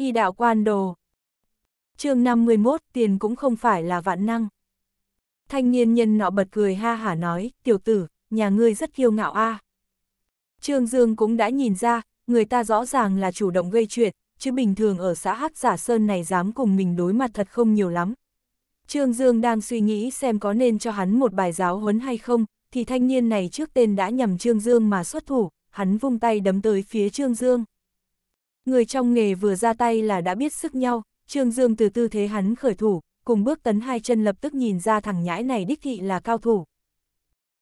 Y đạo quan đồ. chương 51 tiền cũng không phải là vạn năng. Thanh niên nhân nọ bật cười ha hả nói, tiểu tử, nhà ngươi rất kiêu ngạo a. Trương Dương cũng đã nhìn ra, người ta rõ ràng là chủ động gây chuyện, chứ bình thường ở xã Hắc Giả Sơn này dám cùng mình đối mặt thật không nhiều lắm. Trương Dương đang suy nghĩ xem có nên cho hắn một bài giáo huấn hay không, thì thanh niên này trước tên đã nhầm Trương Dương mà xuất thủ, hắn vung tay đấm tới phía Trương Dương. Người trong nghề vừa ra tay là đã biết sức nhau, Trương Dương từ tư thế hắn khởi thủ, cùng bước tấn hai chân lập tức nhìn ra thằng nhãi này đích thị là cao thủ.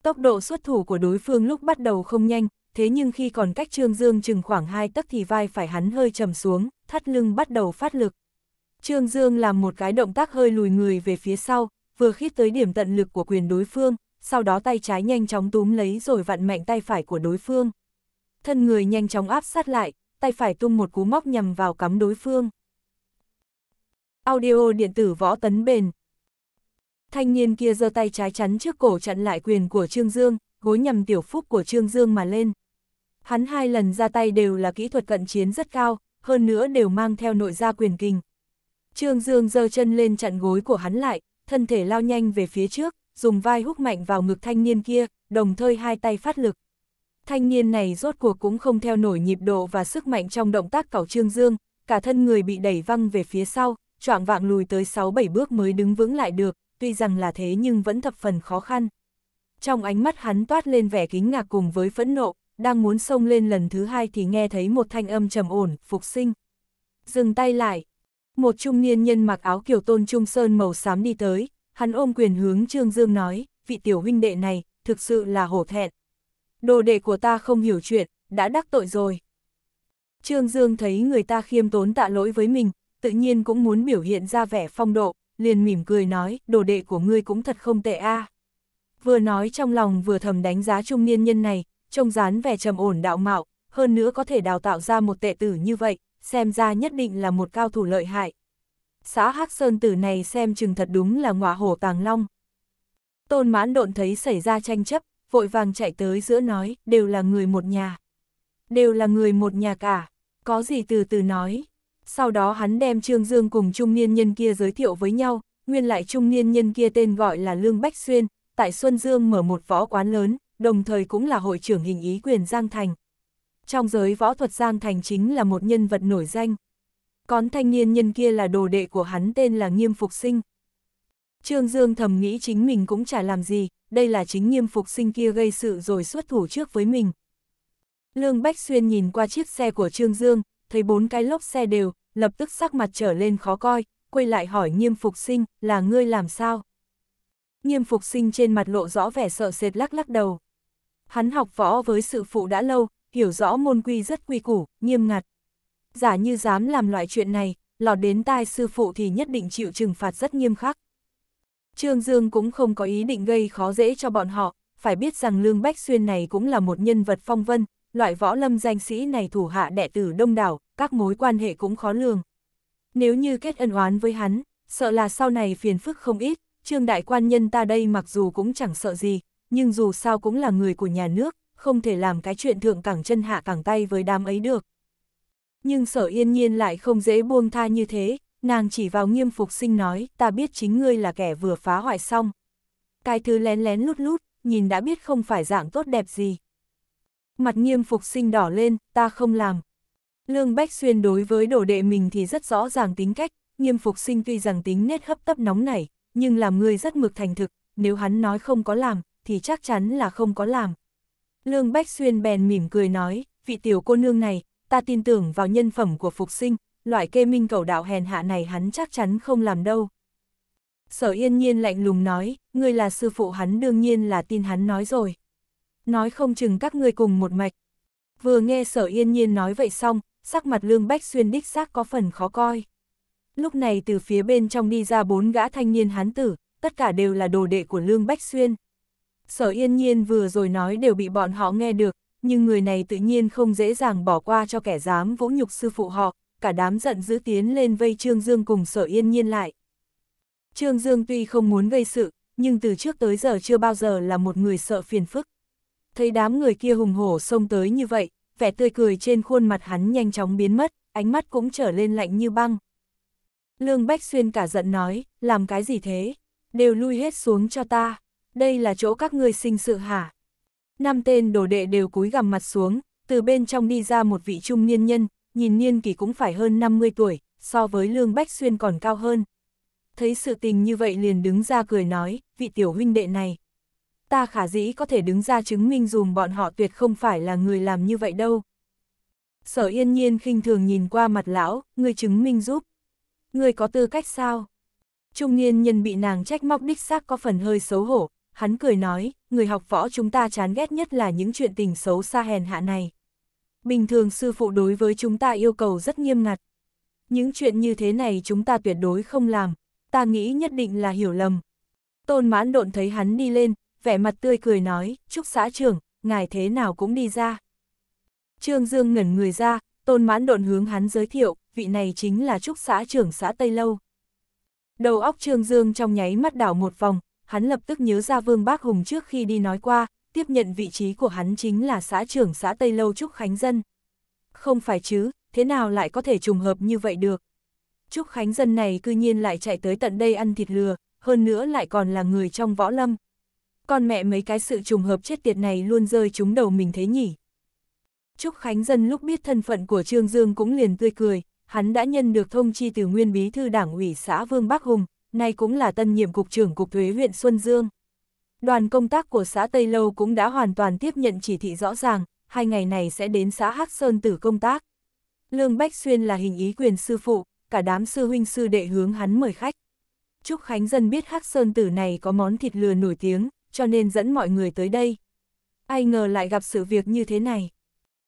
Tốc độ xuất thủ của đối phương lúc bắt đầu không nhanh, thế nhưng khi còn cách Trương Dương chừng khoảng 2 tấc thì vai phải hắn hơi trầm xuống, thắt lưng bắt đầu phát lực. Trương Dương làm một cái động tác hơi lùi người về phía sau, vừa khít tới điểm tận lực của quyền đối phương, sau đó tay trái nhanh chóng túm lấy rồi vặn mạnh tay phải của đối phương. Thân người nhanh chóng áp sát lại, tay phải tung một cú móc nhằm vào cắm đối phương. Audio điện tử võ tấn bền. Thanh niên kia giơ tay trái chắn trước cổ chặn lại quyền của Trương Dương, gối nhằm tiểu phúc của Trương Dương mà lên. Hắn hai lần ra tay đều là kỹ thuật cận chiến rất cao, hơn nữa đều mang theo nội gia quyền kinh. Trương Dương giơ chân lên chặn gối của hắn lại, thân thể lao nhanh về phía trước, dùng vai húc mạnh vào ngực thanh niên kia, đồng thời hai tay phát lực thanh niên này rốt cuộc cũng không theo nổi nhịp độ và sức mạnh trong động tác cảo trương dương, cả thân người bị đẩy văng về phía sau, choạng vạng lùi tới 6-7 bước mới đứng vững lại được, tuy rằng là thế nhưng vẫn thập phần khó khăn. Trong ánh mắt hắn toát lên vẻ kính ngạc cùng với phẫn nộ, đang muốn sông lên lần thứ hai thì nghe thấy một thanh âm trầm ổn, phục sinh. Dừng tay lại. Một trung niên nhân mặc áo kiểu tôn trung sơn màu xám đi tới, hắn ôm quyền hướng Trương Dương nói, vị tiểu huynh đệ này, thực sự là hổ thẹn, đồ đệ của ta không hiểu chuyện, đã đắc tội rồi. Trương Dương thấy người ta khiêm tốn tạ lỗi với mình, tự nhiên cũng muốn biểu hiện ra vẻ phong độ, liền mỉm cười nói, đồ đệ của ngươi cũng thật không tệ a. Vừa nói trong lòng vừa thầm đánh giá trung niên nhân này, trông dán vẻ trầm ổn đạo mạo, hơn nữa có thể đào tạo ra một tệ tử như vậy, xem ra nhất định là một cao thủ lợi hại. Xã Hắc Sơn tử này xem chừng thật đúng là ngọa hổ tàng long. Tôn mãn độn thấy xảy ra tranh chấp, vội vàng chạy tới giữa nói, đều là người một nhà. Đều là người một nhà cả, có gì từ từ nói. Sau đó hắn đem Trương Dương cùng trung niên nhân kia giới thiệu với nhau, nguyên lại trung niên nhân kia tên gọi là Lương Bách Xuyên, tại Xuân Dương mở một võ quán lớn, đồng thời cũng là hội trưởng hình ý quyền Giang Thành. Trong giới võ thuật Giang Thành chính là một nhân vật nổi danh. Còn thanh niên nhân kia là đồ đệ của hắn tên là Nghiêm Phục Sinh, Trương Dương thầm nghĩ chính mình cũng chả làm gì, đây là chính nghiêm phục sinh kia gây sự rồi xuất thủ trước với mình. Lương Bách Xuyên nhìn qua chiếc xe của Trương Dương, thấy bốn cái lốp xe đều, lập tức sắc mặt trở lên khó coi, quay lại hỏi nghiêm phục sinh, là ngươi làm sao? Nghiêm phục sinh trên mặt lộ rõ vẻ sợ sệt lắc lắc đầu. Hắn học võ với sự phụ đã lâu, hiểu rõ môn quy rất quy củ, nghiêm ngặt. Giả như dám làm loại chuyện này, lọt đến tai sư phụ thì nhất định chịu trừng phạt rất nghiêm khắc. Trương Dương cũng không có ý định gây khó dễ cho bọn họ, phải biết rằng Lương Bách Xuyên này cũng là một nhân vật phong vân, loại võ lâm danh sĩ này thủ hạ đệ tử đông đảo, các mối quan hệ cũng khó lường. Nếu như kết ân oán với hắn, sợ là sau này phiền phức không ít, Trương Đại Quan Nhân ta đây mặc dù cũng chẳng sợ gì, nhưng dù sao cũng là người của nhà nước, không thể làm cái chuyện thượng cẳng chân hạ cẳng tay với đám ấy được. Nhưng sở yên nhiên lại không dễ buông tha như thế, nàng chỉ vào nghiêm phục sinh nói, ta biết chính ngươi là kẻ vừa phá hoại xong. Cái thứ lén lén lút lút, nhìn đã biết không phải dạng tốt đẹp gì. Mặt nghiêm phục sinh đỏ lên, ta không làm. Lương Bách Xuyên đối với đồ đệ mình thì rất rõ ràng tính cách, nghiêm phục sinh tuy rằng tính nết hấp tấp nóng nảy, nhưng làm người rất mực thành thực, nếu hắn nói không có làm, thì chắc chắn là không có làm. Lương Bách Xuyên bèn mỉm cười nói, vị tiểu cô nương này, ta tin tưởng vào nhân phẩm của phục sinh, loại kê minh cầu đạo hèn hạ này hắn chắc chắn không làm đâu. Sở yên nhiên lạnh lùng nói, ngươi là sư phụ hắn đương nhiên là tin hắn nói rồi. Nói không chừng các ngươi cùng một mạch. Vừa nghe sở yên nhiên nói vậy xong, sắc mặt lương bách xuyên đích xác có phần khó coi. Lúc này từ phía bên trong đi ra bốn gã thanh niên hán tử, tất cả đều là đồ đệ của lương bách xuyên. Sở yên nhiên vừa rồi nói đều bị bọn họ nghe được, nhưng người này tự nhiên không dễ dàng bỏ qua cho kẻ dám vỗ nhục sư phụ họ, cả đám giận dữ tiến lên vây Trương Dương cùng sở yên nhiên lại. Trương Dương tuy không muốn gây sự, nhưng từ trước tới giờ chưa bao giờ là một người sợ phiền phức. Thấy đám người kia hùng hổ xông tới như vậy, vẻ tươi cười trên khuôn mặt hắn nhanh chóng biến mất, ánh mắt cũng trở lên lạnh như băng. Lương Bách Xuyên cả giận nói, làm cái gì thế? Đều lui hết xuống cho ta, đây là chỗ các ngươi sinh sự hả? Năm tên đồ đệ đều cúi gằm mặt xuống, từ bên trong đi ra một vị trung niên nhân, nhìn niên kỳ cũng phải hơn 50 tuổi, so với Lương Bách Xuyên còn cao hơn. Thấy sự tình như vậy liền đứng ra cười nói, vị tiểu huynh đệ này. Ta khả dĩ có thể đứng ra chứng minh dùm bọn họ tuyệt không phải là người làm như vậy đâu. Sở yên nhiên khinh thường nhìn qua mặt lão, người chứng minh giúp. Người có tư cách sao? Trung niên nhân bị nàng trách móc đích xác có phần hơi xấu hổ, hắn cười nói, người học võ chúng ta chán ghét nhất là những chuyện tình xấu xa hèn hạ này. Bình thường sư phụ đối với chúng ta yêu cầu rất nghiêm ngặt. Những chuyện như thế này chúng ta tuyệt đối không làm, ta nghĩ nhất định là hiểu lầm. Tôn mãn độn thấy hắn đi lên, vẻ mặt tươi cười nói, chúc xã trưởng, ngài thế nào cũng đi ra. Trương Dương ngẩn người ra, tôn mãn độn hướng hắn giới thiệu, vị này chính là trúc xã trưởng xã Tây Lâu. Đầu óc Trương Dương trong nháy mắt đảo một vòng, hắn lập tức nhớ ra Vương Bác Hùng trước khi đi nói qua, tiếp nhận vị trí của hắn chính là xã trưởng xã Tây Lâu Trúc Khánh Dân. Không phải chứ, thế nào lại có thể trùng hợp như vậy được? Trúc Khánh Dân này cư nhiên lại chạy tới tận đây ăn thịt lừa, hơn nữa lại còn là người trong võ lâm. Con mẹ mấy cái sự trùng hợp chết tiệt này luôn rơi trúng đầu mình thế nhỉ? Trúc Khánh Dân lúc biết thân phận của Trương Dương cũng liền tươi cười, hắn đã nhân được thông chi từ nguyên bí thư đảng ủy xã Vương Bắc Hùng, nay cũng là tân nhiệm cục trưởng cục thuế huyện Xuân Dương. Đoàn công tác của xã Tây Lâu cũng đã hoàn toàn tiếp nhận chỉ thị rõ ràng, hai ngày này sẽ đến xã Hắc Sơn tử công tác. Lương Bách Xuyên là hình ý quyền sư phụ, cả đám sư huynh sư đệ hướng hắn mời khách. Trúc Khánh Dân biết Hắc Sơn tử này có món thịt lừa nổi tiếng, cho nên dẫn mọi người tới đây. Ai ngờ lại gặp sự việc như thế này.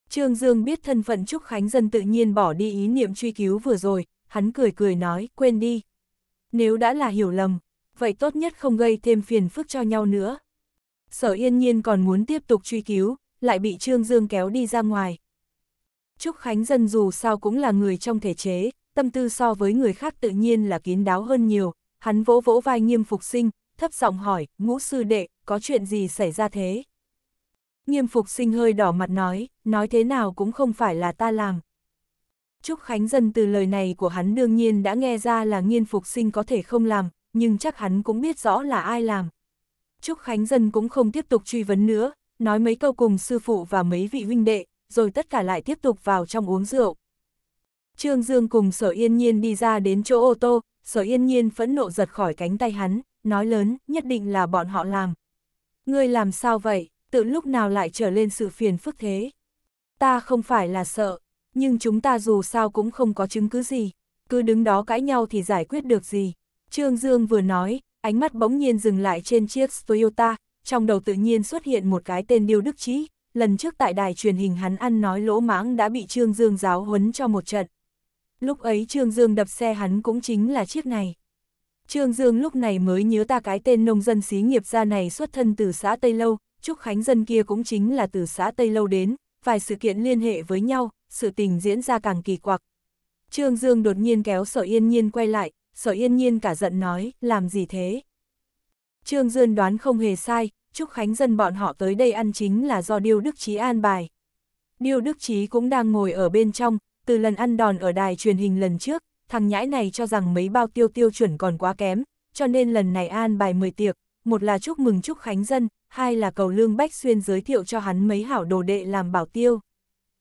Trương Dương biết thân phận Trúc Khánh Dân tự nhiên bỏ đi ý niệm truy cứu vừa rồi, hắn cười cười nói, quên đi. Nếu đã là hiểu lầm, vậy tốt nhất không gây thêm phiền phức cho nhau nữa. Sở yên nhiên còn muốn tiếp tục truy cứu, lại bị Trương Dương kéo đi ra ngoài. Trúc Khánh Dân dù sao cũng là người trong thể chế, tâm tư so với người khác tự nhiên là kín đáo hơn nhiều, hắn vỗ vỗ vai nghiêm phục sinh, thấp giọng hỏi, ngũ sư đệ, có chuyện gì xảy ra thế? Nghiêm phục sinh hơi đỏ mặt nói, nói thế nào cũng không phải là ta làm. Trúc Khánh Dân từ lời này của hắn đương nhiên đã nghe ra là nghiên phục sinh có thể không làm, nhưng chắc hắn cũng biết rõ là ai làm. Trúc Khánh Dân cũng không tiếp tục truy vấn nữa, nói mấy câu cùng sư phụ và mấy vị huynh đệ, rồi tất cả lại tiếp tục vào trong uống rượu. Trương Dương cùng Sở Yên Nhiên đi ra đến chỗ ô tô, Sở Yên Nhiên phẫn nộ giật khỏi cánh tay hắn, nói lớn, nhất định là bọn họ làm. Ngươi làm sao vậy, tự lúc nào lại trở lên sự phiền phức thế? Ta không phải là sợ, nhưng chúng ta dù sao cũng không có chứng cứ gì, cứ đứng đó cãi nhau thì giải quyết được gì. Trương Dương vừa nói, ánh mắt bỗng nhiên dừng lại trên chiếc Toyota, trong đầu tự nhiên xuất hiện một cái tên Điêu Đức Trí, lần trước tại đài truyền hình hắn ăn nói lỗ mãng đã bị Trương Dương giáo huấn cho một trận. Lúc ấy Trương Dương đập xe hắn cũng chính là chiếc này. Trương Dương lúc này mới nhớ ta cái tên nông dân xí nghiệp gia này xuất thân từ xã Tây Lâu, Trúc Khánh dân kia cũng chính là từ xã Tây Lâu đến, vài sự kiện liên hệ với nhau, sự tình diễn ra càng kỳ quặc. Trương Dương đột nhiên kéo sở yên nhiên quay lại, sở yên nhiên cả giận nói, làm gì thế? Trương Dương đoán không hề sai, Trúc Khánh Dân bọn họ tới đây ăn chính là do Điêu Đức Trí an bài. Điêu Đức Trí cũng đang ngồi ở bên trong, từ lần ăn đòn ở đài truyền hình lần trước, thằng nhãi này cho rằng mấy bao tiêu tiêu chuẩn còn quá kém, cho nên lần này an bài mời tiệc, một là chúc mừng Trúc Khánh Dân, hai là cầu Lương Bách Xuyên giới thiệu cho hắn mấy hảo đồ đệ làm bảo tiêu.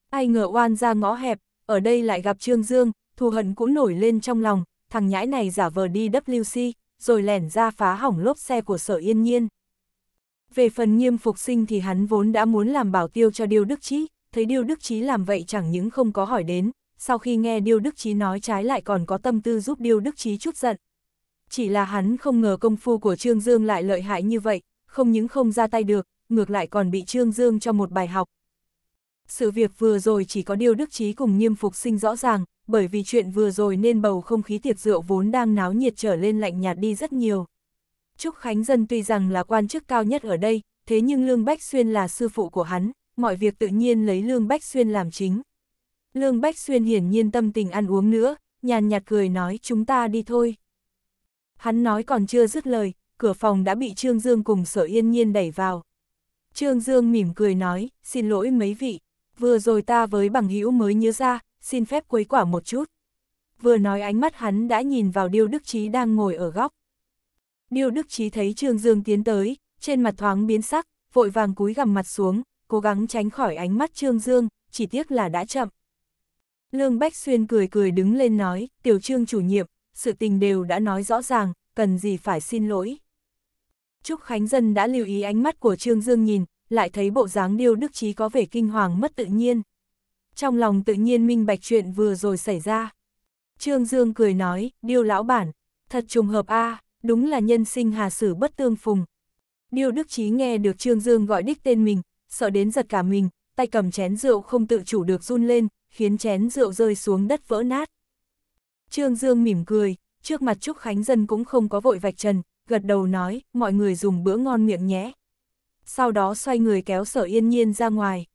Ai ngờ oan ra ngõ hẹp, ở đây lại gặp Trương Dương, thù hận cũng nổi lên trong lòng, thằng nhãi này giả vờ đi WC, rồi lẻn ra phá hỏng lốp xe của sở yên nhiên. Về phần nghiêm phục sinh thì hắn vốn đã muốn làm bảo tiêu cho Điêu Đức Chí, thấy Điêu Đức Chí làm vậy chẳng những không có hỏi đến, sau khi nghe Điêu Đức Chí nói trái lại còn có tâm tư giúp Điêu Đức Chí chút giận. Chỉ là hắn không ngờ công phu của Trương Dương lại lợi hại như vậy, không những không ra tay được, ngược lại còn bị Trương Dương cho một bài học. Sự việc vừa rồi chỉ có Điêu Đức Chí cùng nghiêm phục sinh rõ ràng, bởi vì chuyện vừa rồi nên bầu không khí tiệc rượu vốn đang náo nhiệt trở lên lạnh nhạt đi rất nhiều. Trúc Khánh Dân tuy rằng là quan chức cao nhất ở đây, thế nhưng Lương Bách Xuyên là sư phụ của hắn, mọi việc tự nhiên lấy Lương Bách Xuyên làm chính. Lương Bách Xuyên hiển nhiên tâm tình ăn uống nữa, nhàn nhạt cười nói chúng ta đi thôi. Hắn nói còn chưa dứt lời, cửa phòng đã bị Trương Dương cùng sở yên nhiên đẩy vào. Trương Dương mỉm cười nói, xin lỗi mấy vị, vừa rồi ta với bằng hữu mới nhớ ra, xin phép quấy quả một chút. Vừa nói ánh mắt hắn đã nhìn vào Điêu Đức Chí đang ngồi ở góc. Điêu Đức Chí thấy Trương Dương tiến tới, trên mặt thoáng biến sắc, vội vàng cúi gằm mặt xuống, cố gắng tránh khỏi ánh mắt Trương Dương, chỉ tiếc là đã chậm. Lương Bách Xuyên cười cười đứng lên nói, tiểu trương chủ nhiệm, sự tình đều đã nói rõ ràng, cần gì phải xin lỗi. Trúc Khánh Dân đã lưu ý ánh mắt của Trương Dương nhìn, lại thấy bộ dáng điêu đức Chí có vẻ kinh hoàng mất tự nhiên trong lòng tự nhiên minh bạch chuyện vừa rồi xảy ra. Trương Dương cười nói, điêu lão bản, thật trùng hợp a à, đúng là nhân sinh hà sử bất tương phùng. Điêu Đức Chí nghe được Trương Dương gọi đích tên mình, sợ đến giật cả mình, tay cầm chén rượu không tự chủ được run lên, khiến chén rượu rơi xuống đất vỡ nát. Trương Dương mỉm cười, trước mặt Trúc Khánh Dân cũng không có vội vạch trần, gật đầu nói, mọi người dùng bữa ngon miệng nhé. Sau đó xoay người kéo sở yên nhiên ra ngoài.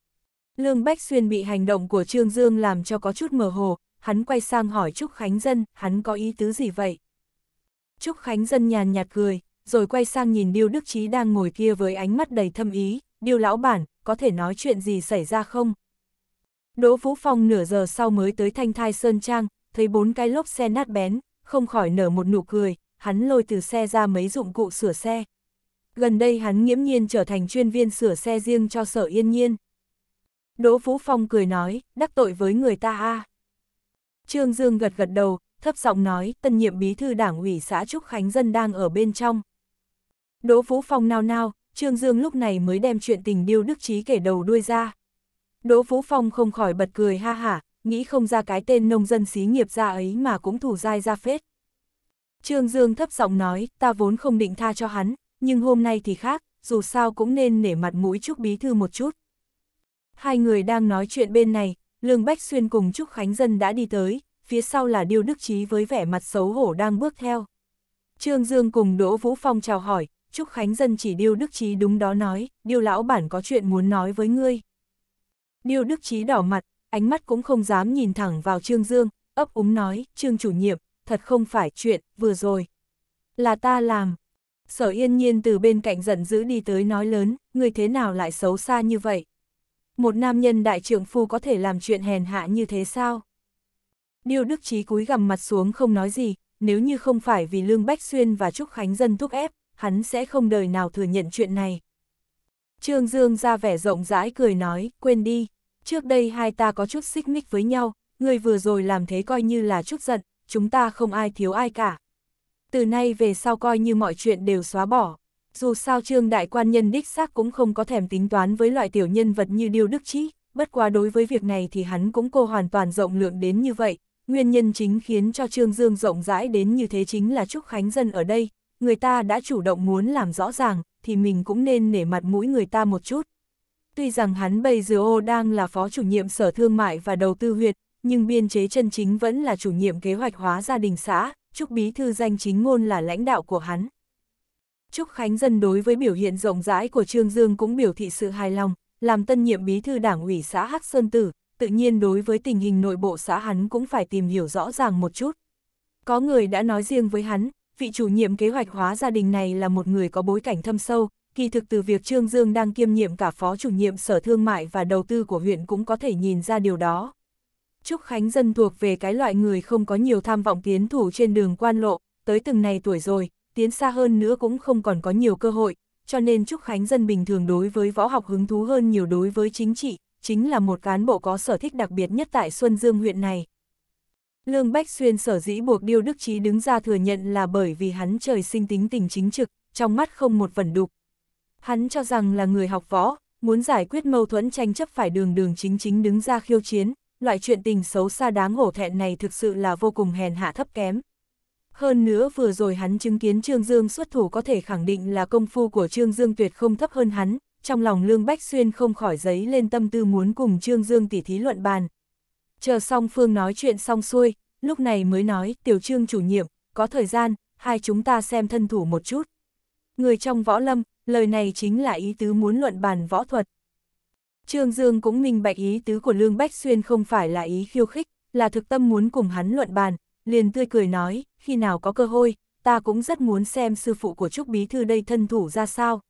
Lương Bách Xuyên bị hành động của Trương Dương làm cho có chút mờ hồ, hắn quay sang hỏi Trúc Khánh Dân, hắn có ý tứ gì vậy? Trúc Khánh Dân nhàn nhạt cười, rồi quay sang nhìn Điêu Đức Chí đang ngồi kia với ánh mắt đầy thâm ý, Điêu Lão Bản, có thể nói chuyện gì xảy ra không? Đỗ Vũ Phong nửa giờ sau mới tới thanh thai Sơn Trang, thấy bốn cái lốp xe nát bén, không khỏi nở một nụ cười, hắn lôi từ xe ra mấy dụng cụ sửa xe. Gần đây hắn nghiễm nhiên trở thành chuyên viên sửa xe riêng cho sở yên nhiên. Đỗ Vũ Phong cười nói, đắc tội với người ta a. Trương Dương gật gật đầu, thấp giọng nói, tân nhiệm bí thư đảng ủy xã Trúc Khánh Dân đang ở bên trong. Đỗ Vũ Phong nao nao, Trương Dương lúc này mới đem chuyện tình điêu đức trí kể đầu đuôi ra. Đỗ Vũ Phong không khỏi bật cười ha hả, nghĩ không ra cái tên nông dân xí nghiệp ra ấy mà cũng thủ dai ra phết. Trương Dương thấp giọng nói, ta vốn không định tha cho hắn, nhưng hôm nay thì khác, dù sao cũng nên nể mặt mũi chúc Bí Thư một chút. Hai người đang nói chuyện bên này, Lương Bách Xuyên cùng Trúc Khánh Dân đã đi tới, phía sau là Điêu Đức Chí với vẻ mặt xấu hổ đang bước theo. Trương Dương cùng Đỗ Vũ Phong chào hỏi, Trúc Khánh Dân chỉ Điêu Đức Chí đúng đó nói, Điêu Lão Bản có chuyện muốn nói với ngươi. Điêu Đức Chí đỏ mặt, ánh mắt cũng không dám nhìn thẳng vào Trương Dương, ấp úng nói, Trương chủ nhiệm, thật không phải chuyện, vừa rồi. Là ta làm. Sở yên nhiên từ bên cạnh giận dữ đi tới nói lớn, người thế nào lại xấu xa như vậy một nam nhân đại trưởng phu có thể làm chuyện hèn hạ như thế sao? Điêu Đức Chí cúi gằm mặt xuống không nói gì, nếu như không phải vì Lương Bách Xuyên và Trúc Khánh Dân thúc ép, hắn sẽ không đời nào thừa nhận chuyện này. Trương Dương ra vẻ rộng rãi cười nói, quên đi, trước đây hai ta có chút xích mích với nhau, người vừa rồi làm thế coi như là chút giận, chúng ta không ai thiếu ai cả. Từ nay về sau coi như mọi chuyện đều xóa bỏ. Dù sao trương đại quan nhân đích xác cũng không có thèm tính toán với loại tiểu nhân vật như Điêu Đức Trí, bất quá đối với việc này thì hắn cũng cô hoàn toàn rộng lượng đến như vậy. Nguyên nhân chính khiến cho Trương Dương rộng rãi đến như thế chính là Trúc Khánh Dân ở đây, người ta đã chủ động muốn làm rõ ràng, thì mình cũng nên nể mặt mũi người ta một chút. Tuy rằng hắn bây giờ ô đang là phó chủ nhiệm sở thương mại và đầu tư huyệt, nhưng biên chế chân chính vẫn là chủ nhiệm kế hoạch hóa gia đình xã, Trúc Bí Thư danh chính ngôn là lãnh đạo của hắn. Trúc Khánh Dân đối với biểu hiện rộng rãi của Trương Dương cũng biểu thị sự hài lòng, làm tân nhiệm bí thư đảng ủy xã Hắc Sơn Tử, tự nhiên đối với tình hình nội bộ xã hắn cũng phải tìm hiểu rõ ràng một chút. Có người đã nói riêng với hắn, vị chủ nhiệm kế hoạch hóa gia đình này là một người có bối cảnh thâm sâu, kỳ thực từ việc Trương Dương đang kiêm nhiệm cả phó chủ nhiệm sở thương mại và đầu tư của huyện cũng có thể nhìn ra điều đó. Trúc Khánh Dân thuộc về cái loại người không có nhiều tham vọng tiến thủ trên đường quan lộ, tới từng này tuổi rồi, tiến xa hơn nữa cũng không còn có nhiều cơ hội, cho nên Trúc Khánh dân bình thường đối với võ học hứng thú hơn nhiều đối với chính trị, chính là một cán bộ có sở thích đặc biệt nhất tại Xuân Dương huyện này. Lương Bách Xuyên sở dĩ buộc Điêu Đức Trí đứng ra thừa nhận là bởi vì hắn trời sinh tính tình chính trực, trong mắt không một vẩn đục. Hắn cho rằng là người học võ, muốn giải quyết mâu thuẫn tranh chấp phải đường đường chính chính đứng ra khiêu chiến, loại chuyện tình xấu xa đáng hổ thẹn này thực sự là vô cùng hèn hạ thấp kém, hơn nữa vừa rồi hắn chứng kiến Trương Dương xuất thủ có thể khẳng định là công phu của Trương Dương tuyệt không thấp hơn hắn, trong lòng Lương Bách Xuyên không khỏi giấy lên tâm tư muốn cùng Trương Dương tỉ thí luận bàn. Chờ xong Phương nói chuyện xong xuôi, lúc này mới nói tiểu Trương chủ nhiệm, có thời gian, hai chúng ta xem thân thủ một chút. Người trong võ lâm, lời này chính là ý tứ muốn luận bàn võ thuật. Trương Dương cũng minh bạch ý tứ của Lương Bách Xuyên không phải là ý khiêu khích, là thực tâm muốn cùng hắn luận bàn, liền tươi cười nói, khi nào có cơ hội, ta cũng rất muốn xem sư phụ của Trúc Bí Thư đây thân thủ ra sao.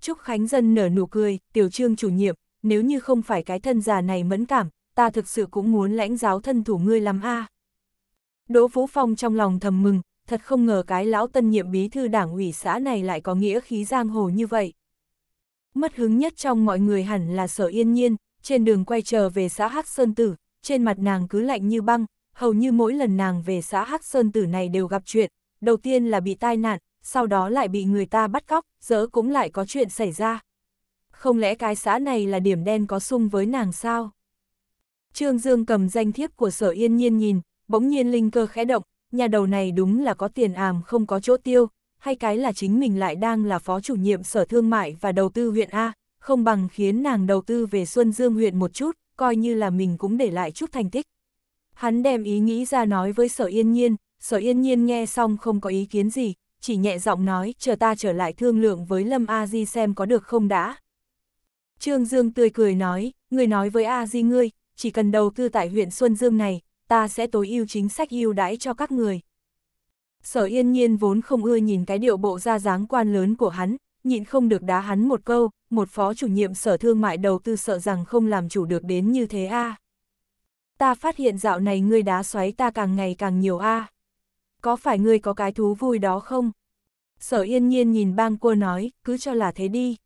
Trúc Khánh Dân nở nụ cười, tiểu trương chủ nhiệm, nếu như không phải cái thân già này mẫn cảm, ta thực sự cũng muốn lãnh giáo thân thủ ngươi lắm a. À. Đỗ Vũ Phong trong lòng thầm mừng, thật không ngờ cái lão tân nhiệm bí thư đảng ủy xã này lại có nghĩa khí giang hồ như vậy. Mất hứng nhất trong mọi người hẳn là sở yên nhiên, trên đường quay trở về xã Hắc Sơn Tử, trên mặt nàng cứ lạnh như băng, hầu như mỗi lần nàng về xã Hắc Sơn Tử này đều gặp chuyện, đầu tiên là bị tai nạn, sau đó lại bị người ta bắt cóc, dỡ cũng lại có chuyện xảy ra. Không lẽ cái xã này là điểm đen có sung với nàng sao? Trương Dương cầm danh thiếp của sở yên nhiên nhìn, bỗng nhiên linh cơ khẽ động, nhà đầu này đúng là có tiền àm không có chỗ tiêu, hay cái là chính mình lại đang là phó chủ nhiệm sở thương mại và đầu tư huyện A, không bằng khiến nàng đầu tư về Xuân Dương huyện một chút, coi như là mình cũng để lại chút thành tích. Hắn đem ý nghĩ ra nói với sở yên nhiên, sở yên nhiên nghe xong không có ý kiến gì, chỉ nhẹ giọng nói chờ ta trở lại thương lượng với Lâm A Di xem có được không đã. Trương Dương tươi cười nói, người nói với A Di ngươi, chỉ cần đầu tư tại huyện Xuân Dương này, ta sẽ tối ưu chính sách ưu đãi cho các người. Sở yên nhiên vốn không ưa nhìn cái điệu bộ ra dáng quan lớn của hắn, nhịn không được đá hắn một câu, một phó chủ nhiệm sở thương mại đầu tư sợ rằng không làm chủ được đến như thế a. À ta phát hiện dạo này ngươi đá xoáy ta càng ngày càng nhiều a. À. Có phải ngươi có cái thú vui đó không? Sở yên nhiên nhìn bang cua nói, cứ cho là thế đi.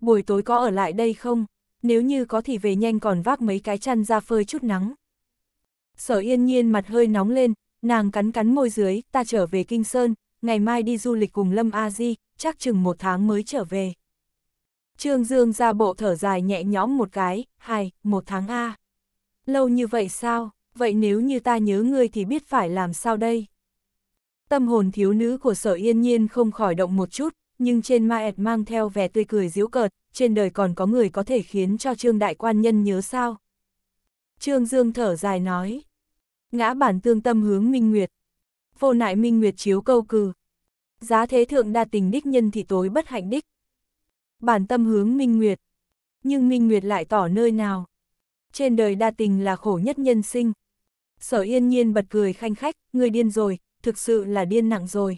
Buổi tối có ở lại đây không? Nếu như có thì về nhanh còn vác mấy cái chăn ra phơi chút nắng. Sở yên nhiên mặt hơi nóng lên, nàng cắn cắn môi dưới, ta trở về Kinh Sơn, ngày mai đi du lịch cùng Lâm A Di, chắc chừng một tháng mới trở về. Trương Dương ra bộ thở dài nhẹ nhõm một cái, hai, một tháng A. Lâu như vậy sao, vậy nếu như ta nhớ ngươi thì biết phải làm sao đây? Tâm hồn thiếu nữ của sở yên nhiên không khỏi động một chút, nhưng trên ma ẹt mang theo vẻ tươi cười giễu cợt, trên đời còn có người có thể khiến cho trương đại quan nhân nhớ sao? Trương Dương thở dài nói, ngã bản tương tâm hướng minh nguyệt, vô nại minh nguyệt chiếu câu cừ, giá thế thượng đa tình đích nhân thì tối bất hạnh đích. Bản tâm hướng minh nguyệt, nhưng minh nguyệt lại tỏ nơi nào? trên đời đa tình là khổ nhất nhân sinh. Sở yên nhiên bật cười khanh khách, người điên rồi, thực sự là điên nặng rồi.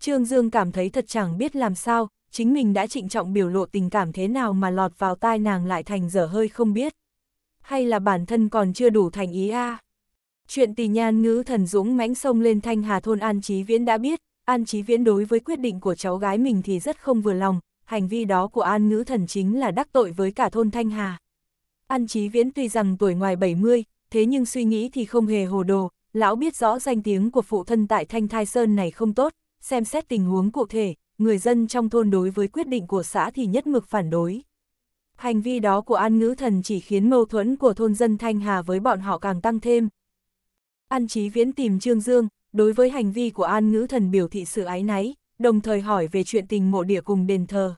Trương Dương cảm thấy thật chẳng biết làm sao, chính mình đã trịnh trọng biểu lộ tình cảm thế nào mà lọt vào tai nàng lại thành dở hơi không biết. Hay là bản thân còn chưa đủ thành ý a Chuyện tỷ nhan ngữ thần dũng mãnh sông lên thanh hà thôn An Chí Viễn đã biết, An Chí Viễn đối với quyết định của cháu gái mình thì rất không vừa lòng, hành vi đó của An ngữ thần chính là đắc tội với cả thôn Thanh Hà. An Chí Viễn tuy rằng tuổi ngoài 70, thế nhưng suy nghĩ thì không hề hồ đồ, lão biết rõ danh tiếng của phụ thân tại Thanh Thai Sơn này không tốt, xem xét tình huống cụ thể, người dân trong thôn đối với quyết định của xã thì nhất mực phản đối. Hành vi đó của An Ngữ Thần chỉ khiến mâu thuẫn của thôn dân Thanh Hà với bọn họ càng tăng thêm. An Chí Viễn tìm Trương Dương, đối với hành vi của An Ngữ Thần biểu thị sự ái náy, đồng thời hỏi về chuyện tình mộ địa cùng đền thờ.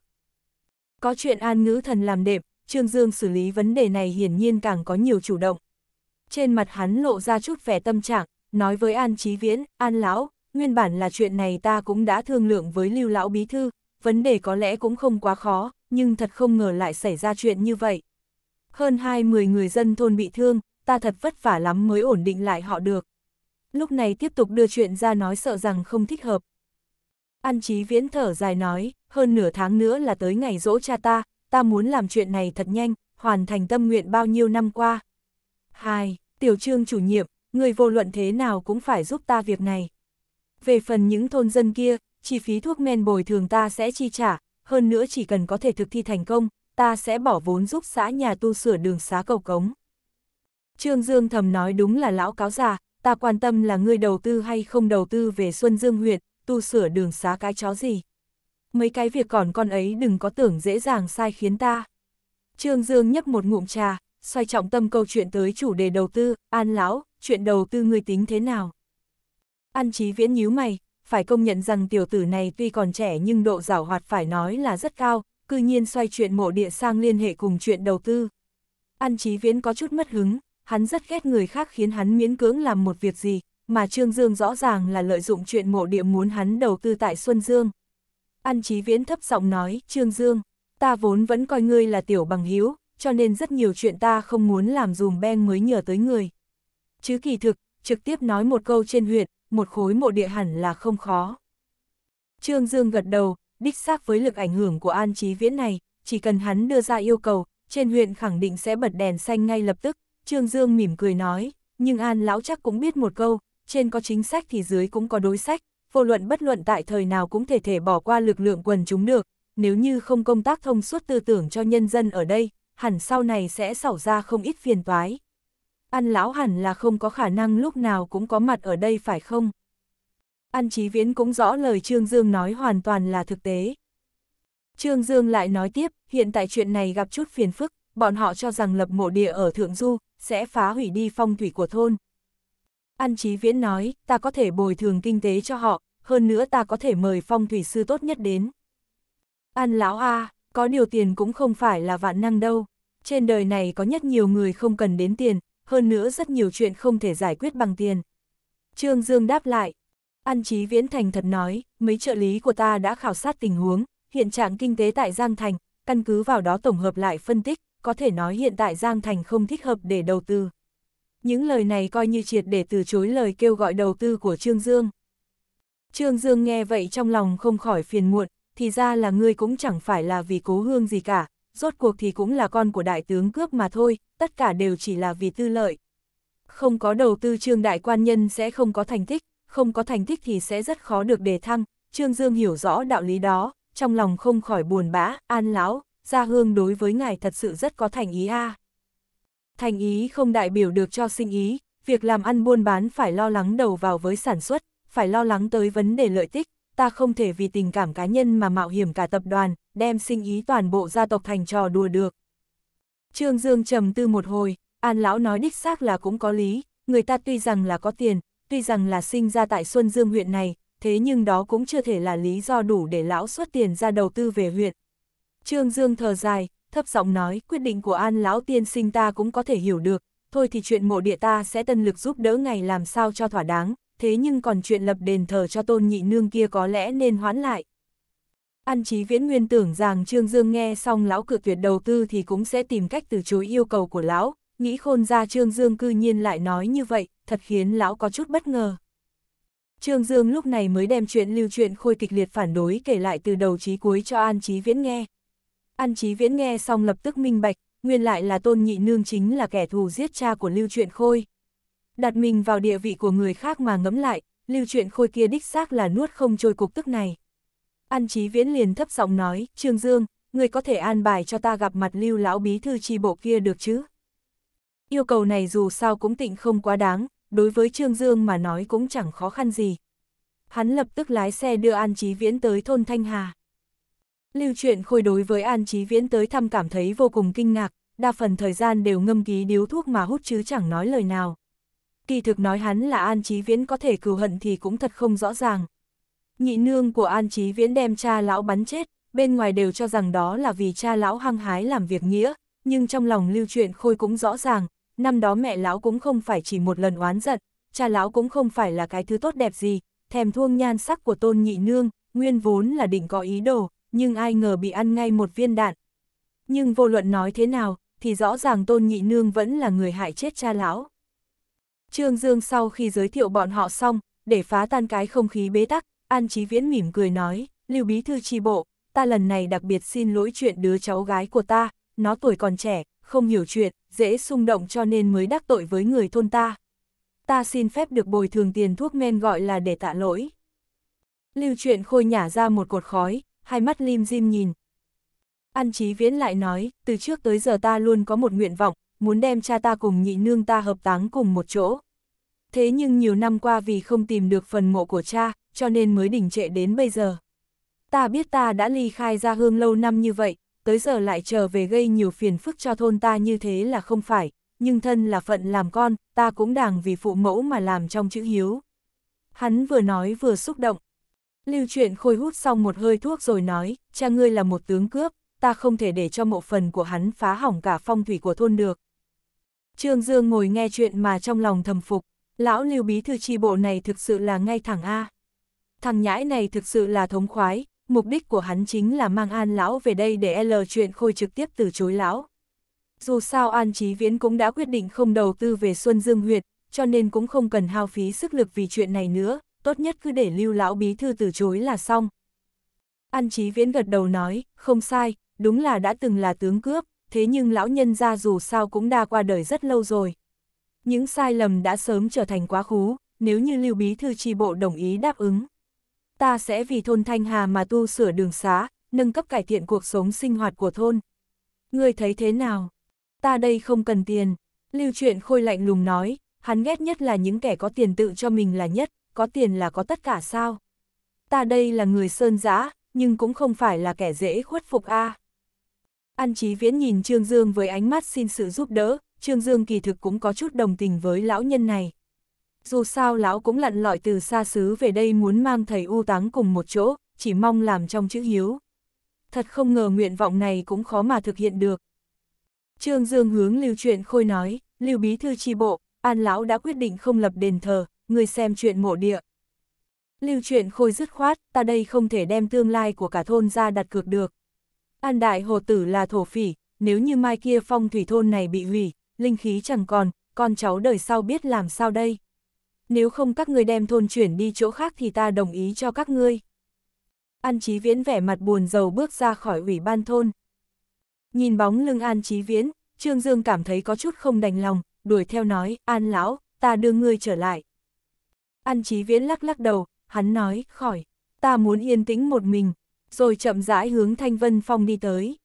Có chuyện An Ngữ Thần làm đệm, Trương Dương xử lý vấn đề này hiển nhiên càng có nhiều chủ động. Trên mặt hắn lộ ra chút vẻ tâm trạng, nói với An Chí Viễn, An Lão, nguyên bản là chuyện này ta cũng đã thương lượng với Lưu Lão Bí Thư, vấn đề có lẽ cũng không quá khó, nhưng thật không ngờ lại xảy ra chuyện như vậy. Hơn 20 người dân thôn bị thương, ta thật vất vả lắm mới ổn định lại họ được. Lúc này tiếp tục đưa chuyện ra nói sợ rằng không thích hợp. An Chí Viễn thở dài nói, hơn nửa tháng nữa là tới ngày dỗ cha ta, ta muốn làm chuyện này thật nhanh, hoàn thành tâm nguyện bao nhiêu năm qua. 2. Tiểu trương chủ nhiệm, người vô luận thế nào cũng phải giúp ta việc này. Về phần những thôn dân kia, chi phí thuốc men bồi thường ta sẽ chi trả, hơn nữa chỉ cần có thể thực thi thành công, ta sẽ bỏ vốn giúp xã nhà tu sửa đường xá cầu cống. Trương Dương thầm nói đúng là lão cáo già, ta quan tâm là ngươi đầu tư hay không đầu tư về Xuân Dương huyện, tu sửa đường xá cái chó gì mấy cái việc còn con ấy đừng có tưởng dễ dàng sai khiến ta. Trương Dương nhấp một ngụm trà, xoay trọng tâm câu chuyện tới chủ đề đầu tư, an lão, chuyện đầu tư người tính thế nào. An Chí Viễn nhíu mày, phải công nhận rằng tiểu tử này tuy còn trẻ nhưng độ giảo hoạt phải nói là rất cao, cư nhiên xoay chuyện mộ địa sang liên hệ cùng chuyện đầu tư. An Chí Viễn có chút mất hứng, hắn rất ghét người khác khiến hắn miễn cưỡng làm một việc gì, mà Trương Dương rõ ràng là lợi dụng chuyện mộ địa muốn hắn đầu tư tại Xuân Dương. An Chí Viễn thấp giọng nói, Trương Dương, ta vốn vẫn coi ngươi là tiểu bằng hiếu, cho nên rất nhiều chuyện ta không muốn làm dùm beng mới nhờ tới người. Chứ kỳ thực, trực tiếp nói một câu trên huyện, một khối mộ địa hẳn là không khó. Trương Dương gật đầu, đích xác với lực ảnh hưởng của An Chí Viễn này, chỉ cần hắn đưa ra yêu cầu, trên huyện khẳng định sẽ bật đèn xanh ngay lập tức. Trương Dương mỉm cười nói, nhưng An Lão chắc cũng biết một câu, trên có chính sách thì dưới cũng có đối sách, vô luận bất luận tại thời nào cũng thể thể bỏ qua lực lượng quần chúng được, nếu như không công tác thông suốt tư tưởng cho nhân dân ở đây, hẳn sau này sẽ xảy ra không ít phiền toái. Ăn lão hẳn là không có khả năng lúc nào cũng có mặt ở đây phải không? An Chí Viễn cũng rõ lời Trương Dương nói hoàn toàn là thực tế. Trương Dương lại nói tiếp, hiện tại chuyện này gặp chút phiền phức, bọn họ cho rằng lập mộ địa ở Thượng Du, sẽ phá hủy đi phong thủy của thôn. An Chí Viễn nói, ta có thể bồi thường kinh tế cho họ, hơn nữa ta có thể mời phong thủy sư tốt nhất đến. An lão A, có điều tiền cũng không phải là vạn năng đâu. Trên đời này có nhất nhiều người không cần đến tiền, hơn nữa rất nhiều chuyện không thể giải quyết bằng tiền. Trương Dương đáp lại. An Chí Viễn Thành thật nói, mấy trợ lý của ta đã khảo sát tình huống, hiện trạng kinh tế tại Giang Thành, căn cứ vào đó tổng hợp lại phân tích, có thể nói hiện tại Giang Thành không thích hợp để đầu tư những lời này coi như triệt để từ chối lời kêu gọi đầu tư của Trương Dương. Trương Dương nghe vậy trong lòng không khỏi phiền muộn, thì ra là ngươi cũng chẳng phải là vì cố hương gì cả, rốt cuộc thì cũng là con của đại tướng cướp mà thôi, tất cả đều chỉ là vì tư lợi. Không có đầu tư trương đại quan nhân sẽ không có thành tích, không có thành tích thì sẽ rất khó được đề thăng, Trương Dương hiểu rõ đạo lý đó, trong lòng không khỏi buồn bã, an lão, gia hương đối với ngài thật sự rất có thành ý a à. Thành ý không đại biểu được cho sinh ý, việc làm ăn buôn bán phải lo lắng đầu vào với sản xuất, phải lo lắng tới vấn đề lợi tích, ta không thể vì tình cảm cá nhân mà mạo hiểm cả tập đoàn, đem sinh ý toàn bộ gia tộc thành trò đùa được. Trương Dương trầm tư một hồi, An Lão nói đích xác là cũng có lý, người ta tuy rằng là có tiền, tuy rằng là sinh ra tại Xuân Dương huyện này, thế nhưng đó cũng chưa thể là lý do đủ để Lão xuất tiền ra đầu tư về huyện. Trương Dương thờ dài, thấp giọng nói quyết định của an lão tiên sinh ta cũng có thể hiểu được, thôi thì chuyện mộ địa ta sẽ tân lực giúp đỡ ngày làm sao cho thỏa đáng, thế nhưng còn chuyện lập đền thờ cho tôn nhị nương kia có lẽ nên hoãn lại. An Chí Viễn Nguyên tưởng rằng Trương Dương nghe xong lão cự tuyệt đầu tư thì cũng sẽ tìm cách từ chối yêu cầu của lão, nghĩ khôn ra Trương Dương cư nhiên lại nói như vậy, thật khiến lão có chút bất ngờ. Trương Dương lúc này mới đem chuyện lưu chuyện khôi kịch liệt phản đối kể lại từ đầu chí cuối cho An Chí Viễn nghe, An Chí Viễn nghe xong lập tức minh bạch, nguyên lại là Tôn Nhị Nương chính là kẻ thù giết cha của Lưu Truyện Khôi. Đặt mình vào địa vị của người khác mà ngẫm lại, Lưu Truyện Khôi kia đích xác là nuốt không trôi cục tức này. An Chí Viễn liền thấp giọng nói, Trương Dương, người có thể an bài cho ta gặp mặt Lưu Lão Bí Thư tri bộ kia được chứ? Yêu cầu này dù sao cũng tịnh không quá đáng, đối với Trương Dương mà nói cũng chẳng khó khăn gì. Hắn lập tức lái xe đưa An Chí Viễn tới thôn Thanh Hà. Lưu truyện khôi đối với An Chí Viễn tới thăm cảm thấy vô cùng kinh ngạc, đa phần thời gian đều ngâm ký điếu thuốc mà hút chứ chẳng nói lời nào. Kỳ thực nói hắn là An Chí Viễn có thể cừu hận thì cũng thật không rõ ràng. Nhị nương của An Chí Viễn đem cha lão bắn chết, bên ngoài đều cho rằng đó là vì cha lão hăng hái làm việc nghĩa, nhưng trong lòng lưu truyện khôi cũng rõ ràng, năm đó mẹ lão cũng không phải chỉ một lần oán giận, cha lão cũng không phải là cái thứ tốt đẹp gì, thèm thuông nhan sắc của tôn nhị nương, nguyên vốn là định có ý đồ, nhưng ai ngờ bị ăn ngay một viên đạn. Nhưng vô luận nói thế nào, thì rõ ràng Tôn Nhị Nương vẫn là người hại chết cha lão. Trương Dương sau khi giới thiệu bọn họ xong, để phá tan cái không khí bế tắc, An Chí Viễn mỉm cười nói, Lưu Bí Thư tri Bộ, ta lần này đặc biệt xin lỗi chuyện đứa cháu gái của ta, nó tuổi còn trẻ, không hiểu chuyện, dễ xung động cho nên mới đắc tội với người thôn ta. Ta xin phép được bồi thường tiền thuốc men gọi là để tạ lỗi. Lưu chuyện khôi nhả ra một cột khói, hai mắt lim dim nhìn. An Chí Viễn lại nói, từ trước tới giờ ta luôn có một nguyện vọng, muốn đem cha ta cùng nhị nương ta hợp táng cùng một chỗ. Thế nhưng nhiều năm qua vì không tìm được phần mộ của cha, cho nên mới đình trệ đến bây giờ. Ta biết ta đã ly khai ra hương lâu năm như vậy, tới giờ lại trở về gây nhiều phiền phức cho thôn ta như thế là không phải, nhưng thân là phận làm con, ta cũng đàng vì phụ mẫu mà làm trong chữ hiếu. Hắn vừa nói vừa xúc động. Lưu truyện khôi hút xong một hơi thuốc rồi nói, cha ngươi là một tướng cướp, ta không thể để cho mộ phần của hắn phá hỏng cả phong thủy của thôn được. Trương Dương ngồi nghe chuyện mà trong lòng thầm phục, lão lưu bí thư tri bộ này thực sự là ngay thẳng A. Thằng nhãi này thực sự là thống khoái, mục đích của hắn chính là mang an lão về đây để L chuyện khôi trực tiếp từ chối lão. Dù sao An Chí Viễn cũng đã quyết định không đầu tư về Xuân Dương Huyệt, cho nên cũng không cần hao phí sức lực vì chuyện này nữa, tốt nhất cứ để lưu lão bí thư từ chối là xong. An Chí Viễn gật đầu nói, không sai, đúng là đã từng là tướng cướp, thế nhưng lão nhân ra dù sao cũng đã qua đời rất lâu rồi. Những sai lầm đã sớm trở thành quá khứ, nếu như lưu bí thư tri bộ đồng ý đáp ứng. Ta sẽ vì thôn Thanh Hà mà tu sửa đường xá, nâng cấp cải thiện cuộc sống sinh hoạt của thôn. người thấy thế nào? Ta đây không cần tiền. Lưu truyện khôi lạnh lùng nói, hắn ghét nhất là những kẻ có tiền tự cho mình là nhất, có tiền là có tất cả sao? Ta đây là người sơn giã, nhưng cũng không phải là kẻ dễ khuất phục a. À. An Chí Viễn nhìn Trương Dương với ánh mắt xin sự giúp đỡ, Trương Dương kỳ thực cũng có chút đồng tình với lão nhân này. Dù sao lão cũng lặn lọi từ xa xứ về đây muốn mang thầy U Táng cùng một chỗ, chỉ mong làm trong chữ hiếu. Thật không ngờ nguyện vọng này cũng khó mà thực hiện được. Trương Dương hướng Lưu Truyện Khôi nói, Lưu Bí Thư Tri Bộ, An Lão đã quyết định không lập đền thờ, ngươi xem chuyện mộ địa. Lưu chuyện khôi dứt khoát, ta đây không thể đem tương lai của cả thôn ra đặt cược được. An đại hồ tử là thổ phỉ, nếu như mai kia phong thủy thôn này bị hủy, linh khí chẳng còn, con cháu đời sau biết làm sao đây. Nếu không các ngươi đem thôn chuyển đi chỗ khác thì ta đồng ý cho các ngươi. An Chí Viễn vẻ mặt buồn rầu bước ra khỏi ủy ban thôn. Nhìn bóng lưng An Chí Viễn, Trương Dương cảm thấy có chút không đành lòng, đuổi theo nói, An Lão, ta đưa ngươi trở lại. An Chí Viễn lắc lắc đầu, hắn nói, khỏi, ta muốn yên tĩnh một mình, rồi chậm rãi hướng Thanh Vân Phong đi tới.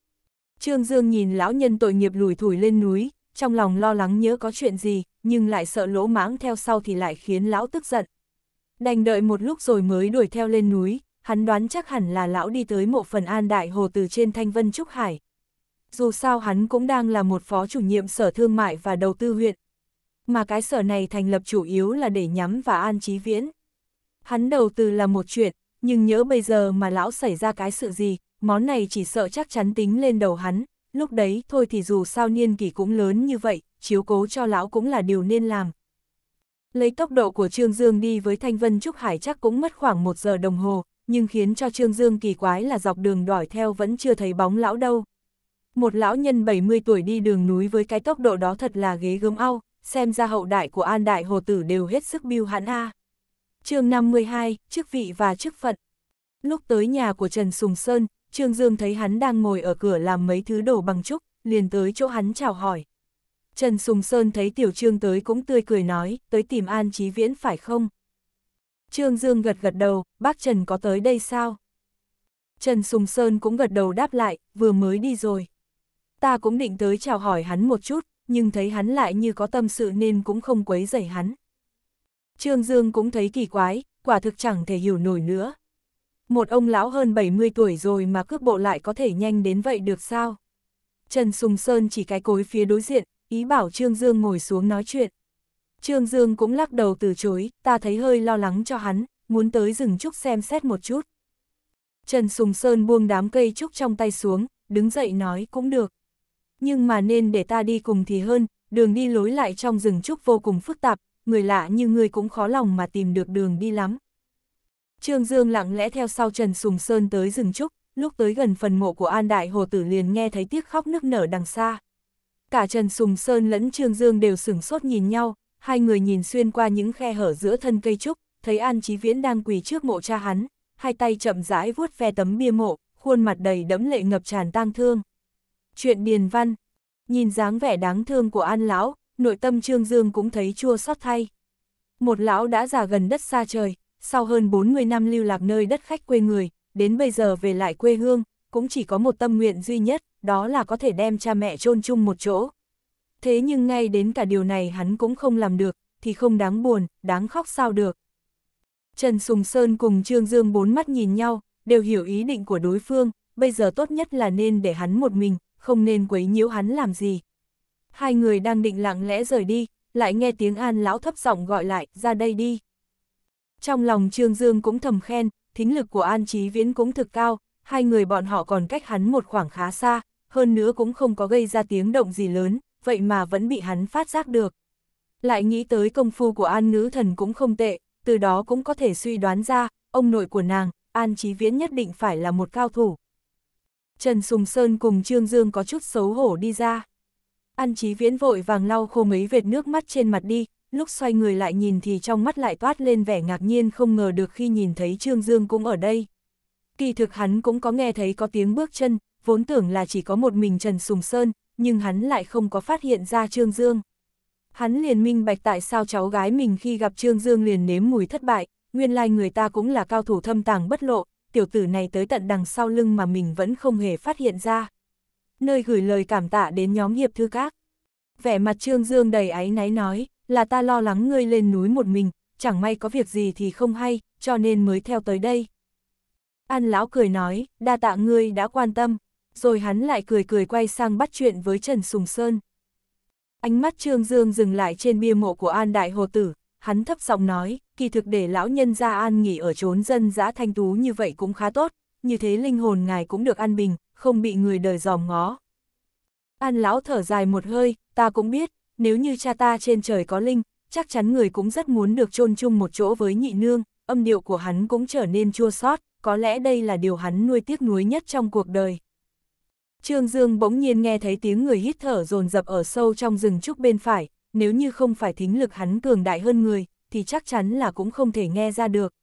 Trương Dương nhìn lão nhân tội nghiệp lùi thủi lên núi, trong lòng lo lắng nhớ có chuyện gì, nhưng lại sợ lỗ mãng theo sau thì lại khiến lão tức giận. Đành đợi một lúc rồi mới đuổi theo lên núi, hắn đoán chắc hẳn là lão đi tới mộ phần an đại hồ từ trên Thanh Vân Trúc Hải. Dù sao hắn cũng đang là một phó chủ nhiệm sở thương mại và đầu tư huyện, mà cái sở này thành lập chủ yếu là để nhắm và an trí viễn. Hắn đầu tư là một chuyện, nhưng nhớ bây giờ mà lão xảy ra cái sự gì, món này chỉ sợ chắc chắn tính lên đầu hắn, lúc đấy thôi thì dù sao niên kỷ cũng lớn như vậy, chiếu cố cho lão cũng là điều nên làm. Lấy tốc độ của Trương Dương đi với Thanh Vân Trúc Hải chắc cũng mất khoảng một giờ đồng hồ, nhưng khiến cho Trương Dương kỳ quái là dọc đường đòi theo vẫn chưa thấy bóng lão đâu. Một lão nhân 70 tuổi đi đường núi với cái tốc độ đó thật là ghế gớm ao, xem ra hậu đại của An Đại Hồ Tử đều hết sức biêu hãn A. chương 52, chức vị và chức phận. Lúc tới nhà của Trần Sùng Sơn, Trương Dương thấy hắn đang ngồi ở cửa làm mấy thứ đồ bằng trúc, liền tới chỗ hắn chào hỏi. Trần Sùng Sơn thấy Tiểu Trương tới cũng tươi cười nói, tới tìm An Chí Viễn phải không? Trương Dương gật gật đầu, bác Trần có tới đây sao? Trần Sùng Sơn cũng gật đầu đáp lại, vừa mới đi rồi. Ta cũng định tới chào hỏi hắn một chút, nhưng thấy hắn lại như có tâm sự nên cũng không quấy rầy hắn. Trương Dương cũng thấy kỳ quái, quả thực chẳng thể hiểu nổi nữa. Một ông lão hơn 70 tuổi rồi mà cước bộ lại có thể nhanh đến vậy được sao? Trần Sùng Sơn chỉ cái cối phía đối diện, ý bảo Trương Dương ngồi xuống nói chuyện. Trương Dương cũng lắc đầu từ chối, ta thấy hơi lo lắng cho hắn, muốn tới rừng trúc xem xét một chút. Trần Sùng Sơn buông đám cây trúc trong tay xuống, đứng dậy nói cũng được nhưng mà nên để ta đi cùng thì hơn, đường đi lối lại trong rừng trúc vô cùng phức tạp, người lạ như ngươi cũng khó lòng mà tìm được đường đi lắm. Trương Dương lặng lẽ theo sau Trần Sùng Sơn tới rừng trúc, lúc tới gần phần mộ của An Đại Hồ Tử liền nghe thấy tiếc khóc nức nở đằng xa. Cả Trần Sùng Sơn lẫn Trương Dương đều sửng sốt nhìn nhau, hai người nhìn xuyên qua những khe hở giữa thân cây trúc, thấy An Chí Viễn đang quỳ trước mộ cha hắn, hai tay chậm rãi vuốt ve tấm bia mộ, khuôn mặt đầy đẫm lệ ngập tràn tang thương. Chuyện điền văn. Nhìn dáng vẻ đáng thương của An Lão, nội tâm Trương Dương cũng thấy chua xót thay. Một lão đã già gần đất xa trời, sau hơn 40 năm lưu lạc nơi đất khách quê người, đến bây giờ về lại quê hương, cũng chỉ có một tâm nguyện duy nhất, đó là có thể đem cha mẹ chôn chung một chỗ. Thế nhưng ngay đến cả điều này hắn cũng không làm được, thì không đáng buồn, đáng khóc sao được. Trần Sùng Sơn cùng Trương Dương bốn mắt nhìn nhau, đều hiểu ý định của đối phương, bây giờ tốt nhất là nên để hắn một mình, không nên quấy nhiễu hắn làm gì. Hai người đang định lặng lẽ rời đi, lại nghe tiếng an lão thấp giọng gọi lại, ra đây đi. Trong lòng Trương Dương cũng thầm khen, thính lực của An Chí Viễn cũng thực cao, hai người bọn họ còn cách hắn một khoảng khá xa, hơn nữa cũng không có gây ra tiếng động gì lớn, vậy mà vẫn bị hắn phát giác được. Lại nghĩ tới công phu của An Nữ Thần cũng không tệ, từ đó cũng có thể suy đoán ra, ông nội của nàng, An Chí Viễn nhất định phải là một cao thủ. Trần Sùng Sơn cùng Trương Dương có chút xấu hổ đi ra. An Chí Viễn vội vàng lau khô mấy vệt nước mắt trên mặt đi, lúc xoay người lại nhìn thì trong mắt lại toát lên vẻ ngạc nhiên không ngờ được khi nhìn thấy Trương Dương cũng ở đây. Kỳ thực hắn cũng có nghe thấy có tiếng bước chân, vốn tưởng là chỉ có một mình Trần Sùng Sơn, nhưng hắn lại không có phát hiện ra Trương Dương. Hắn liền minh bạch tại sao cháu gái mình khi gặp Trương Dương liền nếm mùi thất bại, nguyên lai like người ta cũng là cao thủ thâm tàng bất lộ, tiểu tử này tới tận đằng sau lưng mà mình vẫn không hề phát hiện ra. Nơi gửi lời cảm tạ đến nhóm hiệp thư các. Vẻ mặt Trương Dương đầy áy náy nói, là ta lo lắng ngươi lên núi một mình, chẳng may có việc gì thì không hay, cho nên mới theo tới đây. An lão cười nói, đa tạ ngươi đã quan tâm, rồi hắn lại cười cười quay sang bắt chuyện với Trần Sùng Sơn. Ánh mắt Trương Dương dừng lại trên bia mộ của An Đại Hồ Tử, hắn thấp giọng nói, kỳ thực để lão nhân ra an nghỉ ở trốn dân dã thanh tú như vậy cũng khá tốt, như thế linh hồn ngài cũng được an bình, không bị người đời dòm ngó. An lão thở dài một hơi, ta cũng biết, nếu như cha ta trên trời có linh, chắc chắn người cũng rất muốn được chôn chung một chỗ với nhị nương, âm điệu của hắn cũng trở nên chua xót, có lẽ đây là điều hắn nuôi tiếc nuối nhất trong cuộc đời. Trương Dương bỗng nhiên nghe thấy tiếng người hít thở dồn dập ở sâu trong rừng trúc bên phải, nếu như không phải thính lực hắn cường đại hơn người, thì chắc chắn là cũng không thể nghe ra được.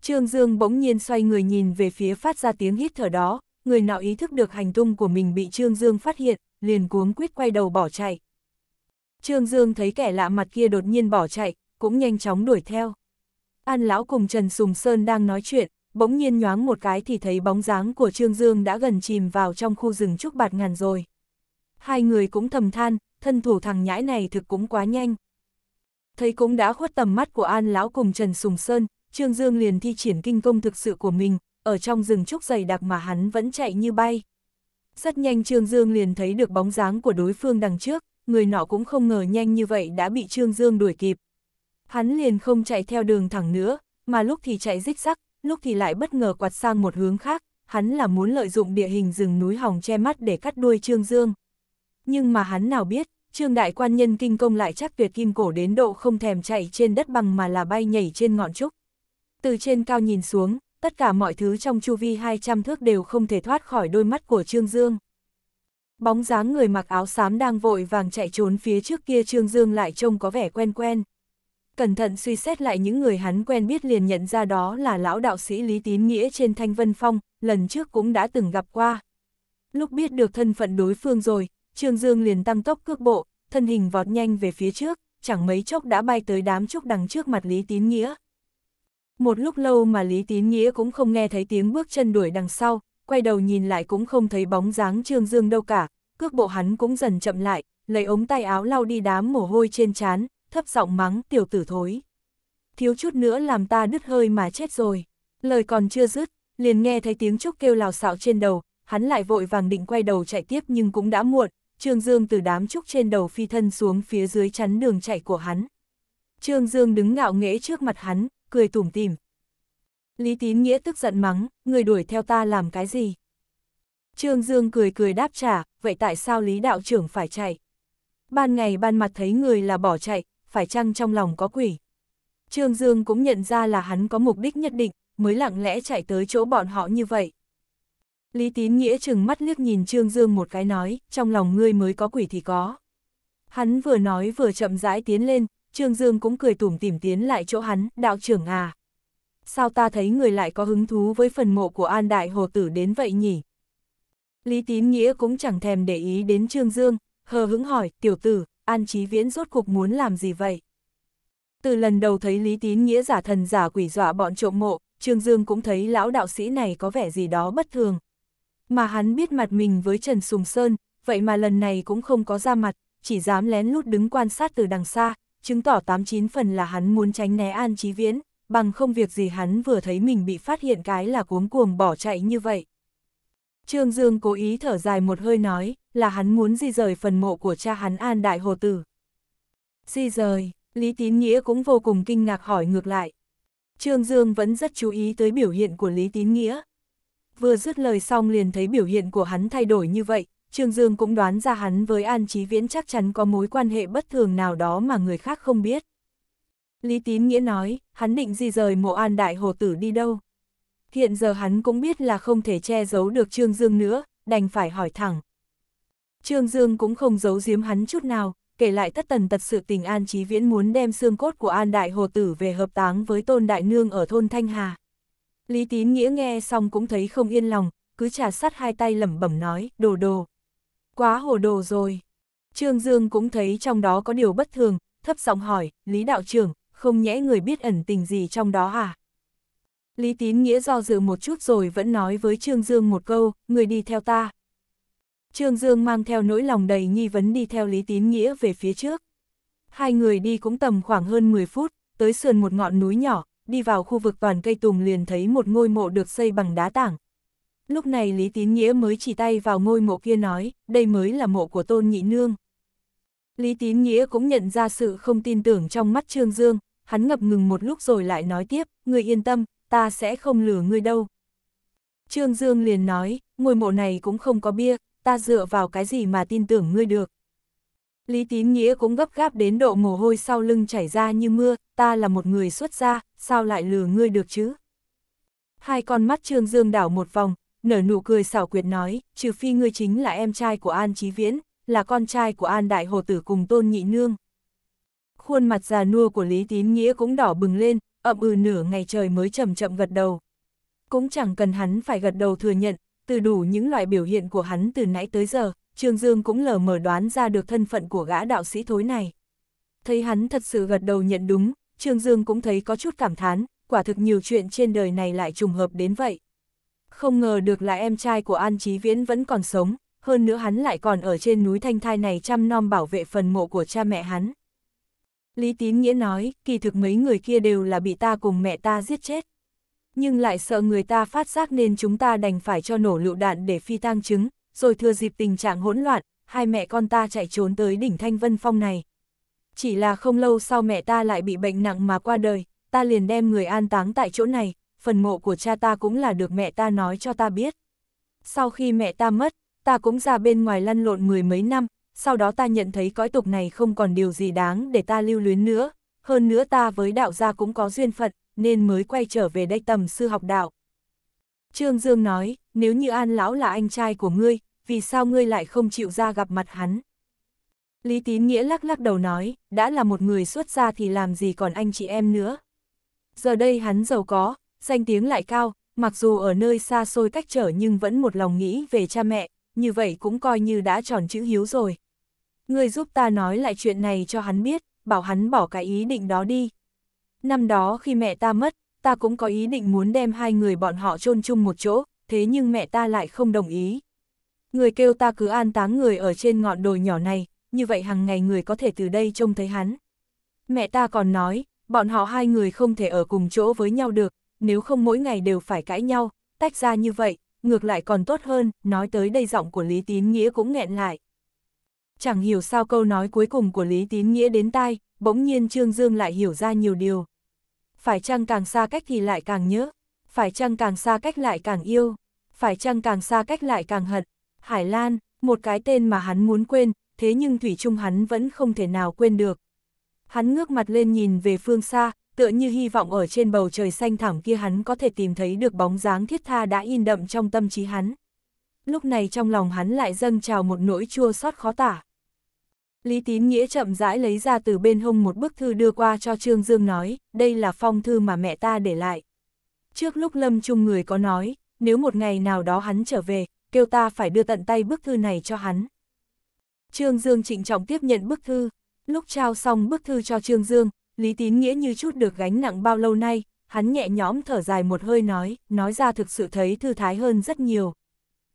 Trương Dương bỗng nhiên xoay người nhìn về phía phát ra tiếng hít thở đó, người nào ý thức được hành tung của mình bị Trương Dương phát hiện, liền cuống quýt quay đầu bỏ chạy. Trương Dương thấy kẻ lạ mặt kia đột nhiên bỏ chạy, cũng nhanh chóng đuổi theo. An Lão cùng Trần Sùng Sơn đang nói chuyện, bỗng nhiên nhoáng một cái thì thấy bóng dáng của Trương Dương đã gần chìm vào trong khu rừng trúc bạt ngàn rồi. Hai người cũng thầm than, thân thủ thằng nhãi này thực cũng quá nhanh. Thấy cũng đã khuất tầm mắt của An Lão cùng Trần Sùng Sơn, Trương Dương liền thi triển kinh công thực sự của mình, ở trong rừng trúc dày đặc mà hắn vẫn chạy như bay. Rất nhanh Trương Dương liền thấy được bóng dáng của đối phương đằng trước, người nọ cũng không ngờ nhanh như vậy đã bị Trương Dương đuổi kịp. Hắn liền không chạy theo đường thẳng nữa, mà lúc thì chạy rích rắc, lúc thì lại bất ngờ quạt sang một hướng khác, hắn là muốn lợi dụng địa hình rừng núi hỏng che mắt để cắt đuôi Trương Dương nhưng mà hắn nào biết, Trương Đại Quan Nhân kinh công lại chắc tuyệt kim cổ đến độ không thèm chạy trên đất bằng mà là bay nhảy trên ngọn trúc. Từ trên cao nhìn xuống, tất cả mọi thứ trong chu vi 200 thước đều không thể thoát khỏi đôi mắt của Trương Dương. Bóng dáng người mặc áo xám đang vội vàng chạy trốn phía trước kia Trương Dương lại trông có vẻ quen quen. Cẩn thận suy xét lại những người hắn quen biết liền nhận ra đó là lão đạo sĩ Lý Tín Nghĩa trên Thanh Vân Phong, lần trước cũng đã từng gặp qua. Lúc biết được thân phận đối phương rồi, Trương Dương liền tăng tốc cước bộ, thân hình vọt nhanh về phía trước, chẳng mấy chốc đã bay tới đám trúc đằng trước mặt Lý Tín Nghĩa. Một lúc lâu mà Lý Tín Nghĩa cũng không nghe thấy tiếng bước chân đuổi đằng sau, quay đầu nhìn lại cũng không thấy bóng dáng Trương Dương đâu cả, cước bộ hắn cũng dần chậm lại, lấy ống tay áo lau đi đám mồ hôi trên trán, thấp giọng mắng tiểu tử thối. Thiếu chút nữa làm ta đứt hơi mà chết rồi. Lời còn chưa dứt, liền nghe thấy tiếng trúc kêu lào xạo trên đầu, hắn lại vội vàng định quay đầu chạy tiếp nhưng cũng đã muộn, Trương Dương từ đám trúc trên đầu phi thân xuống phía dưới chắn đường chạy của hắn. Trương Dương đứng ngạo nghễ trước mặt hắn, cười tủm tỉm. Lý Tín Nghĩa tức giận mắng, người đuổi theo ta làm cái gì? Trương Dương cười cười đáp trả, vậy tại sao Lý Đạo trưởng phải chạy? Ban ngày ban mặt thấy người là bỏ chạy, phải chăng trong lòng có quỷ? Trương Dương cũng nhận ra là hắn có mục đích nhất định, mới lặng lẽ chạy tới chỗ bọn họ như vậy. Lý tín nghĩa chừng mắt liếc nhìn Trương Dương một cái nói, trong lòng ngươi mới có quỷ thì có. Hắn vừa nói vừa chậm rãi tiến lên, Trương Dương cũng cười tủm tìm tiến lại chỗ hắn, đạo trưởng à. Sao ta thấy người lại có hứng thú với phần mộ của An Đại Hồ Tử đến vậy nhỉ? Lý tín nghĩa cũng chẳng thèm để ý đến Trương Dương, hờ hững hỏi, tiểu tử, An Chí Viễn rốt cuộc muốn làm gì vậy? Từ lần đầu thấy Lý Tín Nghĩa giả thần giả quỷ dọa bọn trộm mộ, Trương Dương cũng thấy lão đạo sĩ này có vẻ gì đó bất thường mà hắn biết mặt mình với Trần Sùng Sơn, vậy mà lần này cũng không có ra mặt, chỉ dám lén lút đứng quan sát từ đằng xa, chứng tỏ 89 phần là hắn muốn tránh né An Chí Viễn, bằng không việc gì hắn vừa thấy mình bị phát hiện cái là cuống cuồng bỏ chạy như vậy. Trương Dương cố ý thở dài một hơi nói, là hắn muốn di rời phần mộ của cha hắn An Đại Hồ Tử. Di rời, Lý Tín Nghĩa cũng vô cùng kinh ngạc hỏi ngược lại. Trương Dương vẫn rất chú ý tới biểu hiện của Lý Tín Nghĩa, vừa dứt lời xong liền thấy biểu hiện của hắn thay đổi như vậy, Trương Dương cũng đoán ra hắn với An Chí Viễn chắc chắn có mối quan hệ bất thường nào đó mà người khác không biết. Lý Tín Nghĩa nói, hắn định di rời mộ an đại hồ tử đi đâu. Hiện giờ hắn cũng biết là không thể che giấu được Trương Dương nữa, đành phải hỏi thẳng. Trương Dương cũng không giấu giếm hắn chút nào, kể lại tất tần tật sự tình An Chí Viễn muốn đem xương cốt của An Đại Hồ Tử về hợp táng với Tôn Đại Nương ở thôn Thanh Hà. Lý Tín Nghĩa nghe xong cũng thấy không yên lòng, cứ trả sắt hai tay lẩm bẩm nói, đồ đồ. Quá hồ đồ rồi. Trương Dương cũng thấy trong đó có điều bất thường, thấp giọng hỏi, Lý Đạo trưởng, không nhẽ người biết ẩn tình gì trong đó à? Lý Tín Nghĩa do dự một chút rồi vẫn nói với Trương Dương một câu, người đi theo ta. Trương Dương mang theo nỗi lòng đầy nghi vấn đi theo Lý Tín Nghĩa về phía trước. Hai người đi cũng tầm khoảng hơn 10 phút, tới sườn một ngọn núi nhỏ, đi vào khu vực toàn cây tùng liền thấy một ngôi mộ được xây bằng đá tảng. Lúc này Lý Tín Nghĩa mới chỉ tay vào ngôi mộ kia nói, đây mới là mộ của Tôn Nhị Nương. Lý Tín Nghĩa cũng nhận ra sự không tin tưởng trong mắt Trương Dương, hắn ngập ngừng một lúc rồi lại nói tiếp, người yên tâm, ta sẽ không lừa ngươi đâu. Trương Dương liền nói, ngôi mộ này cũng không có bia, ta dựa vào cái gì mà tin tưởng ngươi được. Lý Tín Nghĩa cũng gấp gáp đến độ mồ hôi sau lưng chảy ra như mưa, ta là một người xuất gia, sao lại lừa ngươi được chứ? Hai con mắt Trương Dương đảo một vòng, nở nụ cười xảo quyệt nói, trừ phi ngươi chính là em trai của An Chí Viễn, là con trai của An Đại Hồ Tử cùng Tôn Nhị Nương. Khuôn mặt già nua của Lý Tín Nghĩa cũng đỏ bừng lên, ậm ừ nửa ngày trời mới chậm chậm gật đầu. Cũng chẳng cần hắn phải gật đầu thừa nhận, từ đủ những loại biểu hiện của hắn từ nãy tới giờ, Trương Dương cũng lờ mở đoán ra được thân phận của gã đạo sĩ thối này. Thấy hắn thật sự gật đầu nhận đúng, Trương Dương cũng thấy có chút cảm thán, quả thực nhiều chuyện trên đời này lại trùng hợp đến vậy. Không ngờ được là em trai của An Chí Viễn vẫn còn sống, hơn nữa hắn lại còn ở trên núi Thanh Thai này chăm nom bảo vệ phần mộ của cha mẹ hắn. Lý Tín Nghĩa nói, kỳ thực mấy người kia đều là bị ta cùng mẹ ta giết chết. Nhưng lại sợ người ta phát giác nên chúng ta đành phải cho nổ lựu đạn để phi tang chứng, rồi thừa dịp tình trạng hỗn loạn, hai mẹ con ta chạy trốn tới đỉnh Thanh Vân Phong này. Chỉ là không lâu sau mẹ ta lại bị bệnh nặng mà qua đời, ta liền đem người an táng tại chỗ này, phần mộ của cha ta cũng là được mẹ ta nói cho ta biết. Sau khi mẹ ta mất, ta cũng ra bên ngoài lăn lộn mười mấy năm, sau đó ta nhận thấy cõi tục này không còn điều gì đáng để ta lưu luyến nữa, hơn nữa ta với đạo gia cũng có duyên phận, nên mới quay trở về đây tầm sư học đạo. Trương Dương nói, nếu như An Lão là anh trai của ngươi, vì sao ngươi lại không chịu ra gặp mặt hắn? Lý Tín Nghĩa lắc lắc đầu nói, đã là một người xuất gia thì làm gì còn anh chị em nữa. Giờ đây hắn giàu có, danh tiếng lại cao, mặc dù ở nơi xa xôi cách trở nhưng vẫn một lòng nghĩ về cha mẹ, như vậy cũng coi như đã tròn chữ hiếu rồi. Ngươi giúp ta nói lại chuyện này cho hắn biết, bảo hắn bỏ cái ý định đó đi. Năm đó khi mẹ ta mất, ta cũng có ý định muốn đem hai người bọn họ chôn chung một chỗ, thế nhưng mẹ ta lại không đồng ý người kêu ta cứ an táng người ở trên ngọn đồi nhỏ này, như vậy hàng ngày người có thể từ đây trông thấy hắn. Mẹ ta còn nói, bọn họ hai người không thể ở cùng chỗ với nhau được, nếu không mỗi ngày đều phải cãi nhau, tách ra như vậy, ngược lại còn tốt hơn, nói tới đây giọng của Lý Tín Nghĩa cũng nghẹn lại. Chẳng hiểu sao câu nói cuối cùng của Lý Tín Nghĩa đến tai, bỗng nhiên Trương Dương lại hiểu ra nhiều điều. Phải chăng càng xa cách thì lại càng nhớ, phải chăng càng xa cách lại càng yêu, phải chăng càng xa cách lại càng hận, Hải Lan, một cái tên mà hắn muốn quên, thế nhưng Thủy Trung hắn vẫn không thể nào quên được. Hắn ngước mặt lên nhìn về phương xa, tựa như hy vọng ở trên bầu trời xanh thẳm kia hắn có thể tìm thấy được bóng dáng thiết tha đã in đậm trong tâm trí hắn. Lúc này trong lòng hắn lại dâng trào một nỗi chua xót khó tả. Lý Tín Nghĩa chậm rãi lấy ra từ bên hông một bức thư đưa qua cho Trương Dương nói, đây là phong thư mà mẹ ta để lại. Trước lúc Lâm Trung người có nói, nếu một ngày nào đó hắn trở về, kêu ta phải đưa tận tay bức thư này cho hắn. Trương Dương trịnh trọng tiếp nhận bức thư, lúc trao xong bức thư cho Trương Dương, Lý Tín Nghĩa như chút được gánh nặng bao lâu nay, hắn nhẹ nhõm thở dài một hơi nói, nói ra thực sự thấy thư thái hơn rất nhiều.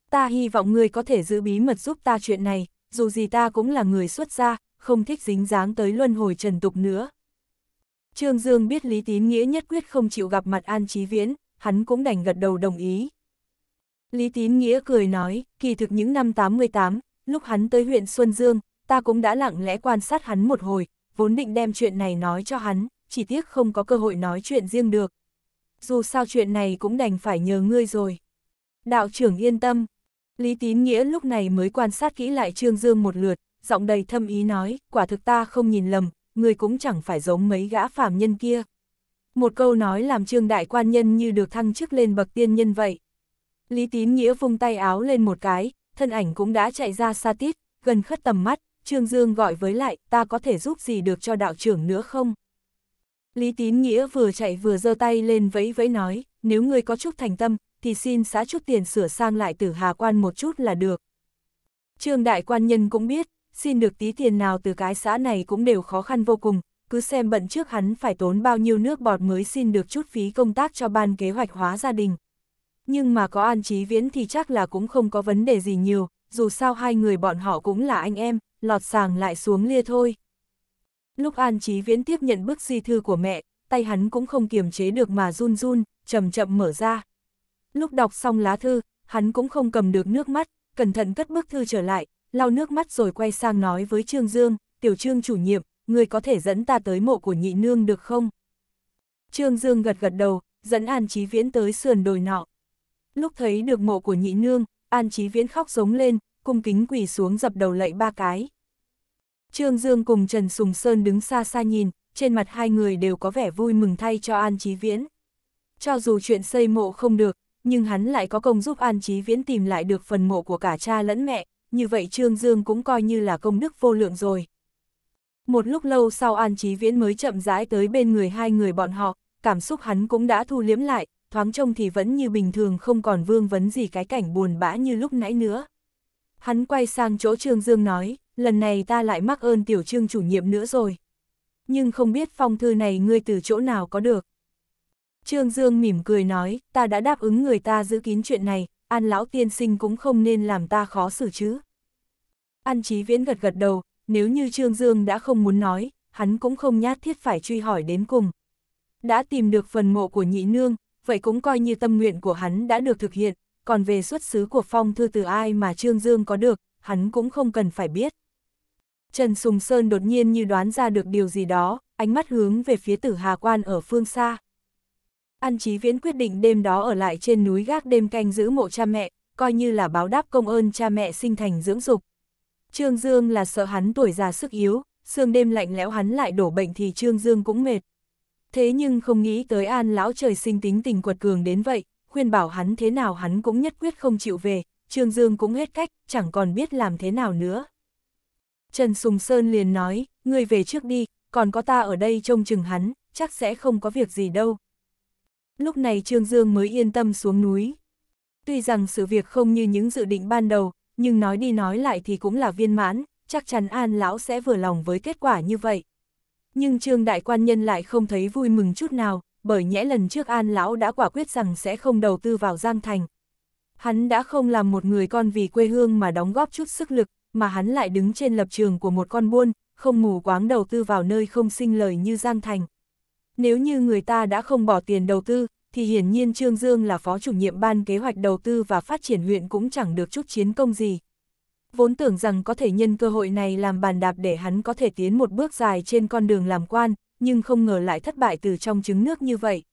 Ta hy vọng người có thể giữ bí mật giúp ta chuyện này, dù gì ta cũng là người xuất gia, không thích dính dáng tới luân hồi trần tục nữa. Trương Dương biết Lý Tín Nghĩa nhất quyết không chịu gặp mặt An Chí Viễn, hắn cũng đành gật đầu đồng ý, Lý Tín Nghĩa cười nói, kỳ thực những năm 88, lúc hắn tới huyện Xuân Dương, ta cũng đã lặng lẽ quan sát hắn một hồi, vốn định đem chuyện này nói cho hắn, chỉ tiếc không có cơ hội nói chuyện riêng được. Dù sao chuyện này cũng đành phải nhờ ngươi rồi. Đạo trưởng yên tâm. Lý Tín Nghĩa lúc này mới quan sát kỹ lại Trương Dương một lượt, giọng đầy thâm ý nói, quả thực ta không nhìn lầm, người cũng chẳng phải giống mấy gã phàm nhân kia. Một câu nói làm Trương Đại Quan Nhân như được thăng chức lên bậc tiên nhân vậy. Lý Tín Nghĩa vung tay áo lên một cái, thân ảnh cũng đã chạy ra xa tít, gần khất tầm mắt, Trương Dương gọi với lại, ta có thể giúp gì được cho đạo trưởng nữa không? Lý Tín Nghĩa vừa chạy vừa giơ tay lên vẫy vẫy nói, nếu ngươi có chút thành tâm, thì xin xã chút tiền sửa sang lại từ hà quan một chút là được. Trương đại quan nhân cũng biết, xin được tí tiền nào từ cái xã này cũng đều khó khăn vô cùng, cứ xem bận trước hắn phải tốn bao nhiêu nước bọt mới xin được chút phí công tác cho ban kế hoạch hóa gia đình. Nhưng mà có An Chí Viễn thì chắc là cũng không có vấn đề gì nhiều, dù sao hai người bọn họ cũng là anh em, lọt sàng lại xuống lia thôi. Lúc An Chí Viễn tiếp nhận bức di thư của mẹ, tay hắn cũng không kiềm chế được mà run run, chậm chậm mở ra. Lúc đọc xong lá thư, hắn cũng không cầm được nước mắt, cẩn thận cất bức thư trở lại, lau nước mắt rồi quay sang nói với Trương Dương, tiểu trương chủ nhiệm, người có thể dẫn ta tới mộ của nhị nương được không? Trương Dương gật gật đầu, dẫn An Chí Viễn tới sườn đồi nọ. Lúc thấy được mộ của nhị nương, An Chí Viễn khóc giống lên, cung kính quỳ xuống dập đầu lạy ba cái. Trương Dương cùng Trần Sùng Sơn đứng xa xa nhìn, trên mặt hai người đều có vẻ vui mừng thay cho An Chí Viễn. Cho dù chuyện xây mộ không được, nhưng hắn lại có công giúp An Chí Viễn tìm lại được phần mộ của cả cha lẫn mẹ, như vậy Trương Dương cũng coi như là công đức vô lượng rồi. Một lúc lâu sau An Chí Viễn mới chậm rãi tới bên người hai người bọn họ, cảm xúc hắn cũng đã thu liếm lại, thoáng trông thì vẫn như bình thường không còn vương vấn gì cái cảnh buồn bã như lúc nãy nữa. Hắn quay sang chỗ Trương Dương nói, lần này ta lại mắc ơn tiểu trương chủ nhiệm nữa rồi. Nhưng không biết phong thư này ngươi từ chỗ nào có được. Trương Dương mỉm cười nói, ta đã đáp ứng người ta giữ kín chuyện này, an lão tiên sinh cũng không nên làm ta khó xử chứ. An Chí Viễn gật gật đầu, nếu như Trương Dương đã không muốn nói, hắn cũng không nhát thiết phải truy hỏi đến cùng. Đã tìm được phần mộ của nhị nương, vậy cũng coi như tâm nguyện của hắn đã được thực hiện, còn về xuất xứ của phong thư từ ai mà Trương Dương có được, hắn cũng không cần phải biết. Trần Sùng Sơn đột nhiên như đoán ra được điều gì đó, ánh mắt hướng về phía tử Hà Quan ở phương xa. An Chí Viễn quyết định đêm đó ở lại trên núi gác đêm canh giữ mộ cha mẹ, coi như là báo đáp công ơn cha mẹ sinh thành dưỡng dục. Trương Dương là sợ hắn tuổi già sức yếu, sương đêm lạnh lẽo hắn lại đổ bệnh thì Trương Dương cũng mệt thế nhưng không nghĩ tới An lão trời sinh tính tình quật cường đến vậy, khuyên bảo hắn thế nào hắn cũng nhất quyết không chịu về, Trương Dương cũng hết cách, chẳng còn biết làm thế nào nữa. Trần Sùng Sơn liền nói, ngươi về trước đi, còn có ta ở đây trông chừng hắn, chắc sẽ không có việc gì đâu. Lúc này Trương Dương mới yên tâm xuống núi. Tuy rằng sự việc không như những dự định ban đầu, nhưng nói đi nói lại thì cũng là viên mãn, chắc chắn An Lão sẽ vừa lòng với kết quả như vậy nhưng Trương Đại Quan Nhân lại không thấy vui mừng chút nào, bởi nhẽ lần trước An Lão đã quả quyết rằng sẽ không đầu tư vào Giang Thành. Hắn đã không làm một người con vì quê hương mà đóng góp chút sức lực, mà hắn lại đứng trên lập trường của một con buôn, không mù quáng đầu tư vào nơi không sinh lời như Giang Thành. Nếu như người ta đã không bỏ tiền đầu tư, thì hiển nhiên Trương Dương là phó chủ nhiệm ban kế hoạch đầu tư và phát triển huyện cũng chẳng được chút chiến công gì vốn tưởng rằng có thể nhân cơ hội này làm bàn đạp để hắn có thể tiến một bước dài trên con đường làm quan, nhưng không ngờ lại thất bại từ trong trứng nước như vậy.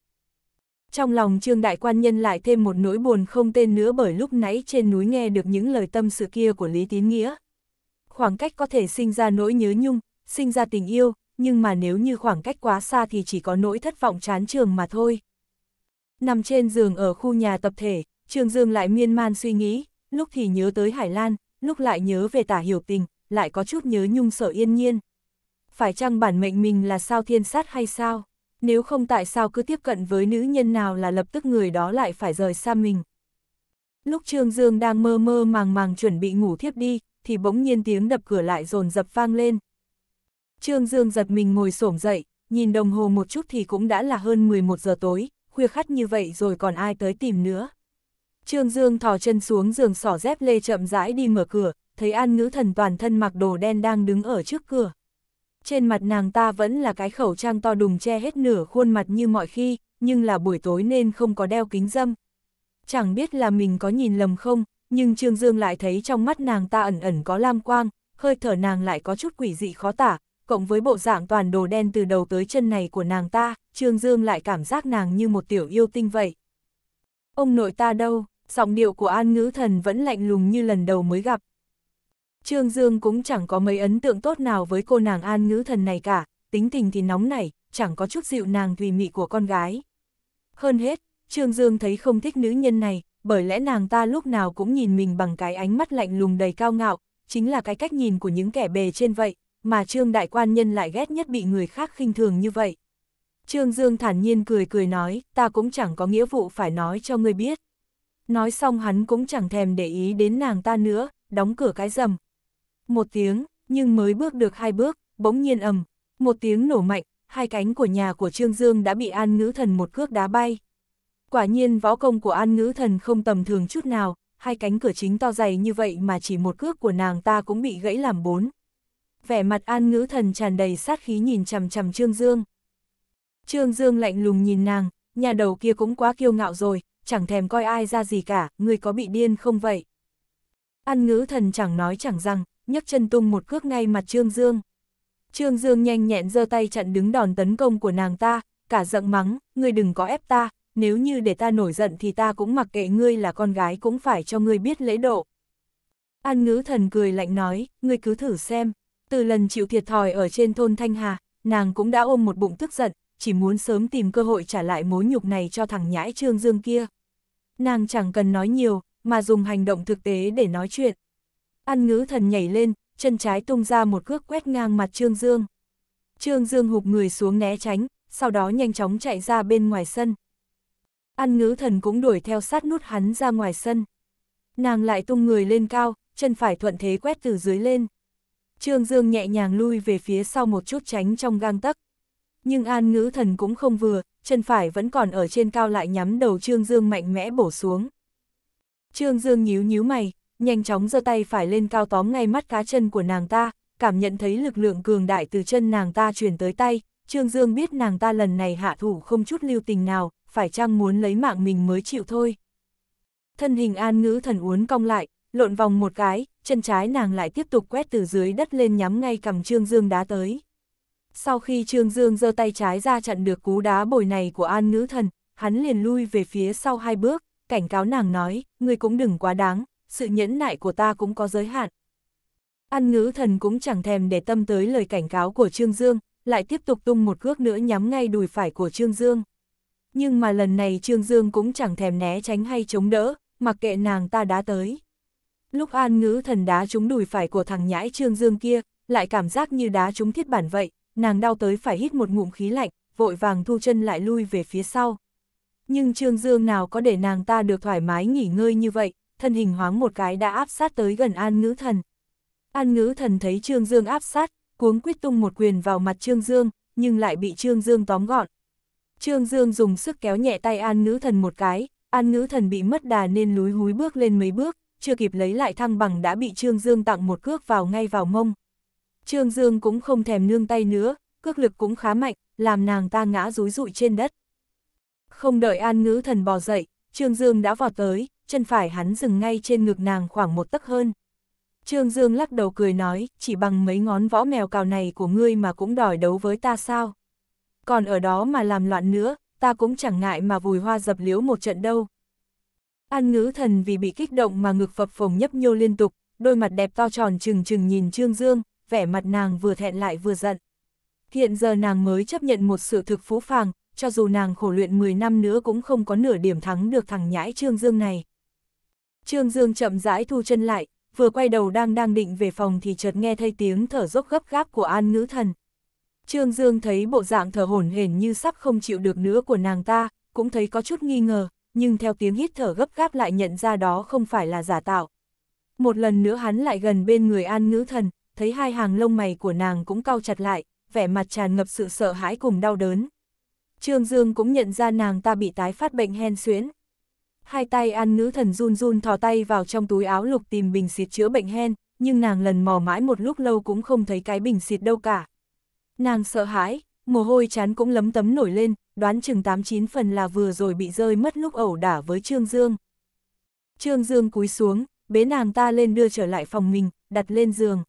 Trong lòng Trương Đại Quan Nhân lại thêm một nỗi buồn không tên nữa bởi lúc nãy trên núi nghe được những lời tâm sự kia của Lý Tín Nghĩa. Khoảng cách có thể sinh ra nỗi nhớ nhung, sinh ra tình yêu, nhưng mà nếu như khoảng cách quá xa thì chỉ có nỗi thất vọng chán trường mà thôi. Nằm trên giường ở khu nhà tập thể, Trương Dương lại miên man suy nghĩ, lúc thì nhớ tới Hải Lan, lúc lại nhớ về tả hiểu tình, lại có chút nhớ nhung sở yên nhiên. Phải chăng bản mệnh mình là sao thiên sát hay sao? Nếu không tại sao cứ tiếp cận với nữ nhân nào là lập tức người đó lại phải rời xa mình. Lúc Trương Dương đang mơ mơ màng màng chuẩn bị ngủ thiếp đi, thì bỗng nhiên tiếng đập cửa lại dồn dập vang lên. Trương Dương giật mình ngồi xổm dậy, nhìn đồng hồ một chút thì cũng đã là hơn 11 giờ tối, khuya khắt như vậy rồi còn ai tới tìm nữa. Trương Dương thò chân xuống giường sỏ dép lê chậm rãi đi mở cửa, thấy An Ngữ Thần toàn thân mặc đồ đen đang đứng ở trước cửa. Trên mặt nàng ta vẫn là cái khẩu trang to đùng che hết nửa khuôn mặt như mọi khi, nhưng là buổi tối nên không có đeo kính dâm. Chẳng biết là mình có nhìn lầm không, nhưng Trương Dương lại thấy trong mắt nàng ta ẩn ẩn có lam quang, hơi thở nàng lại có chút quỷ dị khó tả, cộng với bộ dạng toàn đồ đen từ đầu tới chân này của nàng ta, Trương Dương lại cảm giác nàng như một tiểu yêu tinh vậy. Ông nội ta đâu, giọng điệu của an ngữ thần vẫn lạnh lùng như lần đầu mới gặp. Trương Dương cũng chẳng có mấy ấn tượng tốt nào với cô nàng an ngữ thần này cả, tính tình thì nóng nảy, chẳng có chút dịu nàng thùy mị của con gái. Hơn hết, Trương Dương thấy không thích nữ nhân này, bởi lẽ nàng ta lúc nào cũng nhìn mình bằng cái ánh mắt lạnh lùng đầy cao ngạo, chính là cái cách nhìn của những kẻ bề trên vậy, mà Trương Đại Quan Nhân lại ghét nhất bị người khác khinh thường như vậy. Trương Dương thản nhiên cười cười nói, ta cũng chẳng có nghĩa vụ phải nói cho ngươi biết. Nói xong hắn cũng chẳng thèm để ý đến nàng ta nữa, đóng cửa cái rầm. Một tiếng, nhưng mới bước được hai bước, bỗng nhiên ầm, một tiếng nổ mạnh, hai cánh của nhà của Trương Dương đã bị An Ngữ Thần một cước đá bay. Quả nhiên võ công của An Ngữ Thần không tầm thường chút nào, hai cánh cửa chính to dày như vậy mà chỉ một cước của nàng ta cũng bị gãy làm bốn. Vẻ mặt An Ngữ Thần tràn đầy sát khí nhìn chằm chằm Trương Dương. Trương Dương lạnh lùng nhìn nàng, nhà đầu kia cũng quá kiêu ngạo rồi, chẳng thèm coi ai ra gì cả, người có bị điên không vậy? Ăn ngữ thần chẳng nói chẳng rằng, nhấc chân tung một cước ngay mặt Trương Dương. Trương Dương nhanh nhẹn giơ tay chặn đứng đòn tấn công của nàng ta, cả giận mắng, ngươi đừng có ép ta, nếu như để ta nổi giận thì ta cũng mặc kệ ngươi là con gái cũng phải cho ngươi biết lễ độ. An ngữ thần cười lạnh nói, ngươi cứ thử xem, từ lần chịu thiệt thòi ở trên thôn Thanh Hà, nàng cũng đã ôm một bụng tức giận, chỉ muốn sớm tìm cơ hội trả lại mối nhục này cho thằng nhãi Trương Dương kia. Nàng chẳng cần nói nhiều, mà dùng hành động thực tế để nói chuyện. Ăn ngữ thần nhảy lên, chân trái tung ra một cước quét ngang mặt Trương Dương. Trương Dương hụt người xuống né tránh, sau đó nhanh chóng chạy ra bên ngoài sân. Ăn ngữ thần cũng đuổi theo sát nút hắn ra ngoài sân. Nàng lại tung người lên cao, chân phải thuận thế quét từ dưới lên. Trương Dương nhẹ nhàng lui về phía sau một chút tránh trong gang tấc, nhưng an ngữ thần cũng không vừa, chân phải vẫn còn ở trên cao lại nhắm đầu Trương Dương mạnh mẽ bổ xuống. Trương Dương nhíu nhíu mày, nhanh chóng giơ tay phải lên cao tóm ngay mắt cá chân của nàng ta, cảm nhận thấy lực lượng cường đại từ chân nàng ta truyền tới tay, Trương Dương biết nàng ta lần này hạ thủ không chút lưu tình nào, phải chăng muốn lấy mạng mình mới chịu thôi. Thân hình an ngữ thần uốn cong lại, lộn vòng một cái, chân trái nàng lại tiếp tục quét từ dưới đất lên nhắm ngay cầm Trương Dương đá tới. Sau khi Trương Dương giơ tay trái ra chặn được cú đá bồi này của An Nữ Thần, hắn liền lui về phía sau hai bước, cảnh cáo nàng nói, người cũng đừng quá đáng, sự nhẫn nại của ta cũng có giới hạn. An Nữ Thần cũng chẳng thèm để tâm tới lời cảnh cáo của Trương Dương, lại tiếp tục tung một cước nữa nhắm ngay đùi phải của Trương Dương. Nhưng mà lần này Trương Dương cũng chẳng thèm né tránh hay chống đỡ, mặc kệ nàng ta đá tới. Lúc An Ngữ Thần đá trúng đùi phải của thằng nhãi Trương Dương kia, lại cảm giác như đá trúng thiết bản vậy, nàng đau tới phải hít một ngụm khí lạnh, vội vàng thu chân lại lui về phía sau. Nhưng Trương Dương nào có để nàng ta được thoải mái nghỉ ngơi như vậy, thân hình hoáng một cái đã áp sát tới gần An Ngữ Thần. An Ngữ Thần thấy Trương Dương áp sát, cuống quyết tung một quyền vào mặt Trương Dương, nhưng lại bị Trương Dương tóm gọn. Trương Dương dùng sức kéo nhẹ tay An Ngữ Thần một cái, An Ngữ Thần bị mất đà nên lúi húi bước lên mấy bước, chưa kịp lấy lại thăng bằng đã bị Trương Dương tặng một cước vào ngay vào mông. Trương Dương cũng không thèm nương tay nữa, cước lực cũng khá mạnh, làm nàng ta ngã rúi rụi trên đất. Không đợi an ngữ thần bò dậy, Trương Dương đã vọt tới, chân phải hắn dừng ngay trên ngực nàng khoảng một tấc hơn. Trương Dương lắc đầu cười nói, chỉ bằng mấy ngón võ mèo cào này của ngươi mà cũng đòi đấu với ta sao. Còn ở đó mà làm loạn nữa, ta cũng chẳng ngại mà vùi hoa dập liếu một trận đâu. An ngữ thần vì bị kích động mà ngực phập phồng nhấp nhô liên tục, đôi mặt đẹp to tròn trừng trừng nhìn Trương Dương, vẻ mặt nàng vừa thẹn lại vừa giận. Hiện giờ nàng mới chấp nhận một sự thực phú phàng, cho dù nàng khổ luyện 10 năm nữa cũng không có nửa điểm thắng được thằng nhãi Trương Dương này. Trương Dương chậm rãi thu chân lại, vừa quay đầu đang đang định về phòng thì chợt nghe thấy tiếng thở dốc gấp gáp của An Ngữ Thần. Trương Dương thấy bộ dạng thở hổn hển như sắp không chịu được nữa của nàng ta, cũng thấy có chút nghi ngờ, nhưng theo tiếng hít thở gấp gáp lại nhận ra đó không phải là giả tạo. Một lần nữa hắn lại gần bên người An Ngữ Thần, thấy hai hàng lông mày của nàng cũng cau chặt lại, vẻ mặt tràn ngập sự sợ hãi cùng đau đớn. Trương Dương cũng nhận ra nàng ta bị tái phát bệnh hen suyễn. Hai tay an nữ thần run run thò tay vào trong túi áo lục tìm bình xịt chữa bệnh hen, nhưng nàng lần mò mãi một lúc lâu cũng không thấy cái bình xịt đâu cả. Nàng sợ hãi, mồ hôi chán cũng lấm tấm nổi lên, đoán chừng 89 phần là vừa rồi bị rơi mất lúc ẩu đả với Trương Dương. Trương Dương cúi xuống, bế nàng ta lên đưa trở lại phòng mình, đặt lên giường.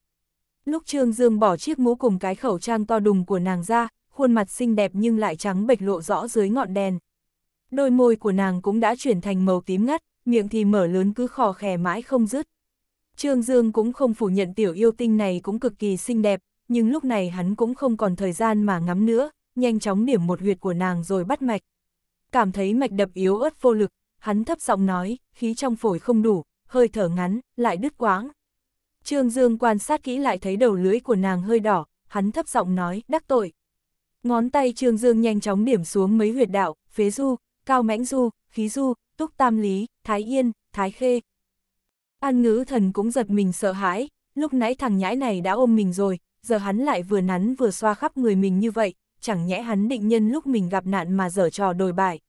Lúc Trương Dương bỏ chiếc mũ cùng cái khẩu trang to đùng của nàng ra, khuôn mặt xinh đẹp nhưng lại trắng bệch lộ rõ dưới ngọn đèn. Đôi môi của nàng cũng đã chuyển thành màu tím ngắt, miệng thì mở lớn cứ khò khè mãi không dứt. Trương Dương cũng không phủ nhận tiểu yêu tinh này cũng cực kỳ xinh đẹp, nhưng lúc này hắn cũng không còn thời gian mà ngắm nữa, nhanh chóng điểm một huyệt của nàng rồi bắt mạch. Cảm thấy mạch đập yếu ớt vô lực, hắn thấp giọng nói, khí trong phổi không đủ, hơi thở ngắn, lại đứt quãng Trương Dương quan sát kỹ lại thấy đầu lưới của nàng hơi đỏ, hắn thấp giọng nói, đắc tội. Ngón tay Trương Dương nhanh chóng điểm xuống mấy huyệt đạo, phế du, cao mãnh du, khí du, túc tam lý, thái yên, thái khê. An ngữ thần cũng giật mình sợ hãi, lúc nãy thằng nhãi này đã ôm mình rồi, giờ hắn lại vừa nắn vừa xoa khắp người mình như vậy, chẳng nhẽ hắn định nhân lúc mình gặp nạn mà dở trò đồi bại.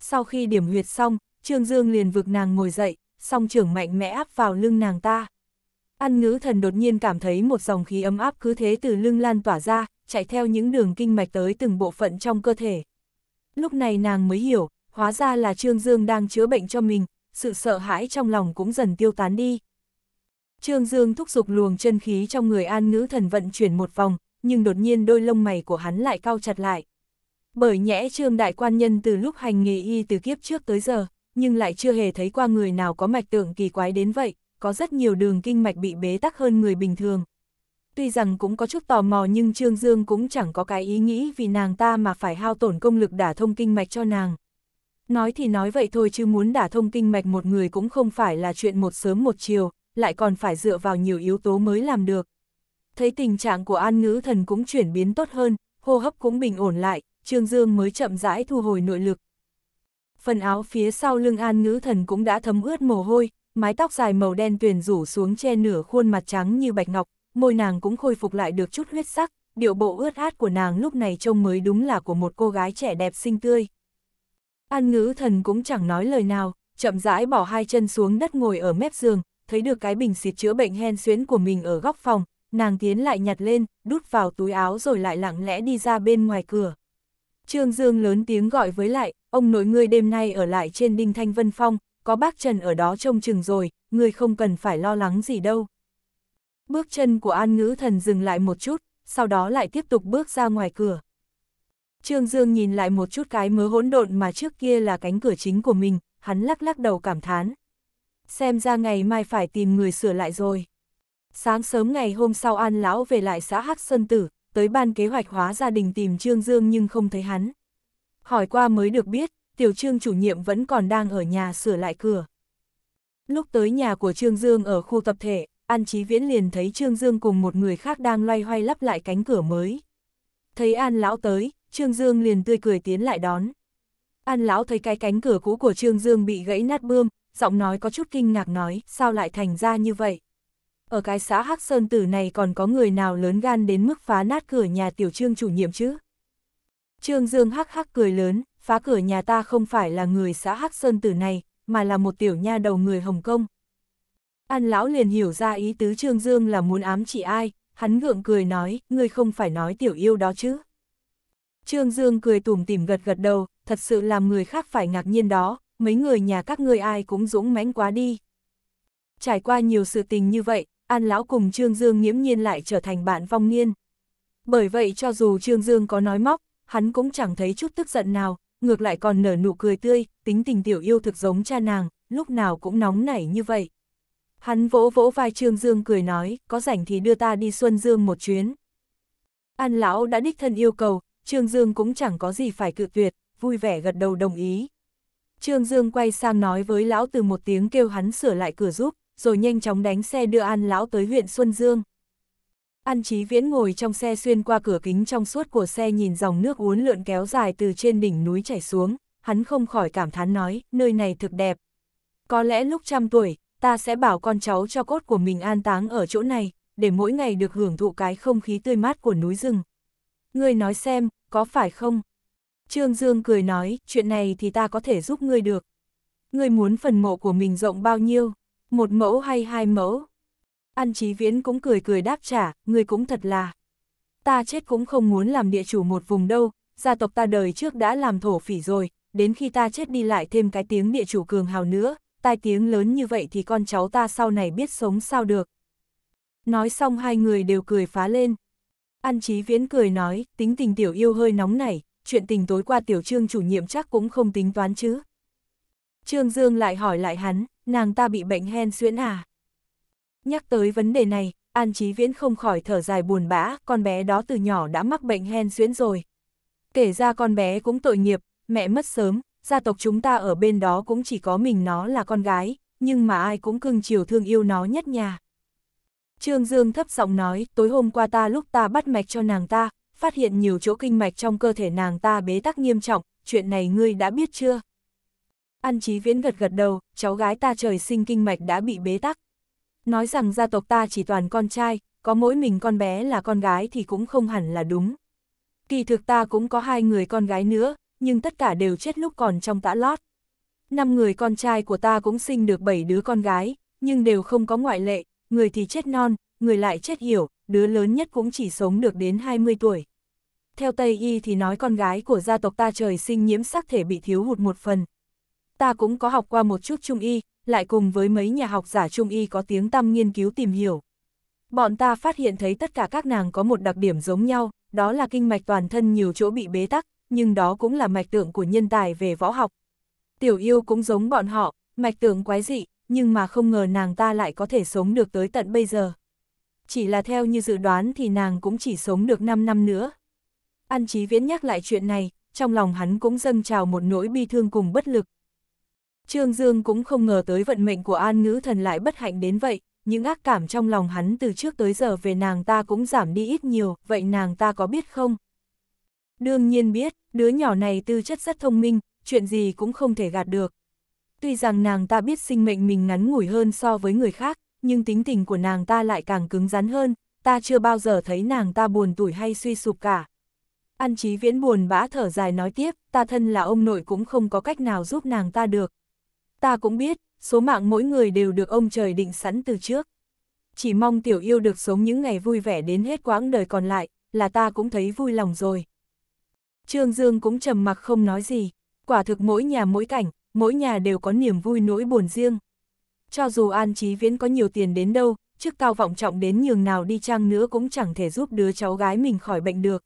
Sau khi điểm huyệt xong, Trương Dương liền vực nàng ngồi dậy, song trưởng mạnh mẽ áp vào lưng nàng ta. Ăn ngữ thần đột nhiên cảm thấy một dòng khí ấm áp cứ thế từ lưng lan tỏa ra, chạy theo những đường kinh mạch tới từng bộ phận trong cơ thể. Lúc này nàng mới hiểu, hóa ra là Trương Dương đang chữa bệnh cho mình, sự sợ hãi trong lòng cũng dần tiêu tán đi. Trương Dương thúc giục luồng chân khí trong người an ngữ thần vận chuyển một vòng, nhưng đột nhiên đôi lông mày của hắn lại cao chặt lại. Bởi nhẽ Trương Đại Quan Nhân từ lúc hành nghề y từ kiếp trước tới giờ, nhưng lại chưa hề thấy qua người nào có mạch tượng kỳ quái đến vậy có rất nhiều đường kinh mạch bị bế tắc hơn người bình thường. Tuy rằng cũng có chút tò mò nhưng Trương Dương cũng chẳng có cái ý nghĩ vì nàng ta mà phải hao tổn công lực đả thông kinh mạch cho nàng. Nói thì nói vậy thôi chứ muốn đả thông kinh mạch một người cũng không phải là chuyện một sớm một chiều, lại còn phải dựa vào nhiều yếu tố mới làm được. Thấy tình trạng của an ngữ thần cũng chuyển biến tốt hơn, hô hấp cũng bình ổn lại, Trương Dương mới chậm rãi thu hồi nội lực. Phần áo phía sau lưng an ngữ thần cũng đã thấm ướt mồ hôi, mái tóc dài màu đen tuyền rủ xuống che nửa khuôn mặt trắng như bạch ngọc, môi nàng cũng khôi phục lại được chút huyết sắc, điệu bộ ướt át của nàng lúc này trông mới đúng là của một cô gái trẻ đẹp xinh tươi. An ngữ thần cũng chẳng nói lời nào, chậm rãi bỏ hai chân xuống đất ngồi ở mép giường, thấy được cái bình xịt chữa bệnh hen xuyến của mình ở góc phòng, nàng tiến lại nhặt lên, đút vào túi áo rồi lại lặng lẽ đi ra bên ngoài cửa. Trương Dương lớn tiếng gọi với lại, ông nội ngươi đêm nay ở lại trên Đinh Thanh Vân Phong, có bác Trần ở đó trông chừng rồi, người không cần phải lo lắng gì đâu. Bước chân của An Ngữ Thần dừng lại một chút, sau đó lại tiếp tục bước ra ngoài cửa. Trương Dương nhìn lại một chút cái mớ hỗn độn mà trước kia là cánh cửa chính của mình, hắn lắc lắc đầu cảm thán. Xem ra ngày mai phải tìm người sửa lại rồi. Sáng sớm ngày hôm sau An Lão về lại xã Hắc Sơn Tử, tới ban kế hoạch hóa gia đình tìm Trương Dương nhưng không thấy hắn. Hỏi qua mới được biết, tiểu trương chủ nhiệm vẫn còn đang ở nhà sửa lại cửa. Lúc tới nhà của Trương Dương ở khu tập thể, An Chí Viễn liền thấy Trương Dương cùng một người khác đang loay hoay lắp lại cánh cửa mới. Thấy An Lão tới, Trương Dương liền tươi cười tiến lại đón. An Lão thấy cái cánh cửa cũ của Trương Dương bị gãy nát bươm, giọng nói có chút kinh ngạc nói, sao lại thành ra như vậy? Ở cái xã Hắc Sơn Tử này còn có người nào lớn gan đến mức phá nát cửa nhà tiểu trương chủ nhiệm chứ? Trương Dương hắc hắc cười lớn, phá cửa nhà ta không phải là người xã Hắc Sơn Tử này, mà là một tiểu nha đầu người Hồng Kông. An lão liền hiểu ra ý tứ Trương Dương là muốn ám chỉ ai, hắn gượng cười nói, ngươi không phải nói tiểu yêu đó chứ. Trương Dương cười tủm tỉm gật gật đầu, thật sự làm người khác phải ngạc nhiên đó, mấy người nhà các ngươi ai cũng dũng mãnh quá đi. Trải qua nhiều sự tình như vậy, An lão cùng Trương Dương nghiễm nhiên lại trở thành bạn vong niên. Bởi vậy cho dù Trương Dương có nói móc, hắn cũng chẳng thấy chút tức giận nào, ngược lại còn nở nụ cười tươi, tính tình tiểu yêu thực giống cha nàng, lúc nào cũng nóng nảy như vậy. Hắn vỗ vỗ vai Trương Dương cười nói, có rảnh thì đưa ta đi Xuân Dương một chuyến. An lão đã đích thân yêu cầu, Trương Dương cũng chẳng có gì phải cự tuyệt, vui vẻ gật đầu đồng ý. Trương Dương quay sang nói với lão từ một tiếng kêu hắn sửa lại cửa giúp, rồi nhanh chóng đánh xe đưa An lão tới huyện Xuân Dương. An Chí Viễn ngồi trong xe xuyên qua cửa kính trong suốt của xe nhìn dòng nước uốn lượn kéo dài từ trên đỉnh núi chảy xuống, hắn không khỏi cảm thán nói, nơi này thực đẹp. Có lẽ lúc trăm tuổi, ta sẽ bảo con cháu cho cốt của mình an táng ở chỗ này, để mỗi ngày được hưởng thụ cái không khí tươi mát của núi rừng. Ngươi nói xem, có phải không? Trương Dương cười nói, chuyện này thì ta có thể giúp ngươi được. Ngươi muốn phần mộ của mình rộng bao nhiêu? Một mẫu hay hai mẫu? An Chí Viễn cũng cười cười đáp trả, người cũng thật là. Ta chết cũng không muốn làm địa chủ một vùng đâu, gia tộc ta đời trước đã làm thổ phỉ rồi, đến khi ta chết đi lại thêm cái tiếng địa chủ cường hào nữa, tai tiếng lớn như vậy thì con cháu ta sau này biết sống sao được. Nói xong hai người đều cười phá lên. An Chí Viễn cười nói, tính tình tiểu yêu hơi nóng nảy, chuyện tình tối qua tiểu trương chủ nhiệm chắc cũng không tính toán chứ. Trương Dương lại hỏi lại hắn, nàng ta bị bệnh hen xuyễn à? Nhắc tới vấn đề này, An Chí Viễn không khỏi thở dài buồn bã, con bé đó từ nhỏ đã mắc bệnh hen suyễn rồi. Kể ra con bé cũng tội nghiệp, mẹ mất sớm, gia tộc chúng ta ở bên đó cũng chỉ có mình nó là con gái, nhưng mà ai cũng cưng chiều thương yêu nó nhất nhà. Trương Dương thấp giọng nói, tối hôm qua ta lúc ta bắt mạch cho nàng ta, phát hiện nhiều chỗ kinh mạch trong cơ thể nàng ta bế tắc nghiêm trọng, chuyện này ngươi đã biết chưa? An Chí Viễn gật gật đầu, cháu gái ta trời sinh kinh mạch đã bị bế tắc, Nói rằng gia tộc ta chỉ toàn con trai, có mỗi mình con bé là con gái thì cũng không hẳn là đúng. Kỳ thực ta cũng có hai người con gái nữa, nhưng tất cả đều chết lúc còn trong tã lót. Năm người con trai của ta cũng sinh được bảy đứa con gái, nhưng đều không có ngoại lệ, người thì chết non, người lại chết hiểu, đứa lớn nhất cũng chỉ sống được đến 20 tuổi. Theo Tây Y thì nói con gái của gia tộc ta trời sinh nhiễm sắc thể bị thiếu hụt một phần. Ta cũng có học qua một chút Trung Y, lại cùng với mấy nhà học giả trung y có tiếng tăm nghiên cứu tìm hiểu. Bọn ta phát hiện thấy tất cả các nàng có một đặc điểm giống nhau, đó là kinh mạch toàn thân nhiều chỗ bị bế tắc, nhưng đó cũng là mạch tượng của nhân tài về võ học. Tiểu yêu cũng giống bọn họ, mạch tượng quái dị, nhưng mà không ngờ nàng ta lại có thể sống được tới tận bây giờ. Chỉ là theo như dự đoán thì nàng cũng chỉ sống được 5 năm nữa. An Chí Viễn nhắc lại chuyện này, trong lòng hắn cũng dâng trào một nỗi bi thương cùng bất lực, Trương Dương cũng không ngờ tới vận mệnh của an ngữ thần lại bất hạnh đến vậy, những ác cảm trong lòng hắn từ trước tới giờ về nàng ta cũng giảm đi ít nhiều, vậy nàng ta có biết không? Đương nhiên biết, đứa nhỏ này tư chất rất thông minh, chuyện gì cũng không thể gạt được. Tuy rằng nàng ta biết sinh mệnh mình ngắn ngủi hơn so với người khác, nhưng tính tình của nàng ta lại càng cứng rắn hơn, ta chưa bao giờ thấy nàng ta buồn tủi hay suy sụp cả. An Chí Viễn buồn bã thở dài nói tiếp, ta thân là ông nội cũng không có cách nào giúp nàng ta được, Ta cũng biết, số mạng mỗi người đều được ông trời định sẵn từ trước. Chỉ mong tiểu yêu được sống những ngày vui vẻ đến hết quãng đời còn lại, là ta cũng thấy vui lòng rồi. Trương Dương cũng trầm mặc không nói gì, quả thực mỗi nhà mỗi cảnh, mỗi nhà đều có niềm vui nỗi buồn riêng. Cho dù An Chí Viễn có nhiều tiền đến đâu, chức cao vọng trọng đến nhường nào đi chăng nữa cũng chẳng thể giúp đứa cháu gái mình khỏi bệnh được.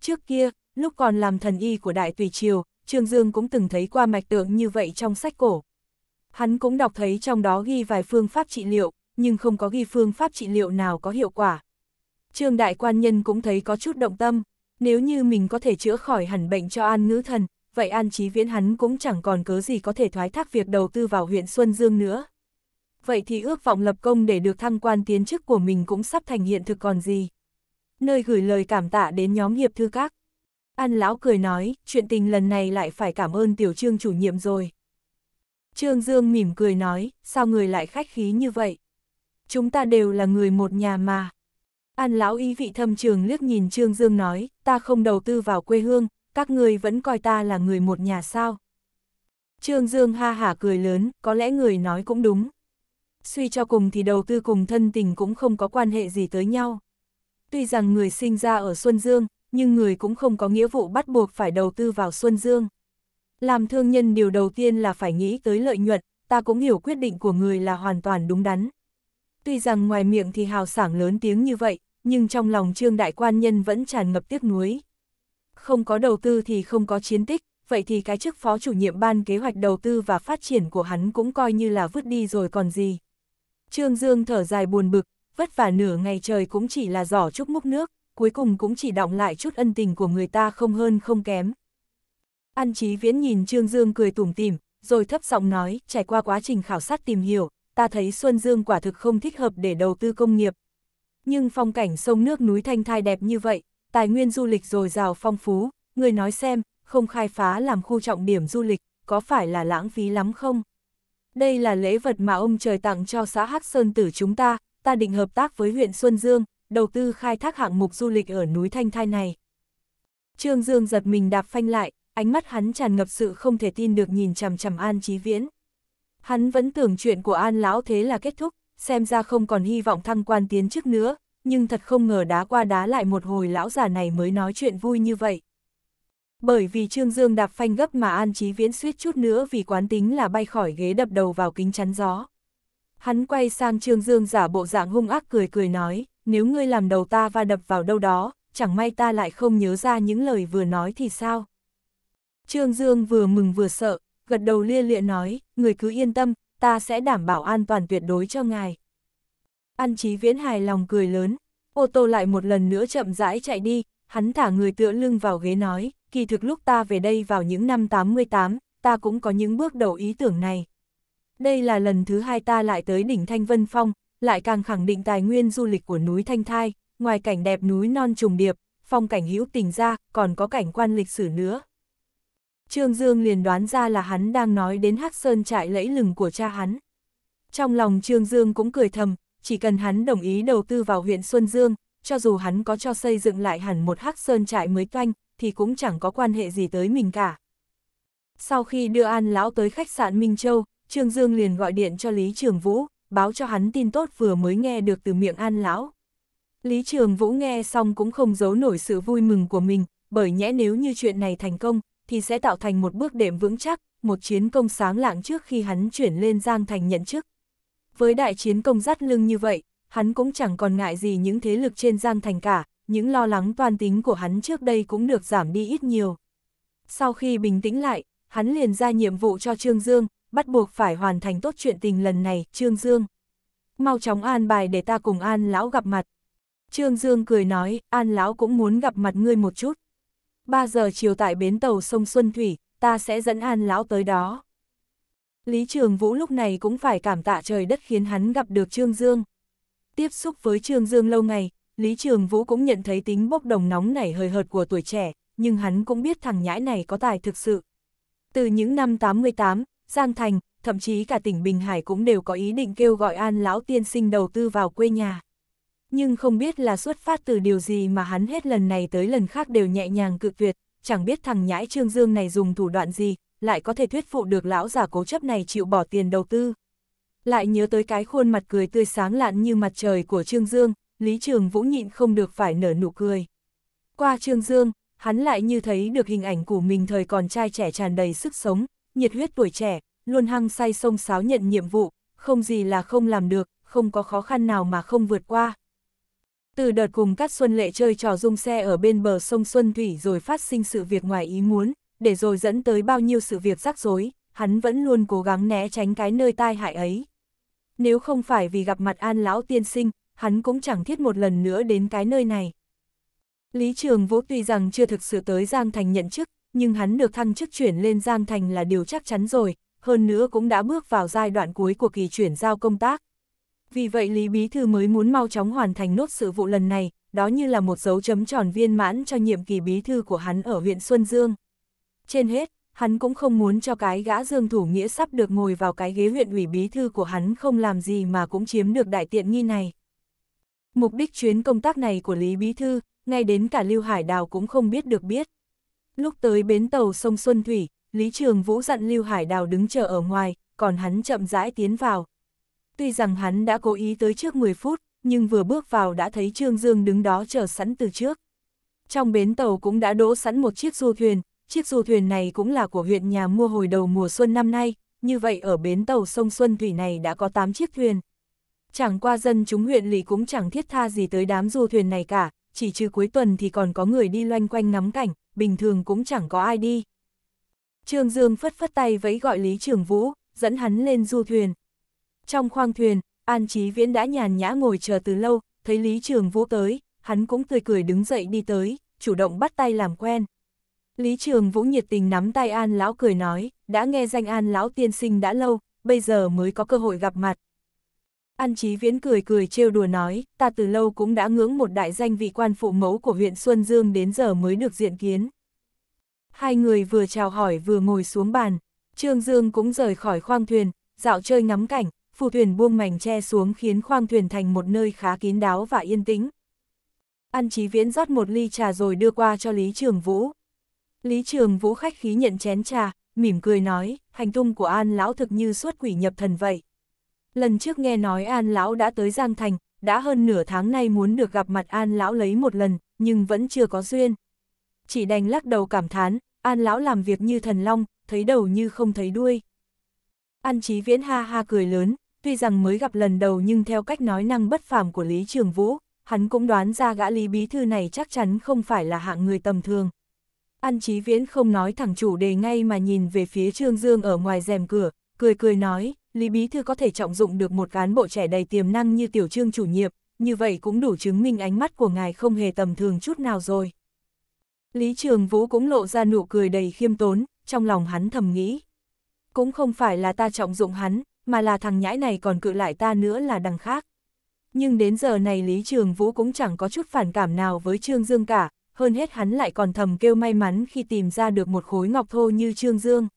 Trước kia, lúc còn làm thần y của Đại Tùy Triều, Trương Dương cũng từng thấy qua mạch tượng như vậy trong sách cổ. Hắn cũng đọc thấy trong đó ghi vài phương pháp trị liệu, nhưng không có ghi phương pháp trị liệu nào có hiệu quả. Trương Đại Quan Nhân cũng thấy có chút động tâm, nếu như mình có thể chữa khỏi hẳn bệnh cho An Ngữ Thần, vậy An Chí Viễn hắn cũng chẳng còn cớ gì có thể thoái thác việc đầu tư vào huyện Xuân Dương nữa. Vậy thì ước vọng lập công để được thăng quan tiến chức của mình cũng sắp thành hiện thực còn gì. Nơi gửi lời cảm tạ đến nhóm nghiệp thư các. An lão cười nói, chuyện tình lần này lại phải cảm ơn tiểu trương chủ nhiệm rồi. Trương Dương mỉm cười nói, sao người lại khách khí như vậy? Chúng ta đều là người một nhà mà. An lão ý vị thâm trường liếc nhìn Trương Dương nói, ta không đầu tư vào quê hương, các người vẫn coi ta là người một nhà sao? Trương Dương ha hả cười lớn, có lẽ người nói cũng đúng. Suy cho cùng thì đầu tư cùng thân tình cũng không có quan hệ gì tới nhau. Tuy rằng người sinh ra ở Xuân Dương, nhưng người cũng không có nghĩa vụ bắt buộc phải đầu tư vào Xuân Dương. Làm thương nhân điều đầu tiên là phải nghĩ tới lợi nhuận, ta cũng hiểu quyết định của người là hoàn toàn đúng đắn. Tuy rằng ngoài miệng thì hào sảng lớn tiếng như vậy, nhưng trong lòng trương đại quan nhân vẫn tràn ngập tiếc nuối. Không có đầu tư thì không có chiến tích, vậy thì cái chức phó chủ nhiệm ban kế hoạch đầu tư và phát triển của hắn cũng coi như là vứt đi rồi còn gì. Trương Dương thở dài buồn bực, vất vả nửa ngày trời cũng chỉ là giỏ chúc múc nước cuối cùng cũng chỉ đọng lại chút ân tình của người ta không hơn không kém. An Chí Viễn nhìn Trương Dương cười tủm tỉm, rồi thấp giọng nói, trải qua quá trình khảo sát tìm hiểu, ta thấy Xuân Dương quả thực không thích hợp để đầu tư công nghiệp. Nhưng phong cảnh sông nước núi thanh thai đẹp như vậy, tài nguyên du lịch dồi dào phong phú, người nói xem, không khai phá làm khu trọng điểm du lịch, có phải là lãng phí lắm không? Đây là lễ vật mà ông trời tặng cho xã Hắc Sơn Tử chúng ta, ta định hợp tác với huyện Xuân Dương, đầu tư khai thác hạng mục du lịch ở núi Thanh Thai này. Trương Dương giật mình đạp phanh lại, ánh mắt hắn tràn ngập sự không thể tin được nhìn chằm chằm An Chí Viễn. Hắn vẫn tưởng chuyện của An Lão thế là kết thúc, xem ra không còn hy vọng thăng quan tiến chức nữa, nhưng thật không ngờ đá qua đá lại một hồi lão già này mới nói chuyện vui như vậy. Bởi vì Trương Dương đạp phanh gấp mà An Chí Viễn suýt chút nữa vì quán tính là bay khỏi ghế đập đầu vào kính chắn gió. Hắn quay sang Trương Dương giả bộ dạng hung ác cười cười nói, nếu ngươi làm đầu ta va đập vào đâu đó, chẳng may ta lại không nhớ ra những lời vừa nói thì sao? Trương Dương vừa mừng vừa sợ, gật đầu lia lịa nói, người cứ yên tâm, ta sẽ đảm bảo an toàn tuyệt đối cho ngài. An Chí Viễn hài lòng cười lớn, ô tô lại một lần nữa chậm rãi chạy đi, hắn thả người tựa lưng vào ghế nói, kỳ thực lúc ta về đây vào những năm 88, ta cũng có những bước đầu ý tưởng này. Đây là lần thứ hai ta lại tới đỉnh Thanh Vân Phong, lại càng khẳng định tài nguyên du lịch của núi Thanh Thai, ngoài cảnh đẹp núi non trùng điệp, phong cảnh hữu tình ra, còn có cảnh quan lịch sử nữa. Trương Dương liền đoán ra là hắn đang nói đến Hắc Sơn trại lẫy lừng của cha hắn. Trong lòng Trương Dương cũng cười thầm, chỉ cần hắn đồng ý đầu tư vào huyện Xuân Dương, cho dù hắn có cho xây dựng lại hẳn một Hắc Sơn trại mới toanh, thì cũng chẳng có quan hệ gì tới mình cả. Sau khi đưa An Lão tới khách sạn Minh Châu, Trương Dương liền gọi điện cho Lý Trường Vũ, báo cho hắn tin tốt vừa mới nghe được từ miệng an lão. Lý Trường Vũ nghe xong cũng không giấu nổi sự vui mừng của mình, bởi nhẽ nếu như chuyện này thành công, thì sẽ tạo thành một bước đệm vững chắc, một chiến công sáng lạng trước khi hắn chuyển lên Giang Thành nhận chức. Với đại chiến công dắt lưng như vậy, hắn cũng chẳng còn ngại gì những thế lực trên Giang Thành cả, những lo lắng toan tính của hắn trước đây cũng được giảm đi ít nhiều. Sau khi bình tĩnh lại, hắn liền ra nhiệm vụ cho Trương Dương, bắt buộc phải hoàn thành tốt chuyện tình lần này, Trương Dương. Mau chóng an bài để ta cùng An Lão gặp mặt. Trương Dương cười nói, An Lão cũng muốn gặp mặt ngươi một chút. 3 giờ chiều tại bến tàu sông Xuân Thủy, ta sẽ dẫn An Lão tới đó. Lý Trường Vũ lúc này cũng phải cảm tạ trời đất khiến hắn gặp được Trương Dương. Tiếp xúc với Trương Dương lâu ngày, Lý Trường Vũ cũng nhận thấy tính bốc đồng nóng nảy hời hợt của tuổi trẻ, nhưng hắn cũng biết thằng nhãi này có tài thực sự. Từ những năm 88, Giang Thành, thậm chí cả tỉnh Bình Hải cũng đều có ý định kêu gọi An Lão Tiên Sinh đầu tư vào quê nhà. Nhưng không biết là xuất phát từ điều gì mà hắn hết lần này tới lần khác đều nhẹ nhàng cự tuyệt, chẳng biết thằng nhãi Trương Dương này dùng thủ đoạn gì, lại có thể thuyết phụ được lão giả cố chấp này chịu bỏ tiền đầu tư. Lại nhớ tới cái khuôn mặt cười tươi sáng lạn như mặt trời của Trương Dương, Lý Trường Vũ nhịn không được phải nở nụ cười. Qua Trương Dương, hắn lại như thấy được hình ảnh của mình thời còn trai trẻ tràn đầy sức sống, nhiệt huyết tuổi trẻ, luôn hăng say sông sáo nhận nhiệm vụ, không gì là không làm được, không có khó khăn nào mà không vượt qua. Từ đợt cùng các Xuân Lệ chơi trò dung xe ở bên bờ sông Xuân Thủy rồi phát sinh sự việc ngoài ý muốn, để rồi dẫn tới bao nhiêu sự việc rắc rối, hắn vẫn luôn cố gắng né tránh cái nơi tai hại ấy. Nếu không phải vì gặp mặt An Lão Tiên Sinh, hắn cũng chẳng thiết một lần nữa đến cái nơi này. Lý Trường Vũ tuy rằng chưa thực sự tới Giang Thành nhận chức, nhưng hắn được thăng chức chuyển lên Giang Thành là điều chắc chắn rồi, hơn nữa cũng đã bước vào giai đoạn cuối của kỳ chuyển giao công tác. Vì vậy Lý Bí Thư mới muốn mau chóng hoàn thành nốt sự vụ lần này, đó như là một dấu chấm tròn viên mãn cho nhiệm kỳ bí thư của hắn ở huyện Xuân Dương. Trên hết, hắn cũng không muốn cho cái gã Dương Thủ Nghĩa sắp được ngồi vào cái ghế huyện ủy bí thư của hắn không làm gì mà cũng chiếm được đại tiện nghi này. Mục đích chuyến công tác này của Lý Bí Thư, ngay đến cả Lưu Hải Đào cũng không biết được biết. Lúc tới bến tàu sông Xuân Thủy, Lý Trường Vũ dặn Lưu Hải Đào đứng chờ ở ngoài, còn hắn chậm rãi tiến vào. Tuy rằng hắn đã cố ý tới trước 10 phút, nhưng vừa bước vào đã thấy Trương Dương đứng đó chờ sẵn từ trước. Trong bến tàu cũng đã đỗ sẵn một chiếc du thuyền, chiếc du thuyền này cũng là của huyện nhà mua hồi đầu mùa xuân năm nay, như vậy ở bến tàu sông Xuân Thủy này đã có 8 chiếc thuyền. Chẳng qua dân chúng huyện lỵ cũng chẳng thiết tha gì tới đám du thuyền này cả, chỉ trừ cuối tuần thì còn có người đi loanh quanh ngắm cảnh, bình thường cũng chẳng có ai đi. Trương Dương phất phất tay vẫy gọi Lý Trường Vũ, dẫn hắn lên du thuyền. Trong khoang thuyền, An Chí Viễn đã nhàn nhã ngồi chờ từ lâu, thấy Lý Trường Vũ tới, hắn cũng tươi cười đứng dậy đi tới, chủ động bắt tay làm quen. Lý Trường Vũ nhiệt tình nắm tay An Lão cười nói, đã nghe danh An Lão tiên sinh đã lâu, bây giờ mới có cơ hội gặp mặt, An Chí Viễn cười cười trêu đùa nói, ta từ lâu cũng đã ngưỡng một đại danh vị quan phụ mẫu của huyện Xuân Dương đến giờ mới được diện kiến. Hai người vừa chào hỏi vừa ngồi xuống bàn, Trương Dương cũng rời khỏi khoang thuyền, dạo chơi ngắm cảnh, phù thuyền buông mảnh che xuống khiến khoang thuyền thành một nơi khá kín đáo và yên tĩnh. An Chí Viễn rót một ly trà rồi đưa qua cho Lý Trường Vũ. Lý Trường Vũ khách khí nhận chén trà, mỉm cười nói, hành tung của An lão thực như suốt quỷ nhập thần vậy. Lần trước nghe nói An Lão đã tới Giang Thành, đã hơn nửa tháng nay muốn được gặp mặt An Lão lấy một lần, nhưng vẫn chưa có duyên. Chỉ đành lắc đầu cảm thán, An Lão làm việc như thần long, thấy đầu như không thấy đuôi. An Chí Viễn ha ha cười lớn, tuy rằng mới gặp lần đầu nhưng theo cách nói năng bất phàm của Lý Trường Vũ, hắn cũng đoán ra gã Lý Bí Thư này chắc chắn không phải là hạng người tầm thường. An Chí Viễn không nói thẳng chủ đề ngay mà nhìn về phía Trương Dương ở ngoài rèm cửa, cười cười nói, Lý Bí Thư có thể trọng dụng được một cán bộ trẻ đầy tiềm năng như Tiểu Trương chủ nhiệm, như vậy cũng đủ chứng minh ánh mắt của ngài không hề tầm thường chút nào rồi. Lý Trường Vũ cũng lộ ra nụ cười đầy khiêm tốn, trong lòng hắn thầm nghĩ. Cũng không phải là ta trọng dụng hắn, mà là thằng nhãi này còn cự lại ta nữa là đằng khác. Nhưng đến giờ này Lý Trường Vũ cũng chẳng có chút phản cảm nào với Trương Dương cả, hơn hết hắn lại còn thầm kêu may mắn khi tìm ra được một khối ngọc thô như Trương Dương.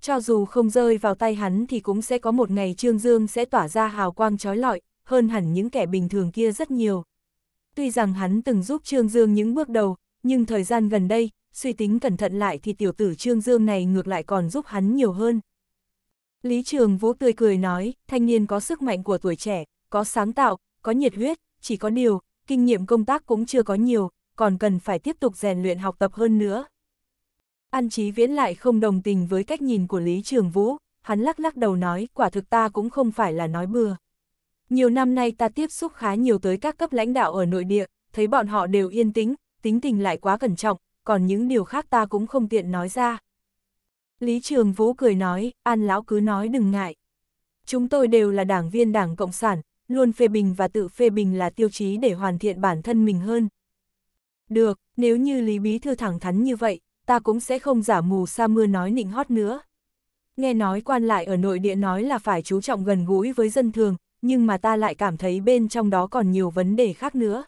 Cho dù không rơi vào tay hắn thì cũng sẽ có một ngày Trương Dương sẽ tỏa ra hào quang trói lọi, hơn hẳn những kẻ bình thường kia rất nhiều. Tuy rằng hắn từng giúp Trương Dương những bước đầu, nhưng thời gian gần đây, suy tính cẩn thận lại thì tiểu tử Trương Dương này ngược lại còn giúp hắn nhiều hơn. Lý Trường Vũ tươi cười nói, thanh niên có sức mạnh của tuổi trẻ, có sáng tạo, có nhiệt huyết, chỉ có điều, kinh nghiệm công tác cũng chưa có nhiều, còn cần phải tiếp tục rèn luyện học tập hơn nữa. An Chí Viễn lại không đồng tình với cách nhìn của Lý Trường Vũ, hắn lắc lắc đầu nói quả thực ta cũng không phải là nói bừa. Nhiều năm nay ta tiếp xúc khá nhiều tới các cấp lãnh đạo ở nội địa, thấy bọn họ đều yên tĩnh, tính tình lại quá cẩn trọng, còn những điều khác ta cũng không tiện nói ra. Lý Trường Vũ cười nói, An Lão cứ nói đừng ngại. Chúng tôi đều là đảng viên đảng Cộng sản, luôn phê bình và tự phê bình là tiêu chí để hoàn thiện bản thân mình hơn. Được, nếu như Lý Bí Thư thẳng thắn như vậy, ta cũng sẽ không giả mù sa mưa nói nịnh hót nữa. Nghe nói quan lại ở nội địa nói là phải chú trọng gần gũi với dân thường, nhưng mà ta lại cảm thấy bên trong đó còn nhiều vấn đề khác nữa.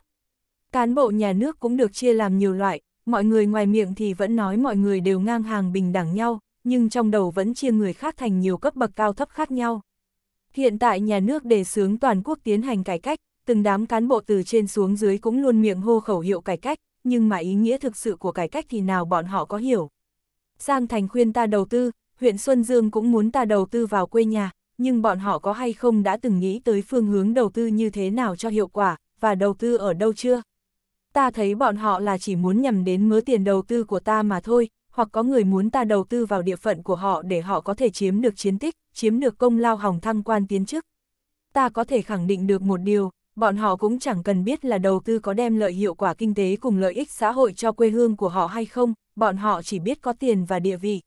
Cán bộ nhà nước cũng được chia làm nhiều loại, mọi người ngoài miệng thì vẫn nói mọi người đều ngang hàng bình đẳng nhau, nhưng trong đầu vẫn chia người khác thành nhiều cấp bậc cao thấp khác nhau. Hiện tại nhà nước đề xướng toàn quốc tiến hành cải cách, từng đám cán bộ từ trên xuống dưới cũng luôn miệng hô khẩu hiệu cải cách, nhưng mà ý nghĩa thực sự của cải cách thì nào bọn họ có hiểu. Giang Thành khuyên ta đầu tư, huyện Xuân Dương cũng muốn ta đầu tư vào quê nhà, nhưng bọn họ có hay không đã từng nghĩ tới phương hướng đầu tư như thế nào cho hiệu quả, và đầu tư ở đâu chưa? Ta thấy bọn họ là chỉ muốn nhằm đến mớ tiền đầu tư của ta mà thôi, hoặc có người muốn ta đầu tư vào địa phận của họ để họ có thể chiếm được chiến tích, chiếm được công lao hỏng thăng quan tiến chức. Ta có thể khẳng định được một điều, bọn họ cũng chẳng cần biết là đầu tư có đem lợi hiệu quả kinh tế cùng lợi ích xã hội cho quê hương của họ hay không, bọn họ chỉ biết có tiền và địa vị.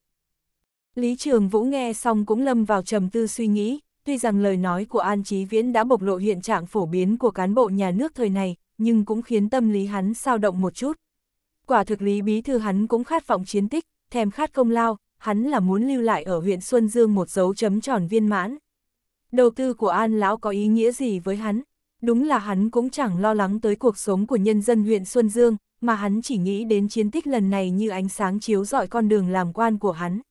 Lý Trường Vũ nghe xong cũng lâm vào trầm tư suy nghĩ, tuy rằng lời nói của An Chí Viễn đã bộc lộ hiện trạng phổ biến của cán bộ nhà nước thời này, nhưng cũng khiến tâm lý hắn sao động một chút. Quả thực lý bí thư hắn cũng khát vọng chiến tích, thèm khát công lao, hắn là muốn lưu lại ở huyện Xuân Dương một dấu chấm tròn viên mãn. Đầu tư của An Lão có ý nghĩa gì với hắn? Đúng là hắn cũng chẳng lo lắng tới cuộc sống của nhân dân huyện Xuân Dương, mà hắn chỉ nghĩ đến chiến tích lần này như ánh sáng chiếu rọi con đường làm quan của hắn.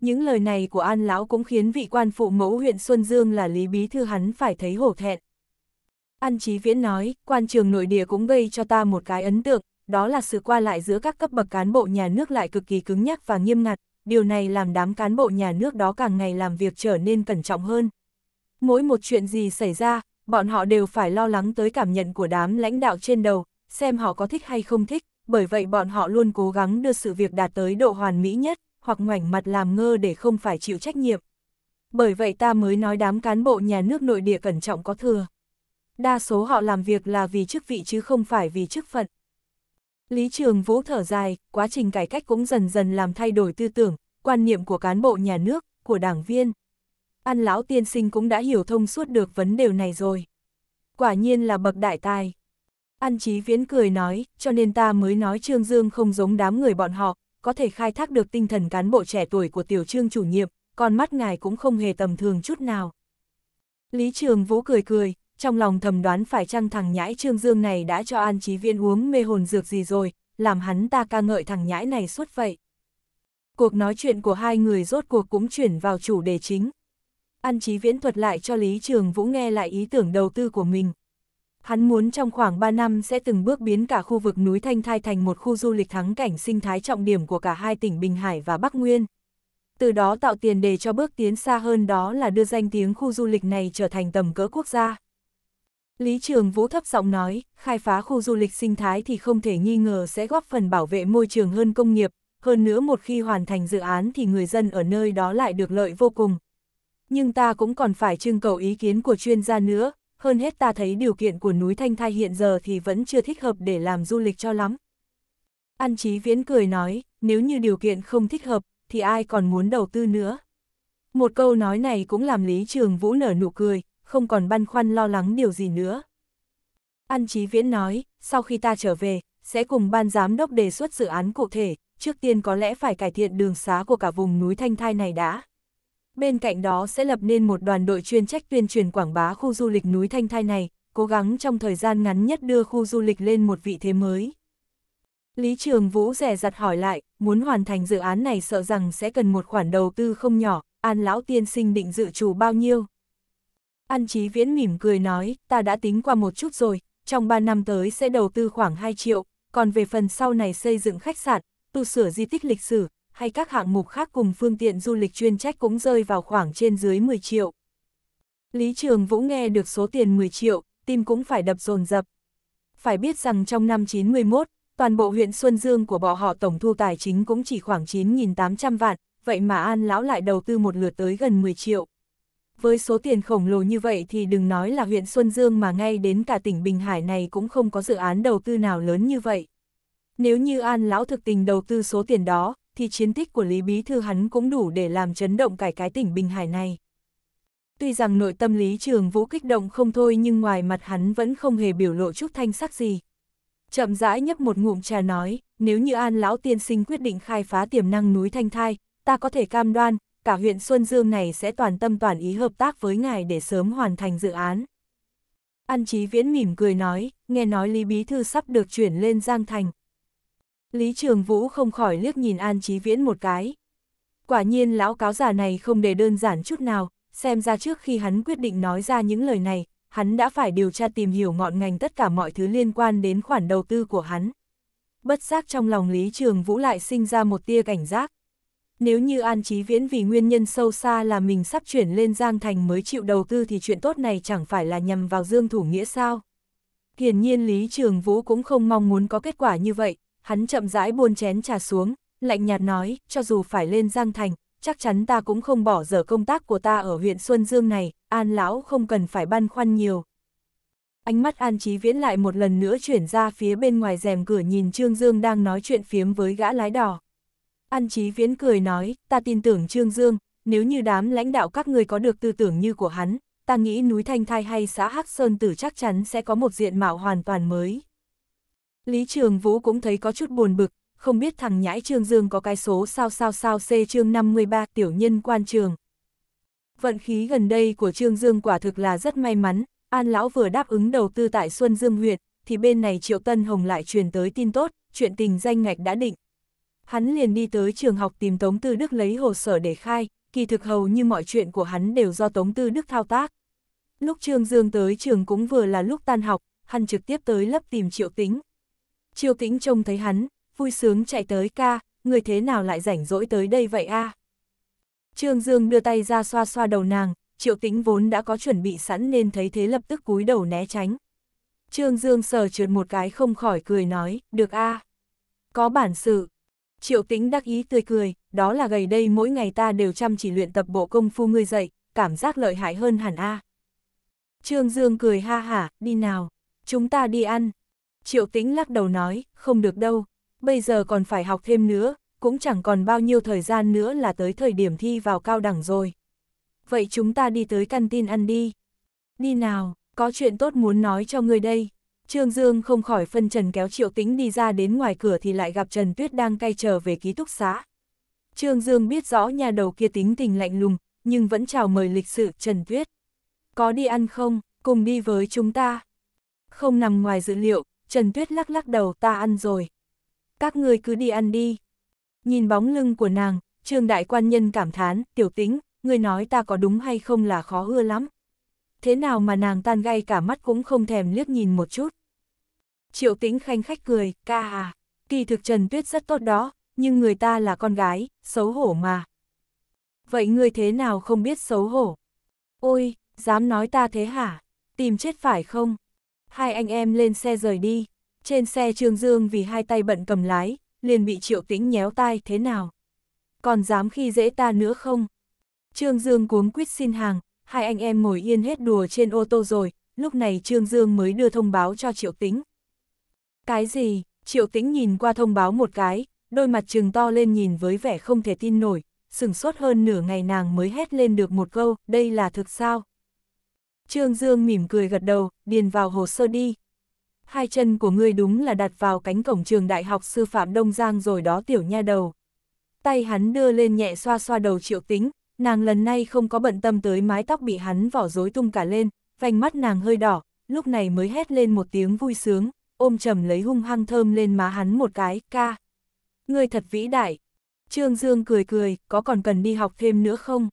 Những lời này của An Lão cũng khiến vị quan phụ mẫu huyện Xuân Dương là Lý Bí Thư hắn phải thấy hổ thẹn. An Chí Viễn nói, quan trường nội địa cũng gây cho ta một cái ấn tượng, đó là sự qua lại giữa các cấp bậc cán bộ nhà nước lại cực kỳ cứng nhắc và nghiêm ngặt, điều này làm đám cán bộ nhà nước đó càng ngày làm việc trở nên cẩn trọng hơn. Mỗi một chuyện gì xảy ra, bọn họ đều phải lo lắng tới cảm nhận của đám lãnh đạo trên đầu, xem họ có thích hay không thích, bởi vậy bọn họ luôn cố gắng đưa sự việc đạt tới độ hoàn mỹ nhất, hoặc ngoảnh mặt làm ngơ để không phải chịu trách nhiệm. Bởi vậy ta mới nói đám cán bộ nhà nước nội địa cẩn trọng có thừa. Đa số họ làm việc là vì chức vị chứ không phải vì chức phận. Lý Trường Vũ thở dài, quá trình cải cách cũng dần dần làm thay đổi tư tưởng, quan niệm của cán bộ nhà nước, của đảng viên. An lão tiên sinh cũng đã hiểu thông suốt được vấn đề này rồi. Quả nhiên là bậc đại tài. An Chí Viễn cười nói, cho nên ta mới nói Trương Dương không giống đám người bọn họ, có thể khai thác được tinh thần cán bộ trẻ tuổi của tiểu trương chủ nhiệm, còn mắt ngài cũng không hề tầm thường chút nào. Lý Trường Vũ cười cười, trong lòng thầm đoán phải chăng thằng nhãi Trương Dương này đã cho An Chí Viễn uống mê hồn dược gì rồi, làm hắn ta ca ngợi thằng nhãi này suốt vậy. Cuộc nói chuyện của hai người rốt cuộc cũng chuyển vào chủ đề chính, An Chí Viễn thuật lại cho Lý Trường Vũ nghe lại ý tưởng đầu tư của mình. Hắn muốn trong khoảng 3 năm sẽ từng bước biến cả khu vực núi Thanh Thai thành một khu du lịch thắng cảnh sinh thái trọng điểm của cả hai tỉnh Bình Hải và Bắc Nguyên. Từ đó tạo tiền đề cho bước tiến xa hơn đó là đưa danh tiếng khu du lịch này trở thành tầm cỡ quốc gia. Lý Trường Vũ thấp giọng nói, khai phá khu du lịch sinh thái thì không thể nghi ngờ sẽ góp phần bảo vệ môi trường hơn công nghiệp, hơn nữa một khi hoàn thành dự án thì người dân ở nơi đó lại được lợi vô cùng, nhưng ta cũng còn phải trưng cầu ý kiến của chuyên gia nữa, hơn hết ta thấy điều kiện của núi Thanh Thai hiện giờ thì vẫn chưa thích hợp để làm du lịch cho lắm. An Chí Viễn cười nói, nếu như điều kiện không thích hợp, thì ai còn muốn đầu tư nữa. Một câu nói này cũng làm Lý Trường Vũ nở nụ cười, không còn băn khoăn lo lắng điều gì nữa. An Chí Viễn nói, sau khi ta trở về, sẽ cùng ban giám đốc đề xuất dự án cụ thể, trước tiên có lẽ phải cải thiện đường xá của cả vùng núi Thanh Thai này đã. Bên cạnh đó sẽ lập nên một đoàn đội chuyên trách tuyên truyền quảng bá khu du lịch núi Thanh Thai này, cố gắng trong thời gian ngắn nhất đưa khu du lịch lên một vị thế mới. Lý Trường Vũ rẻ dặt hỏi lại, muốn hoàn thành dự án này sợ rằng sẽ cần một khoản đầu tư không nhỏ, An Lão Tiên Sinh định dự trù bao nhiêu? An Chí Viễn mỉm cười nói, ta đã tính qua một chút rồi, trong 3 năm tới sẽ đầu tư khoảng 2 triệu, còn về phần sau này xây dựng khách sạn, tu sửa di tích lịch sử, hay các hạng mục khác cùng phương tiện du lịch chuyên trách cũng rơi vào khoảng trên dưới 10 triệu. Lý Trường Vũ nghe được số tiền 10 triệu, tim cũng phải đập dồn dập. Phải biết rằng trong năm 91, toàn bộ huyện Xuân Dương của bọn họ tổng thu tài chính cũng chỉ khoảng 9.800 vạn, vậy mà An Lão lại đầu tư một lượt tới gần 10 triệu. Với số tiền khổng lồ như vậy thì đừng nói là huyện Xuân Dương mà ngay đến cả tỉnh Bình Hải này cũng không có dự án đầu tư nào lớn như vậy. Nếu như An Lão thực tình đầu tư số tiền đó, thì chiến tích của Lý Bí Thư hắn cũng đủ để làm chấn động cải cái tỉnh Bình Hải này. Tuy rằng nội tâm Lý Trường Vũ kích động không thôi nhưng ngoài mặt hắn vẫn không hề biểu lộ chút thanh sắc gì. Chậm rãi nhấp một ngụm trà nói, nếu như An Lão Tiên Sinh quyết định khai phá tiềm năng núi Thanh Thai, ta có thể cam đoan, cả huyện Xuân Dương này sẽ toàn tâm toàn ý hợp tác với ngài để sớm hoàn thành dự án. An Chí Viễn mỉm cười nói, nghe nói Lý Bí Thư sắp được chuyển lên Giang Thành, Lý Trường Vũ không khỏi liếc nhìn An Chí Viễn một cái. Quả nhiên lão cáo giả này không để đơn giản chút nào, xem ra trước khi hắn quyết định nói ra những lời này, hắn đã phải điều tra tìm hiểu ngọn ngành tất cả mọi thứ liên quan đến khoản đầu tư của hắn. Bất giác trong lòng Lý Trường Vũ lại sinh ra một tia cảnh giác. Nếu như An Chí Viễn vì nguyên nhân sâu xa là mình sắp chuyển lên Giang Thành mới chịu đầu tư thì chuyện tốt này chẳng phải là nhằm vào Dương Thủ Nghĩa sao? Hiển nhiên Lý Trường Vũ cũng không mong muốn có kết quả như vậy, hắn chậm rãi buôn chén trà xuống, lạnh nhạt nói, cho dù phải lên Giang Thành, chắc chắn ta cũng không bỏ dở công tác của ta ở huyện Xuân Dương này, An Lão không cần phải băn khoăn nhiều. Ánh mắt An Chí Viễn lại một lần nữa chuyển ra phía bên ngoài rèm cửa nhìn Trương Dương đang nói chuyện phiếm với gã lái đỏ. An Chí Viễn cười nói, ta tin tưởng Trương Dương, nếu như đám lãnh đạo các người có được tư tưởng như của hắn, ta nghĩ núi Thanh Thai hay xã Hắc Sơn Tử chắc chắn sẽ có một diện mạo hoàn toàn mới. Lý Trường Vũ cũng thấy có chút buồn bực, không biết thằng nhãi Trương Dương có cái số sao sao sao C chương 53 tiểu nhân quan trường. Vận khí gần đây của Trương Dương quả thực là rất may mắn, An Lão vừa đáp ứng đầu tư tại Xuân Dương huyện, thì bên này Triệu Tân Hồng lại truyền tới tin tốt, chuyện tình danh ngạch đã định. Hắn liền đi tới trường học tìm Tống Tư Đức lấy hồ sở để khai, kỳ thực hầu như mọi chuyện của hắn đều do Tống Tư Đức thao tác. Lúc Trương Dương tới trường cũng vừa là lúc tan học, hắn trực tiếp tới lớp tìm Triệu Tính, Chiêu tĩnh trông thấy hắn, vui sướng chạy tới ca, người thế nào lại rảnh rỗi tới đây vậy a? À? Trương Dương đưa tay ra xoa xoa đầu nàng, triệu tĩnh vốn đã có chuẩn bị sẵn nên thấy thế lập tức cúi đầu né tránh. Trương Dương sờ trượt một cái không khỏi cười nói, được a à? Có bản sự. Triệu tĩnh đắc ý tươi cười, đó là gầy đây mỗi ngày ta đều chăm chỉ luyện tập bộ công phu ngươi dạy, cảm giác lợi hại hơn hẳn a à. Trương Dương cười ha hả, đi nào, chúng ta đi ăn. Triệu Tĩnh lắc đầu nói, không được đâu, bây giờ còn phải học thêm nữa, cũng chẳng còn bao nhiêu thời gian nữa là tới thời điểm thi vào cao đẳng rồi. Vậy chúng ta đi tới căn tin ăn đi. Đi nào, có chuyện tốt muốn nói cho người đây. Trương Dương không khỏi phân Trần kéo Triệu Tĩnh đi ra đến ngoài cửa thì lại gặp Trần Tuyết đang cay trở về ký túc xá. Trương Dương biết rõ nhà đầu kia tính tình lạnh lùng, nhưng vẫn chào mời lịch sự Trần Tuyết. Có đi ăn không, cùng đi với chúng ta. Không nằm ngoài dữ liệu, Trần Tuyết lắc lắc đầu ta ăn rồi. Các người cứ đi ăn đi. Nhìn bóng lưng của nàng, Trường Đại Quan Nhân cảm thán, tiểu tính, người nói ta có đúng hay không là khó ưa lắm. Thế nào mà nàng tan gay cả mắt cũng không thèm liếc nhìn một chút. Triệu tính khanh khách cười, ca à, kỳ thực Trần Tuyết rất tốt đó, nhưng người ta là con gái, xấu hổ mà. Vậy ngươi thế nào không biết xấu hổ? Ôi, dám nói ta thế hả? Tìm chết phải không? hai anh em lên xe rời đi. Trên xe Trương Dương vì hai tay bận cầm lái, liền bị Triệu Tĩnh nhéo tai thế nào. Còn dám khi dễ ta nữa không? Trương Dương cuống quýt xin hàng, hai anh em ngồi yên hết đùa trên ô tô rồi, lúc này Trương Dương mới đưa thông báo cho Triệu Tĩnh. Cái gì? Triệu Tĩnh nhìn qua thông báo một cái, đôi mặt trừng to lên nhìn với vẻ không thể tin nổi, sừng sốt hơn nửa ngày nàng mới hét lên được một câu, đây là thực sao? Trương Dương mỉm cười gật đầu, điền vào hồ sơ đi. Hai chân của ngươi đúng là đặt vào cánh cổng trường đại học sư phạm Đông Giang rồi đó tiểu nha đầu. Tay hắn đưa lên nhẹ xoa xoa đầu triệu tính, nàng lần này không có bận tâm tới mái tóc bị hắn vỏ rối tung cả lên, vành mắt nàng hơi đỏ, lúc này mới hét lên một tiếng vui sướng, ôm chầm lấy hung hăng thơm lên má hắn một cái, ca. Ngươi thật vĩ đại. Trương Dương cười cười, có còn cần đi học thêm nữa không?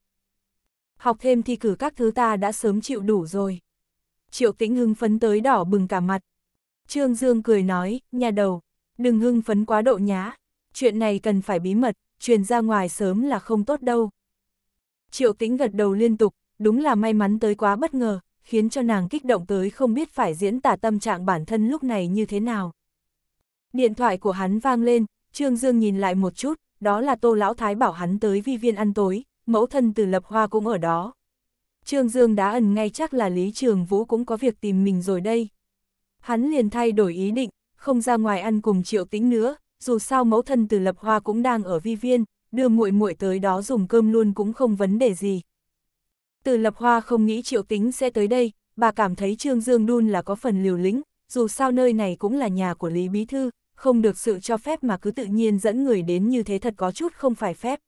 học thêm thi cử các thứ ta đã sớm chịu đủ rồi. Triệu tĩnh hưng phấn tới đỏ bừng cả mặt. Trương Dương cười nói, nhà đầu, đừng hưng phấn quá độ nhá, chuyện này cần phải bí mật, truyền ra ngoài sớm là không tốt đâu. Triệu tĩnh gật đầu liên tục, đúng là may mắn tới quá bất ngờ, khiến cho nàng kích động tới không biết phải diễn tả tâm trạng bản thân lúc này như thế nào. Điện thoại của hắn vang lên, Trương Dương nhìn lại một chút, đó là Tô Lão Thái bảo hắn tới vi viên ăn tối, mẫu thân từ lập hoa cũng ở đó. Trương Dương đã ẩn ngay chắc là Lý Trường Vũ cũng có việc tìm mình rồi đây. Hắn liền thay đổi ý định, không ra ngoài ăn cùng triệu tĩnh nữa, dù sao mẫu thân từ lập hoa cũng đang ở vi viên, đưa muội muội tới đó dùng cơm luôn cũng không vấn đề gì. Từ lập hoa không nghĩ triệu tính sẽ tới đây, bà cảm thấy Trương Dương đun là có phần liều lĩnh, dù sao nơi này cũng là nhà của Lý Bí Thư, không được sự cho phép mà cứ tự nhiên dẫn người đến như thế thật có chút không phải phép.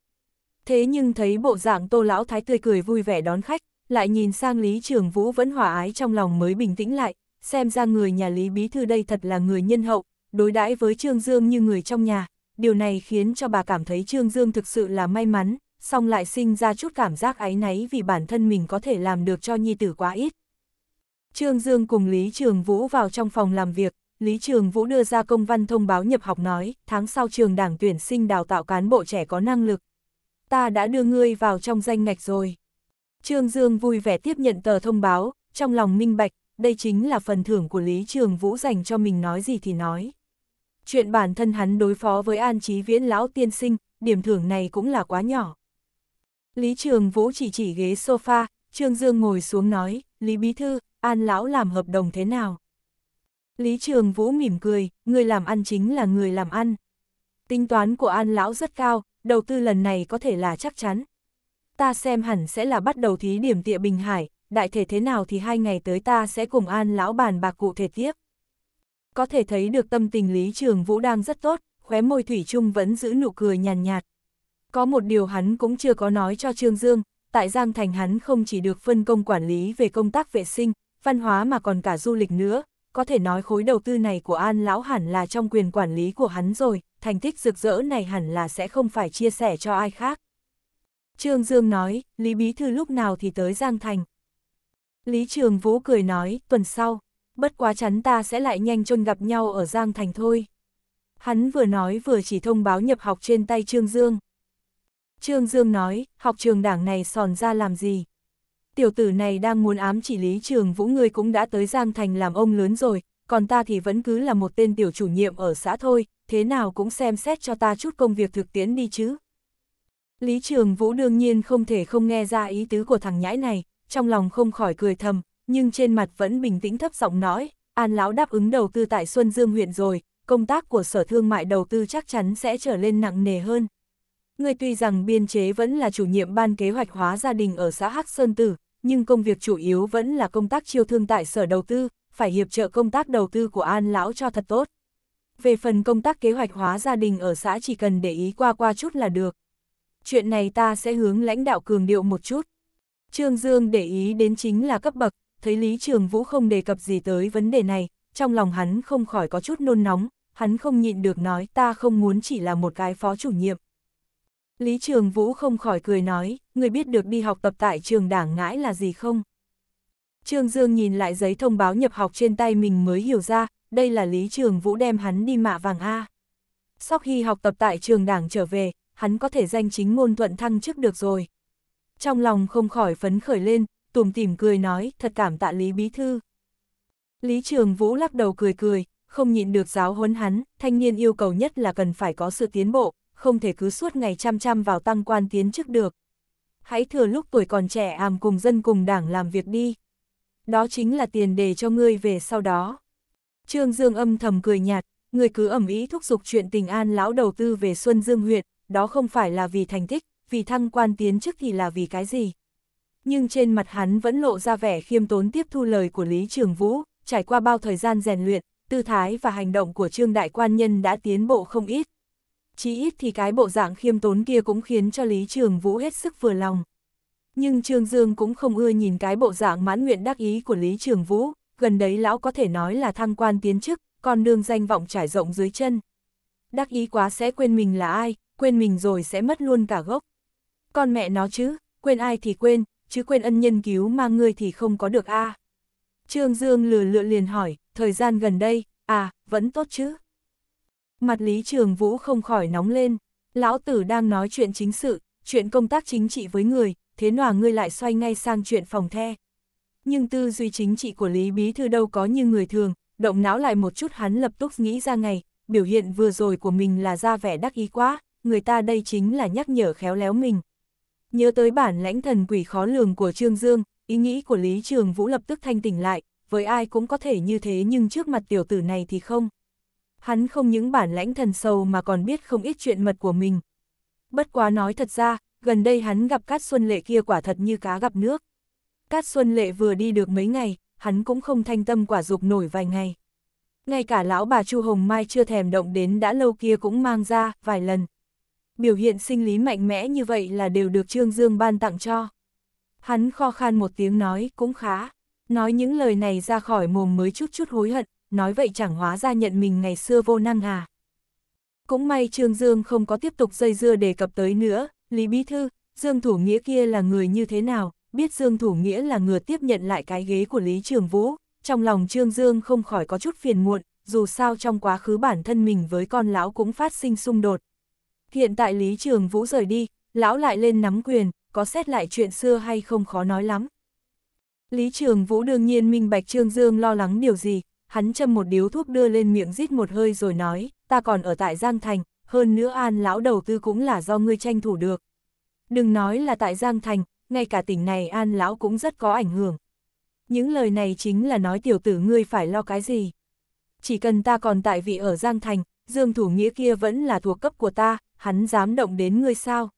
Thế nhưng thấy bộ dạng tô lão thái tươi cười vui vẻ đón khách, lại nhìn sang Lý Trường Vũ vẫn hòa ái trong lòng mới bình tĩnh lại, xem ra người nhà Lý Bí Thư đây thật là người nhân hậu, đối đãi với Trương Dương như người trong nhà, điều này khiến cho bà cảm thấy Trương Dương thực sự là may mắn, song lại sinh ra chút cảm giác áy náy vì bản thân mình có thể làm được cho nhi tử quá ít. Trương Dương cùng Lý Trường Vũ vào trong phòng làm việc, Lý Trường Vũ đưa ra công văn thông báo nhập học nói, tháng sau trường đảng tuyển sinh đào tạo cán bộ trẻ có năng lực, ta đã đưa ngươi vào trong danh ngạch rồi. Trương Dương vui vẻ tiếp nhận tờ thông báo, trong lòng minh bạch, đây chính là phần thưởng của Lý Trường Vũ dành cho mình nói gì thì nói. Chuyện bản thân hắn đối phó với An Chí Viễn Lão Tiên Sinh, điểm thưởng này cũng là quá nhỏ. Lý Trường Vũ chỉ chỉ ghế sofa, Trương Dương ngồi xuống nói, Lý Bí Thư, An Lão làm hợp đồng thế nào? Lý Trường Vũ mỉm cười, người làm ăn chính là người làm ăn. Tính toán của An Lão rất cao, đầu tư lần này có thể là chắc chắn. Ta xem hẳn sẽ là bắt đầu thí điểm tịa Bình Hải, đại thể thế nào thì hai ngày tới ta sẽ cùng an lão bàn bạc cụ thể tiếp. Có thể thấy được tâm tình Lý Trường Vũ đang rất tốt, khóe môi Thủy chung vẫn giữ nụ cười nhàn nhạt, nhạt. Có một điều hắn cũng chưa có nói cho Trương Dương, tại Giang Thành hắn không chỉ được phân công quản lý về công tác vệ sinh, văn hóa mà còn cả du lịch nữa, có thể nói khối đầu tư này của An Lão hẳn là trong quyền quản lý của hắn rồi thành tích rực rỡ này hẳn là sẽ không phải chia sẻ cho ai khác. Trương Dương nói, Lý Bí Thư lúc nào thì tới Giang Thành. Lý Trường Vũ cười nói, tuần sau, bất quá chắn ta sẽ lại nhanh chôn gặp nhau ở Giang Thành thôi. Hắn vừa nói vừa chỉ thông báo nhập học trên tay Trương Dương. Trương Dương nói, học trường đảng này sòn ra làm gì? Tiểu tử này đang muốn ám chỉ Lý Trường Vũ người cũng đã tới Giang Thành làm ông lớn rồi, còn ta thì vẫn cứ là một tên tiểu chủ nhiệm ở xã thôi, thế nào cũng xem xét cho ta chút công việc thực tiễn đi chứ. Lý Trường Vũ đương nhiên không thể không nghe ra ý tứ của thằng nhãi này, trong lòng không khỏi cười thầm, nhưng trên mặt vẫn bình tĩnh thấp giọng nói, An Lão đáp ứng đầu tư tại Xuân Dương huyện rồi, công tác của sở thương mại đầu tư chắc chắn sẽ trở lên nặng nề hơn. Người tuy rằng biên chế vẫn là chủ nhiệm ban kế hoạch hóa gia đình ở xã Hắc Sơn Tử, nhưng công việc chủ yếu vẫn là công tác chiêu thương tại sở đầu tư, phải hiệp trợ công tác đầu tư của An Lão cho thật tốt về phần công tác kế hoạch hóa gia đình ở xã chỉ cần để ý qua qua chút là được. Chuyện này ta sẽ hướng lãnh đạo cường điệu một chút. Trương Dương để ý đến chính là cấp bậc, thấy Lý Trường Vũ không đề cập gì tới vấn đề này, trong lòng hắn không khỏi có chút nôn nóng, hắn không nhịn được nói ta không muốn chỉ là một cái phó chủ nhiệm. Lý Trường Vũ không khỏi cười nói, người biết được đi học tập tại trường đảng ngãi là gì không? Trương Dương nhìn lại giấy thông báo nhập học trên tay mình mới hiểu ra, đây là Lý Trường Vũ đem hắn đi mạ vàng A. Sau khi học tập tại trường đảng trở về, hắn có thể danh chính ngôn thuận thăng chức được rồi. Trong lòng không khỏi phấn khởi lên, tùm tìm cười nói, thật cảm tạ Lý Bí Thư. Lý Trường Vũ lắc đầu cười cười, không nhịn được giáo huấn hắn, thanh niên yêu cầu nhất là cần phải có sự tiến bộ, không thể cứ suốt ngày chăm chăm vào tăng quan tiến chức được. Hãy thừa lúc tuổi còn trẻ àm cùng dân cùng đảng làm việc đi. Đó chính là tiền đề cho ngươi về sau đó. Trương Dương âm thầm cười nhạt, người cứ ẩm ý thúc giục chuyện tình an lão đầu tư về Xuân Dương huyện, đó không phải là vì thành tích, vì thăng quan tiến chức thì là vì cái gì. Nhưng trên mặt hắn vẫn lộ ra vẻ khiêm tốn tiếp thu lời của Lý Trường Vũ, trải qua bao thời gian rèn luyện, tư thái và hành động của Trương Đại Quan Nhân đã tiến bộ không ít. Chí ít thì cái bộ dạng khiêm tốn kia cũng khiến cho Lý Trường Vũ hết sức vừa lòng. Nhưng Trương Dương cũng không ưa nhìn cái bộ dạng mãn nguyện đắc ý của Lý Trường Vũ, gần đấy lão có thể nói là thăng quan tiến chức, con đường danh vọng trải rộng dưới chân. Đắc ý quá sẽ quên mình là ai, quên mình rồi sẽ mất luôn cả gốc. Con mẹ nó chứ, quên ai thì quên, chứ quên ân nhân cứu mà ngươi thì không có được a. Trương Dương lừa lựa liền hỏi, thời gian gần đây, à, vẫn tốt chứ? Mặt Lý Trường Vũ không khỏi nóng lên, lão tử đang nói chuyện chính sự, chuyện công tác chính trị với người, thế nào ngươi lại xoay ngay sang chuyện phòng the, nhưng tư duy chính trị của Lý Bí Thư đâu có như người thường, động não lại một chút hắn lập tức nghĩ ra ngày, biểu hiện vừa rồi của mình là ra vẻ đắc ý quá, người ta đây chính là nhắc nhở khéo léo mình. Nhớ tới bản lãnh thần quỷ khó lường của Trương Dương, ý nghĩ của Lý Trường Vũ lập tức thanh tỉnh lại, với ai cũng có thể như thế nhưng trước mặt tiểu tử này thì không. Hắn không những bản lãnh thần sâu mà còn biết không ít chuyện mật của mình. Bất quá nói thật ra, gần đây hắn gặp Cát Xuân Lệ kia quả thật như cá gặp nước. Cát Xuân Lệ vừa đi được mấy ngày, hắn cũng không thanh tâm quả dục nổi vài ngày. Ngay cả lão bà Chu Hồng Mai chưa thèm động đến đã lâu kia cũng mang ra, vài lần. Biểu hiện sinh lý mạnh mẽ như vậy là đều được Trương Dương ban tặng cho. Hắn kho khan một tiếng nói, cũng khá. Nói những lời này ra khỏi mồm mới chút chút hối hận, nói vậy chẳng hóa ra nhận mình ngày xưa vô năng à. Cũng may Trương Dương không có tiếp tục dây dưa đề cập tới nữa, Lý Bí Thư, Dương Thủ Nghĩa kia là người như thế nào, biết Dương Thủ Nghĩa là ngừa tiếp nhận lại cái ghế của Lý Trường Vũ, trong lòng Trương Dương không khỏi có chút phiền muộn, dù sao trong quá khứ bản thân mình với con lão cũng phát sinh xung đột. Hiện tại Lý Trường Vũ rời đi, lão lại lên nắm quyền, có xét lại chuyện xưa hay không khó nói lắm. Lý Trường Vũ đương nhiên minh bạch Trương Dương lo lắng điều gì, hắn châm một điếu thuốc đưa lên miệng rít một hơi rồi nói, ta còn ở tại Giang Thành, hơn nữa an lão đầu tư cũng là do ngươi tranh thủ được. Đừng nói là tại Giang Thành, ngay cả tỉnh này an lão cũng rất có ảnh hưởng. Những lời này chính là nói tiểu tử ngươi phải lo cái gì. Chỉ cần ta còn tại vị ở Giang Thành, Dương Thủ Nghĩa kia vẫn là thuộc cấp của ta, hắn dám động đến ngươi sao.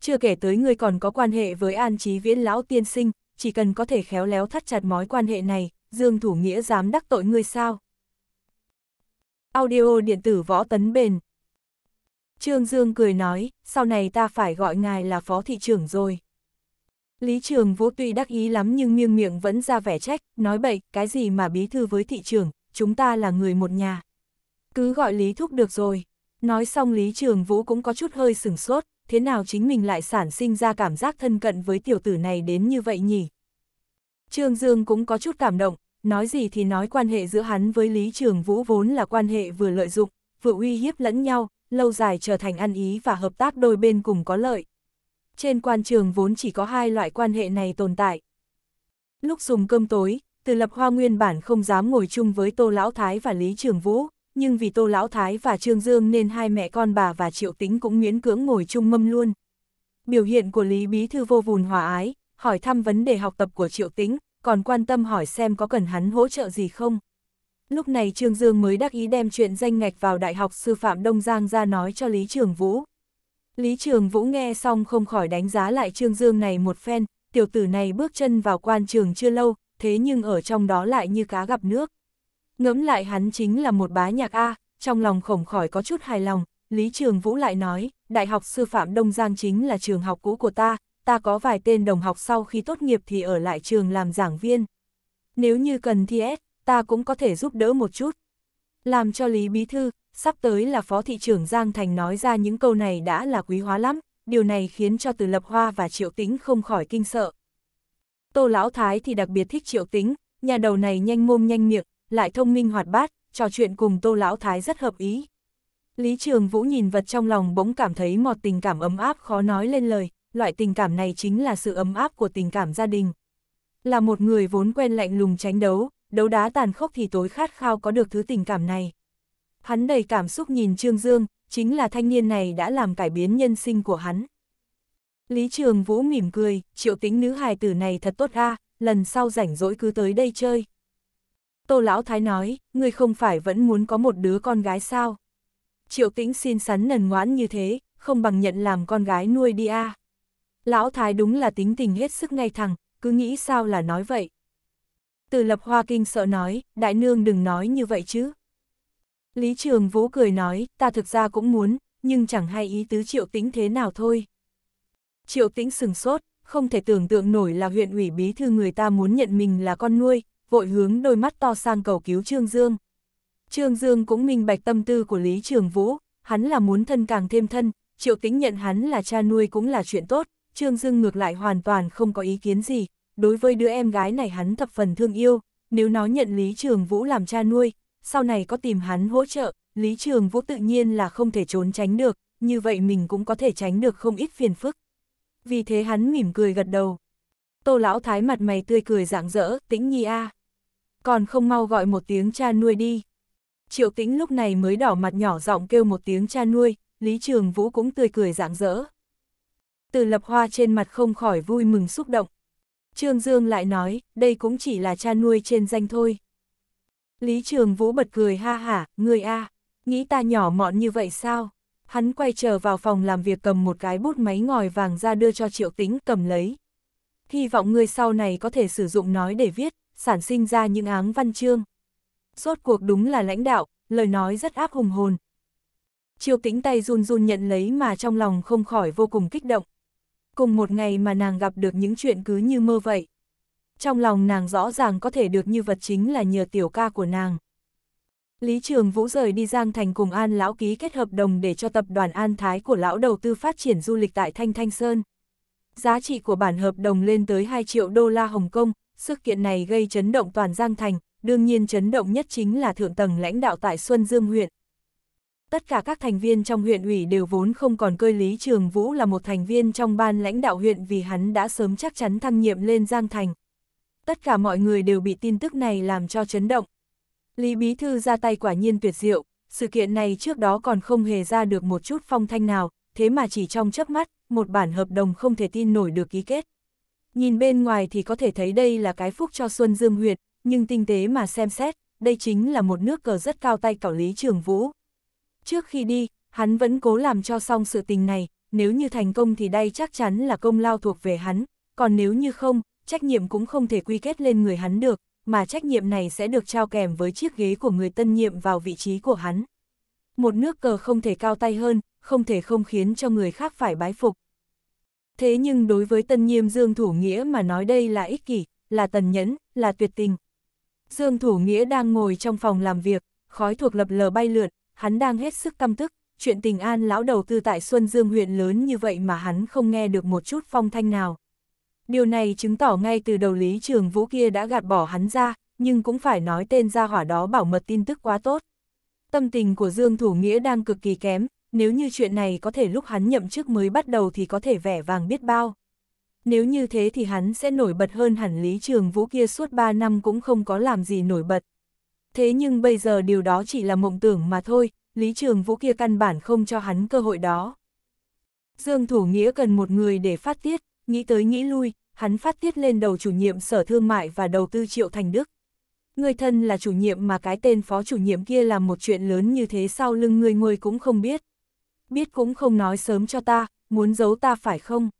Chưa kể tới ngươi còn có quan hệ với an trí viễn lão tiên sinh, chỉ cần có thể khéo léo thắt chặt mối quan hệ này, Dương Thủ Nghĩa dám đắc tội ngươi sao. Audio điện tử võ tấn bền. Trương Dương cười nói, sau này ta phải gọi ngài là phó thị trưởng rồi. Lý Trường Vũ tuy đắc ý lắm nhưng miêng miệng vẫn ra vẻ trách, nói bậy, cái gì mà bí thư với thị trường, chúng ta là người một nhà. Cứ gọi Lý Thúc được rồi. Nói xong Lý Trường Vũ cũng có chút hơi sừng sốt, thế nào chính mình lại sản sinh ra cảm giác thân cận với tiểu tử này đến như vậy nhỉ? Trương Dương cũng có chút cảm động, nói gì thì nói quan hệ giữa hắn với Lý Trường Vũ vốn là quan hệ vừa lợi dụng, vừa uy hiếp lẫn nhau, lâu dài trở thành ăn ý và hợp tác đôi bên cùng có lợi, trên quan trường vốn chỉ có hai loại quan hệ này tồn tại. Lúc dùng cơm tối, Từ Lập Hoa nguyên bản không dám ngồi chung với Tô Lão Thái và Lý Trường Vũ, nhưng vì Tô Lão Thái và Trương Dương nên hai mẹ con bà và Triệu Tính cũng miễn cưỡng ngồi chung mâm luôn. Biểu hiện của Lý Bí Thư vô vùn hòa ái, hỏi thăm vấn đề học tập của Triệu Tính, còn quan tâm hỏi xem có cần hắn hỗ trợ gì không. Lúc này Trương Dương mới đắc ý đem chuyện danh ngạch vào Đại học Sư phạm Đông Giang ra nói cho Lý Trường Vũ. Lý Trường Vũ nghe xong không khỏi đánh giá lại Trương Dương này một phen, tiểu tử này bước chân vào quan trường chưa lâu, thế nhưng ở trong đó lại như cá gặp nước. Ngẫm lại hắn chính là một bá nhạc A, trong lòng khổng khỏi có chút hài lòng, Lý Trường Vũ lại nói, Đại học Sư phạm Đông Giang chính là trường học cũ của ta, ta có vài tên đồng học sau khi tốt nghiệp thì ở lại trường làm giảng viên. Nếu như cần thì ta cũng có thể giúp đỡ một chút. Làm cho Lý Bí Thư, sắp tới là phó thị trưởng Giang Thành nói ra những câu này đã là quý hóa lắm, điều này khiến cho Từ Lập Hoa và Triệu Tĩnh không khỏi kinh sợ. Tô Lão Thái thì đặc biệt thích Triệu Tĩnh, nhà đầu này nhanh mồm nhanh miệng, lại thông minh hoạt bát, trò chuyện cùng Tô Lão Thái rất hợp ý. Lý Trường Vũ nhìn vật trong lòng bỗng cảm thấy một tình cảm ấm áp khó nói lên lời, loại tình cảm này chính là sự ấm áp của tình cảm gia đình. Là một người vốn quen lạnh lùng tránh đấu, đấu đá tàn khốc thì tối khát khao có được thứ tình cảm này. Hắn đầy cảm xúc nhìn Trương Dương, chính là thanh niên này đã làm cải biến nhân sinh của hắn. Lý Trường Vũ mỉm cười, triệu tính nữ hài tử này thật tốt a lần sau rảnh rỗi cứ tới đây chơi. Tô Lão Thái nói, ngươi không phải vẫn muốn có một đứa con gái sao? Triệu tĩnh xin sắn nần ngoãn như thế, không bằng nhận làm con gái nuôi đi a Lão Thái đúng là tính tình hết sức ngay thẳng, cứ nghĩ sao là nói vậy. Từ lập hoa kinh sợ nói, đại nương đừng nói như vậy chứ. Lý Trường Vũ cười nói, ta thực ra cũng muốn, nhưng chẳng hay ý tứ triệu tĩnh thế nào thôi. Triệu tĩnh sừng sốt, không thể tưởng tượng nổi là huyện ủy bí thư người ta muốn nhận mình là con nuôi, vội hướng đôi mắt to sang cầu cứu Trương Dương. Trương Dương cũng minh bạch tâm tư của Lý Trường Vũ, hắn là muốn thân càng thêm thân, triệu tĩnh nhận hắn là cha nuôi cũng là chuyện tốt, Trương Dương ngược lại hoàn toàn không có ý kiến gì, đối với đứa em gái này hắn thập phần thương yêu, nếu nó nhận Lý Trường Vũ làm cha nuôi, sau này có tìm hắn hỗ trợ, Lý Trường Vũ tự nhiên là không thể trốn tránh được, như vậy mình cũng có thể tránh được không ít phiền phức. Vì thế hắn mỉm cười gật đầu. Tô lão thái mặt mày tươi cười rạng rỡ, tĩnh nhi a Còn không mau gọi một tiếng cha nuôi đi. Triệu tĩnh lúc này mới đỏ mặt nhỏ giọng kêu một tiếng cha nuôi, Lý Trường Vũ cũng tươi cười rạng rỡ. Từ lập hoa trên mặt không khỏi vui mừng xúc động. Trương Dương lại nói, đây cũng chỉ là cha nuôi trên danh thôi. Lý Trường Vũ bật cười ha hả, người a, nghĩ ta nhỏ mọn như vậy sao? Hắn quay trở vào phòng làm việc cầm một cái bút máy ngòi vàng ra đưa cho Triệu Tĩnh cầm lấy. Hy vọng người sau này có thể sử dụng nói để viết, sản sinh ra những áng văn chương. Rốt cuộc đúng là lãnh đạo, lời nói rất áp hùng hồn. Triệu Tĩnh tay run run nhận lấy mà trong lòng không khỏi vô cùng kích động. Cùng một ngày mà nàng gặp được những chuyện cứ như mơ vậy trong lòng nàng rõ ràng có thể được như vật chính là nhờ tiểu ca của nàng. Lý Trường Vũ rời đi Giang Thành cùng An Lão ký kết hợp đồng để cho tập đoàn An Thái của Lão đầu tư phát triển du lịch tại Thanh Thanh Sơn. Giá trị của bản hợp đồng lên tới 2 triệu đô la Hồng Kông, sự kiện này gây chấn động toàn Giang Thành, đương nhiên chấn động nhất chính là thượng tầng lãnh đạo tại Xuân Dương huyện. Tất cả các thành viên trong huyện ủy đều vốn không còn cơi Lý Trường Vũ là một thành viên trong ban lãnh đạo huyện vì hắn đã sớm chắc chắn thăng nhiệm lên Giang Thành tất cả mọi người đều bị tin tức này làm cho chấn động. Lý Bí Thư ra tay quả nhiên tuyệt diệu, sự kiện này trước đó còn không hề ra được một chút phong thanh nào, thế mà chỉ trong chớp mắt, một bản hợp đồng không thể tin nổi được ký kết. Nhìn bên ngoài thì có thể thấy đây là cái phúc cho Xuân Dương Huyệt, nhưng tinh tế mà xem xét, đây chính là một nước cờ rất cao tay cảo Lý Trường Vũ. Trước khi đi, hắn vẫn cố làm cho xong sự tình này, nếu như thành công thì đây chắc chắn là công lao thuộc về hắn, còn nếu như không, trách nhiệm cũng không thể quy kết lên người hắn được, mà trách nhiệm này sẽ được trao kèm với chiếc ghế của người tân nhiệm vào vị trí của hắn. Một nước cờ không thể cao tay hơn, không thể không khiến cho người khác phải bái phục. Thế nhưng đối với tân nhiệm Dương Thủ Nghĩa mà nói đây là ích kỷ, là tần nhẫn, là tuyệt tình. Dương Thủ Nghĩa đang ngồi trong phòng làm việc, khói thuộc lập lờ bay lượn, hắn đang hết sức căm tức, chuyện tình an lão đầu tư tại Xuân Dương huyện lớn như vậy mà hắn không nghe được một chút phong thanh nào. Điều này chứng tỏ ngay từ đầu Lý Trường Vũ kia đã gạt bỏ hắn ra, nhưng cũng phải nói tên gia hỏa đó bảo mật tin tức quá tốt. Tâm tình của Dương Thủ Nghĩa đang cực kỳ kém, nếu như chuyện này có thể lúc hắn nhậm chức mới bắt đầu thì có thể vẻ vàng biết bao. Nếu như thế thì hắn sẽ nổi bật hơn hẳn Lý Trường Vũ kia suốt 3 năm cũng không có làm gì nổi bật. Thế nhưng bây giờ điều đó chỉ là mộng tưởng mà thôi, Lý Trường Vũ kia căn bản không cho hắn cơ hội đó. Dương Thủ Nghĩa cần một người để phát tiết, Nghĩ tới nghĩ lui, hắn phát tiết lên đầu chủ nhiệm Sở Thương mại và đầu tư Triệu Thành Đức. Người thân là chủ nhiệm mà cái tên phó chủ nhiệm kia làm một chuyện lớn như thế sau lưng người ngồi cũng không biết. Biết cũng không nói sớm cho ta, muốn giấu ta phải không?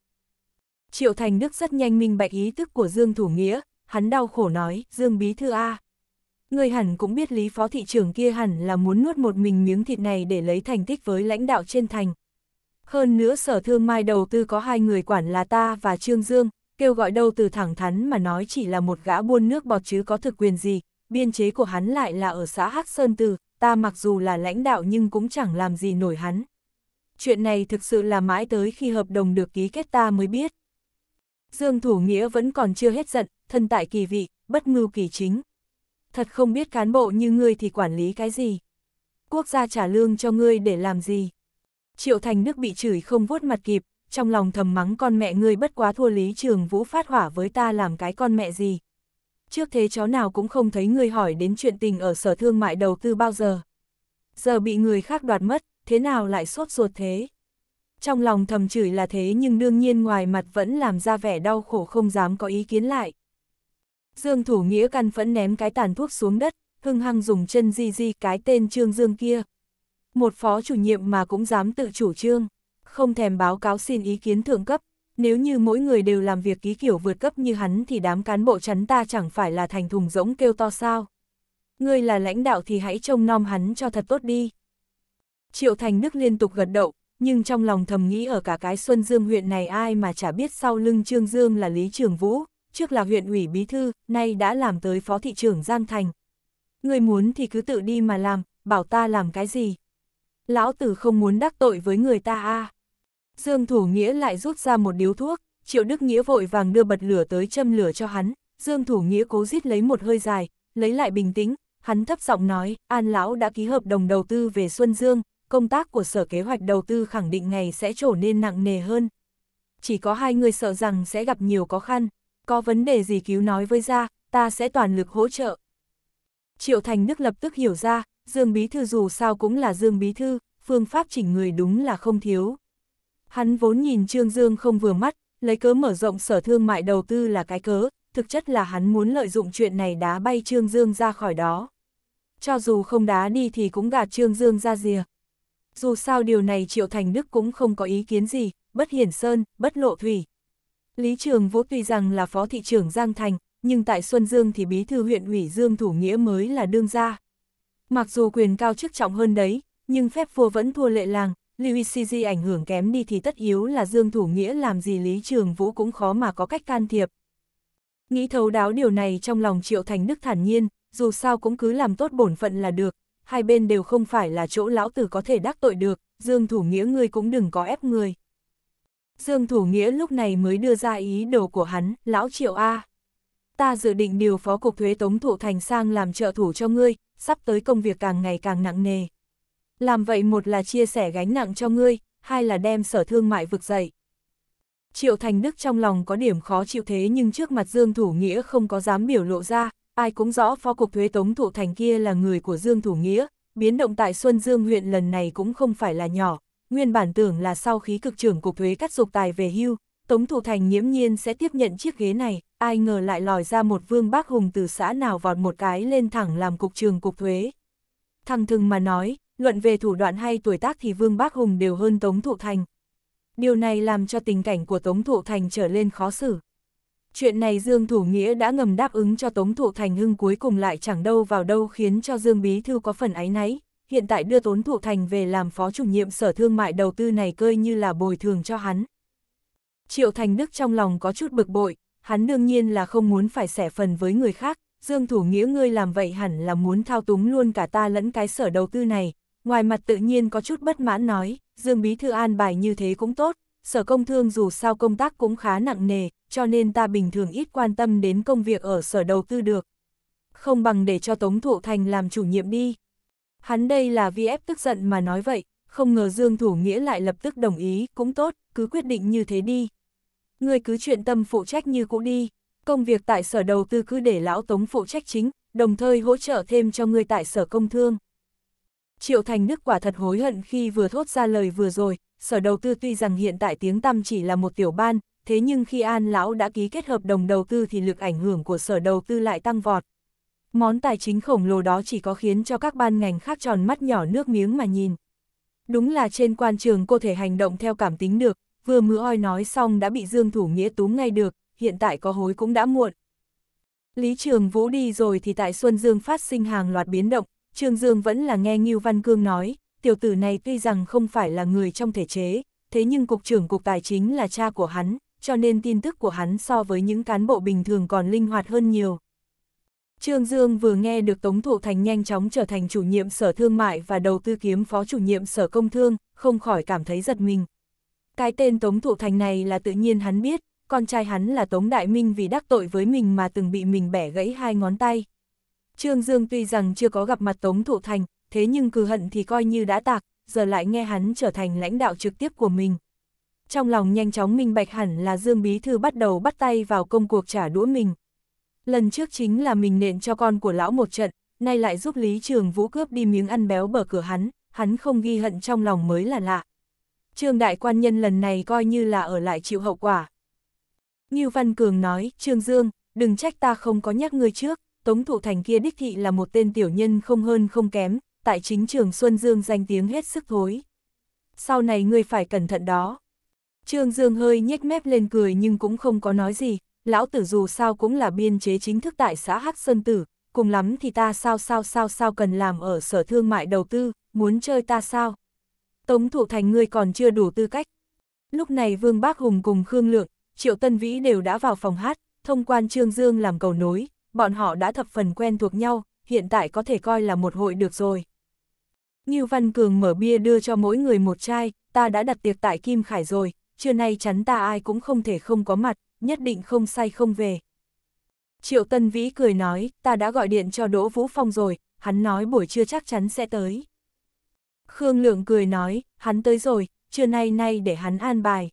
Triệu Thành Đức rất nhanh minh bạch ý thức của Dương Thủ Nghĩa, hắn đau khổ nói, Dương Bí Thư A. Người hẳn cũng biết lý phó thị trường kia hẳn là muốn nuốt một mình miếng thịt này để lấy thành tích với lãnh đạo trên thành, hơn nữa sở thương mai đầu tư có hai người quản là ta và Trương Dương, kêu gọi đâu từ thẳng thắn mà nói chỉ là một gã buôn nước bọt chứ có thực quyền gì, biên chế của hắn lại là ở xã Hắc Sơn Từ, ta mặc dù là lãnh đạo nhưng cũng chẳng làm gì nổi hắn. Chuyện này thực sự là mãi tới khi hợp đồng được ký kết ta mới biết. Dương Thủ Nghĩa vẫn còn chưa hết giận, thân tại kỳ vị, bất ngưu kỳ chính. Thật không biết cán bộ như ngươi thì quản lý cái gì. Quốc gia trả lương cho ngươi để làm gì. Triệu Thành Đức bị chửi không vuốt mặt kịp, trong lòng thầm mắng con mẹ ngươi bất quá thua Lý Trường Vũ phát hỏa với ta làm cái con mẹ gì. Trước thế chó nào cũng không thấy ngươi hỏi đến chuyện tình ở sở thương mại đầu tư bao giờ. Giờ bị người khác đoạt mất, thế nào lại sốt ruột thế? Trong lòng thầm chửi là thế nhưng đương nhiên ngoài mặt vẫn làm ra vẻ đau khổ không dám có ý kiến lại. Dương Thủ Nghĩa căn phẫn ném cái tàn thuốc xuống đất, hưng hăng dùng chân di di cái tên Trương Dương kia, một phó chủ nhiệm mà cũng dám tự chủ trương, không thèm báo cáo xin ý kiến thượng cấp, nếu như mỗi người đều làm việc ký kiểu vượt cấp như hắn thì đám cán bộ chắn ta chẳng phải là thành thùng rỗng kêu to sao. Ngươi là lãnh đạo thì hãy trông nom hắn cho thật tốt đi. Triệu Thành Đức liên tục gật đậu, nhưng trong lòng thầm nghĩ ở cả cái Xuân Dương huyện này ai mà chả biết sau lưng Trương Dương là Lý Trường Vũ, trước là huyện ủy bí thư, nay đã làm tới phó thị trưởng Giang Thành. Ngươi muốn thì cứ tự đi mà làm, bảo ta làm cái gì lão tử không muốn đắc tội với người ta a à? Dương Thủ Nghĩa lại rút ra một điếu thuốc, Triệu Đức Nghĩa vội vàng đưa bật lửa tới châm lửa cho hắn, Dương Thủ Nghĩa cố rít lấy một hơi dài, lấy lại bình tĩnh, hắn thấp giọng nói, An Lão đã ký hợp đồng đầu tư về Xuân Dương, công tác của Sở Kế hoạch đầu tư khẳng định ngày sẽ trở nên nặng nề hơn. Chỉ có hai người sợ rằng sẽ gặp nhiều khó khăn, có vấn đề gì cứu nói với ra, ta sẽ toàn lực hỗ trợ. Triệu Thành Đức lập tức hiểu ra, Dương Bí Thư dù sao cũng là Dương Bí Thư, phương pháp chỉnh người đúng là không thiếu. Hắn vốn nhìn Trương Dương không vừa mắt, lấy cớ mở rộng sở thương mại đầu tư là cái cớ, thực chất là hắn muốn lợi dụng chuyện này đá bay Trương Dương ra khỏi đó. Cho dù không đá đi thì cũng gạt Trương Dương ra rìa. Dù sao điều này Triệu Thành Đức cũng không có ý kiến gì, bất hiển sơn, bất lộ thủy. Lý Trường Vũ tuy rằng là phó thị trưởng Giang Thành, nhưng tại Xuân Dương thì bí thư huyện ủy Dương Thủ Nghĩa mới là đương gia. Mặc dù quyền cao chức trọng hơn đấy, nhưng phép vua vẫn thua lệ làng, Luisigi ảnh hưởng kém đi thì tất yếu là Dương Thủ Nghĩa làm gì Lý Trường Vũ cũng khó mà có cách can thiệp. Nghĩ thấu đáo điều này trong lòng Triệu Thành Đức thản nhiên, dù sao cũng cứ làm tốt bổn phận là được, hai bên đều không phải là chỗ lão tử có thể đắc tội được, Dương Thủ Nghĩa ngươi cũng đừng có ép người. Dương Thủ Nghĩa lúc này mới đưa ra ý đồ của hắn, lão Triệu A ta dự định điều phó cục thuế Tống Thụ Thành sang làm trợ thủ cho ngươi, sắp tới công việc càng ngày càng nặng nề. Làm vậy một là chia sẻ gánh nặng cho ngươi, hai là đem sở thương mại vực dậy. Triệu Thành Đức trong lòng có điểm khó chịu thế nhưng trước mặt Dương Thủ Nghĩa không có dám biểu lộ ra, ai cũng rõ phó cục thuế Tống Thụ Thành kia là người của Dương Thủ Nghĩa, biến động tại Xuân Dương huyện lần này cũng không phải là nhỏ, nguyên bản tưởng là sau khi cực trưởng cục thuế cắt dục tài về hưu, Tống thụ Thành nhiễm nhiên sẽ tiếp nhận chiếc ghế này ai ngờ lại lòi ra một vương bác hùng từ xã nào vọt một cái lên thẳng làm cục trường cục thuế. Thằng thừng mà nói, luận về thủ đoạn hay tuổi tác thì vương bác hùng đều hơn Tống Thụ Thành. Điều này làm cho tình cảnh của Tống Thụ Thành trở lên khó xử. Chuyện này Dương Thủ Nghĩa đã ngầm đáp ứng cho Tống Thụ Thành hưng cuối cùng lại chẳng đâu vào đâu khiến cho Dương Bí Thư có phần áy náy. Hiện tại đưa Tống Thụ Thành về làm phó chủ nhiệm sở thương mại đầu tư này cơi như là bồi thường cho hắn. Triệu Thành Đức trong lòng có chút bực bội, hắn đương nhiên là không muốn phải xẻ phần với người khác, Dương Thủ Nghĩa ngươi làm vậy hẳn là muốn thao túng luôn cả ta lẫn cái sở đầu tư này, ngoài mặt tự nhiên có chút bất mãn nói, Dương Bí Thư an bài như thế cũng tốt, sở công thương dù sao công tác cũng khá nặng nề, cho nên ta bình thường ít quan tâm đến công việc ở sở đầu tư được. Không bằng để cho Tống Thụ Thành làm chủ nhiệm đi. Hắn đây là vì ép tức giận mà nói vậy, không ngờ Dương Thủ Nghĩa lại lập tức đồng ý, cũng tốt, cứ quyết định như thế đi ngươi cứ chuyện tâm phụ trách như cũ đi, công việc tại sở đầu tư cứ để lão Tống phụ trách chính, đồng thời hỗ trợ thêm cho ngươi tại sở công thương. Triệu Thành Đức quả thật hối hận khi vừa thốt ra lời vừa rồi, sở đầu tư tuy rằng hiện tại tiếng tăm chỉ là một tiểu ban, thế nhưng khi An Lão đã ký kết hợp đồng đầu tư thì lực ảnh hưởng của sở đầu tư lại tăng vọt. Món tài chính khổng lồ đó chỉ có khiến cho các ban ngành khác tròn mắt nhỏ nước miếng mà nhìn. Đúng là trên quan trường cô thể hành động theo cảm tính được, vừa mứa oi nói xong đã bị Dương Thủ Nghĩa túm ngay được, hiện tại có hối cũng đã muộn. Lý Trường Vũ đi rồi thì tại Xuân Dương phát sinh hàng loạt biến động, Trương Dương vẫn là nghe Ngưu Văn Cương nói, tiểu tử này tuy rằng không phải là người trong thể chế, thế nhưng Cục trưởng Cục Tài chính là cha của hắn, cho nên tin tức của hắn so với những cán bộ bình thường còn linh hoạt hơn nhiều. Trương Dương vừa nghe được Tống Thụ Thành nhanh chóng trở thành chủ nhiệm Sở Thương mại và Đầu tư kiếm phó chủ nhiệm Sở Công Thương, không khỏi cảm thấy giật mình, cái tên Tống Thụ Thành này là tự nhiên hắn biết, con trai hắn là Tống Đại Minh vì đắc tội với mình mà từng bị mình bẻ gãy hai ngón tay. Trương Dương tuy rằng chưa có gặp mặt Tống Thụ Thành, thế nhưng cừ hận thì coi như đã tạc, giờ lại nghe hắn trở thành lãnh đạo trực tiếp của mình. Trong lòng nhanh chóng minh bạch hẳn là Dương Bí Thư bắt đầu bắt tay vào công cuộc trả đũa mình. Lần trước chính là mình nện cho con của lão một trận, nay lại giúp Lý Trường Vũ cướp đi miếng ăn béo bở cửa hắn, hắn không ghi hận trong lòng mới là lạ. Trương Đại Quan Nhân lần này coi như là ở lại chịu hậu quả. Ngưu Văn Cường nói, Trương Dương, đừng trách ta không có nhắc ngươi trước, Tống Thụ Thành kia đích thị là một tên tiểu nhân không hơn không kém, tại chính trường Xuân Dương danh tiếng hết sức thối. Sau này ngươi phải cẩn thận đó. Trương Dương hơi nhếch mép lên cười nhưng cũng không có nói gì, lão tử dù sao cũng là biên chế chính thức tại xã Hắc Sơn Tử, cùng lắm thì ta sao sao sao sao cần làm ở sở thương mại đầu tư, muốn chơi ta sao, Tống Thụ Thành ngươi còn chưa đủ tư cách. Lúc này Vương Bác Hùng cùng Khương Lượng, Triệu Tân Vĩ đều đã vào phòng hát, thông quan Trương Dương làm cầu nối, bọn họ đã thập phần quen thuộc nhau, hiện tại có thể coi là một hội được rồi. Như Văn Cường mở bia đưa cho mỗi người một chai, ta đã đặt tiệc tại Kim Khải rồi, trưa nay chắn ta ai cũng không thể không có mặt, nhất định không say không về. Triệu Tân Vĩ cười nói, ta đã gọi điện cho Đỗ Vũ Phong rồi, hắn nói buổi trưa chắc chắn sẽ tới. Khương Lượng cười nói, hắn tới rồi, trưa nay nay để hắn an bài.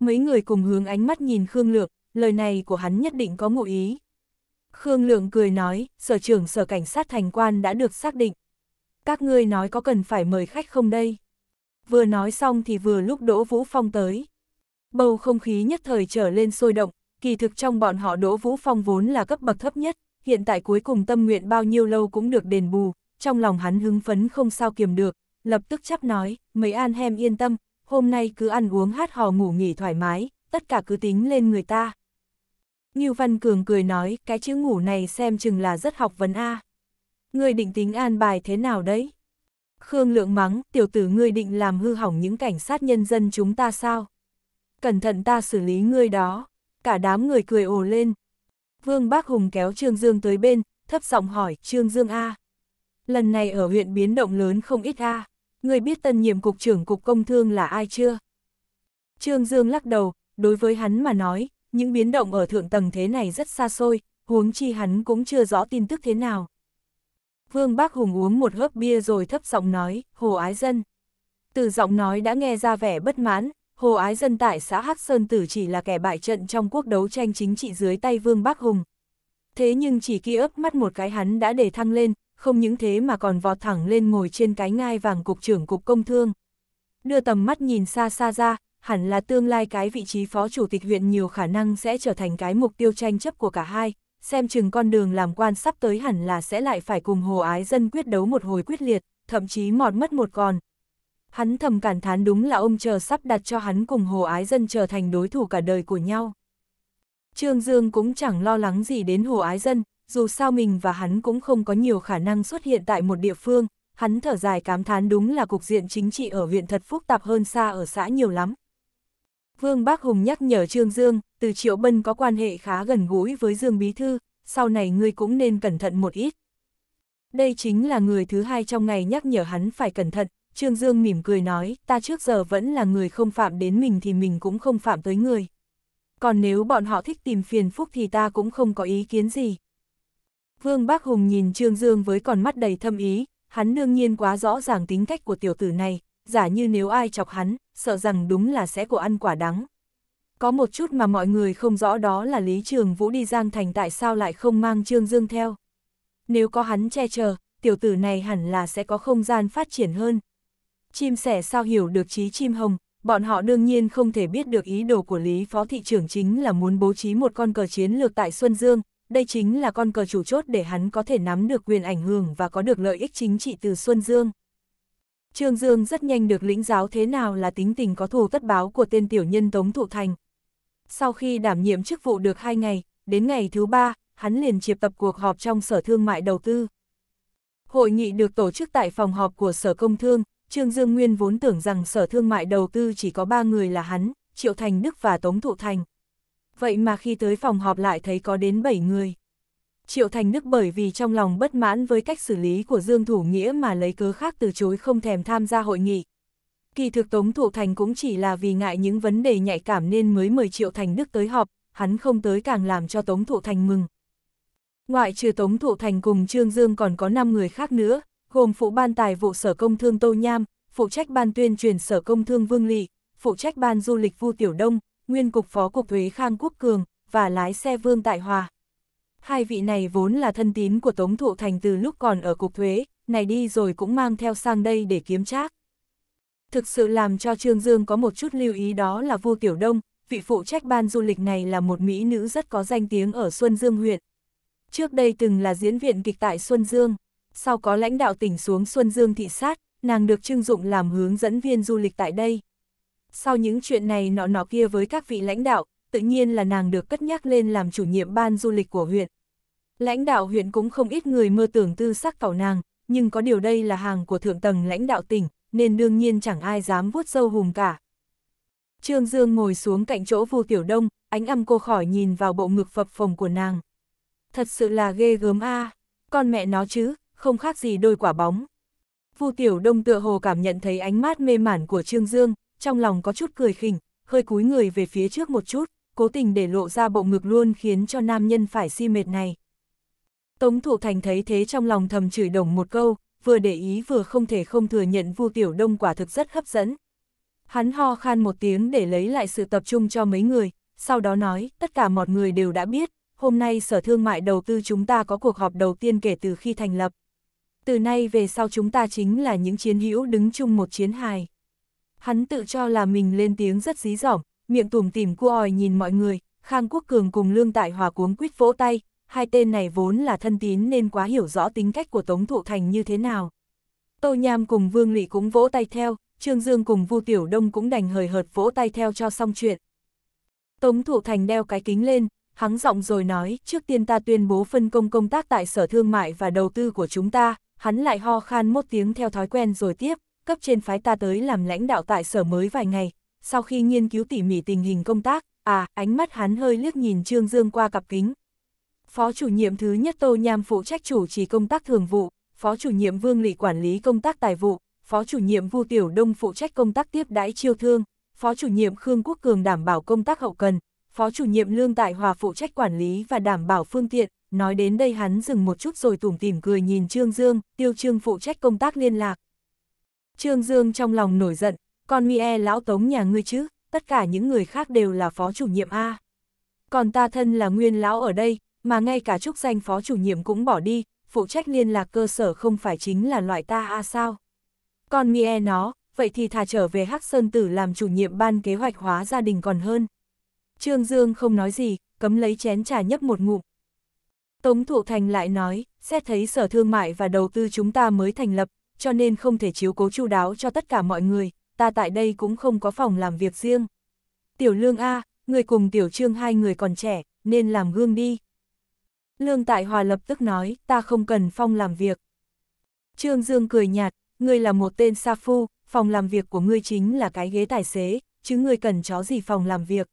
Mấy người cùng hướng ánh mắt nhìn Khương Lượng, lời này của hắn nhất định có ngụ ý. Khương Lượng cười nói, sở trưởng sở cảnh sát thành quan đã được xác định. Các ngươi nói có cần phải mời khách không đây? Vừa nói xong thì vừa lúc Đỗ Vũ Phong tới. Bầu không khí nhất thời trở lên sôi động, kỳ thực trong bọn họ Đỗ Vũ Phong vốn là cấp bậc thấp nhất, hiện tại cuối cùng tâm nguyện bao nhiêu lâu cũng được đền bù, trong lòng hắn hứng phấn không sao kiềm được, lập tức chắp nói, mấy an hem yên tâm, hôm nay cứ ăn uống hát hò ngủ nghỉ thoải mái, tất cả cứ tính lên người ta. Ngưu Văn Cường cười nói, cái chữ ngủ này xem chừng là rất học vấn A. người định tính an bài thế nào đấy? Khương Lượng mắng, tiểu tử ngươi định làm hư hỏng những cảnh sát nhân dân chúng ta sao? Cẩn thận ta xử lý ngươi đó. Cả đám người cười ồ lên. Vương Bác Hùng kéo Trương Dương tới bên, thấp giọng hỏi, Trương Dương A, lần này ở huyện biến động lớn không ít a. Người biết tân nhiệm cục trưởng cục công thương là ai chưa? Trương Dương lắc đầu, đối với hắn mà nói, những biến động ở thượng tầng thế này rất xa xôi, huống chi hắn cũng chưa rõ tin tức thế nào. Vương Bác Hùng uống một hớp bia rồi thấp giọng nói, Hồ Ái Dân. Từ giọng nói đã nghe ra vẻ bất mãn, Hồ Ái Dân tại xã Hắc Sơn Tử chỉ là kẻ bại trận trong cuộc đấu tranh chính trị dưới tay Vương Bác Hùng. Thế nhưng chỉ kia ấp mắt một cái hắn đã để thăng lên, không những thế mà còn vọt thẳng lên ngồi trên cái ngai vàng cục trưởng cục công thương. Đưa tầm mắt nhìn xa xa ra, hẳn là tương lai cái vị trí phó chủ tịch huyện nhiều khả năng sẽ trở thành cái mục tiêu tranh chấp của cả hai, xem chừng con đường làm quan sắp tới hẳn là sẽ lại phải cùng hồ ái dân quyết đấu một hồi quyết liệt, thậm chí mọt mất một còn. Hắn thầm cảm thán đúng là ông chờ sắp đặt cho hắn cùng hồ ái dân trở thành đối thủ cả đời của nhau. Trương Dương cũng chẳng lo lắng gì đến hồ ái dân, dù sao mình và hắn cũng không có nhiều khả năng xuất hiện tại một địa phương, hắn thở dài cám thán đúng là cục diện chính trị ở viện thật phức tạp hơn xa ở xã nhiều lắm. Vương Bác Hùng nhắc nhở Trương Dương, từ Triệu Bân có quan hệ khá gần gũi với Dương Bí Thư, sau này ngươi cũng nên cẩn thận một ít. Đây chính là người thứ hai trong ngày nhắc nhở hắn phải cẩn thận, Trương Dương mỉm cười nói, ta trước giờ vẫn là người không phạm đến mình thì mình cũng không phạm tới người. Còn nếu bọn họ thích tìm phiền phúc thì ta cũng không có ý kiến gì. Vương Bác Hùng nhìn Trương Dương với con mắt đầy thâm ý, hắn đương nhiên quá rõ ràng tính cách của tiểu tử này, giả như nếu ai chọc hắn, sợ rằng đúng là sẽ của ăn quả đắng. Có một chút mà mọi người không rõ đó là Lý Trường Vũ đi Giang Thành tại sao lại không mang Trương Dương theo. Nếu có hắn che chở, tiểu tử này hẳn là sẽ có không gian phát triển hơn. Chim sẻ sao hiểu được trí chim hồng, bọn họ đương nhiên không thể biết được ý đồ của Lý Phó Thị trưởng chính là muốn bố trí một con cờ chiến lược tại Xuân Dương, đây chính là con cờ chủ chốt để hắn có thể nắm được quyền ảnh hưởng và có được lợi ích chính trị từ Xuân Dương. Trương Dương rất nhanh được lĩnh giáo thế nào là tính tình có thù tất báo của tên tiểu nhân Tống Thụ Thành. Sau khi đảm nhiệm chức vụ được 2 ngày, đến ngày thứ 3, hắn liền triệp tập cuộc họp trong Sở Thương mại Đầu tư. Hội nghị được tổ chức tại phòng họp của Sở Công Thương, Trương Dương Nguyên vốn tưởng rằng Sở Thương mại Đầu tư chỉ có 3 người là hắn, Triệu Thành Đức và Tống Thụ Thành vậy mà khi tới phòng họp lại thấy có đến 7 người. Triệu Thành Đức bởi vì trong lòng bất mãn với cách xử lý của Dương Thủ Nghĩa mà lấy cớ khác từ chối không thèm tham gia hội nghị. Kỳ thực Tống Thủ Thành cũng chỉ là vì ngại những vấn đề nhạy cảm nên mới mời Triệu Thành Đức tới họp, hắn không tới càng làm cho Tống Thủ Thành mừng. Ngoại trừ Tống Thủ Thành cùng Trương Dương còn có 5 người khác nữa, gồm phụ ban tài vụ Sở Công Thương Tô Nham, phụ trách ban tuyên truyền Sở Công Thương Vương Lị, phụ trách ban du lịch Vu Tiểu Đông, nguyên cục phó cục thuế Khang Quốc Cường, và lái xe Vương Tại Hòa. Hai vị này vốn là thân tín của Tống Thụ Thành từ lúc còn ở cục thuế, này đi rồi cũng mang theo sang đây để kiếm trác. Thực sự làm cho Trương Dương có một chút lưu ý đó là vua Tiểu Đông, vị phụ trách ban du lịch này là một mỹ nữ rất có danh tiếng ở Xuân Dương huyện. Trước đây từng là diễn viện kịch tại Xuân Dương, sau có lãnh đạo tỉnh xuống Xuân Dương thị sát, nàng được trưng dụng làm hướng dẫn viên du lịch tại đây sau những chuyện này nọ nọ kia với các vị lãnh đạo, tự nhiên là nàng được cất nhắc lên làm chủ nhiệm ban du lịch của huyện. Lãnh đạo huyện cũng không ít người mơ tưởng tư sắc vào nàng, nhưng có điều đây là hàng của thượng tầng lãnh đạo tỉnh, nên đương nhiên chẳng ai dám vuốt sâu hùm cả. Trương Dương ngồi xuống cạnh chỗ Vu Tiểu Đông, ánh âm cô khỏi nhìn vào bộ ngực phập phồng của nàng. Thật sự là ghê gớm a, con mẹ nó chứ, không khác gì đôi quả bóng. Vu Tiểu Đông tựa hồ cảm nhận thấy ánh mắt mê mản của Trương Dương, trong lòng có chút cười khỉnh, hơi cúi người về phía trước một chút, cố tình để lộ ra bộ ngực luôn khiến cho nam nhân phải si mệt này. Tống Thụ Thành thấy thế trong lòng thầm chửi đồng một câu, vừa để ý vừa không thể không thừa nhận Vu Tiểu Đông quả thực rất hấp dẫn. Hắn ho khan một tiếng để lấy lại sự tập trung cho mấy người, sau đó nói, tất cả mọi người đều đã biết, hôm nay Sở Thương mại đầu tư chúng ta có cuộc họp đầu tiên kể từ khi thành lập. Từ nay về sau chúng ta chính là những chiến hữu đứng chung một chiến hài. Hắn tự cho là mình lên tiếng rất dí dỏm, miệng tủm tỉm cua ỏi nhìn mọi người, Khang Quốc Cường cùng Lương Tại Hòa cuống quýt vỗ tay, hai tên này vốn là thân tín nên quá hiểu rõ tính cách của Tống Thụ Thành như thế nào. Tô Nham cùng Vương Lị cũng vỗ tay theo, Trương Dương cùng Vu Tiểu Đông cũng đành hời hợt vỗ tay theo cho xong chuyện. Tống Thụ Thành đeo cái kính lên, hắn giọng rồi nói, trước tiên ta tuyên bố phân công công tác tại Sở Thương mại và Đầu tư của chúng ta, hắn lại ho khan một tiếng theo thói quen rồi tiếp cấp trên phái ta tới làm lãnh đạo tại sở mới vài ngày, sau khi nghiên cứu tỉ mỉ tình hình công tác, à, ánh mắt hắn hơi liếc nhìn Trương Dương qua cặp kính. Phó chủ nhiệm thứ nhất Tô Nham phụ trách chủ trì công tác thường vụ, phó chủ nhiệm Vương Lị quản lý công tác tài vụ, phó chủ nhiệm Vu Tiểu Đông phụ trách công tác tiếp đãi chiêu thương, phó chủ nhiệm Khương Quốc Cường đảm bảo công tác hậu cần, phó chủ nhiệm Lương Tại Hòa phụ trách quản lý và đảm bảo phương tiện. Nói đến đây hắn dừng một chút rồi tủm tỉm cười nhìn Trương Dương, Tiêu Trương phụ trách công tác liên lạc. Trương Dương trong lòng nổi giận, còn mi e lão tống nhà ngươi chứ, tất cả những người khác đều là phó chủ nhiệm A. Còn ta thân là nguyên lão ở đây, mà ngay cả trúc danh phó chủ nhiệm cũng bỏ đi, phụ trách liên lạc cơ sở không phải chính là loại ta A sao. Còn mi e nó, vậy thì thà trở về Hắc Sơn Tử làm chủ nhiệm ban kế hoạch hóa gia đình còn hơn. Trương Dương không nói gì, cấm lấy chén trà nhấp một ngụm. Tống Thụ Thành lại nói, xét thấy sở thương mại và đầu tư chúng ta mới thành lập, cho nên không thể chiếu cố chu đáo cho tất cả mọi người, ta tại đây cũng không có phòng làm việc riêng. Tiểu Lương A, người cùng Tiểu Trương hai người còn trẻ, nên làm gương đi. Lương Tại Hòa lập tức nói, ta không cần phong làm việc. Trương Dương cười nhạt, ngươi là một tên sa phu, phòng làm việc của ngươi chính là cái ghế tài xế, chứ ngươi cần chó gì phòng làm việc.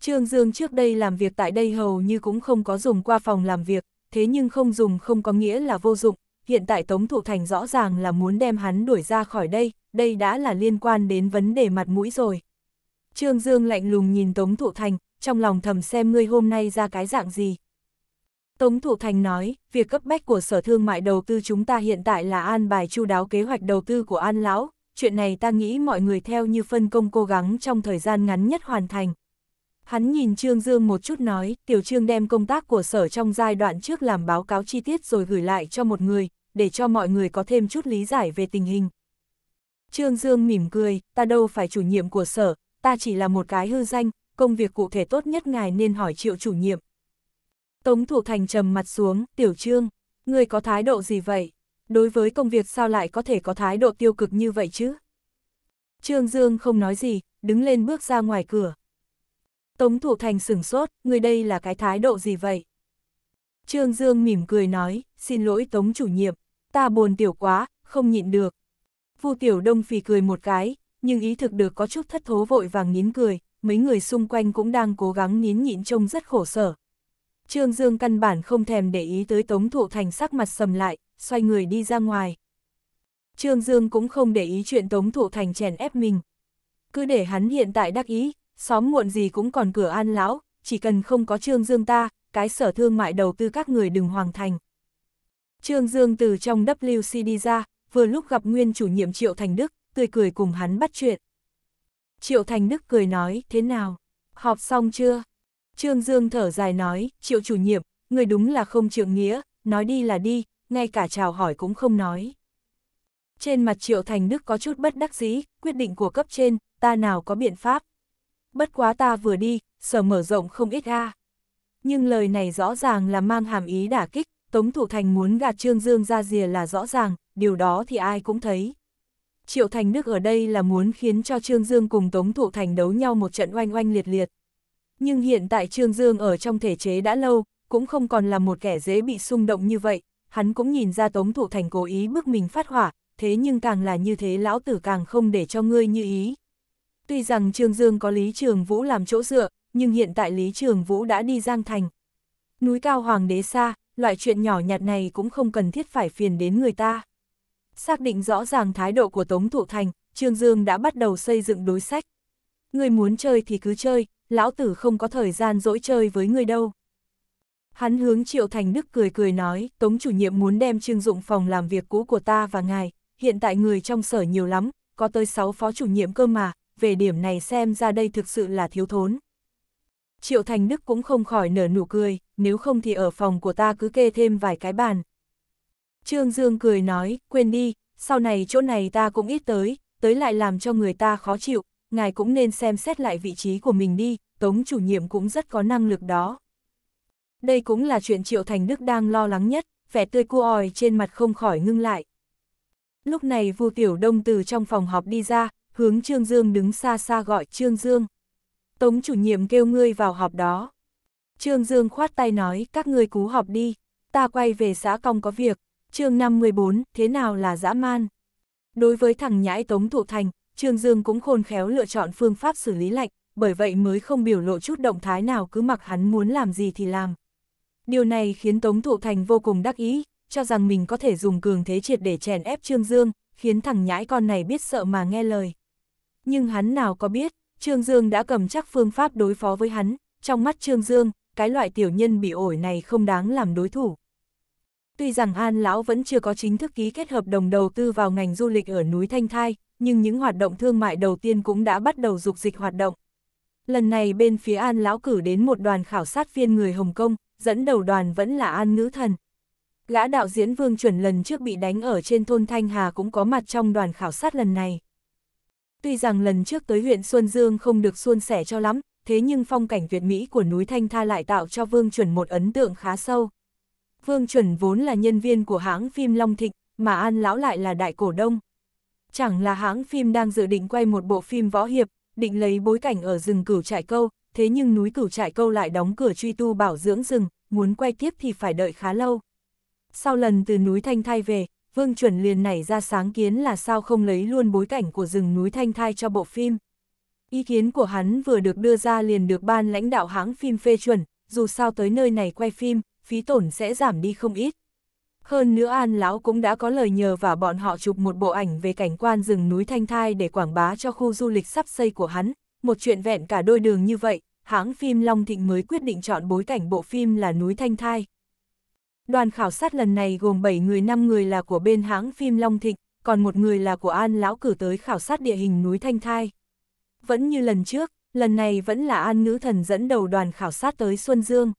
Trương Dương trước đây làm việc tại đây hầu như cũng không có dùng qua phòng làm việc, thế nhưng không dùng không có nghĩa là vô dụng, hiện tại Tống Thụ Thành rõ ràng là muốn đem hắn đuổi ra khỏi đây, đây đã là liên quan đến vấn đề mặt mũi rồi. Trương Dương lạnh lùng nhìn Tống Thụ Thành, trong lòng thầm xem ngươi hôm nay ra cái dạng gì. Tống Thụ Thành nói, việc cấp bách của sở thương mại đầu tư chúng ta hiện tại là an bài chu đáo kế hoạch đầu tư của An Lão, chuyện này ta nghĩ mọi người theo như phân công cố gắng trong thời gian ngắn nhất hoàn thành, Hắn nhìn Trương Dương một chút nói, Tiểu Trương đem công tác của sở trong giai đoạn trước làm báo cáo chi tiết rồi gửi lại cho một người, để cho mọi người có thêm chút lý giải về tình hình. Trương Dương mỉm cười, ta đâu phải chủ nhiệm của sở, ta chỉ là một cái hư danh, công việc cụ thể tốt nhất ngài nên hỏi triệu chủ nhiệm. Tống thủ Thành trầm mặt xuống, Tiểu Trương, người có thái độ gì vậy? Đối với công việc sao lại có thể có thái độ tiêu cực như vậy chứ? Trương Dương không nói gì, đứng lên bước ra ngoài cửa. Tống Thủ Thành sửng sốt, người đây là cái thái độ gì vậy? Trương Dương mỉm cười nói, xin lỗi Tống chủ nhiệm, ta buồn tiểu quá, không nhịn được. Vu Tiểu Đông phì cười một cái, nhưng ý thực được có chút thất thố vội vàng nín cười, mấy người xung quanh cũng đang cố gắng nín nhịn trông rất khổ sở. Trương Dương căn bản không thèm để ý tới Tống Thụ Thành sắc mặt sầm lại, xoay người đi ra ngoài. Trương Dương cũng không để ý chuyện Tống Thụ Thành chèn ép mình. Cứ để hắn hiện tại đắc ý, xóm muộn gì cũng còn cửa an lão, chỉ cần không có Trương Dương ta, cái sở thương mại đầu tư các người đừng hoàng thành. Trương Dương từ trong WCD ra, vừa lúc gặp nguyên chủ nhiệm Triệu Thành Đức, tươi cười cùng hắn bắt chuyện. Triệu Thành Đức cười nói, thế nào? Họp xong chưa? Trương Dương thở dài nói, Triệu chủ nhiệm, người đúng là không trượng nghĩa, nói đi là đi, ngay cả chào hỏi cũng không nói. Trên mặt Triệu Thành Đức có chút bất đắc dĩ, quyết định của cấp trên, ta nào có biện pháp bất quá ta vừa đi, sở mở rộng không ít a. Nhưng lời này rõ ràng là mang hàm ý đả kích, Tống Thủ Thành muốn gạt Trương Dương ra rìa là rõ ràng, điều đó thì ai cũng thấy. Triệu Thành Đức ở đây là muốn khiến cho Trương Dương cùng Tống Thủ Thành đấu nhau một trận oanh oanh liệt liệt. Nhưng hiện tại Trương Dương ở trong thể chế đã lâu, cũng không còn là một kẻ dễ bị xung động như vậy, hắn cũng nhìn ra Tống Thủ Thành cố ý bước mình phát hỏa, thế nhưng càng là như thế lão tử càng không để cho ngươi như ý. Tuy rằng Trương Dương có Lý Trường Vũ làm chỗ dựa, nhưng hiện tại Lý Trường Vũ đã đi Giang Thành. Núi cao hoàng đế xa, loại chuyện nhỏ nhặt này cũng không cần thiết phải phiền đến người ta. Xác định rõ ràng thái độ của Tống Thụ Thành, Trương Dương đã bắt đầu xây dựng đối sách. Người muốn chơi thì cứ chơi, lão tử không có thời gian dỗi chơi với người đâu. Hắn hướng Triệu Thành Đức cười cười nói, Tống chủ nhiệm muốn đem trương dụng phòng làm việc cũ của ta và ngài, hiện tại người trong sở nhiều lắm, có tới 6 phó chủ nhiệm cơ mà, về điểm này xem ra đây thực sự là thiếu thốn. Triệu Thành Đức cũng không khỏi nở nụ cười, nếu không thì ở phòng của ta cứ kê thêm vài cái bàn. Trương Dương cười nói, quên đi, sau này chỗ này ta cũng ít tới, tới lại làm cho người ta khó chịu, ngài cũng nên xem xét lại vị trí của mình đi, Tống chủ nhiệm cũng rất có năng lực đó. Đây cũng là chuyện Triệu Thành Đức đang lo lắng nhất, vẻ tươi cua ỏi trên mặt không khỏi ngưng lại. Lúc này Vu Tiểu Đông từ trong phòng họp đi ra, hướng Trương Dương đứng xa xa gọi Trương Dương. Tống chủ nhiệm kêu ngươi vào họp đó. Trương Dương khoát tay nói các ngươi cú họp đi, ta quay về xã công có việc, chương 514, thế nào là dã man. Đối với thằng nhãi Tống Thụ Thành, Trương Dương cũng khôn khéo lựa chọn phương pháp xử lý lạnh, bởi vậy mới không biểu lộ chút động thái nào cứ mặc hắn muốn làm gì thì làm. Điều này khiến Tống Thụ Thành vô cùng đắc ý, cho rằng mình có thể dùng cường thế triệt để chèn ép Trương Dương, khiến thằng nhãi con này biết sợ mà nghe lời. Nhưng hắn nào có biết, Trương Dương đã cầm chắc phương pháp đối phó với hắn, trong mắt Trương Dương, cái loại tiểu nhân bị ổi này không đáng làm đối thủ. Tuy rằng An Lão vẫn chưa có chính thức ký kết hợp đồng đầu tư vào ngành du lịch ở núi Thanh Thai, nhưng những hoạt động thương mại đầu tiên cũng đã bắt đầu dục dịch hoạt động. Lần này bên phía An Lão cử đến một đoàn khảo sát viên người Hồng Kông, dẫn đầu đoàn vẫn là An Nữ Thần. Gã đạo diễn Vương Chuẩn lần trước bị đánh ở trên thôn Thanh Hà cũng có mặt trong đoàn khảo sát lần này. Tuy rằng lần trước tới huyện Xuân Dương không được xuôn sẻ cho lắm, thế nhưng phong cảnh việt mỹ của núi Thanh Tha lại tạo cho Vương Chuẩn một ấn tượng khá sâu. Vương Chuẩn vốn là nhân viên của hãng phim Long Thịnh, mà An Lão lại là đại cổ đông. Chẳng là hãng phim đang dự định quay một bộ phim võ hiệp, định lấy bối cảnh ở rừng cửu trại câu, thế nhưng núi cửu trại câu lại đóng cửa truy tu bảo dưỡng rừng, muốn quay tiếp thì phải đợi khá lâu. Sau lần từ núi Thanh Thai về, Vương Chuẩn liền nảy ra sáng kiến là sao không lấy luôn bối cảnh của rừng núi Thanh Thai cho bộ phim. Ý kiến của hắn vừa được đưa ra liền được ban lãnh đạo hãng phim phê chuẩn, dù sao tới nơi này quay phim, phí tổn sẽ giảm đi không ít. Hơn nữa An Lão cũng đã có lời nhờ và bọn họ chụp một bộ ảnh về cảnh quan rừng núi Thanh Thai để quảng bá cho khu du lịch sắp xây của hắn, một chuyện vẹn cả đôi đường như vậy, hãng phim Long Thịnh mới quyết định chọn bối cảnh bộ phim là núi Thanh Thai, Đoàn khảo sát lần này gồm 7 người 5 người là của bên hãng phim Long Thịnh, còn một người là của An Lão cử tới khảo sát địa hình núi Thanh Thai. Vẫn như lần trước, lần này vẫn là An Nữ Thần dẫn đầu đoàn khảo sát tới Xuân Dương.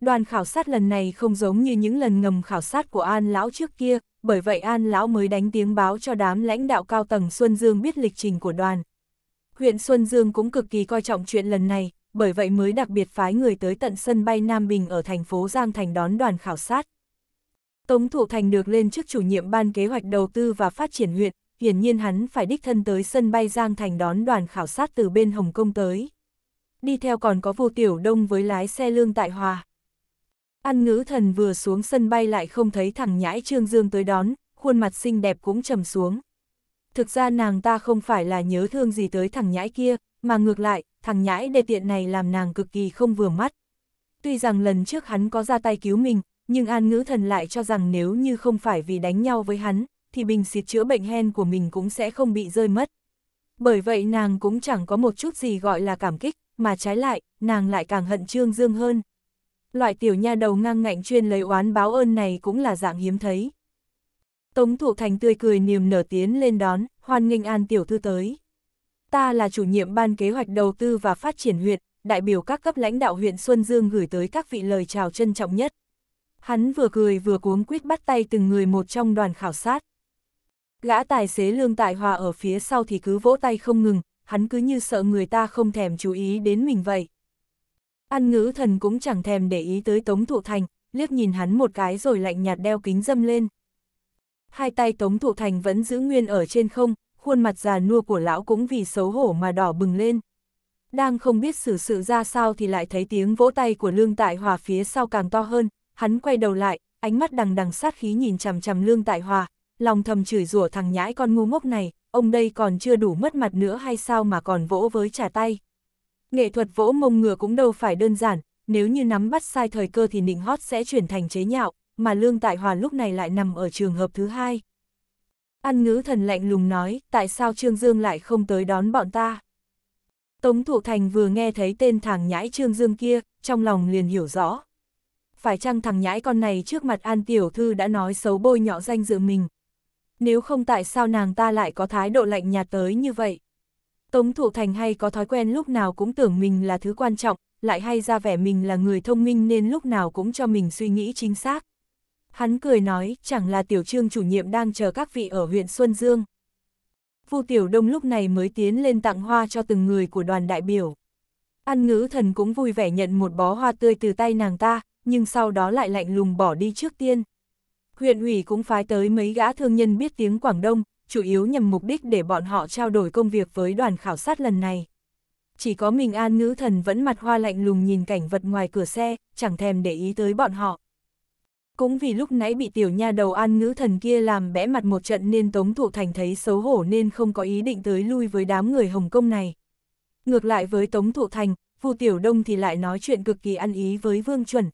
Đoàn khảo sát lần này không giống như những lần ngầm khảo sát của An Lão trước kia, bởi vậy An Lão mới đánh tiếng báo cho đám lãnh đạo cao tầng Xuân Dương biết lịch trình của đoàn. Huyện Xuân Dương cũng cực kỳ coi trọng chuyện lần này, bởi vậy mới đặc biệt phái người tới tận sân bay Nam Bình ở thành phố Giang Thành đón đoàn khảo sát. Tống Thụ Thành được lên chức chủ nhiệm ban kế hoạch đầu tư và phát triển huyện, hiển nhiên hắn phải đích thân tới sân bay Giang Thành đón đoàn khảo sát từ bên Hồng Kông tới. Đi theo còn có vô tiểu đông với lái xe lương tại hòa. An ngữ thần vừa xuống sân bay lại không thấy thằng nhãi Trương Dương tới đón, khuôn mặt xinh đẹp cũng trầm xuống. Thực ra nàng ta không phải là nhớ thương gì tới thằng nhãi kia, mà ngược lại, thằng nhãi đề tiện này làm nàng cực kỳ không vừa mắt. Tuy rằng lần trước hắn có ra tay cứu mình, nhưng An Ngữ Thần lại cho rằng nếu như không phải vì đánh nhau với hắn, thì bình xịt chữa bệnh hen của mình cũng sẽ không bị rơi mất. Bởi vậy nàng cũng chẳng có một chút gì gọi là cảm kích, mà trái lại, nàng lại càng hận Trương Dương hơn. Loại tiểu nha đầu ngang ngạnh chuyên lấy oán báo ơn này cũng là dạng hiếm thấy. Tống thủ Thành tươi cười niềm nở tiến lên đón, hoan nghênh An tiểu thư tới ta là chủ nhiệm ban kế hoạch đầu tư và phát triển huyện, đại biểu các cấp lãnh đạo huyện Xuân Dương gửi tới các vị lời chào trân trọng nhất. Hắn vừa cười vừa cuống quýt bắt tay từng người một trong đoàn khảo sát. Gã tài xế lương tại hòa ở phía sau thì cứ vỗ tay không ngừng, hắn cứ như sợ người ta không thèm chú ý đến mình vậy. Ăn ngữ thần cũng chẳng thèm để ý tới Tống Thụ Thành, liếc nhìn hắn một cái rồi lạnh nhạt đeo kính dâm lên. Hai tay Tống Thụ Thành vẫn giữ nguyên ở trên không, khuôn mặt già nua của lão cũng vì xấu hổ mà đỏ bừng lên. Đang không biết xử sự ra sao thì lại thấy tiếng vỗ tay của Lương Tại Hòa phía sau càng to hơn, hắn quay đầu lại, ánh mắt đằng đằng sát khí nhìn chằm chằm Lương Tại Hòa, lòng thầm chửi rủa thằng nhãi con ngu ngốc này, ông đây còn chưa đủ mất mặt nữa hay sao mà còn vỗ với trả tay. Nghệ thuật vỗ mông ngựa cũng đâu phải đơn giản, nếu như nắm bắt sai thời cơ thì nịnh hót sẽ chuyển thành chế nhạo, mà Lương Tại Hòa lúc này lại nằm ở trường hợp thứ hai. An ngữ thần lạnh lùng nói, tại sao Trương Dương lại không tới đón bọn ta? Tống Thụ Thành vừa nghe thấy tên thằng nhãi Trương Dương kia, trong lòng liền hiểu rõ. Phải chăng thằng nhãi con này trước mặt An Tiểu Thư đã nói xấu bôi nhọ danh dự mình? Nếu không tại sao nàng ta lại có thái độ lạnh nhạt tới như vậy? Tống Thụ Thành hay có thói quen lúc nào cũng tưởng mình là thứ quan trọng, lại hay ra vẻ mình là người thông minh nên lúc nào cũng cho mình suy nghĩ chính xác. Hắn cười nói, chẳng là tiểu trương chủ nhiệm đang chờ các vị ở huyện Xuân Dương. Vu Tiểu Đông lúc này mới tiến lên tặng hoa cho từng người của đoàn đại biểu. Ăn ngữ thần cũng vui vẻ nhận một bó hoa tươi từ tay nàng ta, nhưng sau đó lại lạnh lùng bỏ đi trước tiên. Huyện ủy cũng phái tới mấy gã thương nhân biết tiếng Quảng Đông, chủ yếu nhằm mục đích để bọn họ trao đổi công việc với đoàn khảo sát lần này. Chỉ có mình An Ngữ Thần vẫn mặt hoa lạnh lùng nhìn cảnh vật ngoài cửa xe, chẳng thèm để ý tới bọn họ. Cũng vì lúc nãy bị tiểu nha đầu an ngữ thần kia làm bẽ mặt một trận nên Tống Thụ Thành thấy xấu hổ nên không có ý định tới lui với đám người Hồng Kông này. Ngược lại với Tống Thụ Thành, Vu Tiểu Đông thì lại nói chuyện cực kỳ ăn ý với Vương Chuẩn.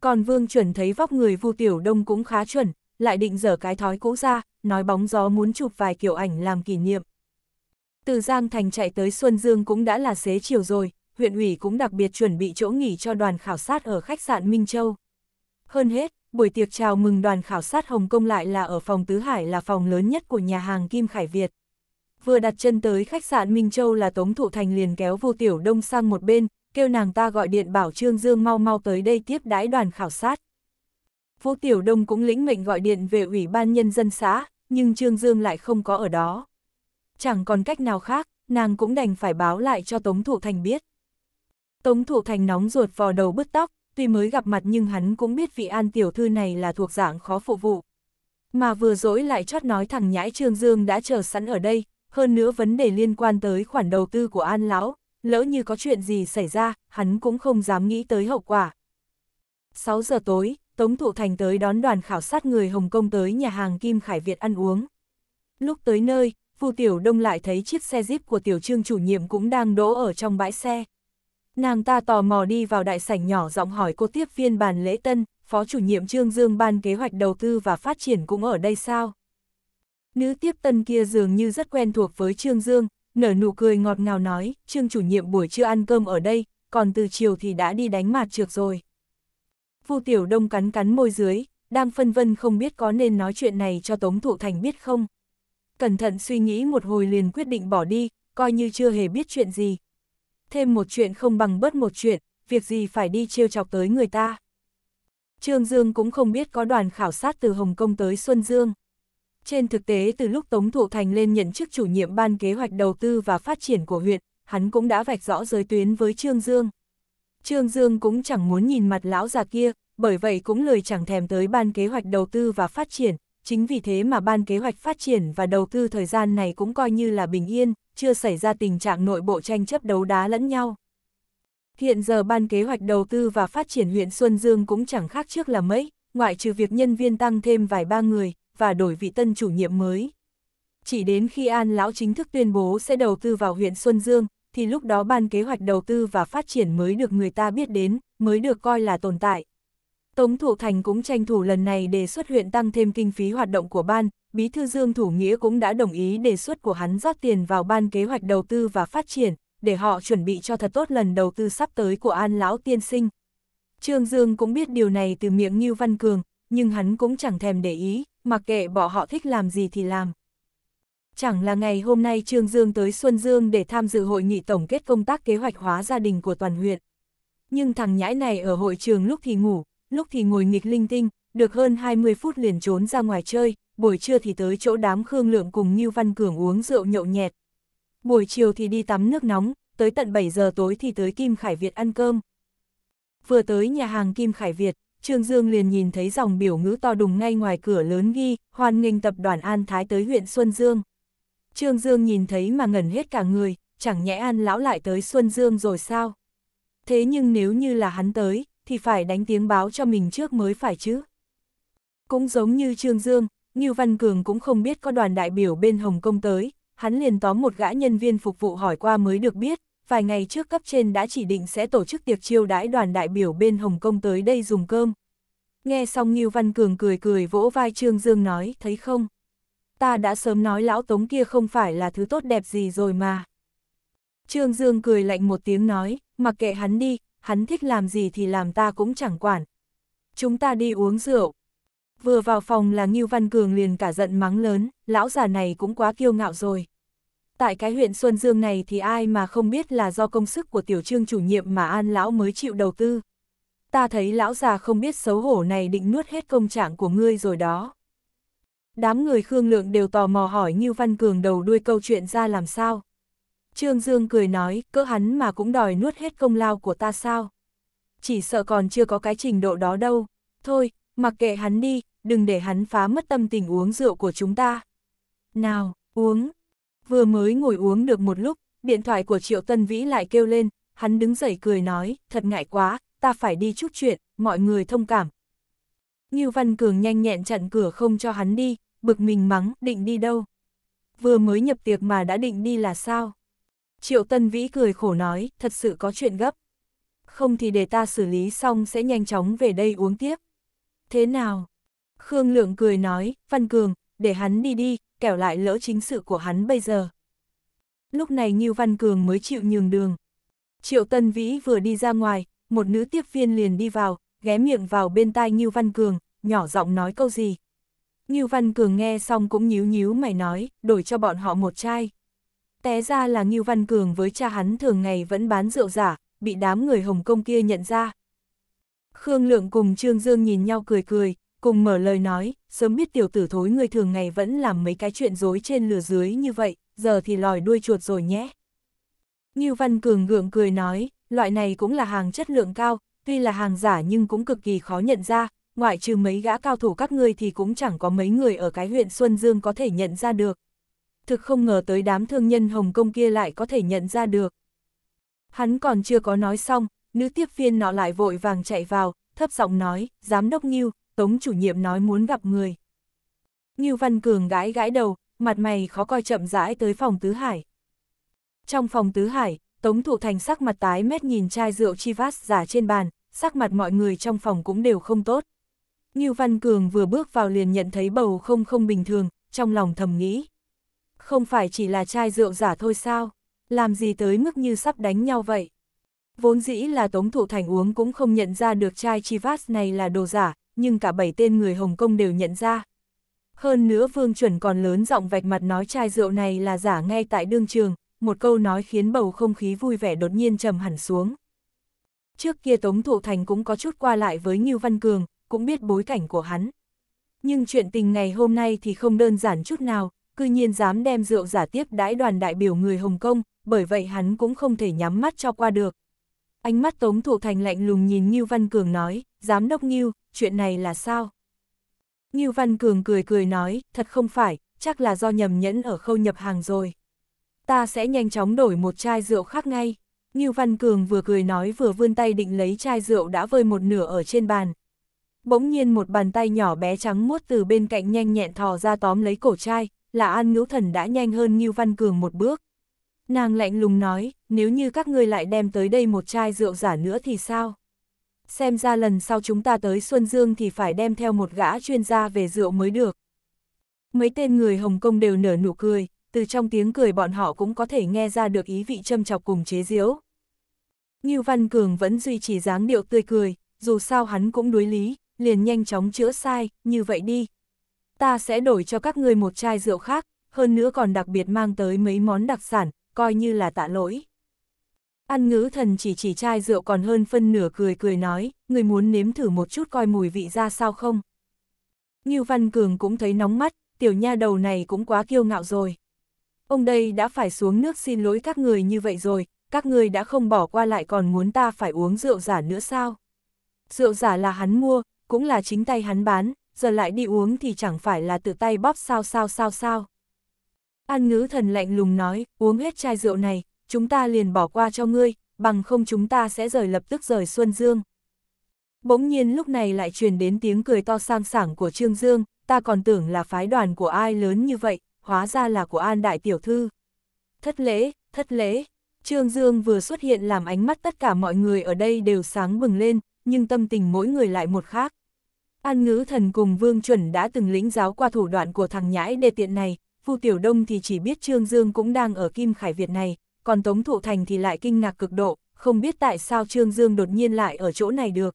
Còn Vương Chuẩn thấy vóc người Vu Tiểu Đông cũng khá chuẩn, lại định dở cái thói cũ ra, nói bóng gió muốn chụp vài kiểu ảnh làm kỷ niệm. Từ Giang Thành chạy tới Xuân Dương cũng đã là xế chiều rồi, huyện ủy cũng đặc biệt chuẩn bị chỗ nghỉ cho đoàn khảo sát ở khách sạn Minh Châu. Hơn hết, buổi tiệc chào mừng đoàn khảo sát Hồng Kông lại là ở phòng Tứ Hải là phòng lớn nhất của nhà hàng Kim Khải Việt. Vừa đặt chân tới khách sạn Minh Châu là Tống Thụ Thành liền kéo Vu Tiểu Đông sang một bên, kêu nàng ta gọi điện bảo Trương Dương mau mau tới đây tiếp đãi đoàn khảo sát. Vu Tiểu Đông cũng lĩnh mệnh gọi điện về Ủy ban Nhân dân xã, nhưng Trương Dương lại không có ở đó. Chẳng còn cách nào khác, nàng cũng đành phải báo lại cho Tống Thụ Thành biết. Tống Thụ Thành nóng ruột vò đầu bứt tóc, tuy mới gặp mặt nhưng hắn cũng biết vị an tiểu thư này là thuộc dạng khó phục vụ. Mà vừa dỗi lại chót nói thằng nhãi Trương Dương đã chờ sẵn ở đây, hơn nữa vấn đề liên quan tới khoản đầu tư của An Lão, lỡ như có chuyện gì xảy ra, hắn cũng không dám nghĩ tới hậu quả. 6 giờ tối, Tống Thụ Thành tới đón đoàn khảo sát người Hồng Kông tới nhà hàng Kim Khải Việt ăn uống. Lúc tới nơi, Vu Tiểu Đông lại thấy chiếc xe Jeep của Tiểu Trương chủ nhiệm cũng đang đỗ ở trong bãi xe. Nàng ta tò mò đi vào đại sảnh nhỏ giọng hỏi cô tiếp viên bàn lễ tân, phó chủ nhiệm Trương Dương ban kế hoạch đầu tư và phát triển cũng ở đây sao? Nữ tiếp tân kia dường như rất quen thuộc với Trương Dương, nở nụ cười ngọt ngào nói, Trương chủ nhiệm buổi trưa ăn cơm ở đây, còn từ chiều thì đã đi đánh mạt trượt rồi. Vu Tiểu Đông cắn cắn môi dưới, đang phân vân không biết có nên nói chuyện này cho Tống Thụ Thành biết không. Cẩn thận suy nghĩ một hồi liền quyết định bỏ đi, coi như chưa hề biết chuyện gì, thêm một chuyện không bằng bớt một chuyện, việc gì phải đi trêu chọc tới người ta. Trương Dương cũng không biết có đoàn khảo sát từ Hồng Kông tới Xuân Dương. Trên thực tế từ lúc Tống Thụ Thành lên nhận chức chủ nhiệm ban kế hoạch đầu tư và phát triển của huyện, hắn cũng đã vạch rõ giới tuyến với Trương Dương. Trương Dương cũng chẳng muốn nhìn mặt lão già kia, bởi vậy cũng lời chẳng thèm tới ban kế hoạch đầu tư và phát triển, chính vì thế mà ban kế hoạch phát triển và đầu tư thời gian này cũng coi như là bình yên, chưa xảy ra tình trạng nội bộ tranh chấp đấu đá lẫn nhau. Hiện giờ Ban Kế hoạch Đầu tư và Phát triển huyện Xuân Dương cũng chẳng khác trước là mấy, ngoại trừ việc nhân viên tăng thêm vài ba người, và đổi vị tân chủ nhiệm mới. Chỉ đến khi An Lão chính thức tuyên bố sẽ đầu tư vào huyện Xuân Dương, thì lúc đó Ban Kế hoạch Đầu tư và Phát triển mới được người ta biết đến, mới được coi là tồn tại. Tống thủ Thành cũng tranh thủ lần này đề xuất huyện tăng thêm kinh phí hoạt động của ban, Bí thư Dương Thủ Nghĩa cũng đã đồng ý đề xuất của hắn rót tiền vào ban kế hoạch đầu tư và phát triển, để họ chuẩn bị cho thật tốt lần đầu tư sắp tới của An Lão Tiên Sinh. Trương Dương cũng biết điều này từ miệng Ngưu Văn Cường, nhưng hắn cũng chẳng thèm để ý, mặc kệ bỏ họ thích làm gì thì làm. Chẳng là ngày hôm nay Trương Dương tới Xuân Dương để tham dự hội nghị tổng kết công tác kế hoạch hóa gia đình của toàn huyện. Nhưng thằng nhãi này ở hội trường lúc thì ngủ, lúc thì ngồi nghịch linh tinh, được hơn 20 phút liền trốn ra ngoài chơi, buổi trưa thì tới chỗ đám Khương Lượng cùng như Văn Cường uống rượu nhậu nhẹt. Buổi chiều thì đi tắm nước nóng, tới tận 7 giờ tối thì tới Kim Khải Việt ăn cơm. Vừa tới nhà hàng Kim Khải Việt, Trương Dương liền nhìn thấy dòng biểu ngữ to đùng ngay ngoài cửa lớn ghi, hoan nghênh tập đoàn An Thái tới huyện Xuân Dương. Trương Dương nhìn thấy mà ngẩn hết cả người, chẳng nhẽ An lão lại tới Xuân Dương rồi sao? Thế nhưng nếu như là hắn tới, thì phải đánh tiếng báo cho mình trước mới phải chứ. Cũng giống như Trương Dương, Ngưu Văn Cường cũng không biết có đoàn đại biểu bên Hồng Kông tới, hắn liền tóm một gã nhân viên phục vụ hỏi qua mới được biết, vài ngày trước cấp trên đã chỉ định sẽ tổ chức tiệc chiêu đãi đoàn đại biểu bên Hồng Kông tới đây dùng cơm. Nghe xong Ngưu Văn Cường cười cười vỗ vai Trương Dương nói, thấy không? Ta đã sớm nói lão tống kia không phải là thứ tốt đẹp gì rồi mà. Trương Dương cười lạnh một tiếng nói, mặc kệ hắn đi, hắn thích làm gì thì làm ta cũng chẳng quản. Chúng ta đi uống rượu. Vừa vào phòng là Ngưu Văn Cường liền cả giận mắng lớn, lão già này cũng quá kiêu ngạo rồi. Tại cái huyện Xuân Dương này thì ai mà không biết là do công sức của tiểu trương chủ nhiệm mà an lão mới chịu đầu tư. Ta thấy lão già không biết xấu hổ này định nuốt hết công trạng của ngươi rồi đó. Đám người Khương Lượng đều tò mò hỏi Ngưu Văn Cường đầu đuôi câu chuyện ra làm sao. Trương Dương cười nói, cỡ hắn mà cũng đòi nuốt hết công lao của ta sao. Chỉ sợ còn chưa có cái trình độ đó đâu. Thôi, mặc kệ hắn đi, đừng để hắn phá mất tâm tình uống rượu của chúng ta. Nào, uống. Vừa mới ngồi uống được một lúc, điện thoại của Triệu Tân Vĩ lại kêu lên, hắn đứng dậy cười nói, thật ngại quá, ta phải đi chút chuyện, mọi người thông cảm. Ngưu Văn Cường nhanh nhẹn chặn cửa không cho hắn đi, bực mình mắng, định đi đâu. Vừa mới nhập tiệc mà đã định đi là sao? Triệu Tân Vĩ cười khổ nói, thật sự có chuyện gấp. Không thì để ta xử lý xong sẽ nhanh chóng về đây uống tiếp. Thế nào? Khương Lượng cười nói, Văn Cường, để hắn đi đi, kẻo lại lỡ chính sự của hắn bây giờ. Lúc này Ngưu Văn Cường mới chịu nhường đường. Triệu Tân Vĩ vừa đi ra ngoài, một nữ tiếp viên liền đi vào, ghé miệng vào bên tai Ngưu Văn Cường, nhỏ giọng nói câu gì. Ngưu Văn Cường nghe xong cũng nhíu nhíu mày nói, đổi cho bọn họ một chai. Té ra là Ngưu Văn Cường với cha hắn thường ngày vẫn bán rượu giả, bị đám người Hồng Kông kia nhận ra, Khương Lượng cùng Trương Dương nhìn nhau cười cười, cùng mở lời nói, sớm biết tiểu tử thối người thường ngày vẫn làm mấy cái chuyện dối trên lửa dưới như vậy, giờ thì lòi đuôi chuột rồi nhé. Ngưu Văn Cường gượng cười nói, loại này cũng là hàng chất lượng cao, tuy là hàng giả nhưng cũng cực kỳ khó nhận ra, ngoại trừ mấy gã cao thủ các ngươi thì cũng chẳng có mấy người ở cái huyện Xuân Dương có thể nhận ra được. Thực không ngờ tới đám thương nhân Hồng Kông kia lại có thể nhận ra được. Hắn còn chưa có nói xong, Nữ tiếp viên nọ lại vội vàng chạy vào, thấp giọng nói, giám đốc Nghiêu, Tống chủ nhiệm nói muốn gặp người. Nghiêu Văn Cường gãi gãi đầu, mặt mày khó coi chậm rãi tới phòng Tứ Hải. Trong phòng Tứ Hải, Tống Thụ Thành sắc mặt tái mét nhìn chai rượu Chivas giả trên bàn, sắc mặt mọi người trong phòng cũng đều không tốt. Nghiêu Văn Cường vừa bước vào liền nhận thấy bầu không không bình thường, trong lòng thầm nghĩ. Không phải chỉ là chai rượu giả thôi sao, làm gì tới mức như sắp đánh nhau vậy. Vốn dĩ là Tống Thụ Thành uống cũng không nhận ra được chai Chivas này là đồ giả, nhưng cả bảy tên người Hồng Kông đều nhận ra. Hơn nữa Vương Chuẩn còn lớn giọng vạch mặt nói chai rượu này là giả ngay tại đương trường, một câu nói khiến bầu không khí vui vẻ đột nhiên trầm hẳn xuống. Trước kia Tống Thụ Thành cũng có chút qua lại với Ngưu Văn Cường, cũng biết bối cảnh của hắn. Nhưng chuyện tình ngày hôm nay thì không đơn giản chút nào, cư nhiên dám đem rượu giả tiếp đãi đoàn đại biểu người Hồng Kông, bởi vậy hắn cũng không thể nhắm mắt cho qua được. Ánh mắt Tống Thụ Thành lạnh lùng nhìn Ngưu Văn Cường nói, giám đốc Ngưu, chuyện này là sao? Ngưu Văn Cường cười cười nói, thật không phải, chắc là do nhầm nhẫn ở khâu nhập hàng rồi. Ta sẽ nhanh chóng đổi một chai rượu khác ngay. Ngưu Văn Cường vừa cười nói vừa vươn tay định lấy chai rượu đã vơi một nửa ở trên bàn. Bỗng nhiên một bàn tay nhỏ bé trắng muốt từ bên cạnh nhanh nhẹn thò ra tóm lấy cổ chai, là An Ngữ Thần đã nhanh hơn Ngưu Văn Cường một bước. Nàng lạnh lùng nói, nếu như các ngươi lại đem tới đây một chai rượu giả nữa thì sao? Xem ra lần sau chúng ta tới Xuân Dương thì phải đem theo một gã chuyên gia về rượu mới được. Mấy tên người Hồng Kông đều nở nụ cười, từ trong tiếng cười bọn họ cũng có thể nghe ra được ý vị châm chọc cùng chế giễu. Ngưu Văn Cường vẫn duy trì dáng điệu tươi cười, dù sao hắn cũng đối lý, liền nhanh chóng chữa sai, như vậy đi. Ta sẽ đổi cho các ngươi một chai rượu khác, hơn nữa còn đặc biệt mang tới mấy món đặc sản, coi như là tạ lỗi. Ăn ngữ thần chỉ chỉ chai rượu còn hơn phân nửa cười cười nói, người muốn nếm thử một chút coi mùi vị ra sao không. Ngưu Văn Cường cũng thấy nóng mắt, tiểu nha đầu này cũng quá kiêu ngạo rồi. Ông đây đã phải xuống nước xin lỗi các người như vậy rồi, các người đã không bỏ qua lại còn muốn ta phải uống rượu giả nữa sao. Rượu giả là hắn mua, cũng là chính tay hắn bán, giờ lại đi uống thì chẳng phải là tự tay bóp sao sao sao sao. An ngữ thần lạnh lùng nói, uống hết chai rượu này, chúng ta liền bỏ qua cho ngươi, bằng không chúng ta sẽ rời lập tức rời Xuân Dương. Bỗng nhiên lúc này lại truyền đến tiếng cười to sang sảng của Trương Dương, ta còn tưởng là phái đoàn của ai lớn như vậy, hóa ra là của An Đại Tiểu Thư. Thất lễ, thất lễ, Trương Dương vừa xuất hiện làm ánh mắt tất cả mọi người ở đây đều sáng bừng lên, nhưng tâm tình mỗi người lại một khác. An ngữ thần cùng Vương Chuẩn đã từng lĩnh giáo qua thủ đoạn của thằng nhãi đề tiện này, Phu Tiểu Đông thì chỉ biết Trương Dương cũng đang ở Kim Khải Việt này, còn Tống Thụ Thành thì lại kinh ngạc cực độ, không biết tại sao Trương Dương đột nhiên lại ở chỗ này được.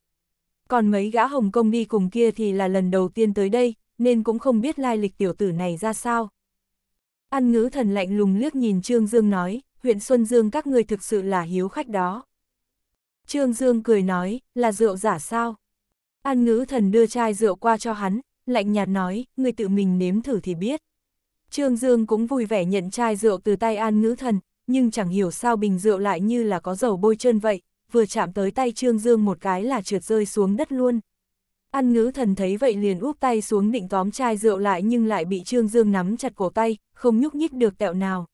Còn mấy gã Hồng Kông đi cùng kia thì là lần đầu tiên tới đây, nên cũng không biết lai lịch tiểu tử này ra sao. Ăn ngữ thần lạnh lùng liếc nhìn Trương Dương nói, huyện Xuân Dương các người thực sự là hiếu khách đó. Trương Dương cười nói, là rượu giả sao? An ngữ thần đưa chai rượu qua cho hắn, lạnh nhạt nói, người tự mình nếm thử thì biết. Trương Dương cũng vui vẻ nhận chai rượu từ tay An Ngữ Thần, nhưng chẳng hiểu sao bình rượu lại như là có dầu bôi chân vậy, vừa chạm tới tay Trương Dương một cái là trượt rơi xuống đất luôn. An Ngữ Thần thấy vậy liền úp tay xuống định tóm chai rượu lại nhưng lại bị Trương Dương nắm chặt cổ tay, không nhúc nhích được tẹo nào.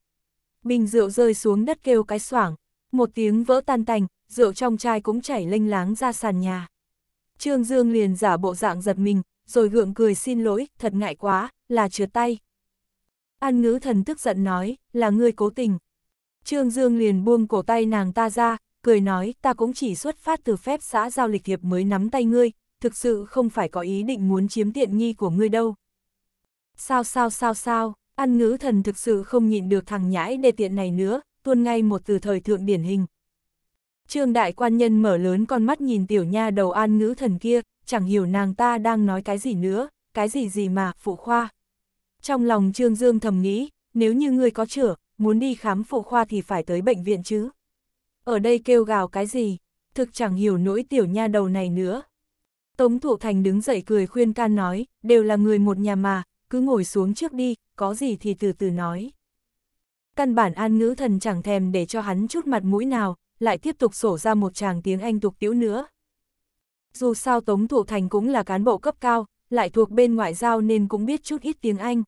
Bình rượu rơi xuống đất kêu cái xoảng, một tiếng vỡ tan tành, rượu trong chai cũng chảy lênh láng ra sàn nhà. Trương Dương liền giả bộ dạng giật mình, rồi gượng cười xin lỗi, thật ngại quá, là trượt tay. An ngữ thần tức giận nói, là ngươi cố tình. Trương Dương liền buông cổ tay nàng ta ra, cười nói, ta cũng chỉ xuất phát từ phép xã giao lịch thiệp mới nắm tay ngươi, thực sự không phải có ý định muốn chiếm tiện nghi của ngươi đâu. Sao sao sao sao, An ngữ thần thực sự không nhịn được thằng nhãi đề tiện này nữa, tuôn ngay một từ thời thượng điển hình. Trương đại quan nhân mở lớn con mắt nhìn tiểu nha đầu an ngữ thần kia, chẳng hiểu nàng ta đang nói cái gì nữa, cái gì gì mà, phụ khoa. Trong lòng Trương Dương thầm nghĩ, nếu như ngươi có chữa, muốn đi khám phụ khoa thì phải tới bệnh viện chứ. Ở đây kêu gào cái gì, thực chẳng hiểu nỗi tiểu nha đầu này nữa. Tống Thụ Thành đứng dậy cười khuyên can nói, đều là người một nhà mà, cứ ngồi xuống trước đi, có gì thì từ từ nói. Căn bản an ngữ thần chẳng thèm để cho hắn chút mặt mũi nào, lại tiếp tục sổ ra một chàng tiếng Anh tục tiễu nữa. Dù sao Tống Thụ Thành cũng là cán bộ cấp cao, lại thuộc bên ngoại giao nên cũng biết chút ít tiếng Anh.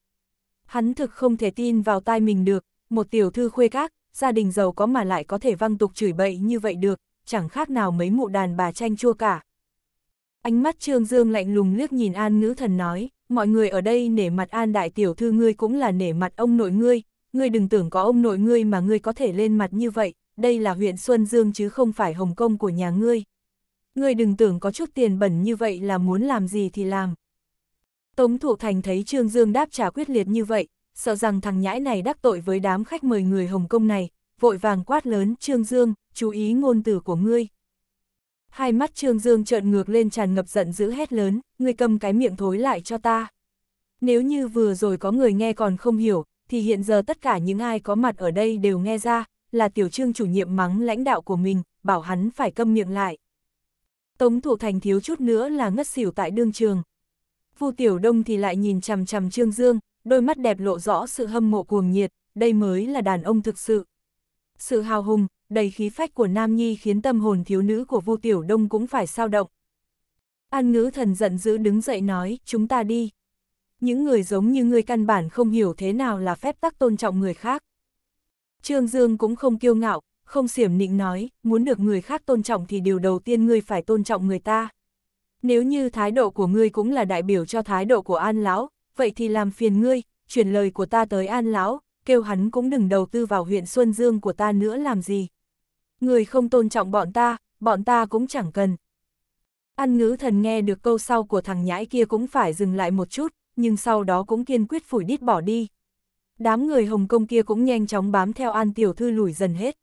Hắn thực không thể tin vào tai mình được, một tiểu thư khuê các, gia đình giàu có mà lại có thể văng tục chửi bậy như vậy được, chẳng khác nào mấy mụ đàn bà tranh chua cả. Ánh mắt Trương Dương lạnh lùng liếc nhìn An nữ thần nói, mọi người ở đây nể mặt An đại tiểu thư ngươi cũng là nể mặt ông nội ngươi, ngươi đừng tưởng có ông nội ngươi mà ngươi có thể lên mặt như vậy, đây là huyện Xuân Dương chứ không phải Hồng Kông của nhà ngươi. Ngươi đừng tưởng có chút tiền bẩn như vậy là muốn làm gì thì làm. Tống Thụ Thành thấy Trương Dương đáp trả quyết liệt như vậy, sợ rằng thằng nhãi này đắc tội với đám khách mời người Hồng Kông này, vội vàng quát lớn Trương Dương, chú ý ngôn từ của ngươi. Hai mắt Trương Dương trợn ngược lên tràn ngập giận dữ hét lớn, ngươi cầm cái miệng thối lại cho ta. Nếu như vừa rồi có người nghe còn không hiểu, thì hiện giờ tất cả những ai có mặt ở đây đều nghe ra, là tiểu trương chủ nhiệm mắng lãnh đạo của mình, bảo hắn phải câm miệng lại. Tống Thụ Thành thiếu chút nữa là ngất xỉu tại đương trường, Vu Tiểu Đông thì lại nhìn chằm chằm Trương Dương, đôi mắt đẹp lộ rõ sự hâm mộ cuồng nhiệt, đây mới là đàn ông thực sự. Sự hào hùng, đầy khí phách của Nam Nhi khiến tâm hồn thiếu nữ của Vu Tiểu Đông cũng phải sao động. An ngữ thần giận dữ đứng dậy nói, chúng ta đi. Những người giống như người căn bản không hiểu thế nào là phép tắc tôn trọng người khác. Trương Dương cũng không kiêu ngạo, không xiểm nịnh nói, muốn được người khác tôn trọng thì điều đầu tiên ngươi phải tôn trọng người ta nếu như thái độ của ngươi cũng là đại biểu cho thái độ của An Lão, vậy thì làm phiền ngươi, chuyển lời của ta tới An Lão, kêu hắn cũng đừng đầu tư vào huyện Xuân Dương của ta nữa làm gì. Người không tôn trọng bọn ta, bọn ta cũng chẳng cần. An ngữ thần nghe được câu sau của thằng nhãi kia cũng phải dừng lại một chút, nhưng sau đó cũng kiên quyết phủi đít bỏ đi. Đám người Hồng Kông kia cũng nhanh chóng bám theo An Tiểu Thư lùi dần hết.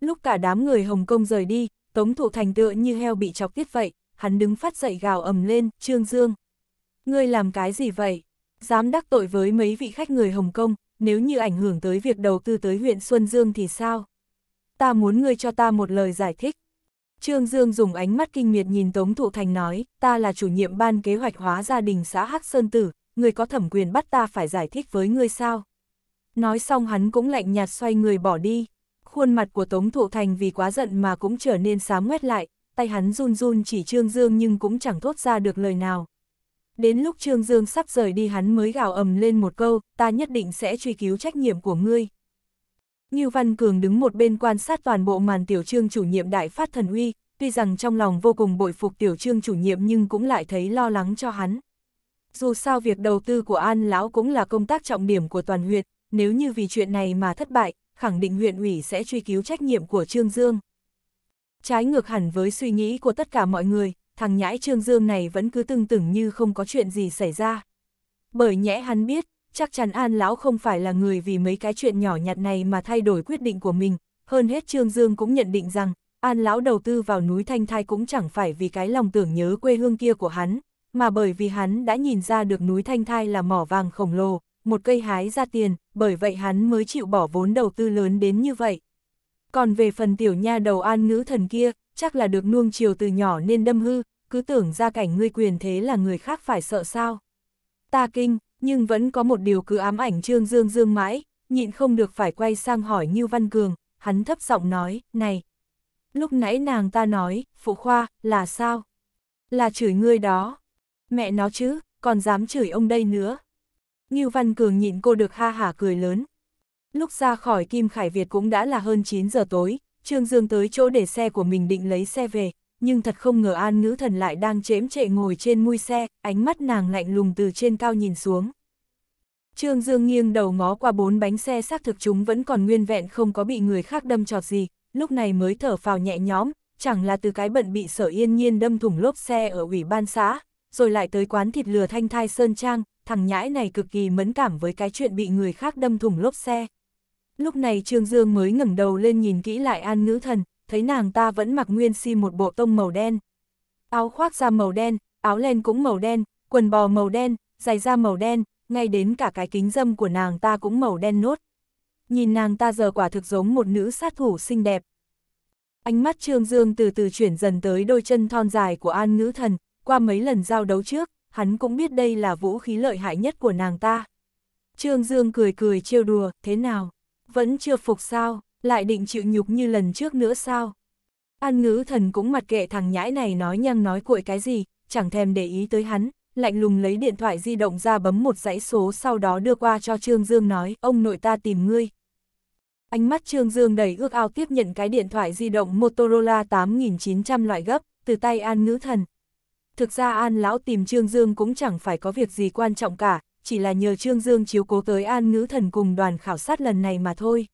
Lúc cả đám người Hồng Kông rời đi, Tống Thụ Thành tựa như heo bị chọc tiết vậy, hắn đứng phát dậy gào ầm lên, Trương Dương. Ngươi làm cái gì vậy? Dám đắc tội với mấy vị khách người Hồng Kông, nếu như ảnh hưởng tới việc đầu tư tới huyện Xuân Dương thì sao? Ta muốn ngươi cho ta một lời giải thích. Trương Dương dùng ánh mắt kinh miệt nhìn Tống Thụ Thành nói, ta là chủ nhiệm ban kế hoạch hóa gia đình xã Hắc Sơn Tử, ngươi có thẩm quyền bắt ta phải giải thích với ngươi sao? Nói xong hắn cũng lạnh nhạt xoay người bỏ đi. Khuôn mặt của Tống Thụ Thành vì quá giận mà cũng trở nên xám ngoét lại, tay hắn run run chỉ Trương Dương nhưng cũng chẳng thốt ra được lời nào. Đến lúc Trương Dương sắp rời đi hắn mới gào ầm lên một câu, ta nhất định sẽ truy cứu trách nhiệm của ngươi. như Văn Cường đứng một bên quan sát toàn bộ màn tiểu trương chủ nhiệm đại phát thần uy, tuy rằng trong lòng vô cùng bội phục tiểu trương chủ nhiệm nhưng cũng lại thấy lo lắng cho hắn. Dù sao việc đầu tư của An Lão cũng là công tác trọng điểm của toàn huyện, nếu như vì chuyện này mà thất bại, khẳng định huyện ủy sẽ truy cứu trách nhiệm của Trương Dương. Trái ngược hẳn với suy nghĩ của tất cả mọi người, thằng nhãi Trương Dương này vẫn cứ tưng tửng như không có chuyện gì xảy ra. Bởi nhẽ hắn biết, chắc chắn An Lão không phải là người vì mấy cái chuyện nhỏ nhặt này mà thay đổi quyết định của mình. Hơn hết Trương Dương cũng nhận định rằng, An Lão đầu tư vào núi Thanh Thai cũng chẳng phải vì cái lòng tưởng nhớ quê hương kia của hắn, mà bởi vì hắn đã nhìn ra được núi Thanh Thai là mỏ vàng khổng lồ, một cây hái ra tiền, bởi vậy hắn mới chịu bỏ vốn đầu tư lớn đến như vậy còn về phần tiểu nha đầu an ngữ thần kia, chắc là được nuông chiều từ nhỏ nên đâm hư, cứ tưởng ra cảnh ngươi quyền thế là người khác phải sợ sao. Ta kinh, nhưng vẫn có một điều cứ ám ảnh Trương Dương Dương mãi, nhịn không được phải quay sang hỏi như Văn Cường, hắn thấp giọng nói, này. Lúc nãy nàng ta nói, phụ khoa, là sao? Là chửi ngươi đó. Mẹ nó chứ, còn dám chửi ông đây nữa. như Văn Cường nhịn cô được ha hả cười lớn, Lúc ra khỏi Kim Khải Việt cũng đã là hơn 9 giờ tối, Trương Dương tới chỗ để xe của mình định lấy xe về, nhưng thật không ngờ An Ngữ Thần lại đang chễm chệ ngồi trên mui xe, ánh mắt nàng lạnh lùng từ trên cao nhìn xuống. Trương Dương nghiêng đầu ngó qua bốn bánh xe xác thực chúng vẫn còn nguyên vẹn không có bị người khác đâm trọt gì, lúc này mới thở phào nhẹ nhõm, chẳng là từ cái bận bị sở yên nhiên đâm thủng lốp xe ở ủy ban xã, rồi lại tới quán thịt lừa thanh thai Sơn Trang, thằng nhãi này cực kỳ mẫn cảm với cái chuyện bị người khác đâm thủng lốp xe. Lúc này Trương Dương mới ngẩng đầu lên nhìn kỹ lại An Ngữ Thần, thấy nàng ta vẫn mặc nguyên si một bộ tông màu đen. Áo khoác da màu đen, áo len cũng màu đen, quần bò màu đen, giày da màu đen, ngay đến cả cái kính dâm của nàng ta cũng màu đen nốt. Nhìn nàng ta giờ quả thực giống một nữ sát thủ xinh đẹp. Ánh mắt Trương Dương từ từ chuyển dần tới đôi chân thon dài của An Ngữ Thần, qua mấy lần giao đấu trước, hắn cũng biết đây là vũ khí lợi hại nhất của nàng ta. Trương Dương cười cười trêu đùa, thế nào? Vẫn chưa phục sao, lại định chịu nhục như lần trước nữa sao? An ngữ thần cũng mặt kệ thằng nhãi này nói nhăng nói cuội cái gì, chẳng thèm để ý tới hắn, lạnh lùng lấy điện thoại di động ra bấm một dãy số sau đó đưa qua cho Trương Dương nói, ông nội ta tìm ngươi. Ánh mắt Trương Dương đầy ước ao tiếp nhận cái điện thoại di động Motorola 8900 loại gấp, từ tay An ngữ thần. Thực ra An lão tìm Trương Dương cũng chẳng phải có việc gì quan trọng cả, chỉ là nhờ Trương Dương chiếu cố tới An Ngữ Thần cùng đoàn khảo sát lần này mà thôi.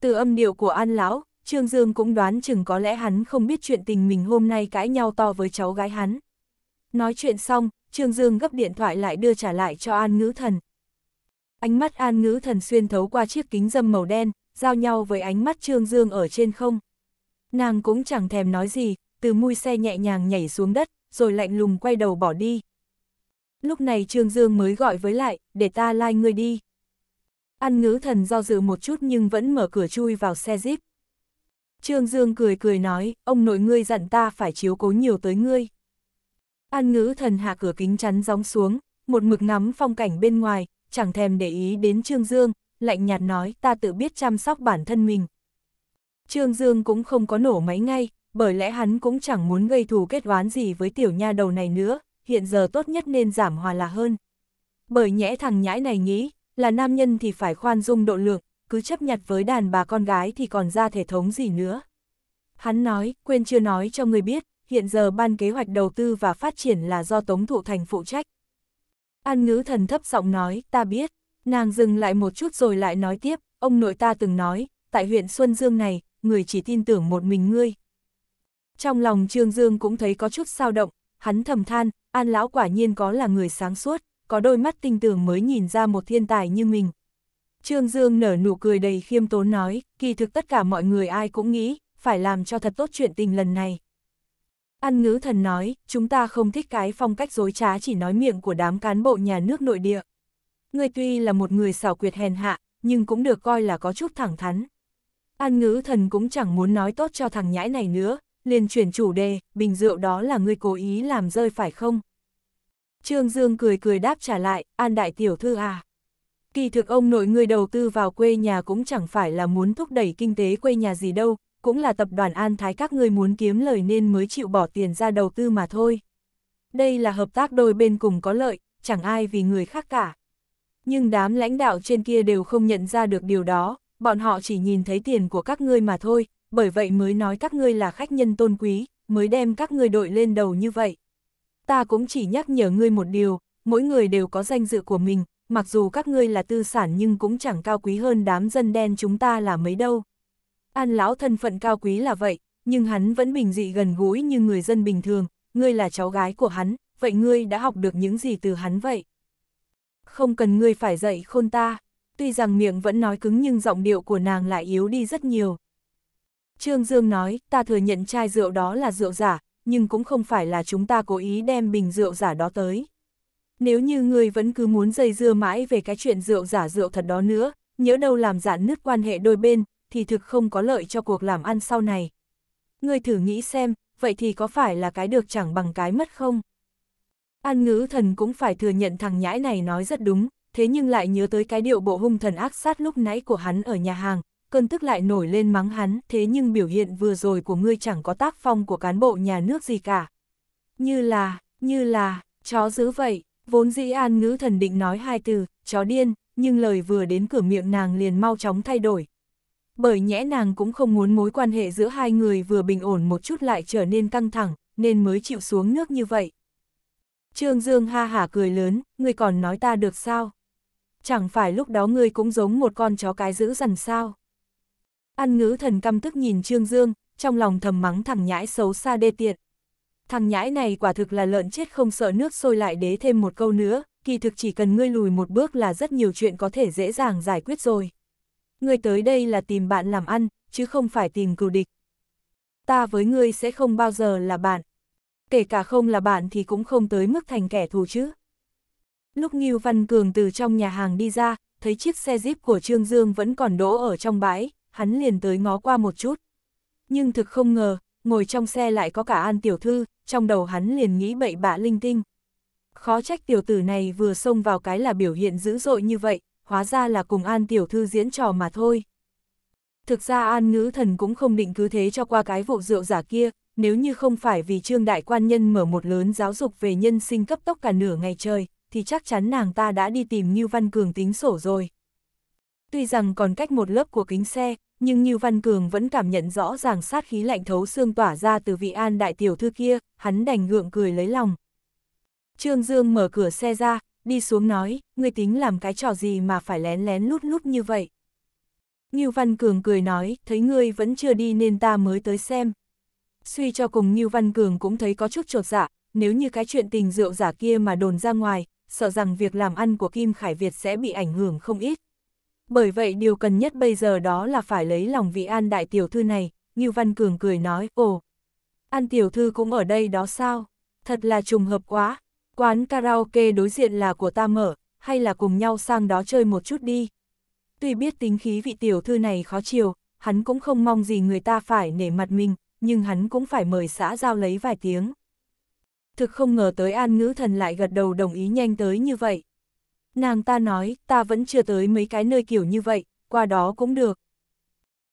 Từ âm điệu của An Lão, Trương Dương cũng đoán chừng có lẽ hắn không biết chuyện tình mình hôm nay cãi nhau to với cháu gái hắn. Nói chuyện xong, Trương Dương gấp điện thoại lại đưa trả lại cho An Ngữ Thần. Ánh mắt An Ngữ Thần xuyên thấu qua chiếc kính dâm màu đen, giao nhau với ánh mắt Trương Dương ở trên không. Nàng cũng chẳng thèm nói gì, từ mui xe nhẹ nhàng nhảy xuống đất, rồi lạnh lùng quay đầu bỏ đi. Lúc này Trương Dương mới gọi với lại, để ta lai like ngươi đi. Ăn ngữ thần do dự một chút nhưng vẫn mở cửa chui vào xe jeep. Trương Dương cười cười nói, ông nội ngươi dặn ta phải chiếu cố nhiều tới ngươi. An ngữ thần hạ cửa kính chắn gióng xuống, một mực ngắm phong cảnh bên ngoài, chẳng thèm để ý đến Trương Dương, lạnh nhạt nói ta tự biết chăm sóc bản thân mình. Trương Dương cũng không có nổ máy ngay, bởi lẽ hắn cũng chẳng muốn gây thù kết oán gì với tiểu nha đầu này nữa, hiện giờ tốt nhất nên giảm hòa là hơn. Bởi nhẽ thằng nhãi này nghĩ, là nam nhân thì phải khoan dung độ lượng, cứ chấp nhặt với đàn bà con gái thì còn ra thể thống gì nữa. Hắn nói, quên chưa nói cho người biết, hiện giờ ban kế hoạch đầu tư và phát triển là do Tống Thụ Thành phụ trách. An ngữ thần thấp giọng nói, ta biết, nàng dừng lại một chút rồi lại nói tiếp, ông nội ta từng nói, tại huyện Xuân Dương này, người chỉ tin tưởng một mình ngươi. Trong lòng Trương Dương cũng thấy có chút sao động, hắn thầm than, An lão quả nhiên có là người sáng suốt, có đôi mắt tinh tường mới nhìn ra một thiên tài như mình. Trương Dương nở nụ cười đầy khiêm tốn nói, kỳ thực tất cả mọi người ai cũng nghĩ, phải làm cho thật tốt chuyện tình lần này. An ngữ thần nói, chúng ta không thích cái phong cách dối trá chỉ nói miệng của đám cán bộ nhà nước nội địa. Người tuy là một người xảo quyệt hèn hạ, nhưng cũng được coi là có chút thẳng thắn. An ngữ thần cũng chẳng muốn nói tốt cho thằng nhãi này nữa, liền chuyển chủ đề, bình rượu đó là ngươi cố ý làm rơi phải không? Trương Dương cười cười đáp trả lại, an đại tiểu thư à. Kỳ thực ông nội người đầu tư vào quê nhà cũng chẳng phải là muốn thúc đẩy kinh tế quê nhà gì đâu, cũng là tập đoàn An Thái các người muốn kiếm lời nên mới chịu bỏ tiền ra đầu tư mà thôi. Đây là hợp tác đôi bên cùng có lợi, chẳng ai vì người khác cả. Nhưng đám lãnh đạo trên kia đều không nhận ra được điều đó, bọn họ chỉ nhìn thấy tiền của các ngươi mà thôi, bởi vậy mới nói các ngươi là khách nhân tôn quý, mới đem các ngươi đội lên đầu như vậy ta cũng chỉ nhắc nhở ngươi một điều, mỗi người đều có danh dự của mình, mặc dù các ngươi là tư sản nhưng cũng chẳng cao quý hơn đám dân đen chúng ta là mấy đâu. An lão thân phận cao quý là vậy, nhưng hắn vẫn bình dị gần gũi như người dân bình thường, ngươi là cháu gái của hắn, vậy ngươi đã học được những gì từ hắn vậy? Không cần ngươi phải dạy khôn ta, tuy rằng miệng vẫn nói cứng nhưng giọng điệu của nàng lại yếu đi rất nhiều. Trương Dương nói, ta thừa nhận chai rượu đó là rượu giả, nhưng cũng không phải là chúng ta cố ý đem bình rượu giả đó tới. Nếu như ngươi vẫn cứ muốn dây dưa mãi về cái chuyện rượu giả rượu thật đó nữa, nhớ đâu làm giãn nứt quan hệ đôi bên, thì thực không có lợi cho cuộc làm ăn sau này. Ngươi thử nghĩ xem, vậy thì có phải là cái được chẳng bằng cái mất không? An ngữ thần cũng phải thừa nhận thằng nhãi này nói rất đúng, thế nhưng lại nhớ tới cái điệu bộ hung thần ác sát lúc nãy của hắn ở nhà hàng, cơn tức lại nổi lên mắng hắn, thế nhưng biểu hiện vừa rồi của ngươi chẳng có tác phong của cán bộ nhà nước gì cả. Như là, như là, chó dữ vậy, vốn dĩ an ngữ thần định nói hai từ, chó điên, nhưng lời vừa đến cửa miệng nàng liền mau chóng thay đổi. Bởi nhẽ nàng cũng không muốn mối quan hệ giữa hai người vừa bình ổn một chút lại trở nên căng thẳng, nên mới chịu xuống nước như vậy. Trương Dương ha hả cười lớn, ngươi còn nói ta được sao? Chẳng phải lúc đó ngươi cũng giống một con chó cái dữ dằn sao? Ăn ngữ thần căm tức nhìn Trương Dương, trong lòng thầm mắng thằng nhãi xấu xa đê tiện. Thằng nhãi này quả thực là lợn chết không sợ nước sôi lại đế thêm một câu nữa, kỳ thực chỉ cần ngươi lùi một bước là rất nhiều chuyện có thể dễ dàng giải quyết rồi. Ngươi tới đây là tìm bạn làm ăn, chứ không phải tìm cừu địch. Ta với ngươi sẽ không bao giờ là bạn. Kể cả không là bạn thì cũng không tới mức thành kẻ thù chứ. Lúc Ngưu Văn Cường từ trong nhà hàng đi ra, thấy chiếc xe Jeep của Trương Dương vẫn còn đỗ ở trong bãi, hắn liền tới ngó qua một chút. Nhưng thực không ngờ, ngồi trong xe lại có cả An Tiểu Thư, trong đầu hắn liền nghĩ bậy bạ linh tinh. Khó trách tiểu tử này vừa xông vào cái là biểu hiện dữ dội như vậy, hóa ra là cùng An Tiểu Thư diễn trò mà thôi. Thực ra An Ngữ Thần cũng không định cứ thế cho qua cái vụ rượu giả kia, nếu như không phải vì Trương Đại Quan Nhân mở một lớn giáo dục về nhân sinh cấp tốc cả nửa ngày trời, thì chắc chắn nàng ta đã đi tìm như Văn Cường tính sổ rồi. Tuy rằng còn cách một lớp của kính xe, nhưng Như Văn Cường vẫn cảm nhận rõ ràng sát khí lạnh thấu xương tỏa ra từ vị an đại tiểu thư kia, hắn đành ngượng cười lấy lòng. Trương Dương mở cửa xe ra, đi xuống nói, ngươi tính làm cái trò gì mà phải lén lén lút lút như vậy. Như Văn Cường cười nói, thấy ngươi vẫn chưa đi nên ta mới tới xem. Suy cho cùng Như Văn Cường cũng thấy có chút trột dạ, nếu như cái chuyện tình rượu giả kia mà đồn ra ngoài, sợ rằng việc làm ăn của Kim Khải Việt sẽ bị ảnh hưởng không ít. Bởi vậy điều cần nhất bây giờ đó là phải lấy lòng vị an đại tiểu thư này, như Văn Cường cười nói, ồ, an tiểu thư cũng ở đây đó sao, thật là trùng hợp quá, quán karaoke đối diện là của ta mở, hay là cùng nhau sang đó chơi một chút đi. Tuy biết tính khí vị tiểu thư này khó chiều, hắn cũng không mong gì người ta phải nể mặt mình, nhưng hắn cũng phải mời xã giao lấy vài tiếng. Thực không ngờ tới an ngữ thần lại gật đầu đồng ý nhanh tới như vậy nàng ta nói, ta vẫn chưa tới mấy cái nơi kiểu như vậy, qua đó cũng được.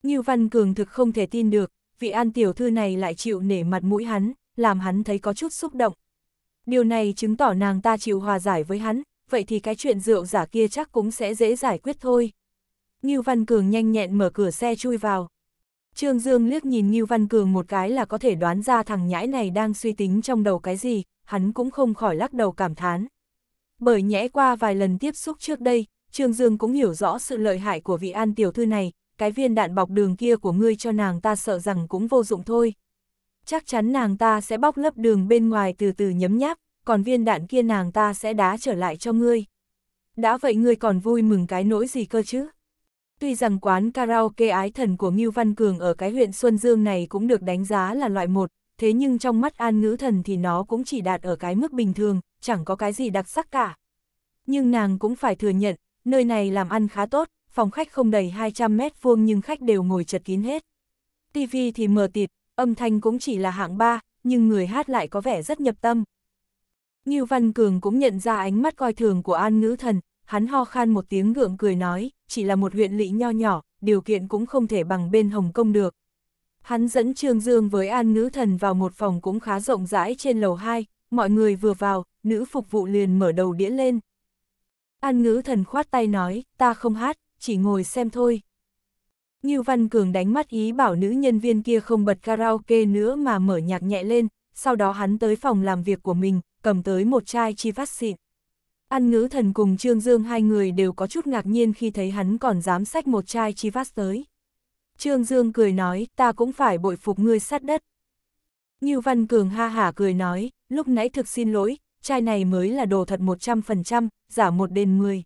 Như Văn Cường thực không thể tin được, vị an tiểu thư này lại chịu nể mặt mũi hắn, làm hắn thấy có chút xúc động. Điều này chứng tỏ nàng ta chịu hòa giải với hắn, vậy thì cái chuyện rượu giả kia chắc cũng sẽ dễ giải quyết thôi. như Văn Cường nhanh nhẹn mở cửa xe chui vào. Trương Dương liếc nhìn như Văn Cường một cái là có thể đoán ra thằng nhãi này đang suy tính trong đầu cái gì, hắn cũng không khỏi lắc đầu cảm thán bởi nhẽ qua vài lần tiếp xúc trước đây, Trương Dương cũng hiểu rõ sự lợi hại của vị an tiểu thư này, cái viên đạn bọc đường kia của ngươi cho nàng ta sợ rằng cũng vô dụng thôi. Chắc chắn nàng ta sẽ bóc lớp đường bên ngoài từ từ nhấm nháp, còn viên đạn kia nàng ta sẽ đá trở lại cho ngươi. Đã vậy ngươi còn vui mừng cái nỗi gì cơ chứ? Tuy rằng quán karaoke ái thần của Ngưu Văn Cường ở cái huyện Xuân Dương này cũng được đánh giá là loại một, thế nhưng trong mắt An Ngữ Thần thì nó cũng chỉ đạt ở cái mức bình thường, chẳng có cái gì đặc sắc cả. Nhưng nàng cũng phải thừa nhận, nơi này làm ăn khá tốt, phòng khách không đầy 200 mét vuông nhưng khách đều ngồi chật kín hết. TV thì mờ tịt, âm thanh cũng chỉ là hạng ba, nhưng người hát lại có vẻ rất nhập tâm. Ngưu Văn Cường cũng nhận ra ánh mắt coi thường của An Ngữ Thần, hắn ho khan một tiếng gượng cười nói, chỉ là một huyện lỵ nho nhỏ, điều kiện cũng không thể bằng bên Hồng Kông được. Hắn dẫn Trương Dương với An Ngữ Thần vào một phòng cũng khá rộng rãi trên lầu 2, mọi người vừa vào, nữ phục vụ liền mở đầu đĩa lên. An Ngữ Thần khoát tay nói, ta không hát, chỉ ngồi xem thôi. Ngưu Văn Cường đánh mắt ý bảo nữ nhân viên kia không bật karaoke nữa mà mở nhạc nhẹ lên, sau đó hắn tới phòng làm việc của mình, cầm tới một chai chi phát xịn. An ngữ thần cùng Trương Dương hai người đều có chút ngạc nhiên khi thấy hắn còn dám sách một chai chi phát tới. Trương Dương cười nói, ta cũng phải bội phục ngươi sát đất. Như Văn Cường ha hả cười nói, lúc nãy thực xin lỗi, chai này mới là đồ thật 100%, giả một đền 10.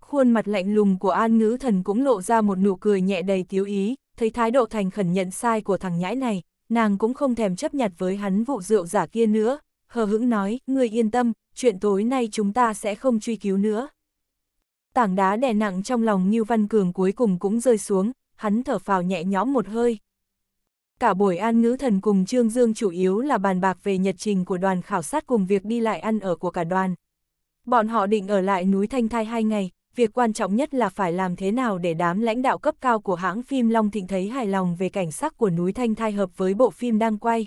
Khuôn mặt lạnh lùng của An Ngữ Thần cũng lộ ra một nụ cười nhẹ đầy tiếu ý, thấy thái độ thành khẩn nhận sai của thằng nhãi này, nàng cũng không thèm chấp nhặt với hắn vụ rượu giả kia nữa. Hờ hững nói, ngươi yên tâm, chuyện tối nay chúng ta sẽ không truy cứu nữa. Tảng đá đè nặng trong lòng Như Văn Cường cuối cùng cũng rơi xuống, hắn thở phào nhẹ nhõm một hơi. Cả buổi An Ngữ Thần cùng Trương Dương chủ yếu là bàn bạc về nhật trình của đoàn khảo sát cùng việc đi lại ăn ở của cả đoàn. Bọn họ định ở lại núi Thanh Thai hai ngày, việc quan trọng nhất là phải làm thế nào để đám lãnh đạo cấp cao của hãng phim Long Thịnh thấy hài lòng về cảnh sắc của núi Thanh Thai hợp với bộ phim đang quay.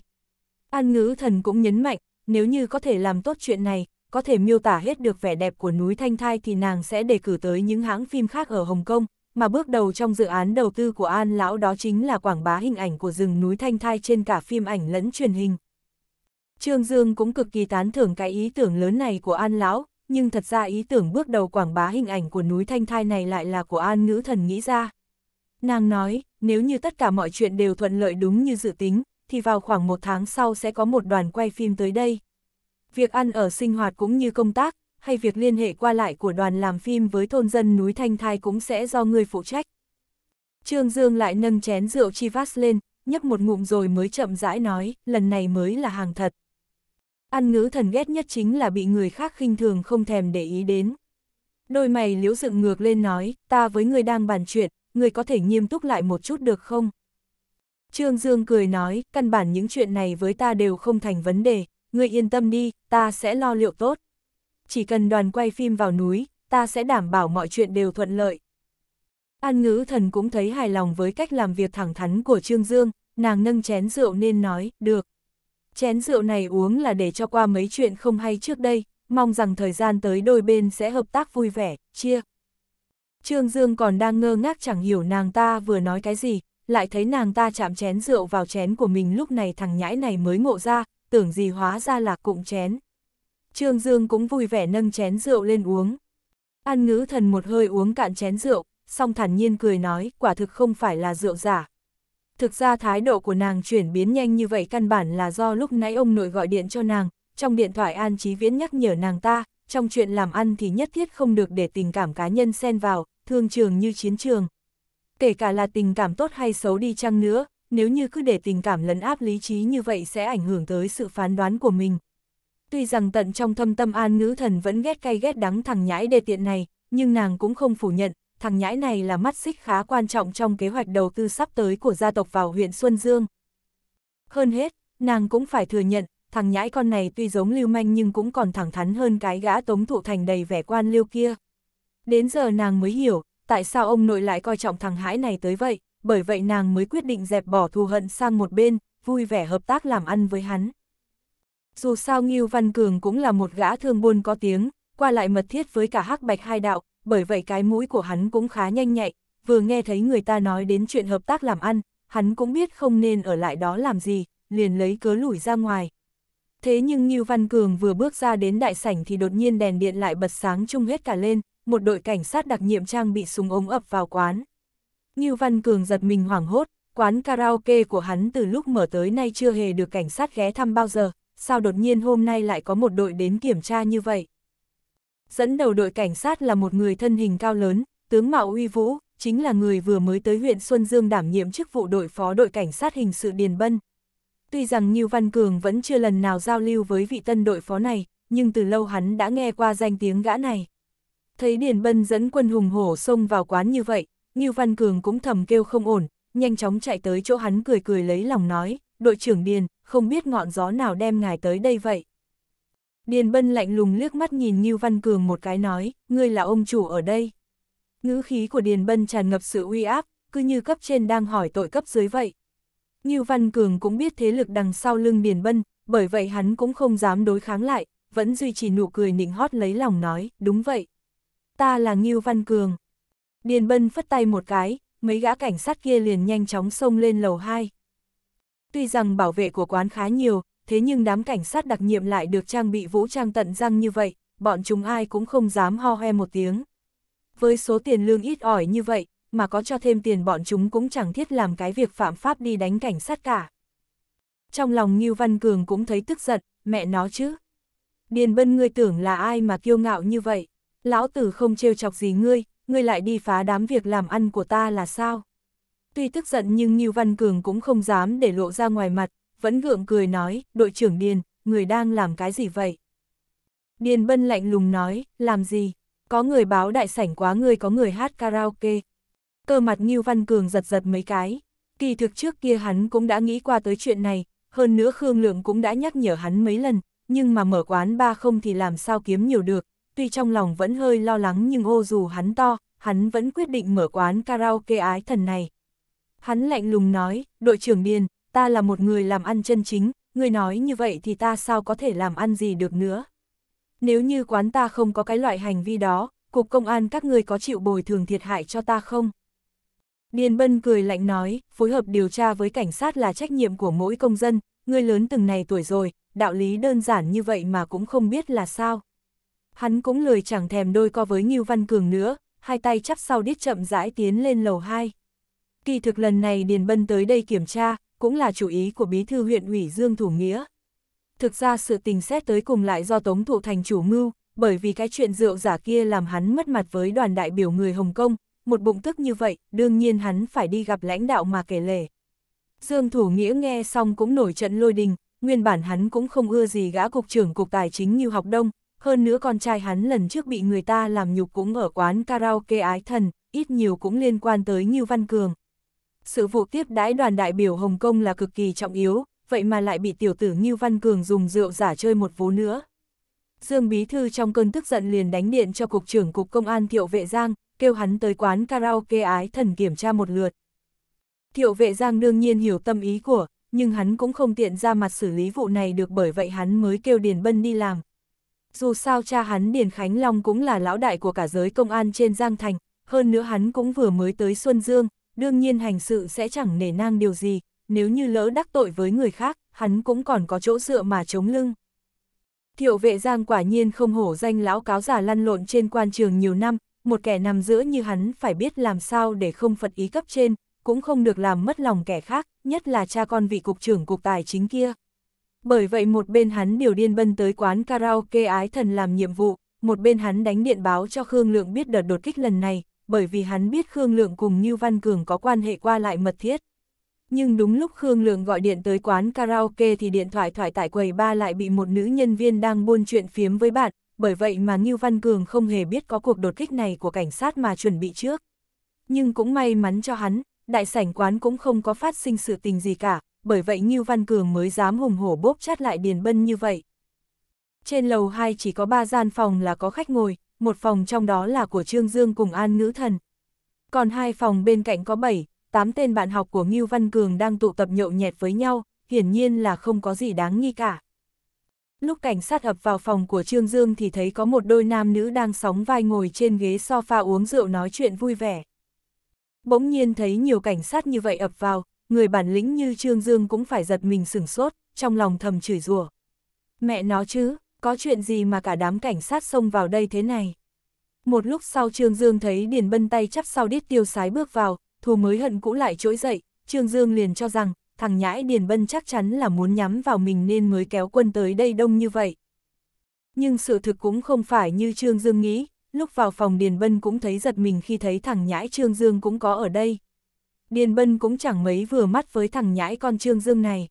An Ngữ Thần cũng nhấn mạnh, nếu như có thể làm tốt chuyện này, có thể miêu tả hết được vẻ đẹp của núi Thanh Thai thì nàng sẽ đề cử tới những hãng phim khác ở Hồng Kông, mà bước đầu trong dự án đầu tư của An Lão đó chính là quảng bá hình ảnh của rừng núi Thanh Thai trên cả phim ảnh lẫn truyền hình. Trương Dương cũng cực kỳ tán thưởng cái ý tưởng lớn này của An Lão, nhưng thật ra ý tưởng bước đầu quảng bá hình ảnh của núi Thanh Thai này lại là của An Nữ Thần nghĩ ra. Nàng nói, nếu như tất cả mọi chuyện đều thuận lợi đúng như dự tính, thì vào khoảng một tháng sau sẽ có một đoàn quay phim tới đây. Việc ăn ở sinh hoạt cũng như công tác, hay việc liên hệ qua lại của đoàn làm phim với thôn dân núi Thanh Thai cũng sẽ do ngươi phụ trách. Trương Dương lại nâng chén rượu Chivas lên, nhấp một ngụm rồi mới chậm rãi nói, lần này mới là hàng thật. Ăn ngữ thần ghét nhất chính là bị người khác khinh thường không thèm để ý đến. Đôi mày liễu dựng ngược lên nói, ta với người đang bàn chuyện, người có thể nghiêm túc lại một chút được không? Trương Dương cười nói, căn bản những chuyện này với ta đều không thành vấn đề, người yên tâm đi, ta sẽ lo liệu tốt chỉ cần đoàn quay phim vào núi, ta sẽ đảm bảo mọi chuyện đều thuận lợi. An ngữ thần cũng thấy hài lòng với cách làm việc thẳng thắn của Trương Dương, nàng nâng chén rượu nên nói, được. Chén rượu này uống là để cho qua mấy chuyện không hay trước đây, mong rằng thời gian tới đôi bên sẽ hợp tác vui vẻ, chia. Trương Dương còn đang ngơ ngác chẳng hiểu nàng ta vừa nói cái gì, lại thấy nàng ta chạm chén rượu vào chén của mình lúc này thằng nhãi này mới ngộ ra, tưởng gì hóa ra là cụm chén. Trương Dương cũng vui vẻ nâng chén rượu lên uống. An ngữ thần một hơi uống cạn chén rượu, song thản nhiên cười nói quả thực không phải là rượu giả. Thực ra thái độ của nàng chuyển biến nhanh như vậy căn bản là do lúc nãy ông nội gọi điện cho nàng, trong điện thoại An Chí Viễn nhắc nhở nàng ta, trong chuyện làm ăn thì nhất thiết không được để tình cảm cá nhân xen vào, thương trường như chiến trường. Kể cả là tình cảm tốt hay xấu đi chăng nữa, nếu như cứ để tình cảm lấn áp lý trí như vậy sẽ ảnh hưởng tới sự phán đoán của mình, tuy rằng tận trong thâm tâm an ngữ thần vẫn ghét cay ghét đắng thằng nhãi đê tiện này, nhưng nàng cũng không phủ nhận, thằng nhãi này là mắt xích khá quan trọng trong kế hoạch đầu tư sắp tới của gia tộc vào huyện Xuân Dương. Hơn hết, nàng cũng phải thừa nhận, thằng nhãi con này tuy giống lưu manh nhưng cũng còn thẳng thắn hơn cái gã tống thụ thành đầy vẻ quan liêu kia. Đến giờ nàng mới hiểu, tại sao ông nội lại coi trọng thằng hãi này tới vậy, bởi vậy nàng mới quyết định dẹp bỏ thù hận sang một bên, vui vẻ hợp tác làm ăn với hắn. Dù sao Ngưu Văn Cường cũng là một gã thương buôn có tiếng, qua lại mật thiết với cả hắc bạch hai đạo, bởi vậy cái mũi của hắn cũng khá nhanh nhạy, vừa nghe thấy người ta nói đến chuyện hợp tác làm ăn, hắn cũng biết không nên ở lại đó làm gì, liền lấy cớ lủi ra ngoài. Thế nhưng Ngưu Văn Cường vừa bước ra đến đại sảnh thì đột nhiên đèn điện lại bật sáng chung hết cả lên, một đội cảnh sát đặc nhiệm trang bị súng ống ập vào quán. Ngưu Văn Cường giật mình hoảng hốt, quán karaoke của hắn từ lúc mở tới nay chưa hề được cảnh sát ghé thăm bao giờ, sao đột nhiên hôm nay lại có một đội đến kiểm tra như vậy. Dẫn đầu đội cảnh sát là một người thân hình cao lớn, tướng Mạo Uy Vũ, chính là người vừa mới tới huyện Xuân Dương đảm nhiệm chức vụ đội phó đội cảnh sát hình sự Điền Bân. Tuy rằng Như Văn Cường vẫn chưa lần nào giao lưu với vị tân đội phó này, nhưng từ lâu hắn đã nghe qua danh tiếng gã này. Thấy Điền Bân dẫn quân hùng hổ xông vào quán như vậy, Như Văn Cường cũng thầm kêu không ổn, nhanh chóng chạy tới chỗ hắn cười cười lấy lòng nói, đội trưởng Điền, không biết ngọn gió nào đem ngài tới đây vậy. Điền Bân lạnh lùng liếc mắt nhìn Ngưu Văn Cường một cái nói, ngươi là ông chủ ở đây. Ngữ khí của Điền Bân tràn ngập sự uy áp, cứ như cấp trên đang hỏi tội cấp dưới vậy. Ngưu Văn Cường cũng biết thế lực đằng sau lưng Điền Bân, bởi vậy hắn cũng không dám đối kháng lại, vẫn duy trì nụ cười nịnh hót lấy lòng nói, đúng vậy. Ta là Ngưu Văn Cường. Điền Bân phất tay một cái, mấy gã cảnh sát kia liền nhanh chóng xông lên lầu 2. Tuy rằng bảo vệ của quán khá nhiều, thế nhưng đám cảnh sát đặc nhiệm lại được trang bị vũ trang tận răng như vậy, bọn chúng ai cũng không dám ho hoe một tiếng. Với số tiền lương ít ỏi như vậy, mà có cho thêm tiền bọn chúng cũng chẳng thiết làm cái việc phạm pháp đi đánh cảnh sát cả. Trong lòng Ngưu Văn Cường cũng thấy tức giận, mẹ nó chứ. Điền bân ngươi tưởng là ai mà kiêu ngạo như vậy, lão tử không trêu chọc gì ngươi, ngươi lại đi phá đám việc làm ăn của ta là sao? Tuy tức giận nhưng Ngưu Văn Cường cũng không dám để lộ ra ngoài mặt, vẫn gượng cười nói, đội trưởng Điền, người đang làm cái gì vậy? Điền Bân lạnh lùng nói, làm gì? Có người báo đại sảnh quá người có người hát karaoke. Cơ mặt Ngưu Văn Cường giật giật mấy cái. Kỳ thực trước kia hắn cũng đã nghĩ qua tới chuyện này, hơn nữa Khương Lượng cũng đã nhắc nhở hắn mấy lần, nhưng mà mở quán ba không thì làm sao kiếm nhiều được. Tuy trong lòng vẫn hơi lo lắng nhưng ô dù hắn to, hắn vẫn quyết định mở quán karaoke ái thần này, Hắn lạnh lùng nói, đội trưởng Điền, ta là một người làm ăn chân chính, người nói như vậy thì ta sao có thể làm ăn gì được nữa. Nếu như quán ta không có cái loại hành vi đó, cục công an các người có chịu bồi thường thiệt hại cho ta không? Điền Bân cười lạnh nói, phối hợp điều tra với cảnh sát là trách nhiệm của mỗi công dân, người lớn từng này tuổi rồi, đạo lý đơn giản như vậy mà cũng không biết là sao. Hắn cũng lười chẳng thèm đôi co với Ngưu Văn Cường nữa, hai tay chắp sau đít chậm rãi tiến lên lầu 2. Kỳ thực lần này Điền Bân tới đây kiểm tra, cũng là chủ ý của bí thư huyện ủy Dương Thủ Nghĩa. Thực ra sự tình xét tới cùng lại do Tống Thụ Thành chủ mưu, bởi vì cái chuyện rượu giả kia làm hắn mất mặt với đoàn đại biểu người Hồng Kông, một bụng tức như vậy, đương nhiên hắn phải đi gặp lãnh đạo mà kể lể. Dương Thủ Nghĩa nghe xong cũng nổi trận lôi đình, nguyên bản hắn cũng không ưa gì gã cục trưởng cục tài chính như học đông, hơn nữa con trai hắn lần trước bị người ta làm nhục cũng ở quán karaoke ái thần, ít nhiều cũng liên quan tới Như Văn Cường. Sự vụ tiếp đãi đoàn đại biểu Hồng Kông là cực kỳ trọng yếu, vậy mà lại bị tiểu tử Ngưu Văn Cường dùng rượu giả chơi một vố nữa. Dương Bí Thư trong cơn tức giận liền đánh điện cho Cục trưởng Cục Công an Thiệu Vệ Giang, kêu hắn tới quán karaoke ái thần kiểm tra một lượt. Thiệu Vệ Giang đương nhiên hiểu tâm ý của, nhưng hắn cũng không tiện ra mặt xử lý vụ này được bởi vậy hắn mới kêu Điền Bân đi làm. Dù sao cha hắn Điền Khánh Long cũng là lão đại của cả giới công an trên Giang Thành, hơn nữa hắn cũng vừa mới tới Xuân Dương, đương nhiên hành sự sẽ chẳng nể nang điều gì, nếu như lỡ đắc tội với người khác, hắn cũng còn có chỗ dựa mà chống lưng. Thiệu vệ giang quả nhiên không hổ danh lão cáo giả lăn lộn trên quan trường nhiều năm, một kẻ nằm giữa như hắn phải biết làm sao để không phật ý cấp trên, cũng không được làm mất lòng kẻ khác, nhất là cha con vị cục trưởng cục tài chính kia. Bởi vậy một bên hắn điều điên bân tới quán karaoke ái thần làm nhiệm vụ, một bên hắn đánh điện báo cho Khương Lượng biết đợt đột kích lần này, bởi vì hắn biết Khương Lượng cùng Như Văn Cường có quan hệ qua lại mật thiết. Nhưng đúng lúc Khương Lượng gọi điện tới quán karaoke thì điện thoại thoại tại quầy ba lại bị một nữ nhân viên đang buôn chuyện phiếm với bạn, bởi vậy mà Như Văn Cường không hề biết có cuộc đột kích này của cảnh sát mà chuẩn bị trước. Nhưng cũng may mắn cho hắn, đại sảnh quán cũng không có phát sinh sự tình gì cả, bởi vậy Như Văn Cường mới dám hùng hổ bốp chát lại Điền Bân như vậy. Trên lầu 2 chỉ có 3 gian phòng là có khách ngồi, một phòng trong đó là của Trương Dương cùng An Ngữ Thần. Còn hai phòng bên cạnh có 7, 8 tên bạn học của Ngưu Văn Cường đang tụ tập nhậu nhẹt với nhau, hiển nhiên là không có gì đáng nghi cả. Lúc cảnh sát ập vào phòng của Trương Dương thì thấy có một đôi nam nữ đang sóng vai ngồi trên ghế sofa uống rượu nói chuyện vui vẻ. Bỗng nhiên thấy nhiều cảnh sát như vậy ập vào, người bản lĩnh như Trương Dương cũng phải giật mình sửng sốt, trong lòng thầm chửi rủa. Mẹ nó chứ, có chuyện gì mà cả đám cảnh sát xông vào đây thế này. Một lúc sau Trương Dương thấy Điền Bân tay chắp sau đít tiêu sái bước vào, thù mới hận cũ lại trỗi dậy, Trương Dương liền cho rằng, thằng nhãi Điền Bân chắc chắn là muốn nhắm vào mình nên mới kéo quân tới đây đông như vậy. Nhưng sự thực cũng không phải như Trương Dương nghĩ, lúc vào phòng Điền Bân cũng thấy giật mình khi thấy thằng nhãi Trương Dương cũng có ở đây. Điền Bân cũng chẳng mấy vừa mắt với thằng nhãi con Trương Dương này.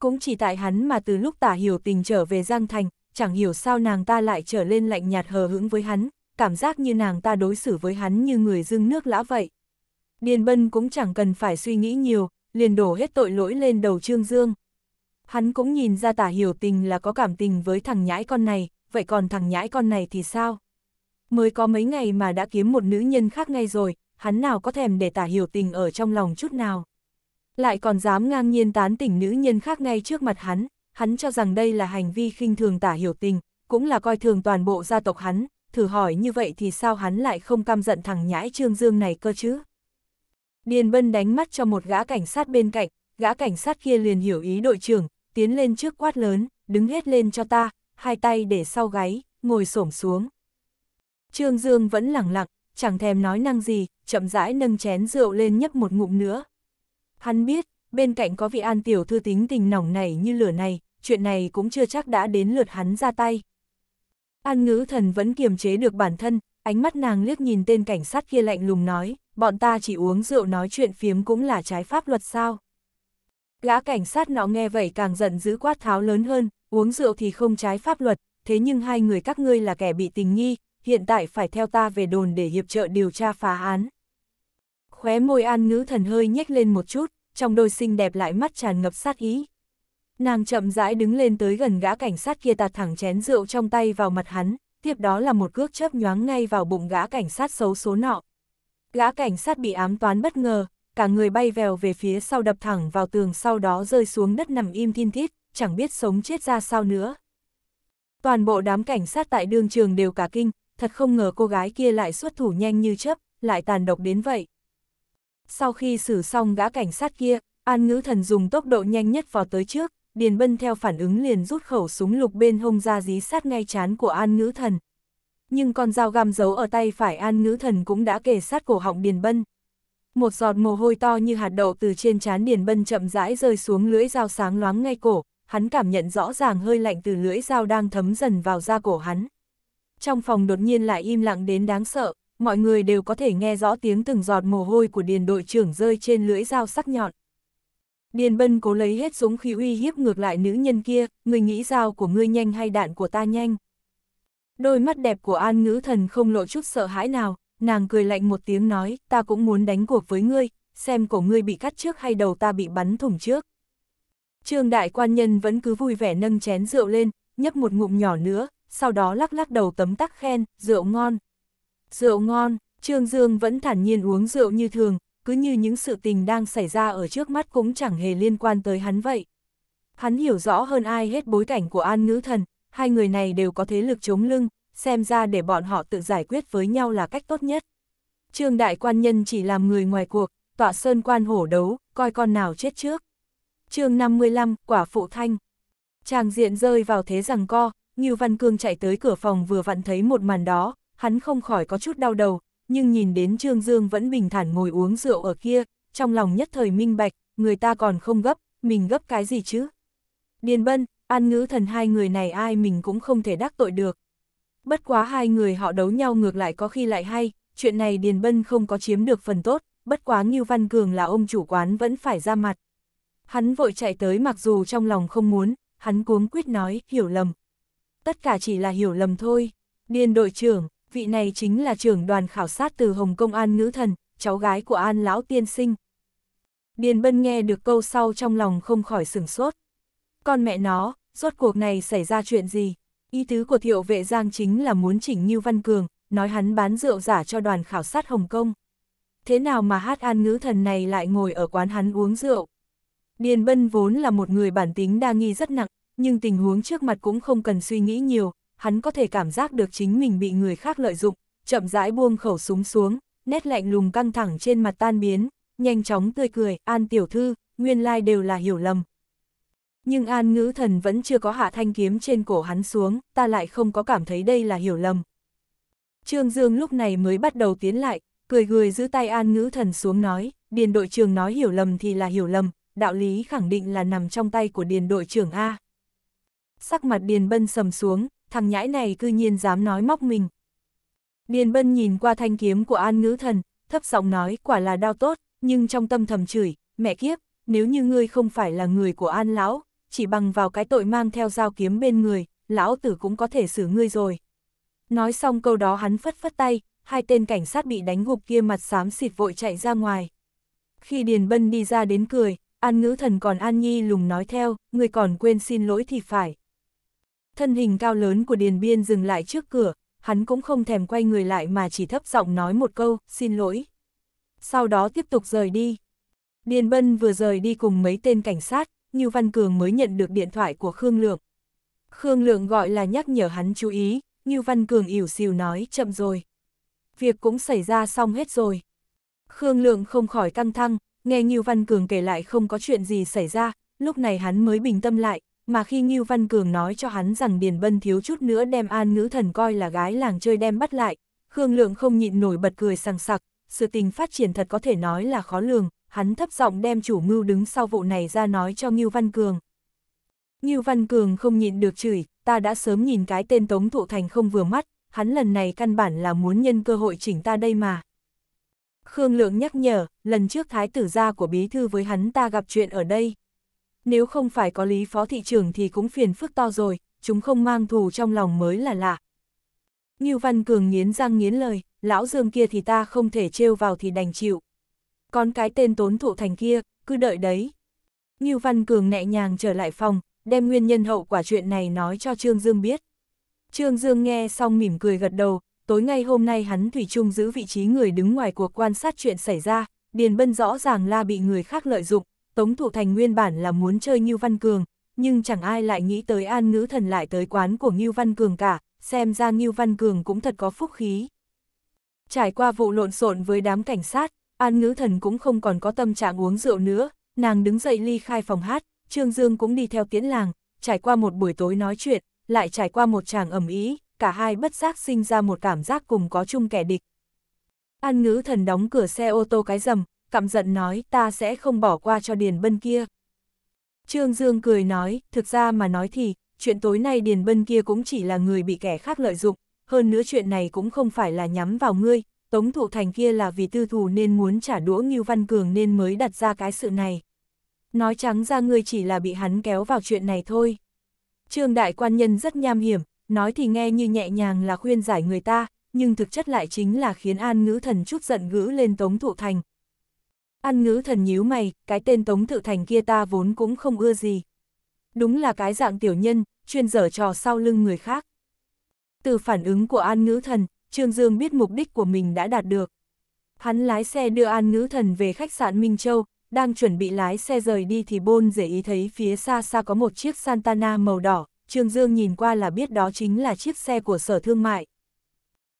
Cũng chỉ tại hắn mà từ lúc tả hiểu tình trở về Giang Thành, chẳng hiểu sao nàng ta lại trở lên lạnh nhạt hờ hững với hắn, cảm giác như nàng ta đối xử với hắn như người dưng nước lã vậy. Điền Bân cũng chẳng cần phải suy nghĩ nhiều, liền đổ hết tội lỗi lên đầu Trương Dương. Hắn cũng nhìn ra tả hiểu tình là có cảm tình với thằng nhãi con này, vậy còn thằng nhãi con này thì sao? Mới có mấy ngày mà đã kiếm một nữ nhân khác ngay rồi, hắn nào có thèm để tả hiểu tình ở trong lòng chút nào. Lại còn dám ngang nhiên tán tỉnh nữ nhân khác ngay trước mặt hắn hắn cho rằng đây là hành vi khinh thường tả hiểu tình, cũng là coi thường toàn bộ gia tộc hắn, thử hỏi như vậy thì sao hắn lại không căm giận thằng nhãi Trương Dương này cơ chứ? Điền Bân đánh mắt cho một gã cảnh sát bên cạnh, gã cảnh sát kia liền hiểu ý đội trưởng, tiến lên trước quát lớn, đứng hết lên cho ta, hai tay để sau gáy, ngồi xổm xuống. Trương Dương vẫn lặng lặng, chẳng thèm nói năng gì, chậm rãi nâng chén rượu lên nhấp một ngụm nữa. Hắn biết, bên cạnh có vị an tiểu thư tính tình nỏng nảy như lửa này, chuyện này cũng chưa chắc đã đến lượt hắn ra tay. An ngữ thần vẫn kiềm chế được bản thân, ánh mắt nàng liếc nhìn tên cảnh sát kia lạnh lùng nói, bọn ta chỉ uống rượu nói chuyện phiếm cũng là trái pháp luật sao. Gã cảnh sát nọ nghe vậy càng giận dữ quát tháo lớn hơn, uống rượu thì không trái pháp luật, thế nhưng hai người các ngươi là kẻ bị tình nghi, hiện tại phải theo ta về đồn để hiệp trợ điều tra phá án. Khóe môi an ngữ thần hơi nhếch lên một chút, trong đôi xinh đẹp lại mắt tràn ngập sát ý. Nàng chậm rãi đứng lên tới gần gã cảnh sát kia tạt thẳng chén rượu trong tay vào mặt hắn, tiếp đó là một cước chớp nhoáng ngay vào bụng gã cảnh sát xấu số nọ. Gã cảnh sát bị ám toán bất ngờ, cả người bay vèo về phía sau đập thẳng vào tường sau đó rơi xuống đất nằm im thiên thiết chẳng biết sống chết ra sao nữa. Toàn bộ đám cảnh sát tại đường trường đều cả kinh, thật không ngờ cô gái kia lại xuất thủ nhanh như chớp, lại tàn độc đến vậy sau khi xử xong gã cảnh sát kia, An Ngữ Thần dùng tốc độ nhanh nhất vào tới trước, Điền Bân theo phản ứng liền rút khẩu súng lục bên hông ra dí sát ngay chán của An Ngữ Thần. Nhưng con dao găm giấu ở tay phải An Ngữ Thần cũng đã kề sát cổ họng Điền Bân. Một giọt mồ hôi to như hạt đậu từ trên trán Điền Bân chậm rãi rơi xuống lưỡi dao sáng loáng ngay cổ, hắn cảm nhận rõ ràng hơi lạnh từ lưỡi dao đang thấm dần vào da cổ hắn. Trong phòng đột nhiên lại im lặng đến đáng sợ, mọi người đều có thể nghe rõ tiếng từng giọt mồ hôi của điền đội trưởng rơi trên lưỡi dao sắc nhọn. Điền bân cố lấy hết súng khí uy hiếp ngược lại nữ nhân kia, người nghĩ dao của ngươi nhanh hay đạn của ta nhanh. Đôi mắt đẹp của an ngữ thần không lộ chút sợ hãi nào, nàng cười lạnh một tiếng nói, ta cũng muốn đánh cuộc với ngươi, xem cổ ngươi bị cắt trước hay đầu ta bị bắn thủng trước. Trương đại quan nhân vẫn cứ vui vẻ nâng chén rượu lên, nhấp một ngụm nhỏ nữa, sau đó lắc lắc đầu tấm tắc khen, rượu ngon. Rượu ngon, Trương Dương vẫn thản nhiên uống rượu như thường, cứ như những sự tình đang xảy ra ở trước mắt cũng chẳng hề liên quan tới hắn vậy. Hắn hiểu rõ hơn ai hết bối cảnh của An Ngữ Thần, hai người này đều có thế lực chống lưng, xem ra để bọn họ tự giải quyết với nhau là cách tốt nhất. Trương Đại Quan Nhân chỉ làm người ngoài cuộc, tọa sơn quan hổ đấu, coi con nào chết trước. chương 55, Quả Phụ Thanh chàng diện rơi vào thế rằng co, như Văn Cương chạy tới cửa phòng vừa vặn thấy một màn đó, hắn không khỏi có chút đau đầu, nhưng nhìn đến Trương Dương vẫn bình thản ngồi uống rượu ở kia, trong lòng nhất thời minh bạch, người ta còn không gấp, mình gấp cái gì chứ? Điền Bân, An Ngữ Thần hai người này ai mình cũng không thể đắc tội được. Bất quá hai người họ đấu nhau ngược lại có khi lại hay, chuyện này Điền Bân không có chiếm được phần tốt, bất quá như Văn Cường là ông chủ quán vẫn phải ra mặt. Hắn vội chạy tới mặc dù trong lòng không muốn, hắn cuống quyết nói, hiểu lầm. Tất cả chỉ là hiểu lầm thôi. Điền đội trưởng, vị này chính là trưởng đoàn khảo sát từ Hồng Công An ngữ Thần, cháu gái của An Lão Tiên Sinh. Điền Bân nghe được câu sau trong lòng không khỏi sửng sốt. Con mẹ nó, rốt cuộc này xảy ra chuyện gì? Ý tứ của thiệu vệ giang chính là muốn chỉnh Như Văn Cường, nói hắn bán rượu giả cho đoàn khảo sát Hồng Kông. Thế nào mà hát an ngữ thần này lại ngồi ở quán hắn uống rượu? Điền Bân vốn là một người bản tính đa nghi rất nặng, nhưng tình huống trước mặt cũng không cần suy nghĩ nhiều, hắn có thể cảm giác được chính mình bị người khác lợi dụng, chậm rãi buông khẩu súng xuống, nét lạnh lùng căng thẳng trên mặt tan biến, nhanh chóng tươi cười, an tiểu thư, nguyên lai like đều là hiểu lầm. Nhưng an ngữ thần vẫn chưa có hạ thanh kiếm trên cổ hắn xuống, ta lại không có cảm thấy đây là hiểu lầm. Trương Dương lúc này mới bắt đầu tiến lại, cười cười giữ tay an ngữ thần xuống nói, điền đội trưởng nói hiểu lầm thì là hiểu lầm, đạo lý khẳng định là nằm trong tay của điền đội trưởng A. Sắc mặt điền bân sầm xuống, thằng nhãi này cư nhiên dám nói móc mình. Điền Bân nhìn qua thanh kiếm của An Ngữ Thần, thấp giọng nói quả là đau tốt, nhưng trong tâm thầm chửi, mẹ kiếp, nếu như ngươi không phải là người của An Lão, chỉ bằng vào cái tội mang theo dao kiếm bên người, Lão tử cũng có thể xử ngươi rồi. Nói xong câu đó hắn phất phất tay, hai tên cảnh sát bị đánh gục kia mặt xám xịt vội chạy ra ngoài. Khi Điền Bân đi ra đến cười, An Ngữ Thần còn An Nhi lùng nói theo, người còn quên xin lỗi thì phải. Thân hình cao lớn của Điền Biên dừng lại trước cửa, hắn cũng không thèm quay người lại mà chỉ thấp giọng nói một câu, xin lỗi. Sau đó tiếp tục rời đi. Điền Bân vừa rời đi cùng mấy tên cảnh sát, Như Văn Cường mới nhận được điện thoại của Khương Lượng. Khương Lượng gọi là nhắc nhở hắn chú ý, Như Văn Cường ỉu xìu nói chậm rồi. Việc cũng xảy ra xong hết rồi. Khương Lượng không khỏi căng thăng, nghe Như Văn Cường kể lại không có chuyện gì xảy ra, lúc này hắn mới bình tâm lại, mà khi Ngưu Văn Cường nói cho hắn rằng Điền Bân thiếu chút nữa đem an ngữ thần coi là gái làng chơi đem bắt lại, Khương Lượng không nhịn nổi bật cười sằng sặc, sự tình phát triển thật có thể nói là khó lường, hắn thấp giọng đem chủ mưu đứng sau vụ này ra nói cho Ngưu Văn Cường. Ngưu Văn Cường không nhịn được chửi, ta đã sớm nhìn cái tên Tống Thụ Thành không vừa mắt, hắn lần này căn bản là muốn nhân cơ hội chỉnh ta đây mà. Khương Lượng nhắc nhở, lần trước thái tử gia của bí thư với hắn ta gặp chuyện ở đây, nếu không phải có lý phó thị trường thì cũng phiền phức to rồi, chúng không mang thù trong lòng mới là lạ. Ngưu Văn Cường nghiến răng nghiến lời, lão dương kia thì ta không thể trêu vào thì đành chịu. Còn cái tên tốn thụ thành kia, cứ đợi đấy. Ngưu Văn Cường nhẹ nhàng trở lại phòng, đem nguyên nhân hậu quả chuyện này nói cho Trương Dương biết. Trương Dương nghe xong mỉm cười gật đầu, tối ngày hôm nay hắn Thủy chung giữ vị trí người đứng ngoài cuộc quan sát chuyện xảy ra, Điền Bân rõ ràng là bị người khác lợi dụng, Tống Thụ Thành nguyên bản là muốn chơi Ngưu Văn Cường, nhưng chẳng ai lại nghĩ tới An Ngữ Thần lại tới quán của Ngưu Văn Cường cả, xem ra Ngưu Văn Cường cũng thật có phúc khí. Trải qua vụ lộn xộn với đám cảnh sát, An Ngữ Thần cũng không còn có tâm trạng uống rượu nữa, nàng đứng dậy ly khai phòng hát, Trương Dương cũng đi theo tiến làng, trải qua một buổi tối nói chuyện, lại trải qua một chàng ẩm ý, cả hai bất giác sinh ra một cảm giác cùng có chung kẻ địch. An Ngữ Thần đóng cửa xe ô tô cái rầm, căm giận nói ta sẽ không bỏ qua cho Điền Bân kia. Trương Dương cười nói, thực ra mà nói thì, chuyện tối nay Điền Bân kia cũng chỉ là người bị kẻ khác lợi dụng, hơn nữa chuyện này cũng không phải là nhắm vào ngươi, Tống Thụ Thành kia là vì tư thù nên muốn trả đũa Ngưu Văn Cường nên mới đặt ra cái sự này. Nói trắng ra ngươi chỉ là bị hắn kéo vào chuyện này thôi. Trương Đại Quan Nhân rất nham hiểm, nói thì nghe như nhẹ nhàng là khuyên giải người ta, nhưng thực chất lại chính là khiến An Ngữ Thần chút giận gữ lên Tống Thụ Thành, Ăn ngữ thần nhíu mày, cái tên Tống Thự Thành kia ta vốn cũng không ưa gì. Đúng là cái dạng tiểu nhân, chuyên dở trò sau lưng người khác. Từ phản ứng của An Ngữ Thần, Trương Dương biết mục đích của mình đã đạt được. Hắn lái xe đưa An Ngữ Thần về khách sạn Minh Châu, đang chuẩn bị lái xe rời đi thì bôn dễ ý thấy phía xa xa có một chiếc Santana màu đỏ, Trương Dương nhìn qua là biết đó chính là chiếc xe của sở thương mại.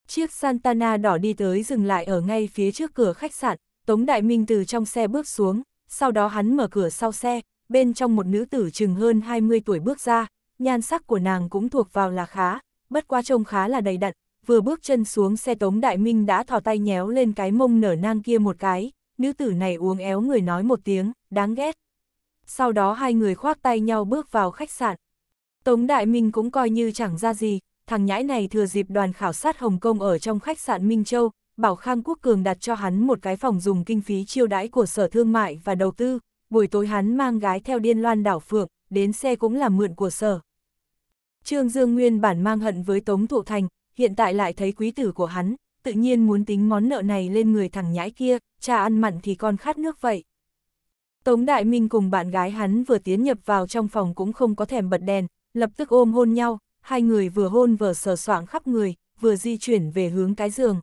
Chiếc Santana đỏ đi tới dừng lại ở ngay phía trước cửa khách sạn, Tống Đại Minh từ trong xe bước xuống, sau đó hắn mở cửa sau xe, bên trong một nữ tử chừng hơn 20 tuổi bước ra, nhan sắc của nàng cũng thuộc vào là khá, bất qua trông khá là đầy đặn, vừa bước chân xuống xe Tống Đại Minh đã thò tay nhéo lên cái mông nở nang kia một cái, nữ tử này uống éo người nói một tiếng, đáng ghét. Sau đó hai người khoác tay nhau bước vào khách sạn. Tống Đại Minh cũng coi như chẳng ra gì, thằng nhãi này thừa dịp đoàn khảo sát Hồng Kông ở trong khách sạn Minh Châu, Bảo Khang Quốc Cường đặt cho hắn một cái phòng dùng kinh phí chiêu đãi của Sở Thương mại và Đầu tư, buổi tối hắn mang gái theo điên loan đảo phượng, đến xe cũng là mượn của Sở. Trương Dương Nguyên bản mang hận với Tống Thụ Thành, hiện tại lại thấy quý tử của hắn, tự nhiên muốn tính món nợ này lên người thằng nhãi kia, cha ăn mặn thì con khát nước vậy. Tống Đại Minh cùng bạn gái hắn vừa tiến nhập vào trong phòng cũng không có thèm bật đèn, lập tức ôm hôn nhau, hai người vừa hôn vừa sờ soạng khắp người, vừa di chuyển về hướng cái giường.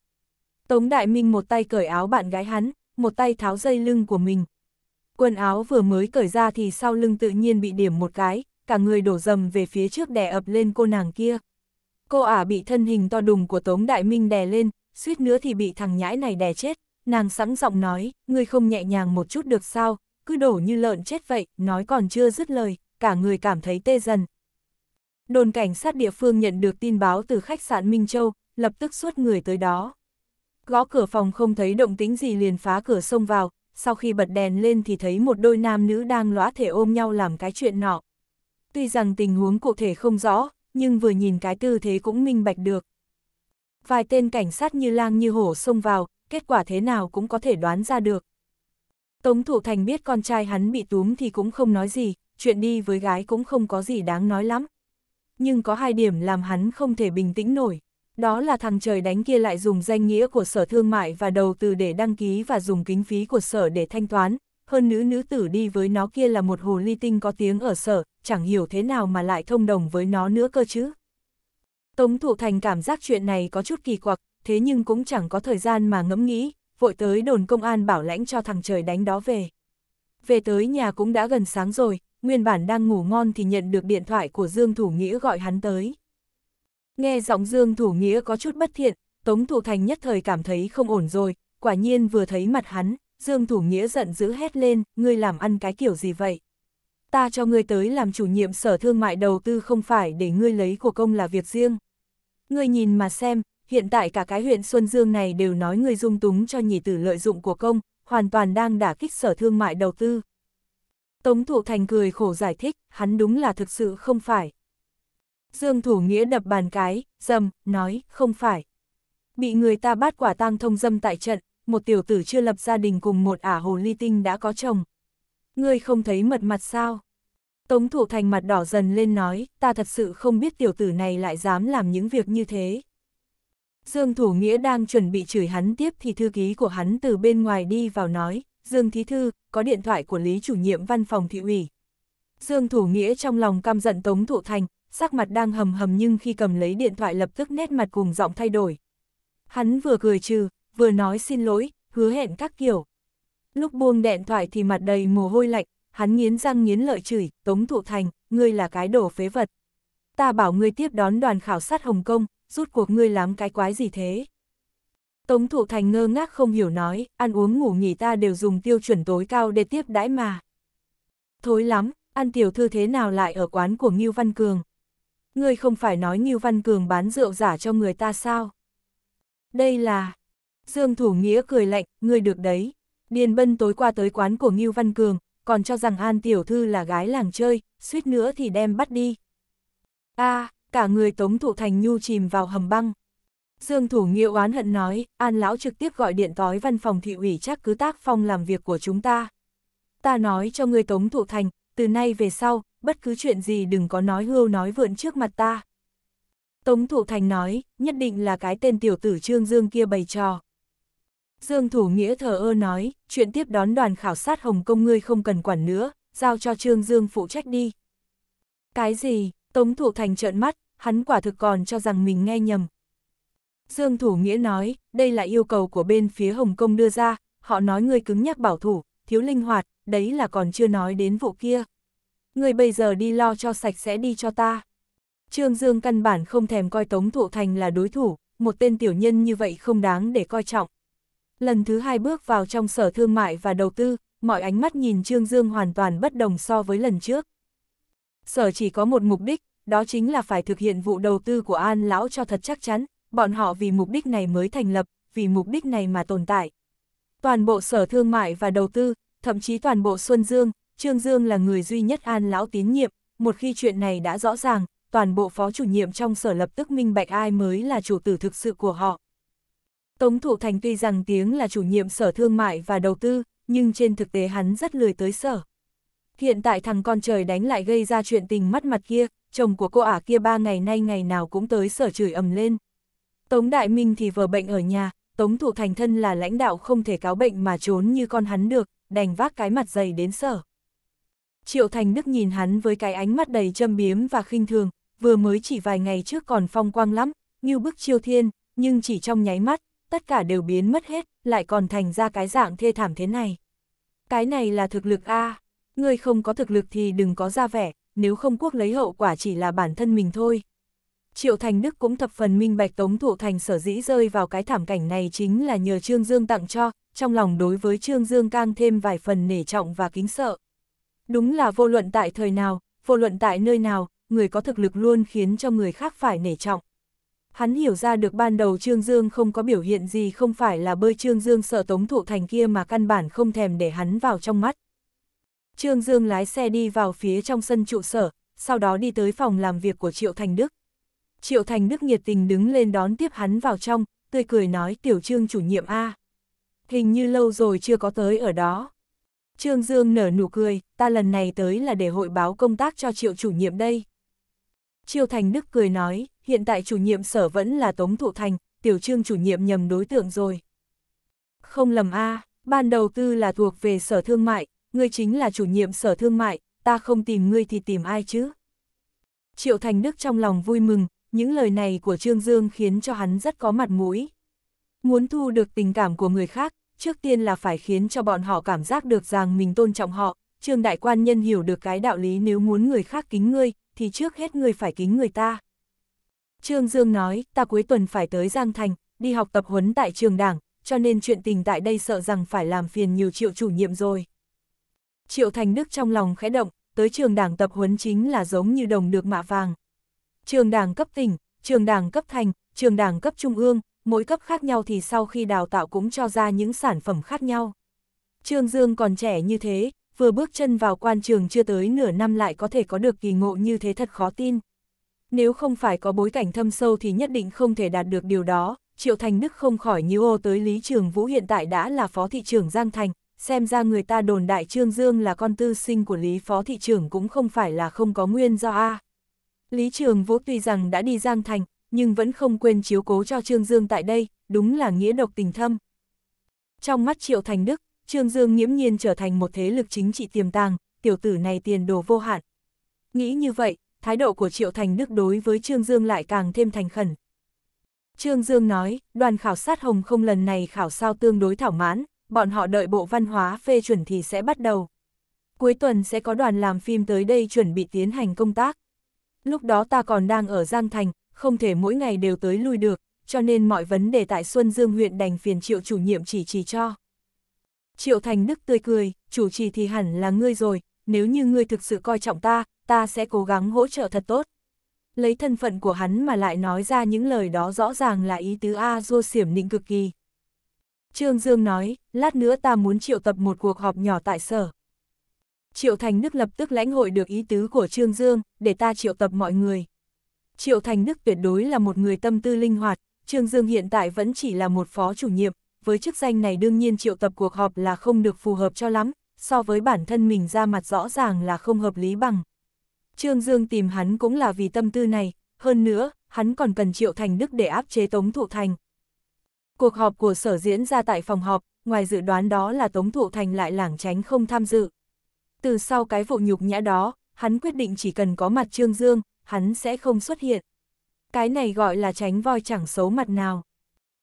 Tống Đại Minh một tay cởi áo bạn gái hắn, một tay tháo dây lưng của mình. Quần áo vừa mới cởi ra thì sau lưng tự nhiên bị điểm một cái, cả người đổ dầm về phía trước đè ập lên cô nàng kia. Cô ả bị thân hình to đùng của Tống Đại Minh đè lên, suýt nữa thì bị thằng nhãi này đè chết. Nàng sẵn giọng nói, ngươi không nhẹ nhàng một chút được sao, cứ đổ như lợn chết vậy, nói còn chưa dứt lời, cả người cảm thấy tê dần. Đồn cảnh sát địa phương nhận được tin báo từ khách sạn Minh Châu, lập tức suốt người tới đó gõ cửa phòng không thấy động tính gì liền phá cửa xông vào, sau khi bật đèn lên thì thấy một đôi nam nữ đang lõa thể ôm nhau làm cái chuyện nọ. Tuy rằng tình huống cụ thể không rõ, nhưng vừa nhìn cái tư thế cũng minh bạch được. Vài tên cảnh sát như lang như hổ xông vào, kết quả thế nào cũng có thể đoán ra được. Tống Thủ Thành biết con trai hắn bị túm thì cũng không nói gì, chuyện đi với gái cũng không có gì đáng nói lắm. Nhưng có hai điểm làm hắn không thể bình tĩnh nổi. Đó là thằng trời đánh kia lại dùng danh nghĩa của sở thương mại và đầu tư để đăng ký và dùng kính phí của sở để thanh toán, hơn nữ nữ tử đi với nó kia là một hồ ly tinh có tiếng ở sở, chẳng hiểu thế nào mà lại thông đồng với nó nữa cơ chứ. Tống Thụ Thành cảm giác chuyện này có chút kỳ quặc, thế nhưng cũng chẳng có thời gian mà ngẫm nghĩ, vội tới đồn công an bảo lãnh cho thằng trời đánh đó về. Về tới nhà cũng đã gần sáng rồi, nguyên bản đang ngủ ngon thì nhận được điện thoại của Dương Thủ Nghĩa gọi hắn tới. Nghe giọng Dương Thủ Nghĩa có chút bất thiện, Tống Thủ Thành nhất thời cảm thấy không ổn rồi, quả nhiên vừa thấy mặt hắn, Dương Thủ Nghĩa giận dữ hét lên, ngươi làm ăn cái kiểu gì vậy? Ta cho ngươi tới làm chủ nhiệm sở thương mại đầu tư không phải để ngươi lấy của công là việc riêng. Ngươi nhìn mà xem, hiện tại cả cái huyện Xuân Dương này đều nói ngươi dung túng cho nhị tử lợi dụng của công, hoàn toàn đang đả kích sở thương mại đầu tư. Tống Thụ Thành cười khổ giải thích, hắn đúng là thực sự không phải. Dương Thủ Nghĩa đập bàn cái, dầm, nói, không phải. Bị người ta bắt quả tang thông dâm tại trận, một tiểu tử chưa lập gia đình cùng một ả hồ ly tinh đã có chồng. Ngươi không thấy mật mặt sao? Tống Thủ Thành mặt đỏ dần lên nói, ta thật sự không biết tiểu tử này lại dám làm những việc như thế. Dương Thủ Nghĩa đang chuẩn bị chửi hắn tiếp thì thư ký của hắn từ bên ngoài đi vào nói, Dương Thí Thư, có điện thoại của Lý chủ nhiệm văn phòng thị ủy. Dương Thủ Nghĩa trong lòng căm giận Tống Thủ Thành, sắc mặt đang hầm hầm nhưng khi cầm lấy điện thoại lập tức nét mặt cùng giọng thay đổi. Hắn vừa cười trừ, vừa nói xin lỗi, hứa hẹn các kiểu. Lúc buông điện thoại thì mặt đầy mồ hôi lạnh, hắn nghiến răng nghiến lợi chửi, Tống Thụ Thành, ngươi là cái đổ phế vật. Ta bảo ngươi tiếp đón đoàn khảo sát Hồng Kông, rút cuộc ngươi lắm cái quái gì thế. Tống Thụ Thành ngơ ngác không hiểu nói, ăn uống ngủ nghỉ ta đều dùng tiêu chuẩn tối cao để tiếp đãi mà. Thối lắm, ăn tiểu thư thế nào lại ở quán của Ngưu Văn Cường. Ngươi không phải nói Ngưu Văn Cường bán rượu giả cho người ta sao? Đây là... Dương Thủ Nghĩa cười lạnh, ngươi được đấy. Điền Bân tối qua tới quán của Ngưu Văn Cường, còn cho rằng An Tiểu Thư là gái làng chơi, suýt nữa thì đem bắt đi. a à, cả người tống thụ thành nhu chìm vào hầm băng. Dương Thủ Nghĩa oán hận nói, An Lão trực tiếp gọi điện tối văn phòng thị ủy chắc cứ tác phong làm việc của chúng ta. Ta nói cho người tống thụ thành, từ nay về sau, bất cứ chuyện gì đừng có nói hưu nói vượn trước mặt ta. Tống thủ Thành nói, nhất định là cái tên tiểu tử Trương Dương kia bày trò. Dương Thủ Nghĩa thờ ơ nói, chuyện tiếp đón đoàn khảo sát Hồng Kông ngươi không cần quản nữa, giao cho Trương Dương phụ trách đi. Cái gì, Tống thủ Thành trợn mắt, hắn quả thực còn cho rằng mình nghe nhầm. Dương Thủ Nghĩa nói, đây là yêu cầu của bên phía Hồng Kông đưa ra, họ nói ngươi cứng nhắc bảo thủ, thiếu linh hoạt, đấy là còn chưa nói đến vụ kia. Người bây giờ đi lo cho sạch sẽ đi cho ta. Trương Dương căn bản không thèm coi Tống Thụ Thành là đối thủ, một tên tiểu nhân như vậy không đáng để coi trọng. Lần thứ hai bước vào trong sở thương mại và đầu tư, mọi ánh mắt nhìn Trương Dương hoàn toàn bất đồng so với lần trước. Sở chỉ có một mục đích, đó chính là phải thực hiện vụ đầu tư của An Lão cho thật chắc chắn, bọn họ vì mục đích này mới thành lập, vì mục đích này mà tồn tại. Toàn bộ sở thương mại và đầu tư, thậm chí toàn bộ Xuân Dương, Trương Dương là người duy nhất an lão tín nhiệm, một khi chuyện này đã rõ ràng, toàn bộ phó chủ nhiệm trong sở lập tức minh bạch ai mới là chủ tử thực sự của họ. Tống Thủ Thành tuy rằng tiếng là chủ nhiệm sở thương mại và đầu tư, nhưng trên thực tế hắn rất lười tới sở. Hiện tại thằng con trời đánh lại gây ra chuyện tình mắt mặt kia, chồng của cô ả kia ba ngày nay ngày nào cũng tới sở chửi ầm lên. Tống Đại Minh thì vừa bệnh ở nhà, Tống Thủ Thành thân là lãnh đạo không thể cáo bệnh mà trốn như con hắn được, đành vác cái mặt dày đến sở. Triệu Thành Đức nhìn hắn với cái ánh mắt đầy châm biếm và khinh thường, vừa mới chỉ vài ngày trước còn phong quang lắm, như bức chiêu thiên, nhưng chỉ trong nháy mắt, tất cả đều biến mất hết, lại còn thành ra cái dạng thê thảm thế này. Cái này là thực lực A, à, người không có thực lực thì đừng có ra vẻ, nếu không quốc lấy hậu quả chỉ là bản thân mình thôi. Triệu Thành Đức cũng thập phần minh bạch Tống Thụ Thành sở dĩ rơi vào cái thảm cảnh này chính là nhờ Trương Dương tặng cho, trong lòng đối với Trương Dương càng thêm vài phần nể trọng và kính sợ. Đúng là vô luận tại thời nào, vô luận tại nơi nào, người có thực lực luôn khiến cho người khác phải nể trọng. Hắn hiểu ra được ban đầu Trương Dương không có biểu hiện gì không phải là bơi Trương Dương sợ tống thụ thành kia mà căn bản không thèm để hắn vào trong mắt. Trương Dương lái xe đi vào phía trong sân trụ sở, sau đó đi tới phòng làm việc của Triệu Thành Đức. Triệu Thành Đức nhiệt tình đứng lên đón tiếp hắn vào trong, tươi cười nói tiểu trương chủ nhiệm A. Hình như lâu rồi chưa có tới ở đó. Trương Dương nở nụ cười, ta lần này tới là để hội báo công tác cho triệu chủ nhiệm đây. Triệu Thành Đức cười nói, hiện tại chủ nhiệm sở vẫn là Tống Thụ Thành, tiểu trương chủ nhiệm nhầm đối tượng rồi. Không lầm a ban đầu tư là thuộc về sở thương mại, ngươi chính là chủ nhiệm sở thương mại, ta không tìm ngươi thì tìm ai chứ. Triệu Thành Đức trong lòng vui mừng, những lời này của Trương Dương khiến cho hắn rất có mặt mũi. Muốn thu được tình cảm của người khác, trước tiên là phải khiến cho bọn họ cảm giác được rằng mình tôn trọng họ, Trương đại quan nhân hiểu được cái đạo lý nếu muốn người khác kính ngươi, thì trước hết ngươi phải kính người ta. Trương Dương nói, ta cuối tuần phải tới Giang Thành, đi học tập huấn tại trường đảng, cho nên chuyện tình tại đây sợ rằng phải làm phiền nhiều triệu chủ nhiệm rồi. Triệu Thành Đức trong lòng khẽ động, tới trường đảng tập huấn chính là giống như đồng được mạ vàng. Trường đảng cấp tỉnh, trường đảng cấp thành, trường đảng cấp trung ương, mỗi cấp khác nhau thì sau khi đào tạo cũng cho ra những sản phẩm khác nhau. Trương Dương còn trẻ như thế, vừa bước chân vào quan trường chưa tới nửa năm lại có thể có được kỳ ngộ như thế thật khó tin. Nếu không phải có bối cảnh thâm sâu thì nhất định không thể đạt được điều đó, Triệu Thành Đức không khỏi nhíu ô tới Lý Trường Vũ hiện tại đã là phó thị trưởng Giang Thành, xem ra người ta đồn đại Trương Dương là con tư sinh của Lý phó thị trưởng cũng không phải là không có nguyên do A. À. Lý Trường Vũ tuy rằng đã đi Giang Thành, nhưng vẫn không quên chiếu cố cho Trương Dương tại đây, đúng là nghĩa độc tình thâm. Trong mắt Triệu Thành Đức, Trương Dương nghiễm nhiên trở thành một thế lực chính trị tiềm tàng, tiểu tử này tiền đồ vô hạn. Nghĩ như vậy, thái độ của Triệu Thành Đức đối với Trương Dương lại càng thêm thành khẩn. Trương Dương nói, đoàn khảo sát Hồng không lần này khảo sao tương đối thảo mãn, bọn họ đợi bộ văn hóa phê chuẩn thì sẽ bắt đầu. Cuối tuần sẽ có đoàn làm phim tới đây chuẩn bị tiến hành công tác. Lúc đó ta còn đang ở Giang Thành, không thể mỗi ngày đều tới lui được, cho nên mọi vấn đề tại Xuân Dương huyện đành phiền triệu chủ nhiệm chỉ trì cho. Triệu Thành Đức tươi cười, chủ trì thì hẳn là ngươi rồi, nếu như ngươi thực sự coi trọng ta, ta sẽ cố gắng hỗ trợ thật tốt. Lấy thân phận của hắn mà lại nói ra những lời đó rõ ràng là ý tứ A dô xiểm nịnh cực kỳ. Trương Dương nói, lát nữa ta muốn triệu tập một cuộc họp nhỏ tại sở. Triệu Thành Đức lập tức lãnh hội được ý tứ của Trương Dương, để ta triệu tập mọi người. Triệu Thành Đức tuyệt đối là một người tâm tư linh hoạt, Trương Dương hiện tại vẫn chỉ là một phó chủ nhiệm, với chức danh này đương nhiên triệu tập cuộc họp là không được phù hợp cho lắm, so với bản thân mình ra mặt rõ ràng là không hợp lý bằng. Trương Dương tìm hắn cũng là vì tâm tư này, hơn nữa, hắn còn cần Triệu Thành Đức để áp chế Tống Thụ Thành. Cuộc họp của sở diễn ra tại phòng họp, ngoài dự đoán đó là Tống Thụ Thành lại lảng tránh không tham dự. Từ sau cái vụ nhục nhã đó, hắn quyết định chỉ cần có mặt Trương Dương, hắn sẽ không xuất hiện. Cái này gọi là tránh voi chẳng xấu mặt nào.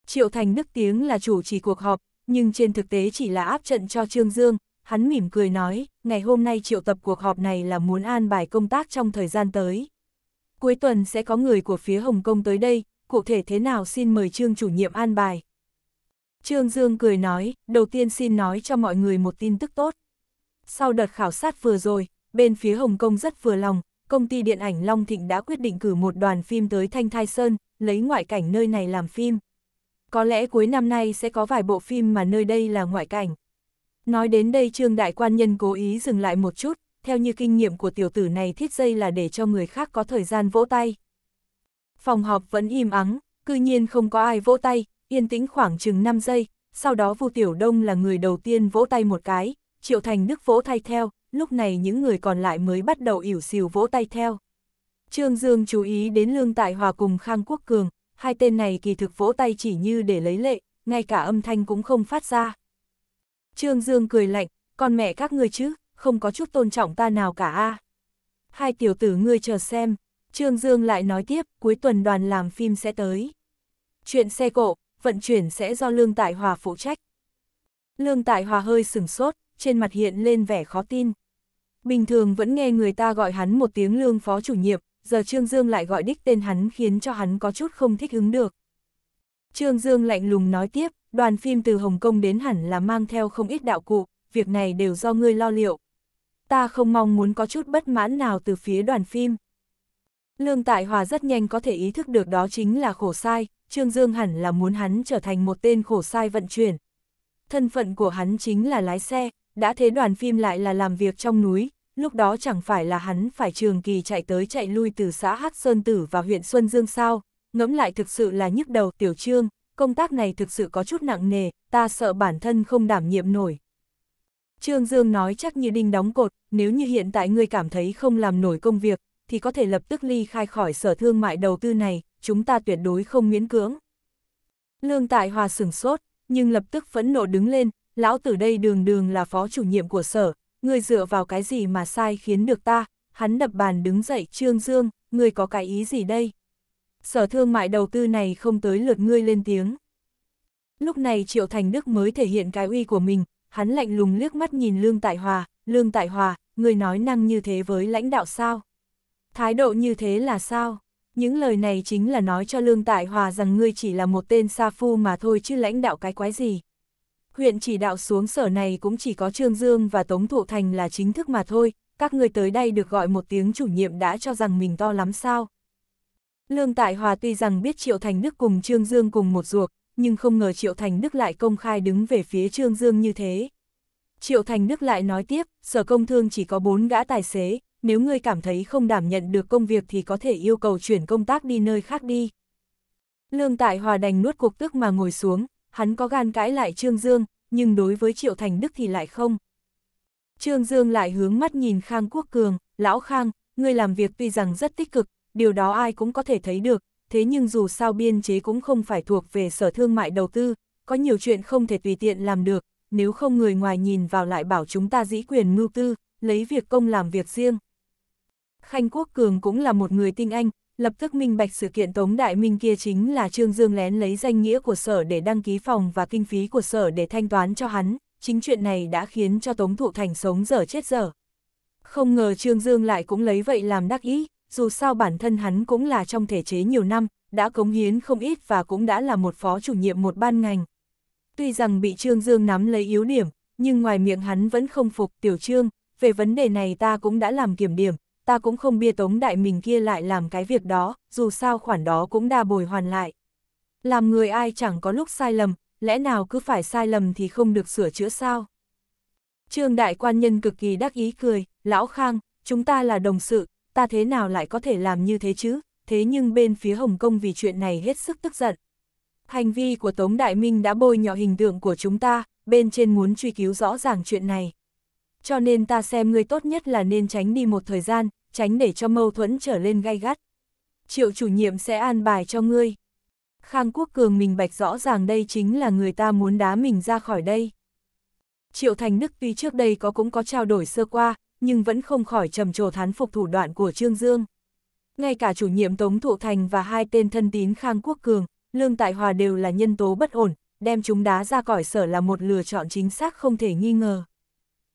Triệu Thành Đức tiếng là chủ trì cuộc họp, nhưng trên thực tế chỉ là áp trận cho Trương Dương, hắn mỉm cười nói, ngày hôm nay triệu tập cuộc họp này là muốn an bài công tác trong thời gian tới. Cuối tuần sẽ có người của phía Hồng Kông tới đây, cụ thể thế nào xin mời Trương chủ nhiệm an bài. Trương Dương cười nói, đầu tiên xin nói cho mọi người một tin tức tốt. Sau đợt khảo sát vừa rồi, bên phía Hồng Kông rất vừa lòng, công ty điện ảnh Long Thịnh đã quyết định cử một đoàn phim tới Thanh Thai Sơn, lấy ngoại cảnh nơi này làm phim. Có lẽ cuối năm nay sẽ có vài bộ phim mà nơi đây là ngoại cảnh. Nói đến đây Trương Đại Quan Nhân cố ý dừng lại một chút, theo như kinh nghiệm của tiểu tử này thiết dây là để cho người khác có thời gian vỗ tay. Phòng họp vẫn im ắng, cư nhiên không có ai vỗ tay, yên tĩnh khoảng chừng 5 giây, sau đó Vu Tiểu Đông là người đầu tiên vỗ tay một cái, Triệu Thành Đức vỗ thay theo, lúc này những người còn lại mới bắt đầu ỉu xìu vỗ tay theo. Trương Dương chú ý đến Lương Tại Hòa cùng Khang Quốc Cường, hai tên này kỳ thực vỗ tay chỉ như để lấy lệ, ngay cả âm thanh cũng không phát ra. Trương Dương cười lạnh, con mẹ các ngươi chứ, không có chút tôn trọng ta nào cả a. Hai tiểu tử ngươi chờ xem, Trương Dương lại nói tiếp, cuối tuần đoàn làm phim sẽ tới. Chuyện xe cộ, vận chuyển sẽ do Lương Tại Hòa phụ trách. Lương Tại Hòa hơi sừng sốt, trên mặt hiện lên vẻ khó tin. Bình thường vẫn nghe người ta gọi hắn một tiếng lương phó chủ nhiệm, giờ Trương Dương lại gọi đích tên hắn khiến cho hắn có chút không thích ứng được. Trương Dương lạnh lùng nói tiếp, đoàn phim từ Hồng Kông đến hẳn là mang theo không ít đạo cụ, việc này đều do ngươi lo liệu. Ta không mong muốn có chút bất mãn nào từ phía đoàn phim. Lương Tại Hòa rất nhanh có thể ý thức được đó chính là khổ sai, Trương Dương hẳn là muốn hắn trở thành một tên khổ sai vận chuyển. Thân phận của hắn chính là lái xe, đã thế đoàn phim lại là làm việc trong núi, lúc đó chẳng phải là hắn phải trường kỳ chạy tới chạy lui từ xã Hát Sơn Tử và huyện Xuân Dương sao, ngẫm lại thực sự là nhức đầu tiểu trương, công tác này thực sự có chút nặng nề, ta sợ bản thân không đảm nhiệm nổi. Trương Dương nói chắc như đinh đóng cột, nếu như hiện tại ngươi cảm thấy không làm nổi công việc, thì có thể lập tức ly khai khỏi sở thương mại đầu tư này, chúng ta tuyệt đối không miễn cưỡng. Lương Tại Hòa sửng sốt, nhưng lập tức phẫn nộ đứng lên, lão tử đây đường đường là phó chủ nhiệm của sở, ngươi dựa vào cái gì mà sai khiến được ta, hắn đập bàn đứng dậy trương dương, ngươi có cái ý gì đây? Sở thương mại đầu tư này không tới lượt ngươi lên tiếng. Lúc này Triệu Thành Đức mới thể hiện cái uy của mình, hắn lạnh lùng liếc mắt nhìn Lương Tại Hòa, Lương Tại Hòa, người nói năng như thế với lãnh đạo sao? Thái độ như thế là sao? Những lời này chính là nói cho Lương Tại Hòa rằng ngươi chỉ là một tên sa phu mà thôi chứ lãnh đạo cái quái gì? huyện chỉ đạo xuống sở này cũng chỉ có Trương Dương và Tống Thụ Thành là chính thức mà thôi, các người tới đây được gọi một tiếng chủ nhiệm đã cho rằng mình to lắm sao. Lương Tại Hòa tuy rằng biết Triệu Thành Đức cùng Trương Dương cùng một ruột, nhưng không ngờ Triệu Thành Đức lại công khai đứng về phía Trương Dương như thế. Triệu Thành Đức lại nói tiếp, sở công thương chỉ có bốn gã tài xế, nếu ngươi cảm thấy không đảm nhận được công việc thì có thể yêu cầu chuyển công tác đi nơi khác đi. Lương Tại Hòa đành nuốt cục tức mà ngồi xuống, hắn có gan cãi lại Trương Dương, nhưng đối với Triệu Thành Đức thì lại không. Trương Dương lại hướng mắt nhìn Khang Quốc Cường, Lão Khang, người làm việc tuy rằng rất tích cực, điều đó ai cũng có thể thấy được, thế nhưng dù sao biên chế cũng không phải thuộc về sở thương mại đầu tư, có nhiều chuyện không thể tùy tiện làm được, nếu không người ngoài nhìn vào lại bảo chúng ta dĩ quyền mưu tư, lấy việc công làm việc riêng. Khanh Quốc Cường cũng là một người tinh anh, lập tức minh bạch sự kiện Tống Đại Minh kia chính là Trương Dương lén lấy danh nghĩa của sở để đăng ký phòng và kinh phí của sở để thanh toán cho hắn, chính chuyện này đã khiến cho Tống Thụ Thành sống dở chết dở. Không ngờ Trương Dương lại cũng lấy vậy làm đắc ý, dù sao bản thân hắn cũng là trong thể chế nhiều năm, đã cống hiến không ít và cũng đã là một phó chủ nhiệm một ban ngành. Tuy rằng bị Trương Dương nắm lấy yếu điểm, nhưng ngoài miệng hắn vẫn không phục tiểu trương, về vấn đề này ta cũng đã làm kiểm điểm, ta cũng không bia tống đại mình kia lại làm cái việc đó, dù sao khoản đó cũng đa bồi hoàn lại. Làm người ai chẳng có lúc sai lầm, lẽ nào cứ phải sai lầm thì không được sửa chữa sao? Trương đại quan nhân cực kỳ đắc ý cười, lão khang, chúng ta là đồng sự, ta thế nào lại có thể làm như thế chứ, thế nhưng bên phía Hồng Kông vì chuyện này hết sức tức giận. Hành vi của Tống Đại Minh đã bôi nhọ hình tượng của chúng ta, bên trên muốn truy cứu rõ ràng chuyện này cho nên ta xem ngươi tốt nhất là nên tránh đi một thời gian, tránh để cho mâu thuẫn trở lên gay gắt. Triệu chủ nhiệm sẽ an bài cho ngươi. Khang Quốc Cường mình bạch rõ ràng đây chính là người ta muốn đá mình ra khỏi đây. Triệu Thành Đức tuy trước đây có cũng có trao đổi sơ qua, nhưng vẫn không khỏi trầm trồ thán phục thủ đoạn của Trương Dương. Ngay cả chủ nhiệm Tống Thụ Thành và hai tên thân tín Khang Quốc Cường, Lương Tại Hòa đều là nhân tố bất ổn, đem chúng đá ra cõi sở là một lựa chọn chính xác không thể nghi ngờ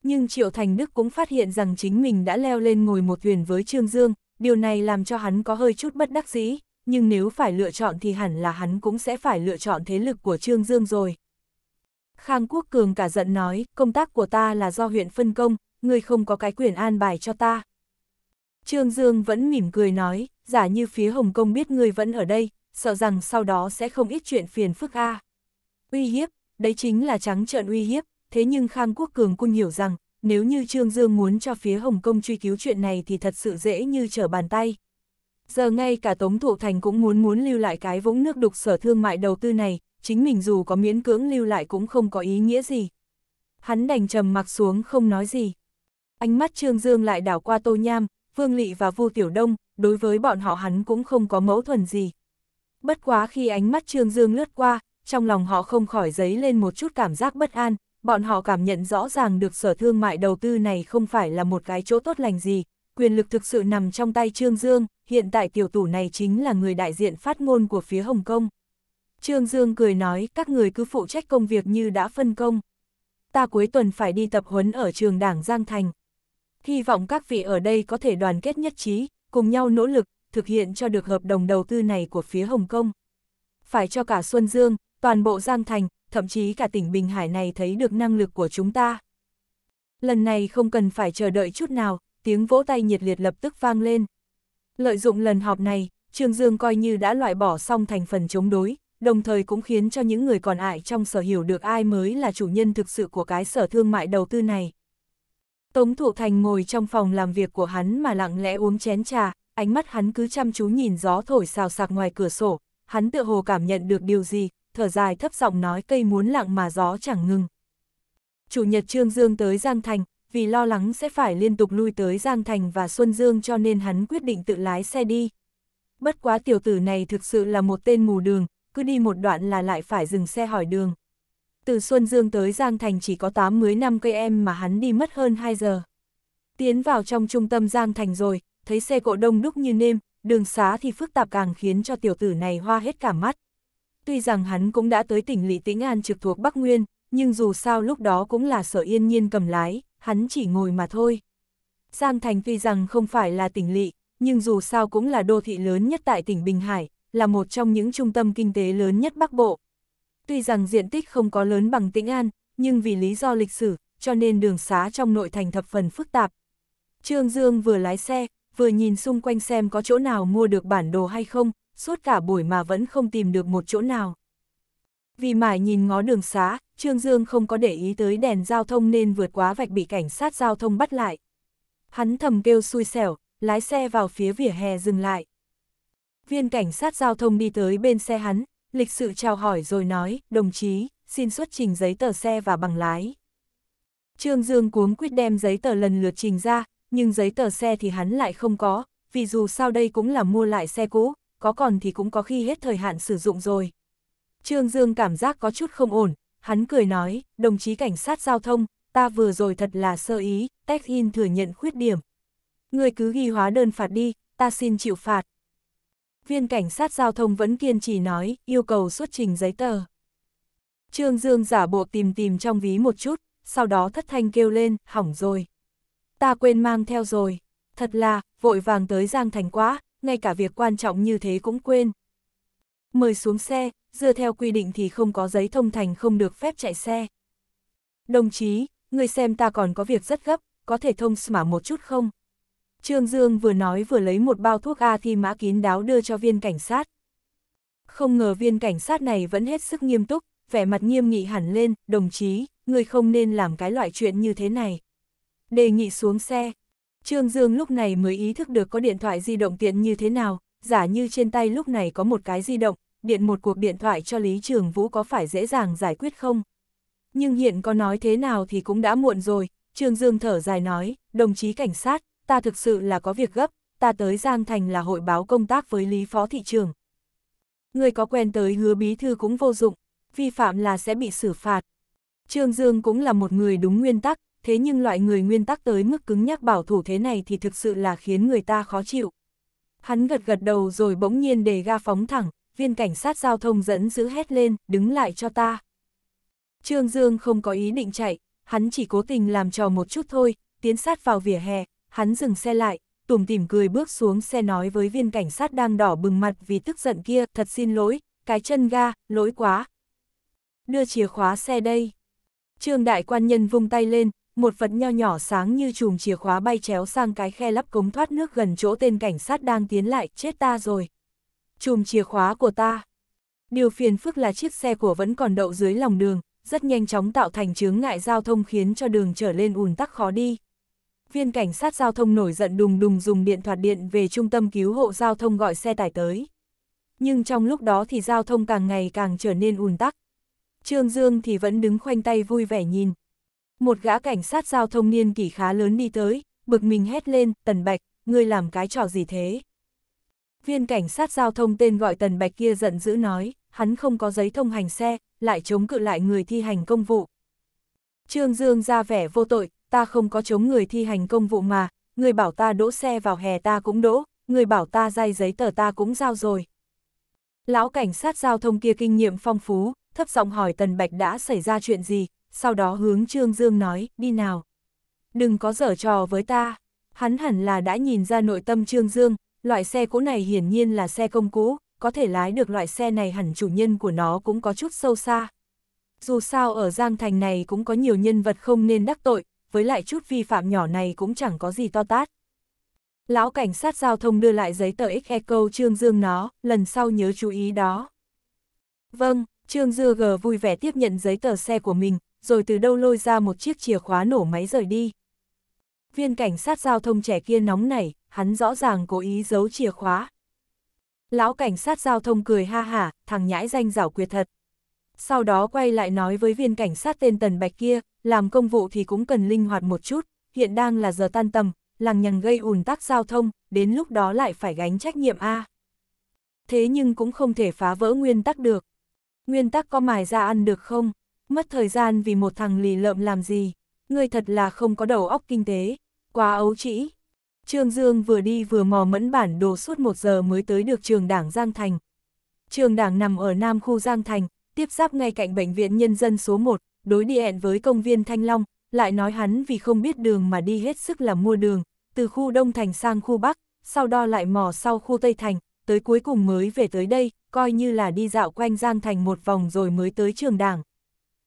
nhưng Triệu Thành Đức cũng phát hiện rằng chính mình đã leo lên ngồi một thuyền với Trương Dương, điều này làm cho hắn có hơi chút bất đắc dĩ, nhưng nếu phải lựa chọn thì hẳn là hắn cũng sẽ phải lựa chọn thế lực của Trương Dương rồi. Khang Quốc Cường cả giận nói, công tác của ta là do huyện phân công, người không có cái quyền an bài cho ta. Trương Dương vẫn mỉm cười nói, giả như phía Hồng Kông biết người vẫn ở đây, sợ rằng sau đó sẽ không ít chuyện phiền phức a. Uy hiếp, đấy chính là trắng trợn uy hiếp, thế nhưng Khang Quốc Cường Cung hiểu rằng, nếu như Trương Dương muốn cho phía Hồng Kông truy cứu chuyện này thì thật sự dễ như trở bàn tay. Giờ ngay cả Tống Thụ Thành cũng muốn muốn lưu lại cái vũng nước đục sở thương mại đầu tư này, chính mình dù có miễn cưỡng lưu lại cũng không có ý nghĩa gì. Hắn đành trầm mặc xuống không nói gì. Ánh mắt Trương Dương lại đảo qua Tô Nham, Vương Lị và Vu Tiểu Đông, đối với bọn họ hắn cũng không có mẫu thuần gì. Bất quá khi ánh mắt Trương Dương lướt qua, trong lòng họ không khỏi dấy lên một chút cảm giác bất an, bọn họ cảm nhận rõ ràng được sở thương mại đầu tư này không phải là một cái chỗ tốt lành gì, quyền lực thực sự nằm trong tay Trương Dương, hiện tại tiểu tủ này chính là người đại diện phát ngôn của phía Hồng Kông. Trương Dương cười nói các người cứ phụ trách công việc như đã phân công. Ta cuối tuần phải đi tập huấn ở trường đảng Giang Thành. Hy vọng các vị ở đây có thể đoàn kết nhất trí, cùng nhau nỗ lực, thực hiện cho được hợp đồng đầu tư này của phía Hồng Kông. Phải cho cả Xuân Dương, toàn bộ Giang Thành, thậm chí cả tỉnh Bình Hải này thấy được năng lực của chúng ta. Lần này không cần phải chờ đợi chút nào, tiếng vỗ tay nhiệt liệt lập tức vang lên. Lợi dụng lần họp này, Trương Dương coi như đã loại bỏ xong thành phần chống đối, đồng thời cũng khiến cho những người còn lại trong sở hiểu được ai mới là chủ nhân thực sự của cái sở thương mại đầu tư này. Tống Thụ Thành ngồi trong phòng làm việc của hắn mà lặng lẽ uống chén trà, ánh mắt hắn cứ chăm chú nhìn gió thổi xào sạc ngoài cửa sổ, hắn tự hồ cảm nhận được điều gì, thở dài thấp giọng nói cây muốn lặng mà gió chẳng ngừng. Chủ nhật Trương Dương tới Giang Thành, vì lo lắng sẽ phải liên tục lui tới Giang Thành và Xuân Dương cho nên hắn quyết định tự lái xe đi. Bất quá tiểu tử này thực sự là một tên mù đường, cứ đi một đoạn là lại phải dừng xe hỏi đường. Từ Xuân Dương tới Giang Thành chỉ có 80 năm cây em mà hắn đi mất hơn 2 giờ. Tiến vào trong trung tâm Giang Thành rồi, thấy xe cộ đông đúc như nêm, đường xá thì phức tạp càng khiến cho tiểu tử này hoa hết cả mắt. Tuy rằng hắn cũng đã tới tỉnh Lý Tĩnh An trực thuộc Bắc Nguyên, nhưng dù sao lúc đó cũng là sở yên nhiên cầm lái, hắn chỉ ngồi mà thôi. Giang Thành tuy rằng không phải là tỉnh lỵ, nhưng dù sao cũng là đô thị lớn nhất tại tỉnh Bình Hải, là một trong những trung tâm kinh tế lớn nhất Bắc Bộ. Tuy rằng diện tích không có lớn bằng Tĩnh An, nhưng vì lý do lịch sử, cho nên đường xá trong nội thành thập phần phức tạp. Trương Dương vừa lái xe, vừa nhìn xung quanh xem có chỗ nào mua được bản đồ hay không, suốt cả buổi mà vẫn không tìm được một chỗ nào. Vì mải nhìn ngó đường xá, Trương Dương không có để ý tới đèn giao thông nên vượt quá vạch bị cảnh sát giao thông bắt lại. Hắn thầm kêu xui xẻo, lái xe vào phía vỉa hè dừng lại. Viên cảnh sát giao thông đi tới bên xe hắn, lịch sự chào hỏi rồi nói, đồng chí, xin xuất trình giấy tờ xe và bằng lái. Trương Dương cuống quyết đem giấy tờ lần lượt trình ra, nhưng giấy tờ xe thì hắn lại không có, vì dù sao đây cũng là mua lại xe cũ, có còn thì cũng có khi hết thời hạn sử dụng rồi. Trương Dương cảm giác có chút không ổn, hắn cười nói, đồng chí cảnh sát giao thông, ta vừa rồi thật là sơ ý, Tech-in thừa nhận khuyết điểm. Người cứ ghi hóa đơn phạt đi, ta xin chịu phạt. Viên cảnh sát giao thông vẫn kiên trì nói, yêu cầu xuất trình giấy tờ. Trương Dương giả bộ tìm tìm trong ví một chút, sau đó thất thanh kêu lên, hỏng rồi. Ta quên mang theo rồi. Thật là, vội vàng tới Giang Thành quá, ngay cả việc quan trọng như thế cũng quên. Mời xuống xe, dựa theo quy định thì không có giấy thông thành không được phép chạy xe. Đồng chí, người xem ta còn có việc rất gấp, có thể thông smả một chút không? Trương Dương vừa nói vừa lấy một bao thuốc A thi mã kín đáo đưa cho viên cảnh sát. Không ngờ viên cảnh sát này vẫn hết sức nghiêm túc, vẻ mặt nghiêm nghị hẳn lên, đồng chí, người không nên làm cái loại chuyện như thế này. Đề nghị xuống xe, Trương Dương lúc này mới ý thức được có điện thoại di động tiện như thế nào, giả như trên tay lúc này có một cái di động, điện một cuộc điện thoại cho Lý Trường Vũ có phải dễ dàng giải quyết không? Nhưng hiện có nói thế nào thì cũng đã muộn rồi, Trương Dương thở dài nói, đồng chí cảnh sát, ta thực sự là có việc gấp, ta tới Giang Thành là hội báo công tác với Lý Phó Thị trường. Người có quen tới hứa bí thư cũng vô dụng, vi phạm là sẽ bị xử phạt. Trương Dương cũng là một người đúng nguyên tắc, thế nhưng loại người nguyên tắc tới mức cứng nhắc bảo thủ thế này thì thực sự là khiến người ta khó chịu. Hắn gật gật đầu rồi bỗng nhiên đề ga phóng thẳng, viên cảnh sát giao thông dẫn giữ hét lên, đứng lại cho ta. Trương Dương không có ý định chạy, hắn chỉ cố tình làm trò một chút thôi, tiến sát vào vỉa hè, hắn dừng xe lại, tủm tỉm cười bước xuống xe nói với viên cảnh sát đang đỏ bừng mặt vì tức giận kia, thật xin lỗi, cái chân ga, lỗi quá. Đưa chìa khóa xe đây. Trương đại quan nhân vung tay lên, một vật nho nhỏ sáng như chùm chìa khóa bay chéo sang cái khe lắp cống thoát nước gần chỗ tên cảnh sát đang tiến lại, chết ta rồi. Chùm chìa khóa của ta. Điều phiền phức là chiếc xe của vẫn còn đậu dưới lòng đường, rất nhanh chóng tạo thành chướng ngại giao thông khiến cho đường trở lên ùn tắc khó đi. Viên cảnh sát giao thông nổi giận đùng đùng dùng điện thoại điện về trung tâm cứu hộ giao thông gọi xe tải tới. Nhưng trong lúc đó thì giao thông càng ngày càng trở nên ùn tắc. Trương Dương thì vẫn đứng khoanh tay vui vẻ nhìn, một gã cảnh sát giao thông niên kỷ khá lớn đi tới, bực mình hét lên, Tần Bạch, ngươi làm cái trò gì thế? Viên cảnh sát giao thông tên gọi Tần Bạch kia giận dữ nói, hắn không có giấy thông hành xe, lại chống cự lại người thi hành công vụ. Trương Dương ra vẻ vô tội, ta không có chống người thi hành công vụ mà, người bảo ta đỗ xe vào hè ta cũng đỗ, người bảo ta dây giấy tờ ta cũng giao rồi. Lão cảnh sát giao thông kia kinh nghiệm phong phú, thấp giọng hỏi Tần Bạch đã xảy ra chuyện gì, sau đó hướng Trương Dương nói, đi nào. Đừng có dở trò với ta. Hắn hẳn là đã nhìn ra nội tâm Trương Dương, loại xe cũ này hiển nhiên là xe công cũ, có thể lái được loại xe này hẳn chủ nhân của nó cũng có chút sâu xa. Dù sao ở Giang Thành này cũng có nhiều nhân vật không nên đắc tội, với lại chút vi phạm nhỏ này cũng chẳng có gì to tát. Lão cảnh sát giao thông đưa lại giấy tờ X-Eco Trương Dương nó, lần sau nhớ chú ý đó. Vâng, Trương dương G vui vẻ tiếp nhận giấy tờ xe của mình, rồi từ đâu lôi ra một chiếc chìa khóa nổ máy rời đi. Viên cảnh sát giao thông trẻ kia nóng nảy, hắn rõ ràng cố ý giấu chìa khóa. Lão cảnh sát giao thông cười ha hả, thằng nhãi danh giảo quyệt thật. Sau đó quay lại nói với viên cảnh sát tên Tần Bạch kia, làm công vụ thì cũng cần linh hoạt một chút, hiện đang là giờ tan tầm, lằng nhằng gây ùn tắc giao thông, đến lúc đó lại phải gánh trách nhiệm A. Thế nhưng cũng không thể phá vỡ nguyên tắc được. Nguyên tắc có mài ra ăn được không? mất thời gian vì một thằng lì lợm làm gì, ngươi thật là không có đầu óc kinh tế, quá ấu trĩ. Trương Dương vừa đi vừa mò mẫn bản đồ suốt một giờ mới tới được trường đảng Giang Thành. Trường đảng nằm ở nam khu Giang Thành, tiếp giáp ngay cạnh bệnh viện nhân dân số 1, đối đi với công viên Thanh Long, lại nói hắn vì không biết đường mà đi hết sức là mua đường, từ khu Đông Thành sang khu Bắc, sau đó lại mò sau khu Tây Thành, tới cuối cùng mới về tới đây, coi như là đi dạo quanh Giang Thành một vòng rồi mới tới trường đảng.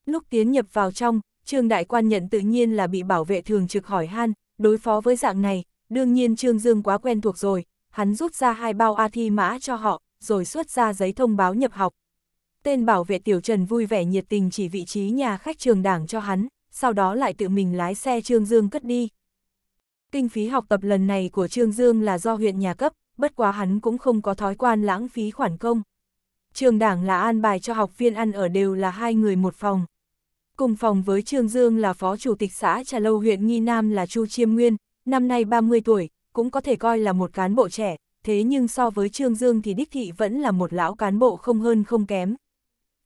Lúc tiến nhập vào trong, Trương Đại Quan nhận tự nhiên là bị bảo vệ thường trực hỏi han, đối phó với dạng này, đương nhiên Trương Dương quá quen thuộc rồi, hắn rút ra hai bao A thi mã cho họ, rồi xuất ra giấy thông báo nhập học. Tên bảo vệ Tiểu Trần vui vẻ nhiệt tình chỉ vị trí nhà khách trường đảng cho hắn, sau đó lại tự mình lái xe Trương Dương cất đi. Kinh phí học tập lần này của Trương Dương là do huyện nhà cấp, bất quá hắn cũng không có thói quan lãng phí khoản công. Trường đảng là an bài cho học viên ăn ở đều là hai người một phòng. Cùng phòng với Trương Dương là phó chủ tịch xã Trà Lâu huyện Nghi Nam là Chu Chiêm Nguyên, năm nay 30 tuổi, cũng có thể coi là một cán bộ trẻ, thế nhưng so với Trương Dương thì đích thị vẫn là một lão cán bộ không hơn không kém.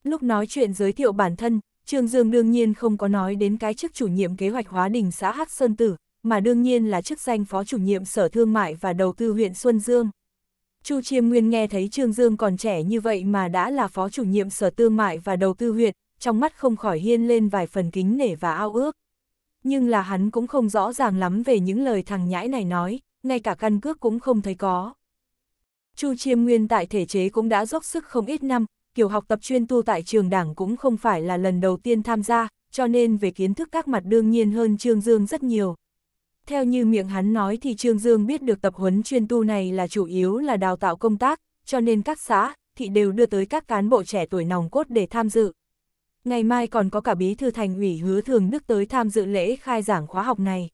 Lúc nói chuyện giới thiệu bản thân, Trương Dương đương nhiên không có nói đến cái chức chủ nhiệm kế hoạch hóa đình xã Hắc Sơn Tử, mà đương nhiên là chức danh phó chủ nhiệm Sở Thương mại và Đầu tư huyện Xuân Dương. Chu Chiêm Nguyên nghe thấy Trương Dương còn trẻ như vậy mà đã là phó chủ nhiệm Sở Thương mại và Đầu tư huyện, trong mắt không khỏi hiên lên vài phần kính nể và ao ước. Nhưng là hắn cũng không rõ ràng lắm về những lời thằng nhãi này nói, ngay cả căn cước cũng không thấy có. Chu Chiêm Nguyên tại thể chế cũng đã dốc sức không ít năm, kiểu học tập chuyên tu tại trường đảng cũng không phải là lần đầu tiên tham gia, cho nên về kiến thức các mặt đương nhiên hơn Trương Dương rất nhiều. Theo như miệng hắn nói thì Trương Dương biết được tập huấn chuyên tu này là chủ yếu là đào tạo công tác, cho nên các xã, thị đều đưa tới các cán bộ trẻ tuổi nòng cốt để tham dự, Ngày mai còn có cả bí thư thành ủy hứa thường đức tới tham dự lễ khai giảng khóa học này.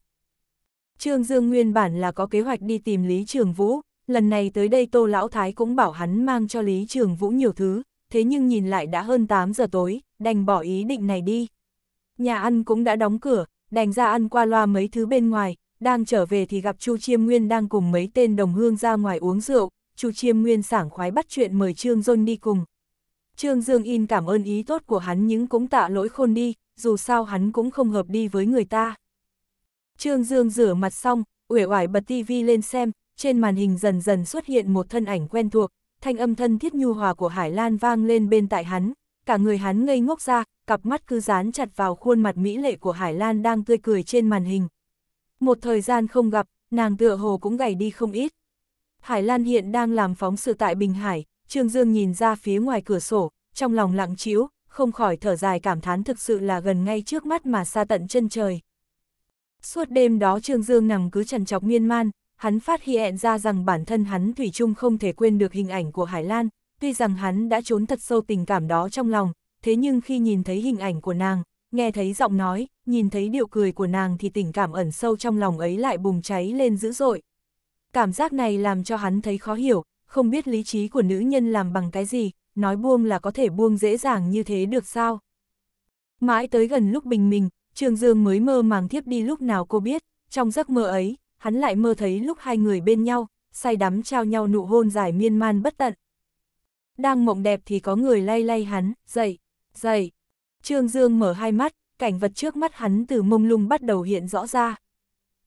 Trương Dương nguyên bản là có kế hoạch đi tìm Lý Trường Vũ, lần này tới đây Tô Lão Thái cũng bảo hắn mang cho Lý Trường Vũ nhiều thứ, thế nhưng nhìn lại đã hơn 8 giờ tối, đành bỏ ý định này đi. Nhà ăn cũng đã đóng cửa, đành ra ăn qua loa mấy thứ bên ngoài, đang trở về thì gặp Chu Chiêm Nguyên đang cùng mấy tên đồng hương ra ngoài uống rượu, Chu Chiêm Nguyên sảng khoái bắt chuyện mời Trương Dôn đi cùng, Trương Dương In cảm ơn ý tốt của hắn nhưng cũng tạ lỗi khôn đi, dù sao hắn cũng không hợp đi với người ta. Trương Dương rửa mặt xong, uể oải bật tivi lên xem, trên màn hình dần dần xuất hiện một thân ảnh quen thuộc, thanh âm thân thiết nhu hòa của Hải Lan vang lên bên tại hắn, cả người hắn ngây ngốc ra, cặp mắt cứ dán chặt vào khuôn mặt mỹ lệ của Hải Lan đang tươi cười trên màn hình. Một thời gian không gặp, nàng tựa hồ cũng gầy đi không ít. Hải Lan hiện đang làm phóng sự tại Bình Hải, Trương Dương nhìn ra phía ngoài cửa sổ, trong lòng lặng chiếu, không khỏi thở dài cảm thán thực sự là gần ngay trước mắt mà xa tận chân trời. Suốt đêm đó Trương Dương nằm cứ trần chọc miên man, hắn phát hiện ra rằng bản thân hắn Thủy chung không thể quên được hình ảnh của Hải Lan, tuy rằng hắn đã trốn thật sâu tình cảm đó trong lòng, thế nhưng khi nhìn thấy hình ảnh của nàng, nghe thấy giọng nói, nhìn thấy điệu cười của nàng thì tình cảm ẩn sâu trong lòng ấy lại bùng cháy lên dữ dội. Cảm giác này làm cho hắn thấy khó hiểu, không biết lý trí của nữ nhân làm bằng cái gì, nói buông là có thể buông dễ dàng như thế được sao. Mãi tới gần lúc bình minh, Trương Dương mới mơ màng thiếp đi lúc nào cô biết, trong giấc mơ ấy, hắn lại mơ thấy lúc hai người bên nhau, say đắm trao nhau nụ hôn dài miên man bất tận. Đang mộng đẹp thì có người lay lay hắn, dậy, dậy. Trương Dương mở hai mắt, cảnh vật trước mắt hắn từ mông lung bắt đầu hiện rõ ra.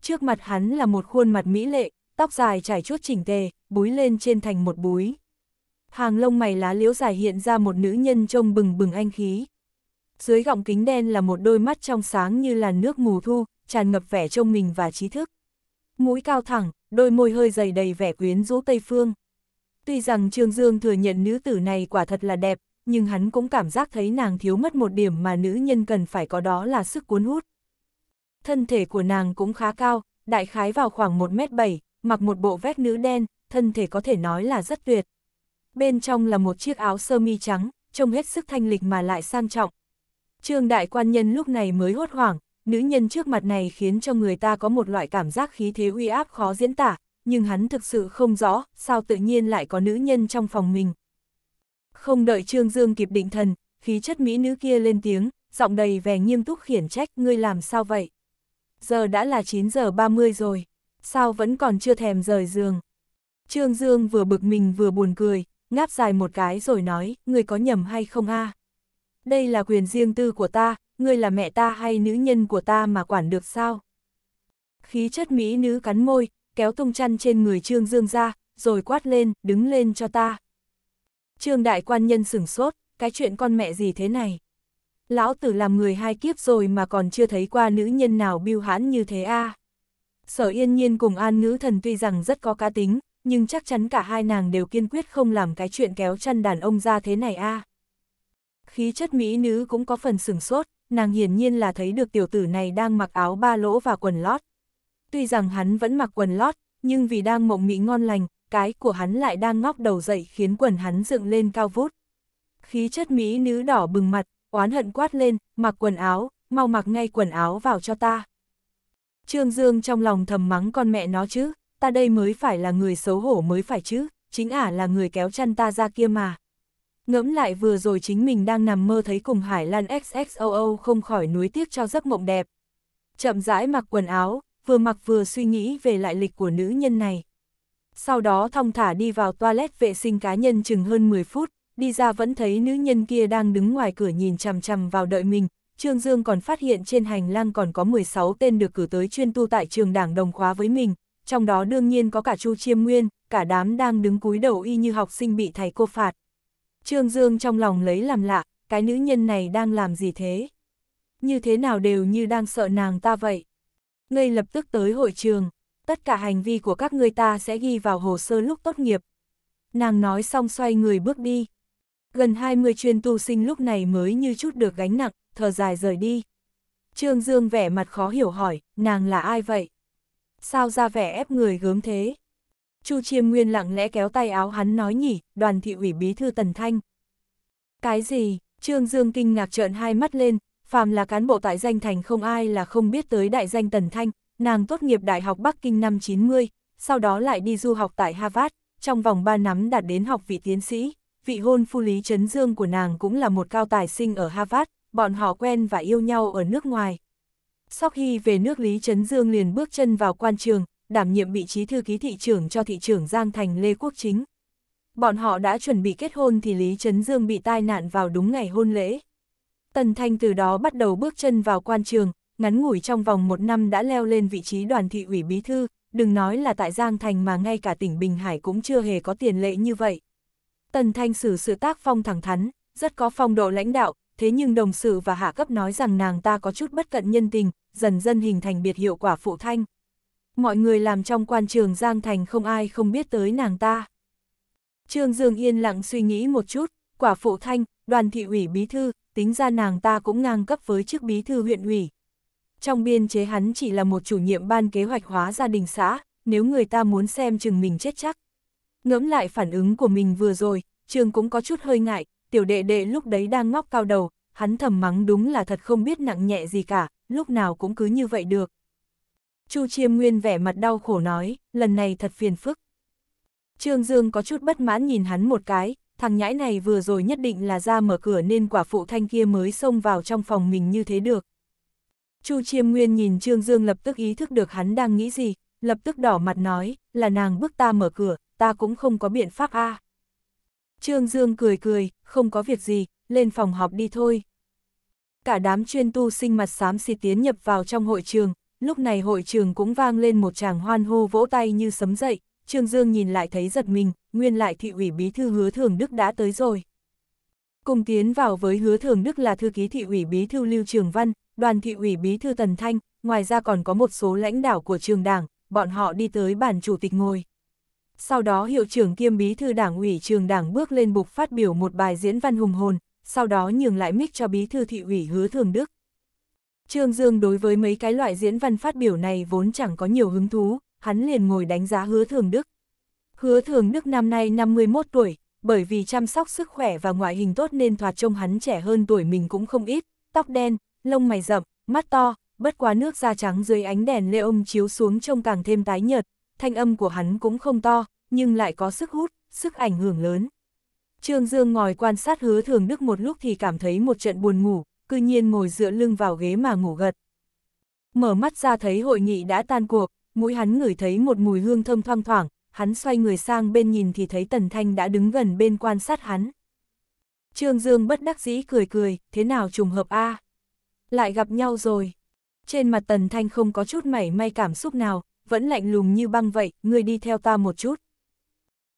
Trước mặt hắn là một khuôn mặt mỹ lệ, tóc dài trải chuốt chỉnh tề, búi lên trên thành một búi. Hàng lông mày lá liễu dài hiện ra một nữ nhân trông bừng bừng anh khí. Dưới gọng kính đen là một đôi mắt trong sáng như là nước mù thu, tràn ngập vẻ trông mình và trí thức. Mũi cao thẳng, đôi môi hơi dày đầy vẻ quyến rũ Tây Phương. Tuy rằng Trương Dương thừa nhận nữ tử này quả thật là đẹp, nhưng hắn cũng cảm giác thấy nàng thiếu mất một điểm mà nữ nhân cần phải có đó là sức cuốn hút. Thân thể của nàng cũng khá cao, đại khái vào khoảng 1m7, mặc một bộ vét nữ đen, thân thể có thể nói là rất tuyệt. Bên trong là một chiếc áo sơ mi trắng, trông hết sức thanh lịch mà lại sang trọng. Trương đại quan nhân lúc này mới hốt hoảng, nữ nhân trước mặt này khiến cho người ta có một loại cảm giác khí thế uy áp khó diễn tả, nhưng hắn thực sự không rõ sao tự nhiên lại có nữ nhân trong phòng mình. Không đợi Trương Dương kịp định thần, khí chất mỹ nữ kia lên tiếng, giọng đầy vẻ nghiêm túc khiển trách ngươi làm sao vậy? Giờ đã là 9 giờ 30 rồi, sao vẫn còn chưa thèm rời giường? Trương Dương vừa bực mình vừa buồn cười, ngáp dài một cái rồi nói, "Ngươi có nhầm hay không a Đây là quyền riêng tư của ta, ngươi là mẹ ta hay nữ nhân của ta mà quản được sao? Khí chất mỹ nữ cắn môi, kéo tung chăn trên người Trương Dương ra, rồi quát lên, đứng lên cho ta. Trương đại quan nhân sửng sốt, cái chuyện con mẹ gì thế này? Lão tử làm người hai kiếp rồi mà còn chưa thấy qua nữ nhân nào biêu hãn như thế a Sở yên nhiên cùng an ngữ thần tuy rằng rất có cá tính, nhưng chắc chắn cả hai nàng đều kiên quyết không làm cái chuyện kéo chân đàn ông ra thế này a. À. Khí chất mỹ nữ cũng có phần sửng sốt, nàng hiển nhiên là thấy được tiểu tử này đang mặc áo ba lỗ và quần lót. Tuy rằng hắn vẫn mặc quần lót, nhưng vì đang mộng mỹ ngon lành, cái của hắn lại đang ngóc đầu dậy khiến quần hắn dựng lên cao vút. Khí chất mỹ nữ đỏ bừng mặt, oán hận quát lên, mặc quần áo, mau mặc ngay quần áo vào cho ta. Trương Dương trong lòng thầm mắng con mẹ nó chứ, ta đây mới phải là người xấu hổ mới phải chứ, chính ả là người kéo chăn ta ra kia mà. Ngẫm lại vừa rồi chính mình đang nằm mơ thấy cùng Hải Lan XXOO không khỏi nuối tiếc cho giấc mộng đẹp. Chậm rãi mặc quần áo, vừa mặc vừa suy nghĩ về lại lịch của nữ nhân này. Sau đó thong thả đi vào toilet vệ sinh cá nhân chừng hơn 10 phút, đi ra vẫn thấy nữ nhân kia đang đứng ngoài cửa nhìn chằm chằm vào đợi mình. Trương Dương còn phát hiện trên hành lang còn có 16 tên được cử tới chuyên tu tại trường đảng đồng khóa với mình, trong đó đương nhiên có cả Chu Chiêm Nguyên, cả đám đang đứng cúi đầu y như học sinh bị thầy cô phạt. Trương Dương trong lòng lấy làm lạ, cái nữ nhân này đang làm gì thế? Như thế nào đều như đang sợ nàng ta vậy? Ngay lập tức tới hội trường, tất cả hành vi của các người ta sẽ ghi vào hồ sơ lúc tốt nghiệp. Nàng nói xong xoay người bước đi. Gần 20 chuyên tu sinh lúc này mới như chút được gánh nặng, thở dài rời đi. Trương Dương vẻ mặt khó hiểu hỏi, nàng là ai vậy? sao ra vẻ ép người gớm thế? Chu Chiêm Nguyên lặng lẽ kéo tay áo hắn nói nhỉ, đoàn thị ủy bí thư Tần Thanh. Cái gì? Trương Dương kinh ngạc trợn hai mắt lên, phàm là cán bộ tại danh thành không ai là không biết tới đại danh Tần Thanh, nàng tốt nghiệp Đại học Bắc Kinh năm 90, sau đó lại đi du học tại Harvard, trong vòng 3 năm đạt đến học vị tiến sĩ, vị hôn phu Lý Trấn Dương của nàng cũng là một cao tài sinh ở Harvard, bọn họ quen và yêu nhau ở nước ngoài, sau khi về nước Lý Trấn Dương liền bước chân vào quan trường, đảm nhiệm vị trí thư ký thị trưởng cho thị trưởng Giang Thành Lê Quốc Chính. Bọn họ đã chuẩn bị kết hôn thì Lý Trấn Dương bị tai nạn vào đúng ngày hôn lễ. Tần Thanh từ đó bắt đầu bước chân vào quan trường, ngắn ngủi trong vòng một năm đã leo lên vị trí đoàn thị ủy bí thư, đừng nói là tại Giang Thành mà ngay cả tỉnh Bình Hải cũng chưa hề có tiền lệ như vậy. Tần Thanh xử sự tác phong thẳng thắn, rất có phong độ lãnh đạo, thế nhưng đồng sự và hạ cấp nói rằng nàng ta có chút bất cận nhân tình, dần dần hình thành biệt hiệu quả phụ thanh. Mọi người làm trong quan trường Giang Thành không ai không biết tới nàng ta. Trương Dương yên lặng suy nghĩ một chút, quả phụ thanh, đoàn thị ủy bí thư, tính ra nàng ta cũng ngang cấp với chức bí thư huyện ủy. Trong biên chế hắn chỉ là một chủ nhiệm ban kế hoạch hóa gia đình xã, nếu người ta muốn xem chừng mình chết chắc. Ngẫm lại phản ứng của mình vừa rồi, Trương cũng có chút hơi ngại, tiểu đệ đệ lúc đấy đang ngóc cao đầu, hắn thầm mắng đúng là thật không biết nặng nhẹ gì cả, lúc nào cũng cứ như vậy được. Chu Chiêm Nguyên vẻ mặt đau khổ nói, lần này thật phiền phức. Trương Dương có chút bất mãn nhìn hắn một cái, thằng nhãi này vừa rồi nhất định là ra mở cửa nên quả phụ thanh kia mới xông vào trong phòng mình như thế được. Chu Chiêm Nguyên nhìn Trương Dương lập tức ý thức được hắn đang nghĩ gì, lập tức đỏ mặt nói, là nàng bước ta mở cửa, ta cũng không có biện pháp a à. Trương Dương cười cười, không có việc gì, lên phòng học đi thôi. Cả đám chuyên tu sinh mặt xám xì tiến nhập vào trong hội trường, lúc này hội trường cũng vang lên một tràng hoan hô vỗ tay như sấm dậy, Trương Dương nhìn lại thấy giật mình, nguyên lại thị ủy bí thư hứa thường Đức đã tới rồi. Cùng tiến vào với hứa thường Đức là thư ký thị ủy bí thư Lưu Trường Văn, đoàn thị ủy bí thư Tần Thanh, ngoài ra còn có một số lãnh đạo của trường đảng, bọn họ đi tới bàn chủ tịch ngồi. Sau đó hiệu trưởng kiêm bí thư đảng ủy trường đảng bước lên bục phát biểu một bài diễn văn hùng hồn, sau đó nhường lại mic cho bí thư thị ủy hứa thường đức. Trương Dương đối với mấy cái loại diễn văn phát biểu này vốn chẳng có nhiều hứng thú, hắn liền ngồi đánh giá hứa thường đức. Hứa thường đức năm nay 51 tuổi, bởi vì chăm sóc sức khỏe và ngoại hình tốt nên thoạt trông hắn trẻ hơn tuổi mình cũng không ít, tóc đen, lông mày rậm, mắt to, bất quá nước da trắng dưới ánh đèn lê ông chiếu xuống trông càng thêm tái nhợt, thanh âm của hắn cũng không to, nhưng lại có sức hút, sức ảnh hưởng lớn. Trương Dương ngồi quan sát hứa thường đức một lúc thì cảm thấy một trận buồn ngủ, cư nhiên ngồi dựa lưng vào ghế mà ngủ gật. Mở mắt ra thấy hội nghị đã tan cuộc, mũi hắn ngửi thấy một mùi hương thơm thoang thoảng, hắn xoay người sang bên nhìn thì thấy Tần Thanh đã đứng gần bên quan sát hắn. Trương Dương bất đắc dĩ cười cười, thế nào trùng hợp a Lại gặp nhau rồi. Trên mặt Tần Thanh không có chút mảy may cảm xúc nào, vẫn lạnh lùng như băng vậy, ngươi đi theo ta một chút.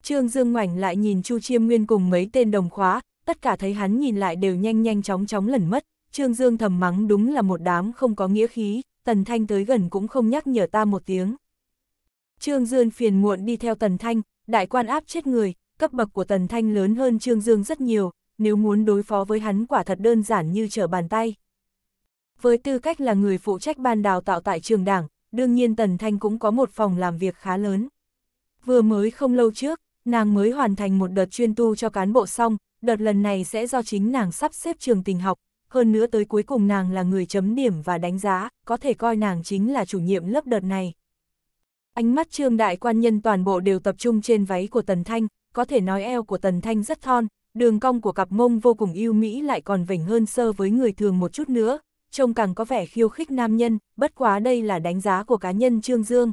Trương Dương ngoảnh lại nhìn Chu Chiêm Nguyên cùng mấy tên đồng khóa, tất cả thấy hắn nhìn lại đều nhanh nhanh chóng chóng lẩn mất, Trương Dương thầm mắng đúng là một đám không có nghĩa khí, Tần Thanh tới gần cũng không nhắc nhở ta một tiếng. Trương Dương phiền muộn đi theo Tần Thanh, đại quan áp chết người, cấp bậc của Tần Thanh lớn hơn Trương Dương rất nhiều, nếu muốn đối phó với hắn quả thật đơn giản như trở bàn tay. Với tư cách là người phụ trách ban đào tạo tại trường đảng, đương nhiên Tần Thanh cũng có một phòng làm việc khá lớn. Vừa mới không lâu trước, nàng mới hoàn thành một đợt chuyên tu cho cán bộ xong, đợt lần này sẽ do chính nàng sắp xếp trường tình học, hơn nữa tới cuối cùng nàng là người chấm điểm và đánh giá, có thể coi nàng chính là chủ nhiệm lớp đợt này. Ánh mắt trương đại quan nhân toàn bộ đều tập trung trên váy của Tần Thanh, có thể nói eo của Tần Thanh rất thon, đường cong của cặp mông vô cùng yêu mỹ lại còn vảnh hơn sơ với người thường một chút nữa, trông càng có vẻ khiêu khích nam nhân, bất quá đây là đánh giá của cá nhân Trương Dương.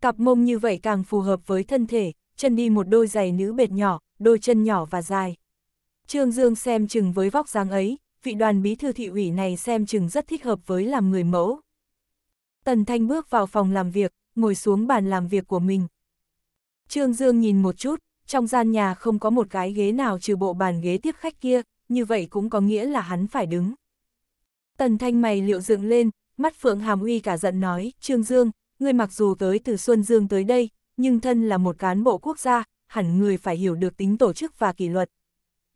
Cặp mông như vậy càng phù hợp với thân thể, chân đi một đôi giày nữ bệt nhỏ, đôi chân nhỏ và dài. Trương Dương xem chừng với vóc dáng ấy, vị đoàn bí thư thị ủy này xem chừng rất thích hợp với làm người mẫu. Tần Thanh bước vào phòng làm việc, ngồi xuống bàn làm việc của mình. Trương Dương nhìn một chút, trong gian nhà không có một cái ghế nào trừ bộ bàn ghế tiếp khách kia, như vậy cũng có nghĩa là hắn phải đứng. Tần Thanh mày liệu dựng lên, mắt Phượng Hàm Uy cả giận nói, Trương Dương, ngươi mặc dù tới từ Xuân Dương tới đây, nhưng thân là một cán bộ quốc gia, hẳn người phải hiểu được tính tổ chức và kỷ luật.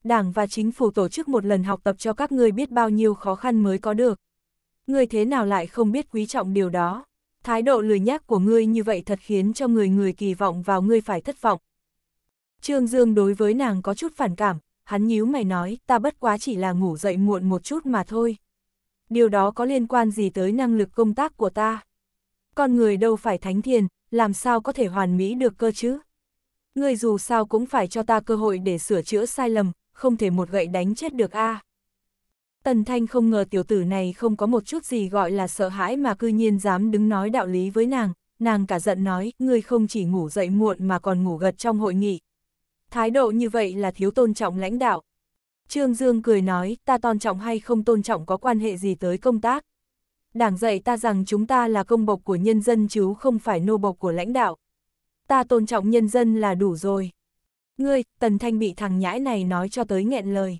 Đảng và chính phủ tổ chức một lần học tập cho các ngươi biết bao nhiêu khó khăn mới có được. Ngươi thế nào lại không biết quý trọng điều đó? Thái độ lười nhác của ngươi như vậy thật khiến cho người người kỳ vọng vào ngươi phải thất vọng. Trương Dương đối với nàng có chút phản cảm, hắn nhíu mày nói, ta bất quá chỉ là ngủ dậy muộn một chút mà thôi điều đó có liên quan gì tới năng lực công tác của ta? Con người đâu phải thánh thiền, làm sao có thể hoàn mỹ được cơ chứ? Ngươi dù sao cũng phải cho ta cơ hội để sửa chữa sai lầm, không thể một gậy đánh chết được a. À. Tần Thanh không ngờ tiểu tử này không có một chút gì gọi là sợ hãi mà cư nhiên dám đứng nói đạo lý với nàng, nàng cả giận nói, ngươi không chỉ ngủ dậy muộn mà còn ngủ gật trong hội nghị. Thái độ như vậy là thiếu tôn trọng lãnh đạo, Trương Dương cười nói, ta tôn trọng hay không tôn trọng có quan hệ gì tới công tác. Đảng dạy ta rằng chúng ta là công bộc của nhân dân chứ không phải nô bộc của lãnh đạo. Ta tôn trọng nhân dân là đủ rồi. Ngươi, Tần Thanh bị thằng nhãi này nói cho tới nghẹn lời.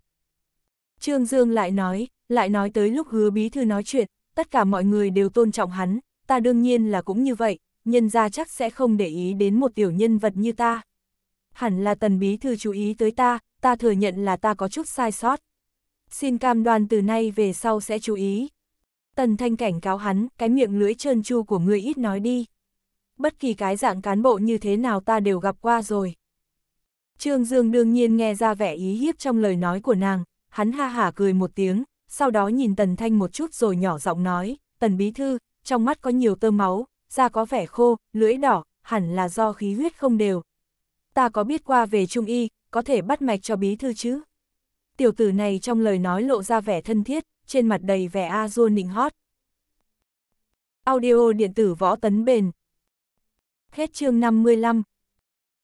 Trương Dương lại nói, lại nói tới lúc hứa bí thư nói chuyện, tất cả mọi người đều tôn trọng hắn, ta đương nhiên là cũng như vậy, nhân ra chắc sẽ không để ý đến một tiểu nhân vật như ta. Hẳn là tần bí thư chú ý tới ta, ta thừa nhận là ta có chút sai sót. Xin cam đoan từ nay về sau sẽ chú ý. Tần Thanh cảnh cáo hắn, cái miệng lưỡi trơn chu của ngươi ít nói đi. Bất kỳ cái dạng cán bộ như thế nào ta đều gặp qua rồi. Trương Dương đương nhiên nghe ra vẻ ý hiếp trong lời nói của nàng, hắn ha hả cười một tiếng, sau đó nhìn Tần Thanh một chút rồi nhỏ giọng nói, Tần Bí Thư, trong mắt có nhiều tơ máu, da có vẻ khô, lưỡi đỏ, hẳn là do khí huyết không đều. Ta có biết qua về Trung Y, có thể bắt mạch cho bí thư chứ. Tiểu tử này trong lời nói lộ ra vẻ thân thiết, trên mặt đầy vẻ a dua nịnh hót. Audio điện tử võ tấn bền. Hết chương 55